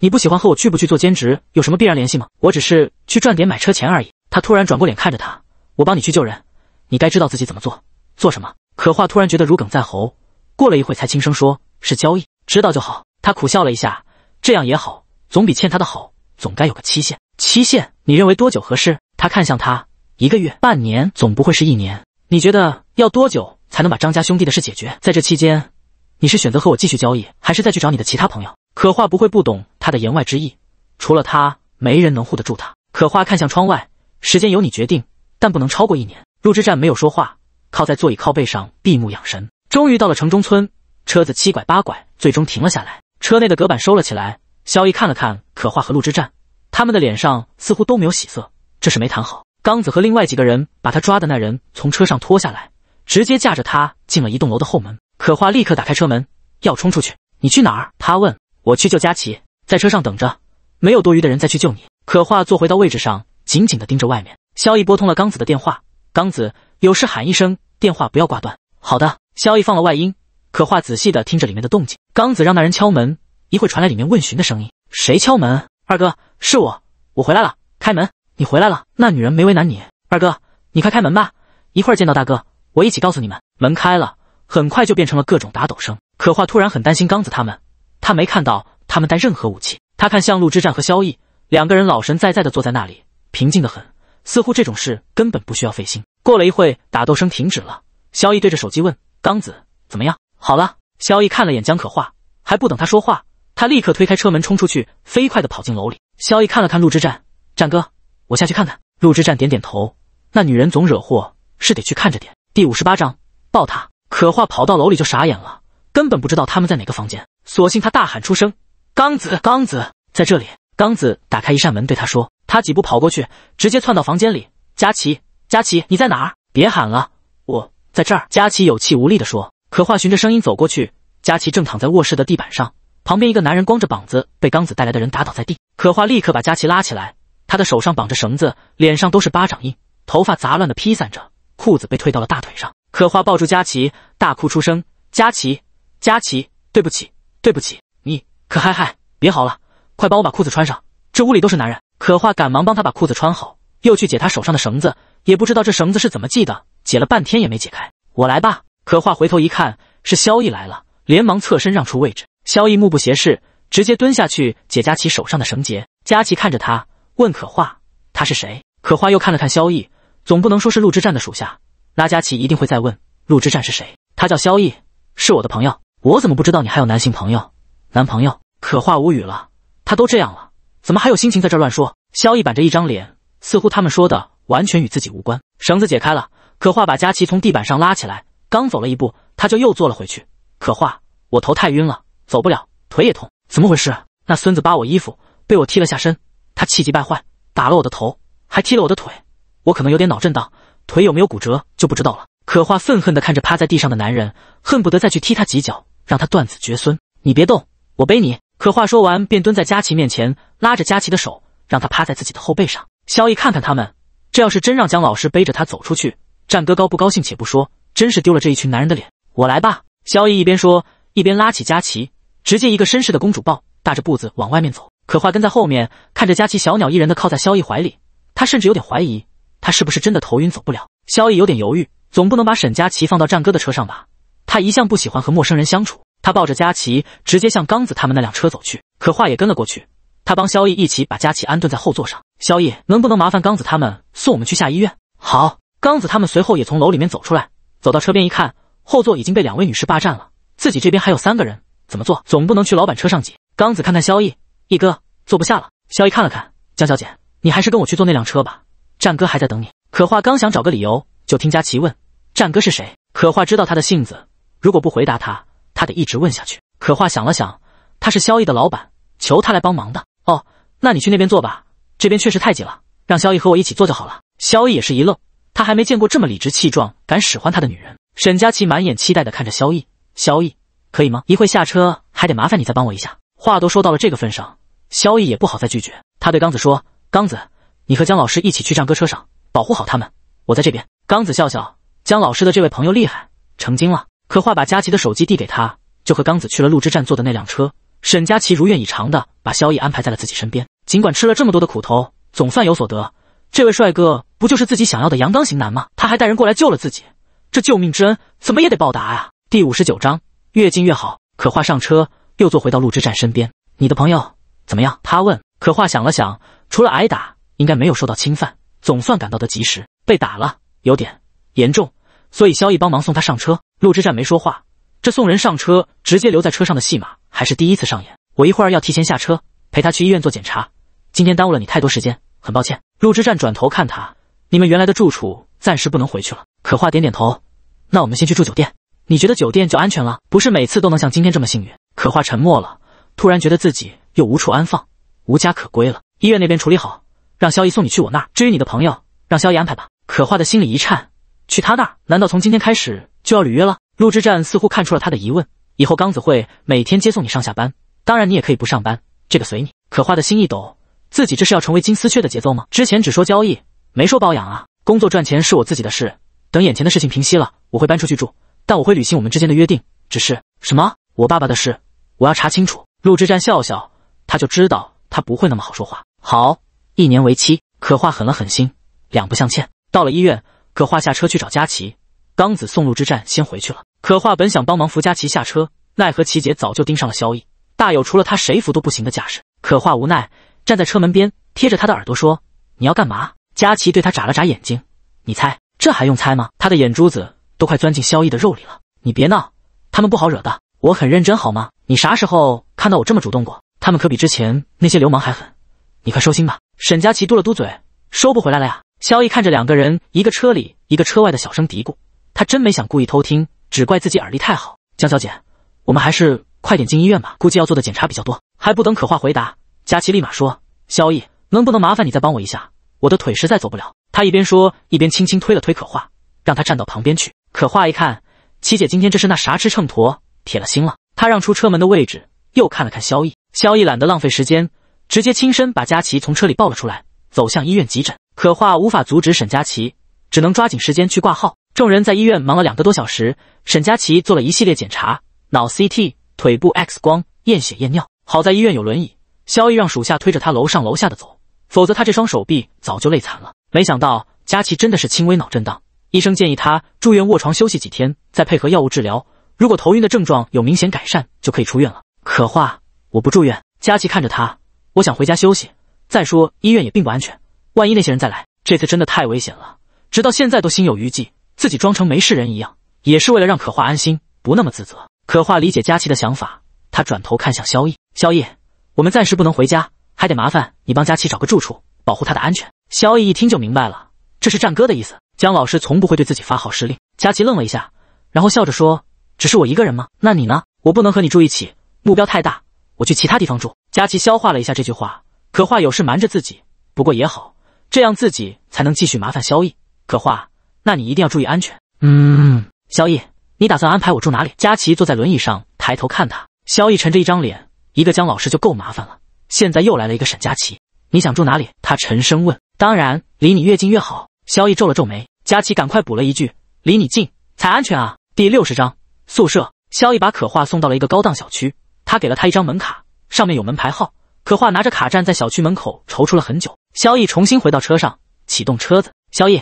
S1: 你不喜欢和我去不去做兼职有什么必然联系吗？我只是去赚点买车钱而已。他突然转过脸看着他，我帮你去救人，你该知道自己怎么做，做什么。可画突然觉得如鲠在喉，过了一会才轻声说：“是交易，知道就好。”他苦笑了一下，这样也好，总比欠他的好，总该有个期限。期限，你认为多久合适？他看向他，一个月、半年，总不会是一年。你觉得要多久才能把张家兄弟的事解决？在这期间，你是选择和我继续交易，还是再去找你的其他朋友？可画不会不懂。他的言外之意，除了他，没人能护得住他。可画看向窗外，时间由你决定，但不能超过一年。陆之战没有说话，靠在座椅靠背上闭目养神。终于到了城中村，车子七拐八拐，最终停了下来。车内的隔板收了起来。萧逸看了看可化和陆之战，他们的脸上似乎都没有喜色，这是没谈好。刚子和另外几个人把他抓的那人从车上拖下来，直接架着他进了一栋楼的后门。可化立刻打开车门，要冲出去。你去哪儿？他问。我去救佳琪。在车上等着，没有多余的人再去救你。可画坐回到位置上，紧紧的盯着外面。萧逸拨通了刚子的电话，刚子有事喊一声，电话不要挂断。好的。萧逸放了外音，可画仔细的听着里面的动静。刚子让那人敲门，一会传来里面问询的声音：“谁敲门？二哥，是我，我回来了，开门。你回来了，那女人没为难你。二哥，你快开门吧，一会儿见到大哥，我一起告诉你们。”门开了，很快就变成了各种打斗声。可画突然很担心刚子他们，他没看到。他们带任何武器。他看向陆之战和萧逸两个人，老神在在的坐在那里，平静的很，似乎这种事根本不需要费心。过了一会，打斗声停止了。萧逸对着手机问：“刚子，怎么样？”“好了。”萧逸看了眼江可画，还不等他说话，他立刻推开车门冲出去，飞快的跑进楼里。萧逸看了看陆之战：“战哥，我下去看看。”陆之战点点头：“那女人总惹祸，是得去看着点。”第五十八章抱他。可画跑到楼里就傻眼了，根本不知道他们在哪个房间。索性他大喊出声。刚子，刚子在这里。刚子打开一扇门，对他说：“他几步跑过去，直接窜到房间里。”佳琪，佳琪，你在哪儿？别喊了，我在这儿。佳琪有气无力的说。可画循着声音走过去，佳琪正躺在卧室的地板上，旁边一个男人光着膀子被刚子带来的人打倒在地。可画立刻把佳琪拉起来，他的手上绑着绳子，脸上都是巴掌印，头发杂乱的披散着，裤子被推到了大腿上。可画抱住佳琪，大哭出声：“佳琪，佳琪，对不起，对不起。”可嗨嗨，别嚎了，快帮我把裤子穿上。这屋里都是男人。可画赶忙帮他把裤子穿好，又去解他手上的绳子，也不知道这绳子是怎么系的，解了半天也没解开。我来吧。可画回头一看，是萧逸来了，连忙侧身让出位置。萧逸目不斜视，直接蹲下去解佳琪手上的绳结。佳琪看着他，问可画：“他是谁？”可画又看了看萧逸，总不能说是陆之战的属下，那佳琪一定会再问陆之战是谁。他叫萧逸，是我的朋友。我怎么不知道你还有男性朋友？男朋友，可画无语了，他都这样了，怎么还有心情在这乱说？萧逸板着一张脸，似乎他们说的完全与自己无关。绳子解开了，可画把佳琪从地板上拉起来，刚走了一步，他就又坐了回去。可画，我头太晕了，走不了，腿也痛，怎么回事？那孙子扒我衣服，被我踢了下身，他气急败坏，打了我的头，还踢了我的腿，我可能有点脑震荡，腿有没有骨折就不知道了。可画愤恨地看着趴在地上的男人，恨不得再去踢他几脚，让他断子绝孙。你别动。我背你。可话说完，便蹲在佳琪面前，拉着佳琪的手，让她趴在自己的后背上。萧逸看看他们，这要是真让江老师背着他走出去，战哥高不高兴且不说，真是丢了这一群男人的脸。我来吧。萧逸一边说，一边拉起佳琪，直接一个绅士的公主抱，大着步子往外面走。可话跟在后面，看着佳琪小鸟依人的靠在萧逸怀里，他甚至有点怀疑，他是不是真的头晕走不了。萧逸有点犹豫，总不能把沈佳琪放到战哥的车上吧？他一向不喜欢和陌生人相处。他抱着佳琪，直接向刚子他们那辆车走去。可画也跟了过去。他帮萧逸一起把佳琪安顿在后座上。萧逸，能不能麻烦刚子他们送我们去下医院？好，刚子他们随后也从楼里面走出来，走到车边一看，后座已经被两位女士霸占了，自己这边还有三个人，怎么坐？总不能去老板车上挤。刚子看看萧逸，一哥坐不下了。萧逸看了看江小姐，你还是跟我去坐那辆车吧，战哥还在等你。可画刚想找个理由，就听佳琪问：“战哥是谁？”可画知道他的性子，如果不回答他。他得一直问下去。可话想了想，他是萧逸的老板，求他来帮忙的。哦，那你去那边坐吧，这边确实太挤了，让萧逸和我一起坐就好了。萧逸也是一愣，他还没见过这么理直气壮、敢使唤他的女人。沈佳琪满眼期待的看着萧逸，萧逸可以吗？一会下车还得麻烦你再帮我一下。话都说到了这个份上，萧逸也不好再拒绝。他对刚子说：“刚子，你和江老师一起去战哥车上，保护好他们，我在这边。”刚子笑笑，江老师的这位朋友厉害，成精了。可画把佳琪的手机递给他，就和刚子去了陆之站坐的那辆车。沈佳琪如愿以偿的把萧逸安排在了自己身边。尽管吃了这么多的苦头，总算有所得。这位帅哥不就是自己想要的阳刚型男吗？他还带人过来救了自己，这救命之恩怎么也得报答呀！第五十九章越近越好。可画上车，又坐回到陆之站身边。你的朋友怎么样？他问。可画想了想，除了挨打，应该没有受到侵犯。总算赶到的及时。被打了，有点严重。所以萧逸帮忙送他上车，陆之战没说话。这送人上车直接留在车上的戏码还是第一次上演。我一会儿要提前下车，陪他去医院做检查。今天耽误了你太多时间，很抱歉。陆之战转头看他，你们原来的住处暂时不能回去了。可画点点头，那我们先去住酒店。你觉得酒店就安全了？不是每次都能像今天这么幸运。可画沉默了，突然觉得自己又无处安放，无家可归了。医院那边处理好，让萧逸送你去我那儿。至于你的朋友，让萧逸安排吧。可画的心里一颤。去他那儿？难道从今天开始就要履约了？陆之战似乎看出了他的疑问，以后刚子会每天接送你上下班，当然你也可以不上班，这个随你。可画的心一抖，自己这是要成为金丝雀的节奏吗？之前只说交易，没说包养啊！工作赚钱是我自己的事，等眼前的事情平息了，我会搬出去住，但我会履行我们之间的约定。只是什么？我爸爸的事，我要查清楚。陆之战笑笑，他就知道他不会那么好说话。好，一年为期。可画狠了狠心，两不相欠。到了医院。可画下车去找佳琪，刚子送路之战先回去了。可画本想帮忙扶佳琪下车，奈何琪姐早就盯上了萧逸，大有除了他谁扶都不行的架势。可画无奈站在车门边，贴着他的耳朵说：“你要干嘛？”佳琪对他眨了眨眼睛，你猜？这还用猜吗？他的眼珠子都快钻进萧逸的肉里了。你别闹，他们不好惹的。我很认真，好吗？你啥时候看到我这么主动过？他们可比之前那些流氓还狠，你快收心吧。沈佳琪嘟了嘟嘴：“收不回来了呀。”萧逸看着两个人，一个车里，一个车外的小声嘀咕。他真没想故意偷听，只怪自己耳力太好。江小姐，我们还是快点进医院吧，估计要做的检查比较多。还不等可画回答，佳琪立马说：“萧逸，能不能麻烦你再帮我一下？我的腿实在走不了。”他一边说，一边轻轻推了推可画，让他站到旁边去。可画一看，七姐今天这是那啥吃秤砣，铁了心了。他让出车门的位置，又看了看萧逸。萧逸懒得浪费时间，直接亲身把佳琪从车里抱了出来，走向医院急诊。可画无法阻止沈佳琪，只能抓紧时间去挂号。众人在医院忙了两个多小时，沈佳琪做了一系列检查：脑 CT、腿部 X 光、验血验尿。好在医院有轮椅，萧毅让属下推着他楼上楼下的走，否则他这双手臂早就累残了。没想到佳琪真的是轻微脑震荡，医生建议他住院卧床休息几天，再配合药物治疗。如果头晕的症状有明显改善，就可以出院了。可画，我不住院。佳琪看着他，我想回家休息。再说医院也并不安全。万一那些人再来，这次真的太危险了，直到现在都心有余悸。自己装成没事人一样，也是为了让可画安心，不那么自责。可画理解佳琪的想法，他转头看向萧逸，萧逸，我们暂时不能回家，还得麻烦你帮佳琪找个住处，保护她的安全。”萧逸一听就明白了，这是战哥的意思。江老师从不会对自己发号施令。佳琪愣了一下，然后笑着说：“只是我一个人吗？那你呢？我不能和你住一起，目标太大，我去其他地方住。”佳琪消化了一下这句话，可画有事瞒着自己，不过也好。这样自己才能继续麻烦萧逸。可画，那你一定要注意安全。
S2: 嗯，
S1: 萧逸，你打算安排我住哪里？佳琪坐在轮椅上，抬头看他。萧逸沉着一张脸，一个江老师就够麻烦了，现在又来了一个沈佳琪。你想住哪里？他沉声问。当然，离你越近越好。萧逸皱了皱眉。佳琪赶快补了一句：“离你近才安全啊。”第六十章宿舍。萧逸把可画送到了一个高档小区，他给了他一张门卡，上面有门牌号。可画拿着卡站在小区门口，踌躇了很久。萧逸重新回到车上，启动车子。萧逸，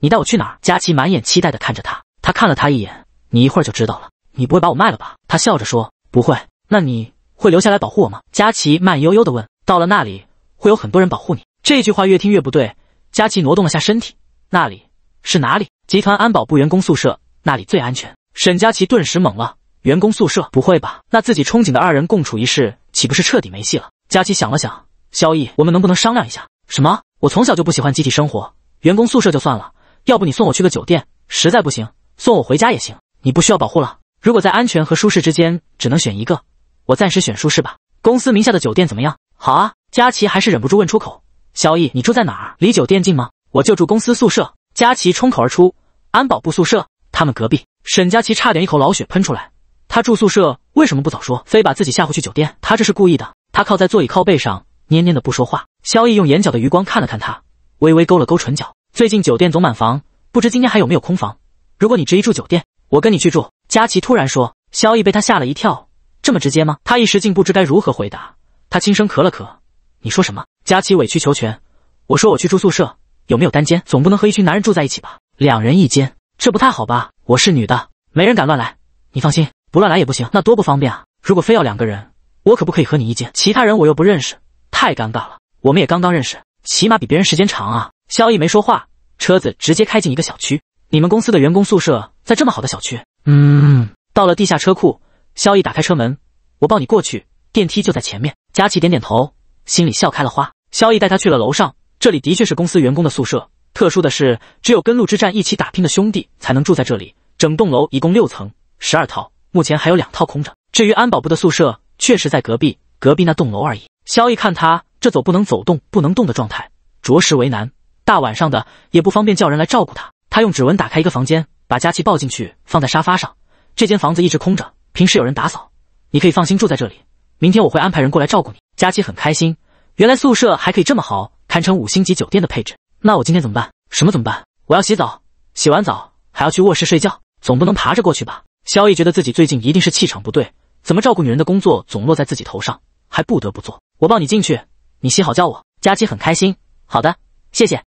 S1: 你带我去哪儿？佳琪满眼期待的看着他。他看了他一眼，你一会儿就知道了。你不会把我卖了吧？他笑着说，不会。那你会留下来保护我吗？佳琪慢悠悠的问。到了那里会有很多人保护你。这句话越听越不对。佳琪挪动了下身体，那里是哪里？集团安保部员工宿舍，那里最安全。沈佳琪顿时懵了，员工宿舍？不会吧？那自己憧憬的二人共处一室，岂不是彻底没戏了？佳琪想了想，萧逸，我们能不能商量一下？什么？我从小就不喜欢集体生活，员工宿舍就算了。要不你送我去个酒店？实在不行，送我回家也行。你不需要保护了。如果在安全和舒适之间只能选一个，我暂时选舒适吧。公司名下的酒店怎么样？好啊！佳琪还是忍不住问出口：“萧逸，你住在哪儿？离酒店近吗？”我就住公司宿舍。佳琪冲口而出：“安保部宿舍，他们隔壁。”沈佳琪差点一口老血喷出来。他住宿舍为什么不早说？非把自己吓回去酒店？他这是故意的。他靠在座椅靠背上，蔫蔫的不说话。萧逸用眼角的余光看了看他，微微勾了勾唇角。最近酒店总满房，不知今天还有没有空房。如果你执意住酒店，我跟你去住。佳琪突然说，萧逸被他吓了一跳。这么直接吗？他一时竟不知该如何回答。他轻声咳了咳。你说什么？佳琪委曲求全。我说我去住宿舍，有没有单间？总不能和一群男人住在一起吧？两人一间，这不太好吧？我是女的，没人敢乱来。你放心，不乱来也不行，那多不方便啊。如果非要两个人，我可不可以和你一间？其他人我又不认识，太尴尬了。我们也刚刚认识，起码比别人时间长啊。萧逸没说话，车子直接开进一个小区，你们公司的员工宿舍在这么好的小区？
S2: 嗯。
S1: 到了地下车库，萧逸打开车门，我抱你过去，电梯就在前面。佳琪点点头，心里笑开了花。萧逸带他去了楼上，这里的确是公司员工的宿舍。特殊的是，只有跟陆之战一起打拼的兄弟才能住在这里。整栋楼一共六层，十二套，目前还有两套空着。至于安保部的宿舍，确实在隔壁，隔壁那栋楼而已。萧逸看他这走不能走动不能动的状态，着实为难。大晚上的也不方便叫人来照顾他。他用指纹打开一个房间，把佳琪抱进去放在沙发上。这间房子一直空着，平时有人打扫，你可以放心住在这里。明天我会安排人过来照顾你。佳琪很开心，原来宿舍还可以这么好，堪称五星级酒店的配置。那我今天怎么办？什么怎么办？我要洗澡，洗完澡还要去卧室睡觉，总不能爬着过去吧？萧逸觉得自己最近一定是气场不对，怎么照顾女人的工作总落在自己
S2: 头上，还不得不做。我抱你进去，你洗好叫我。佳琪很开心。好的，谢谢。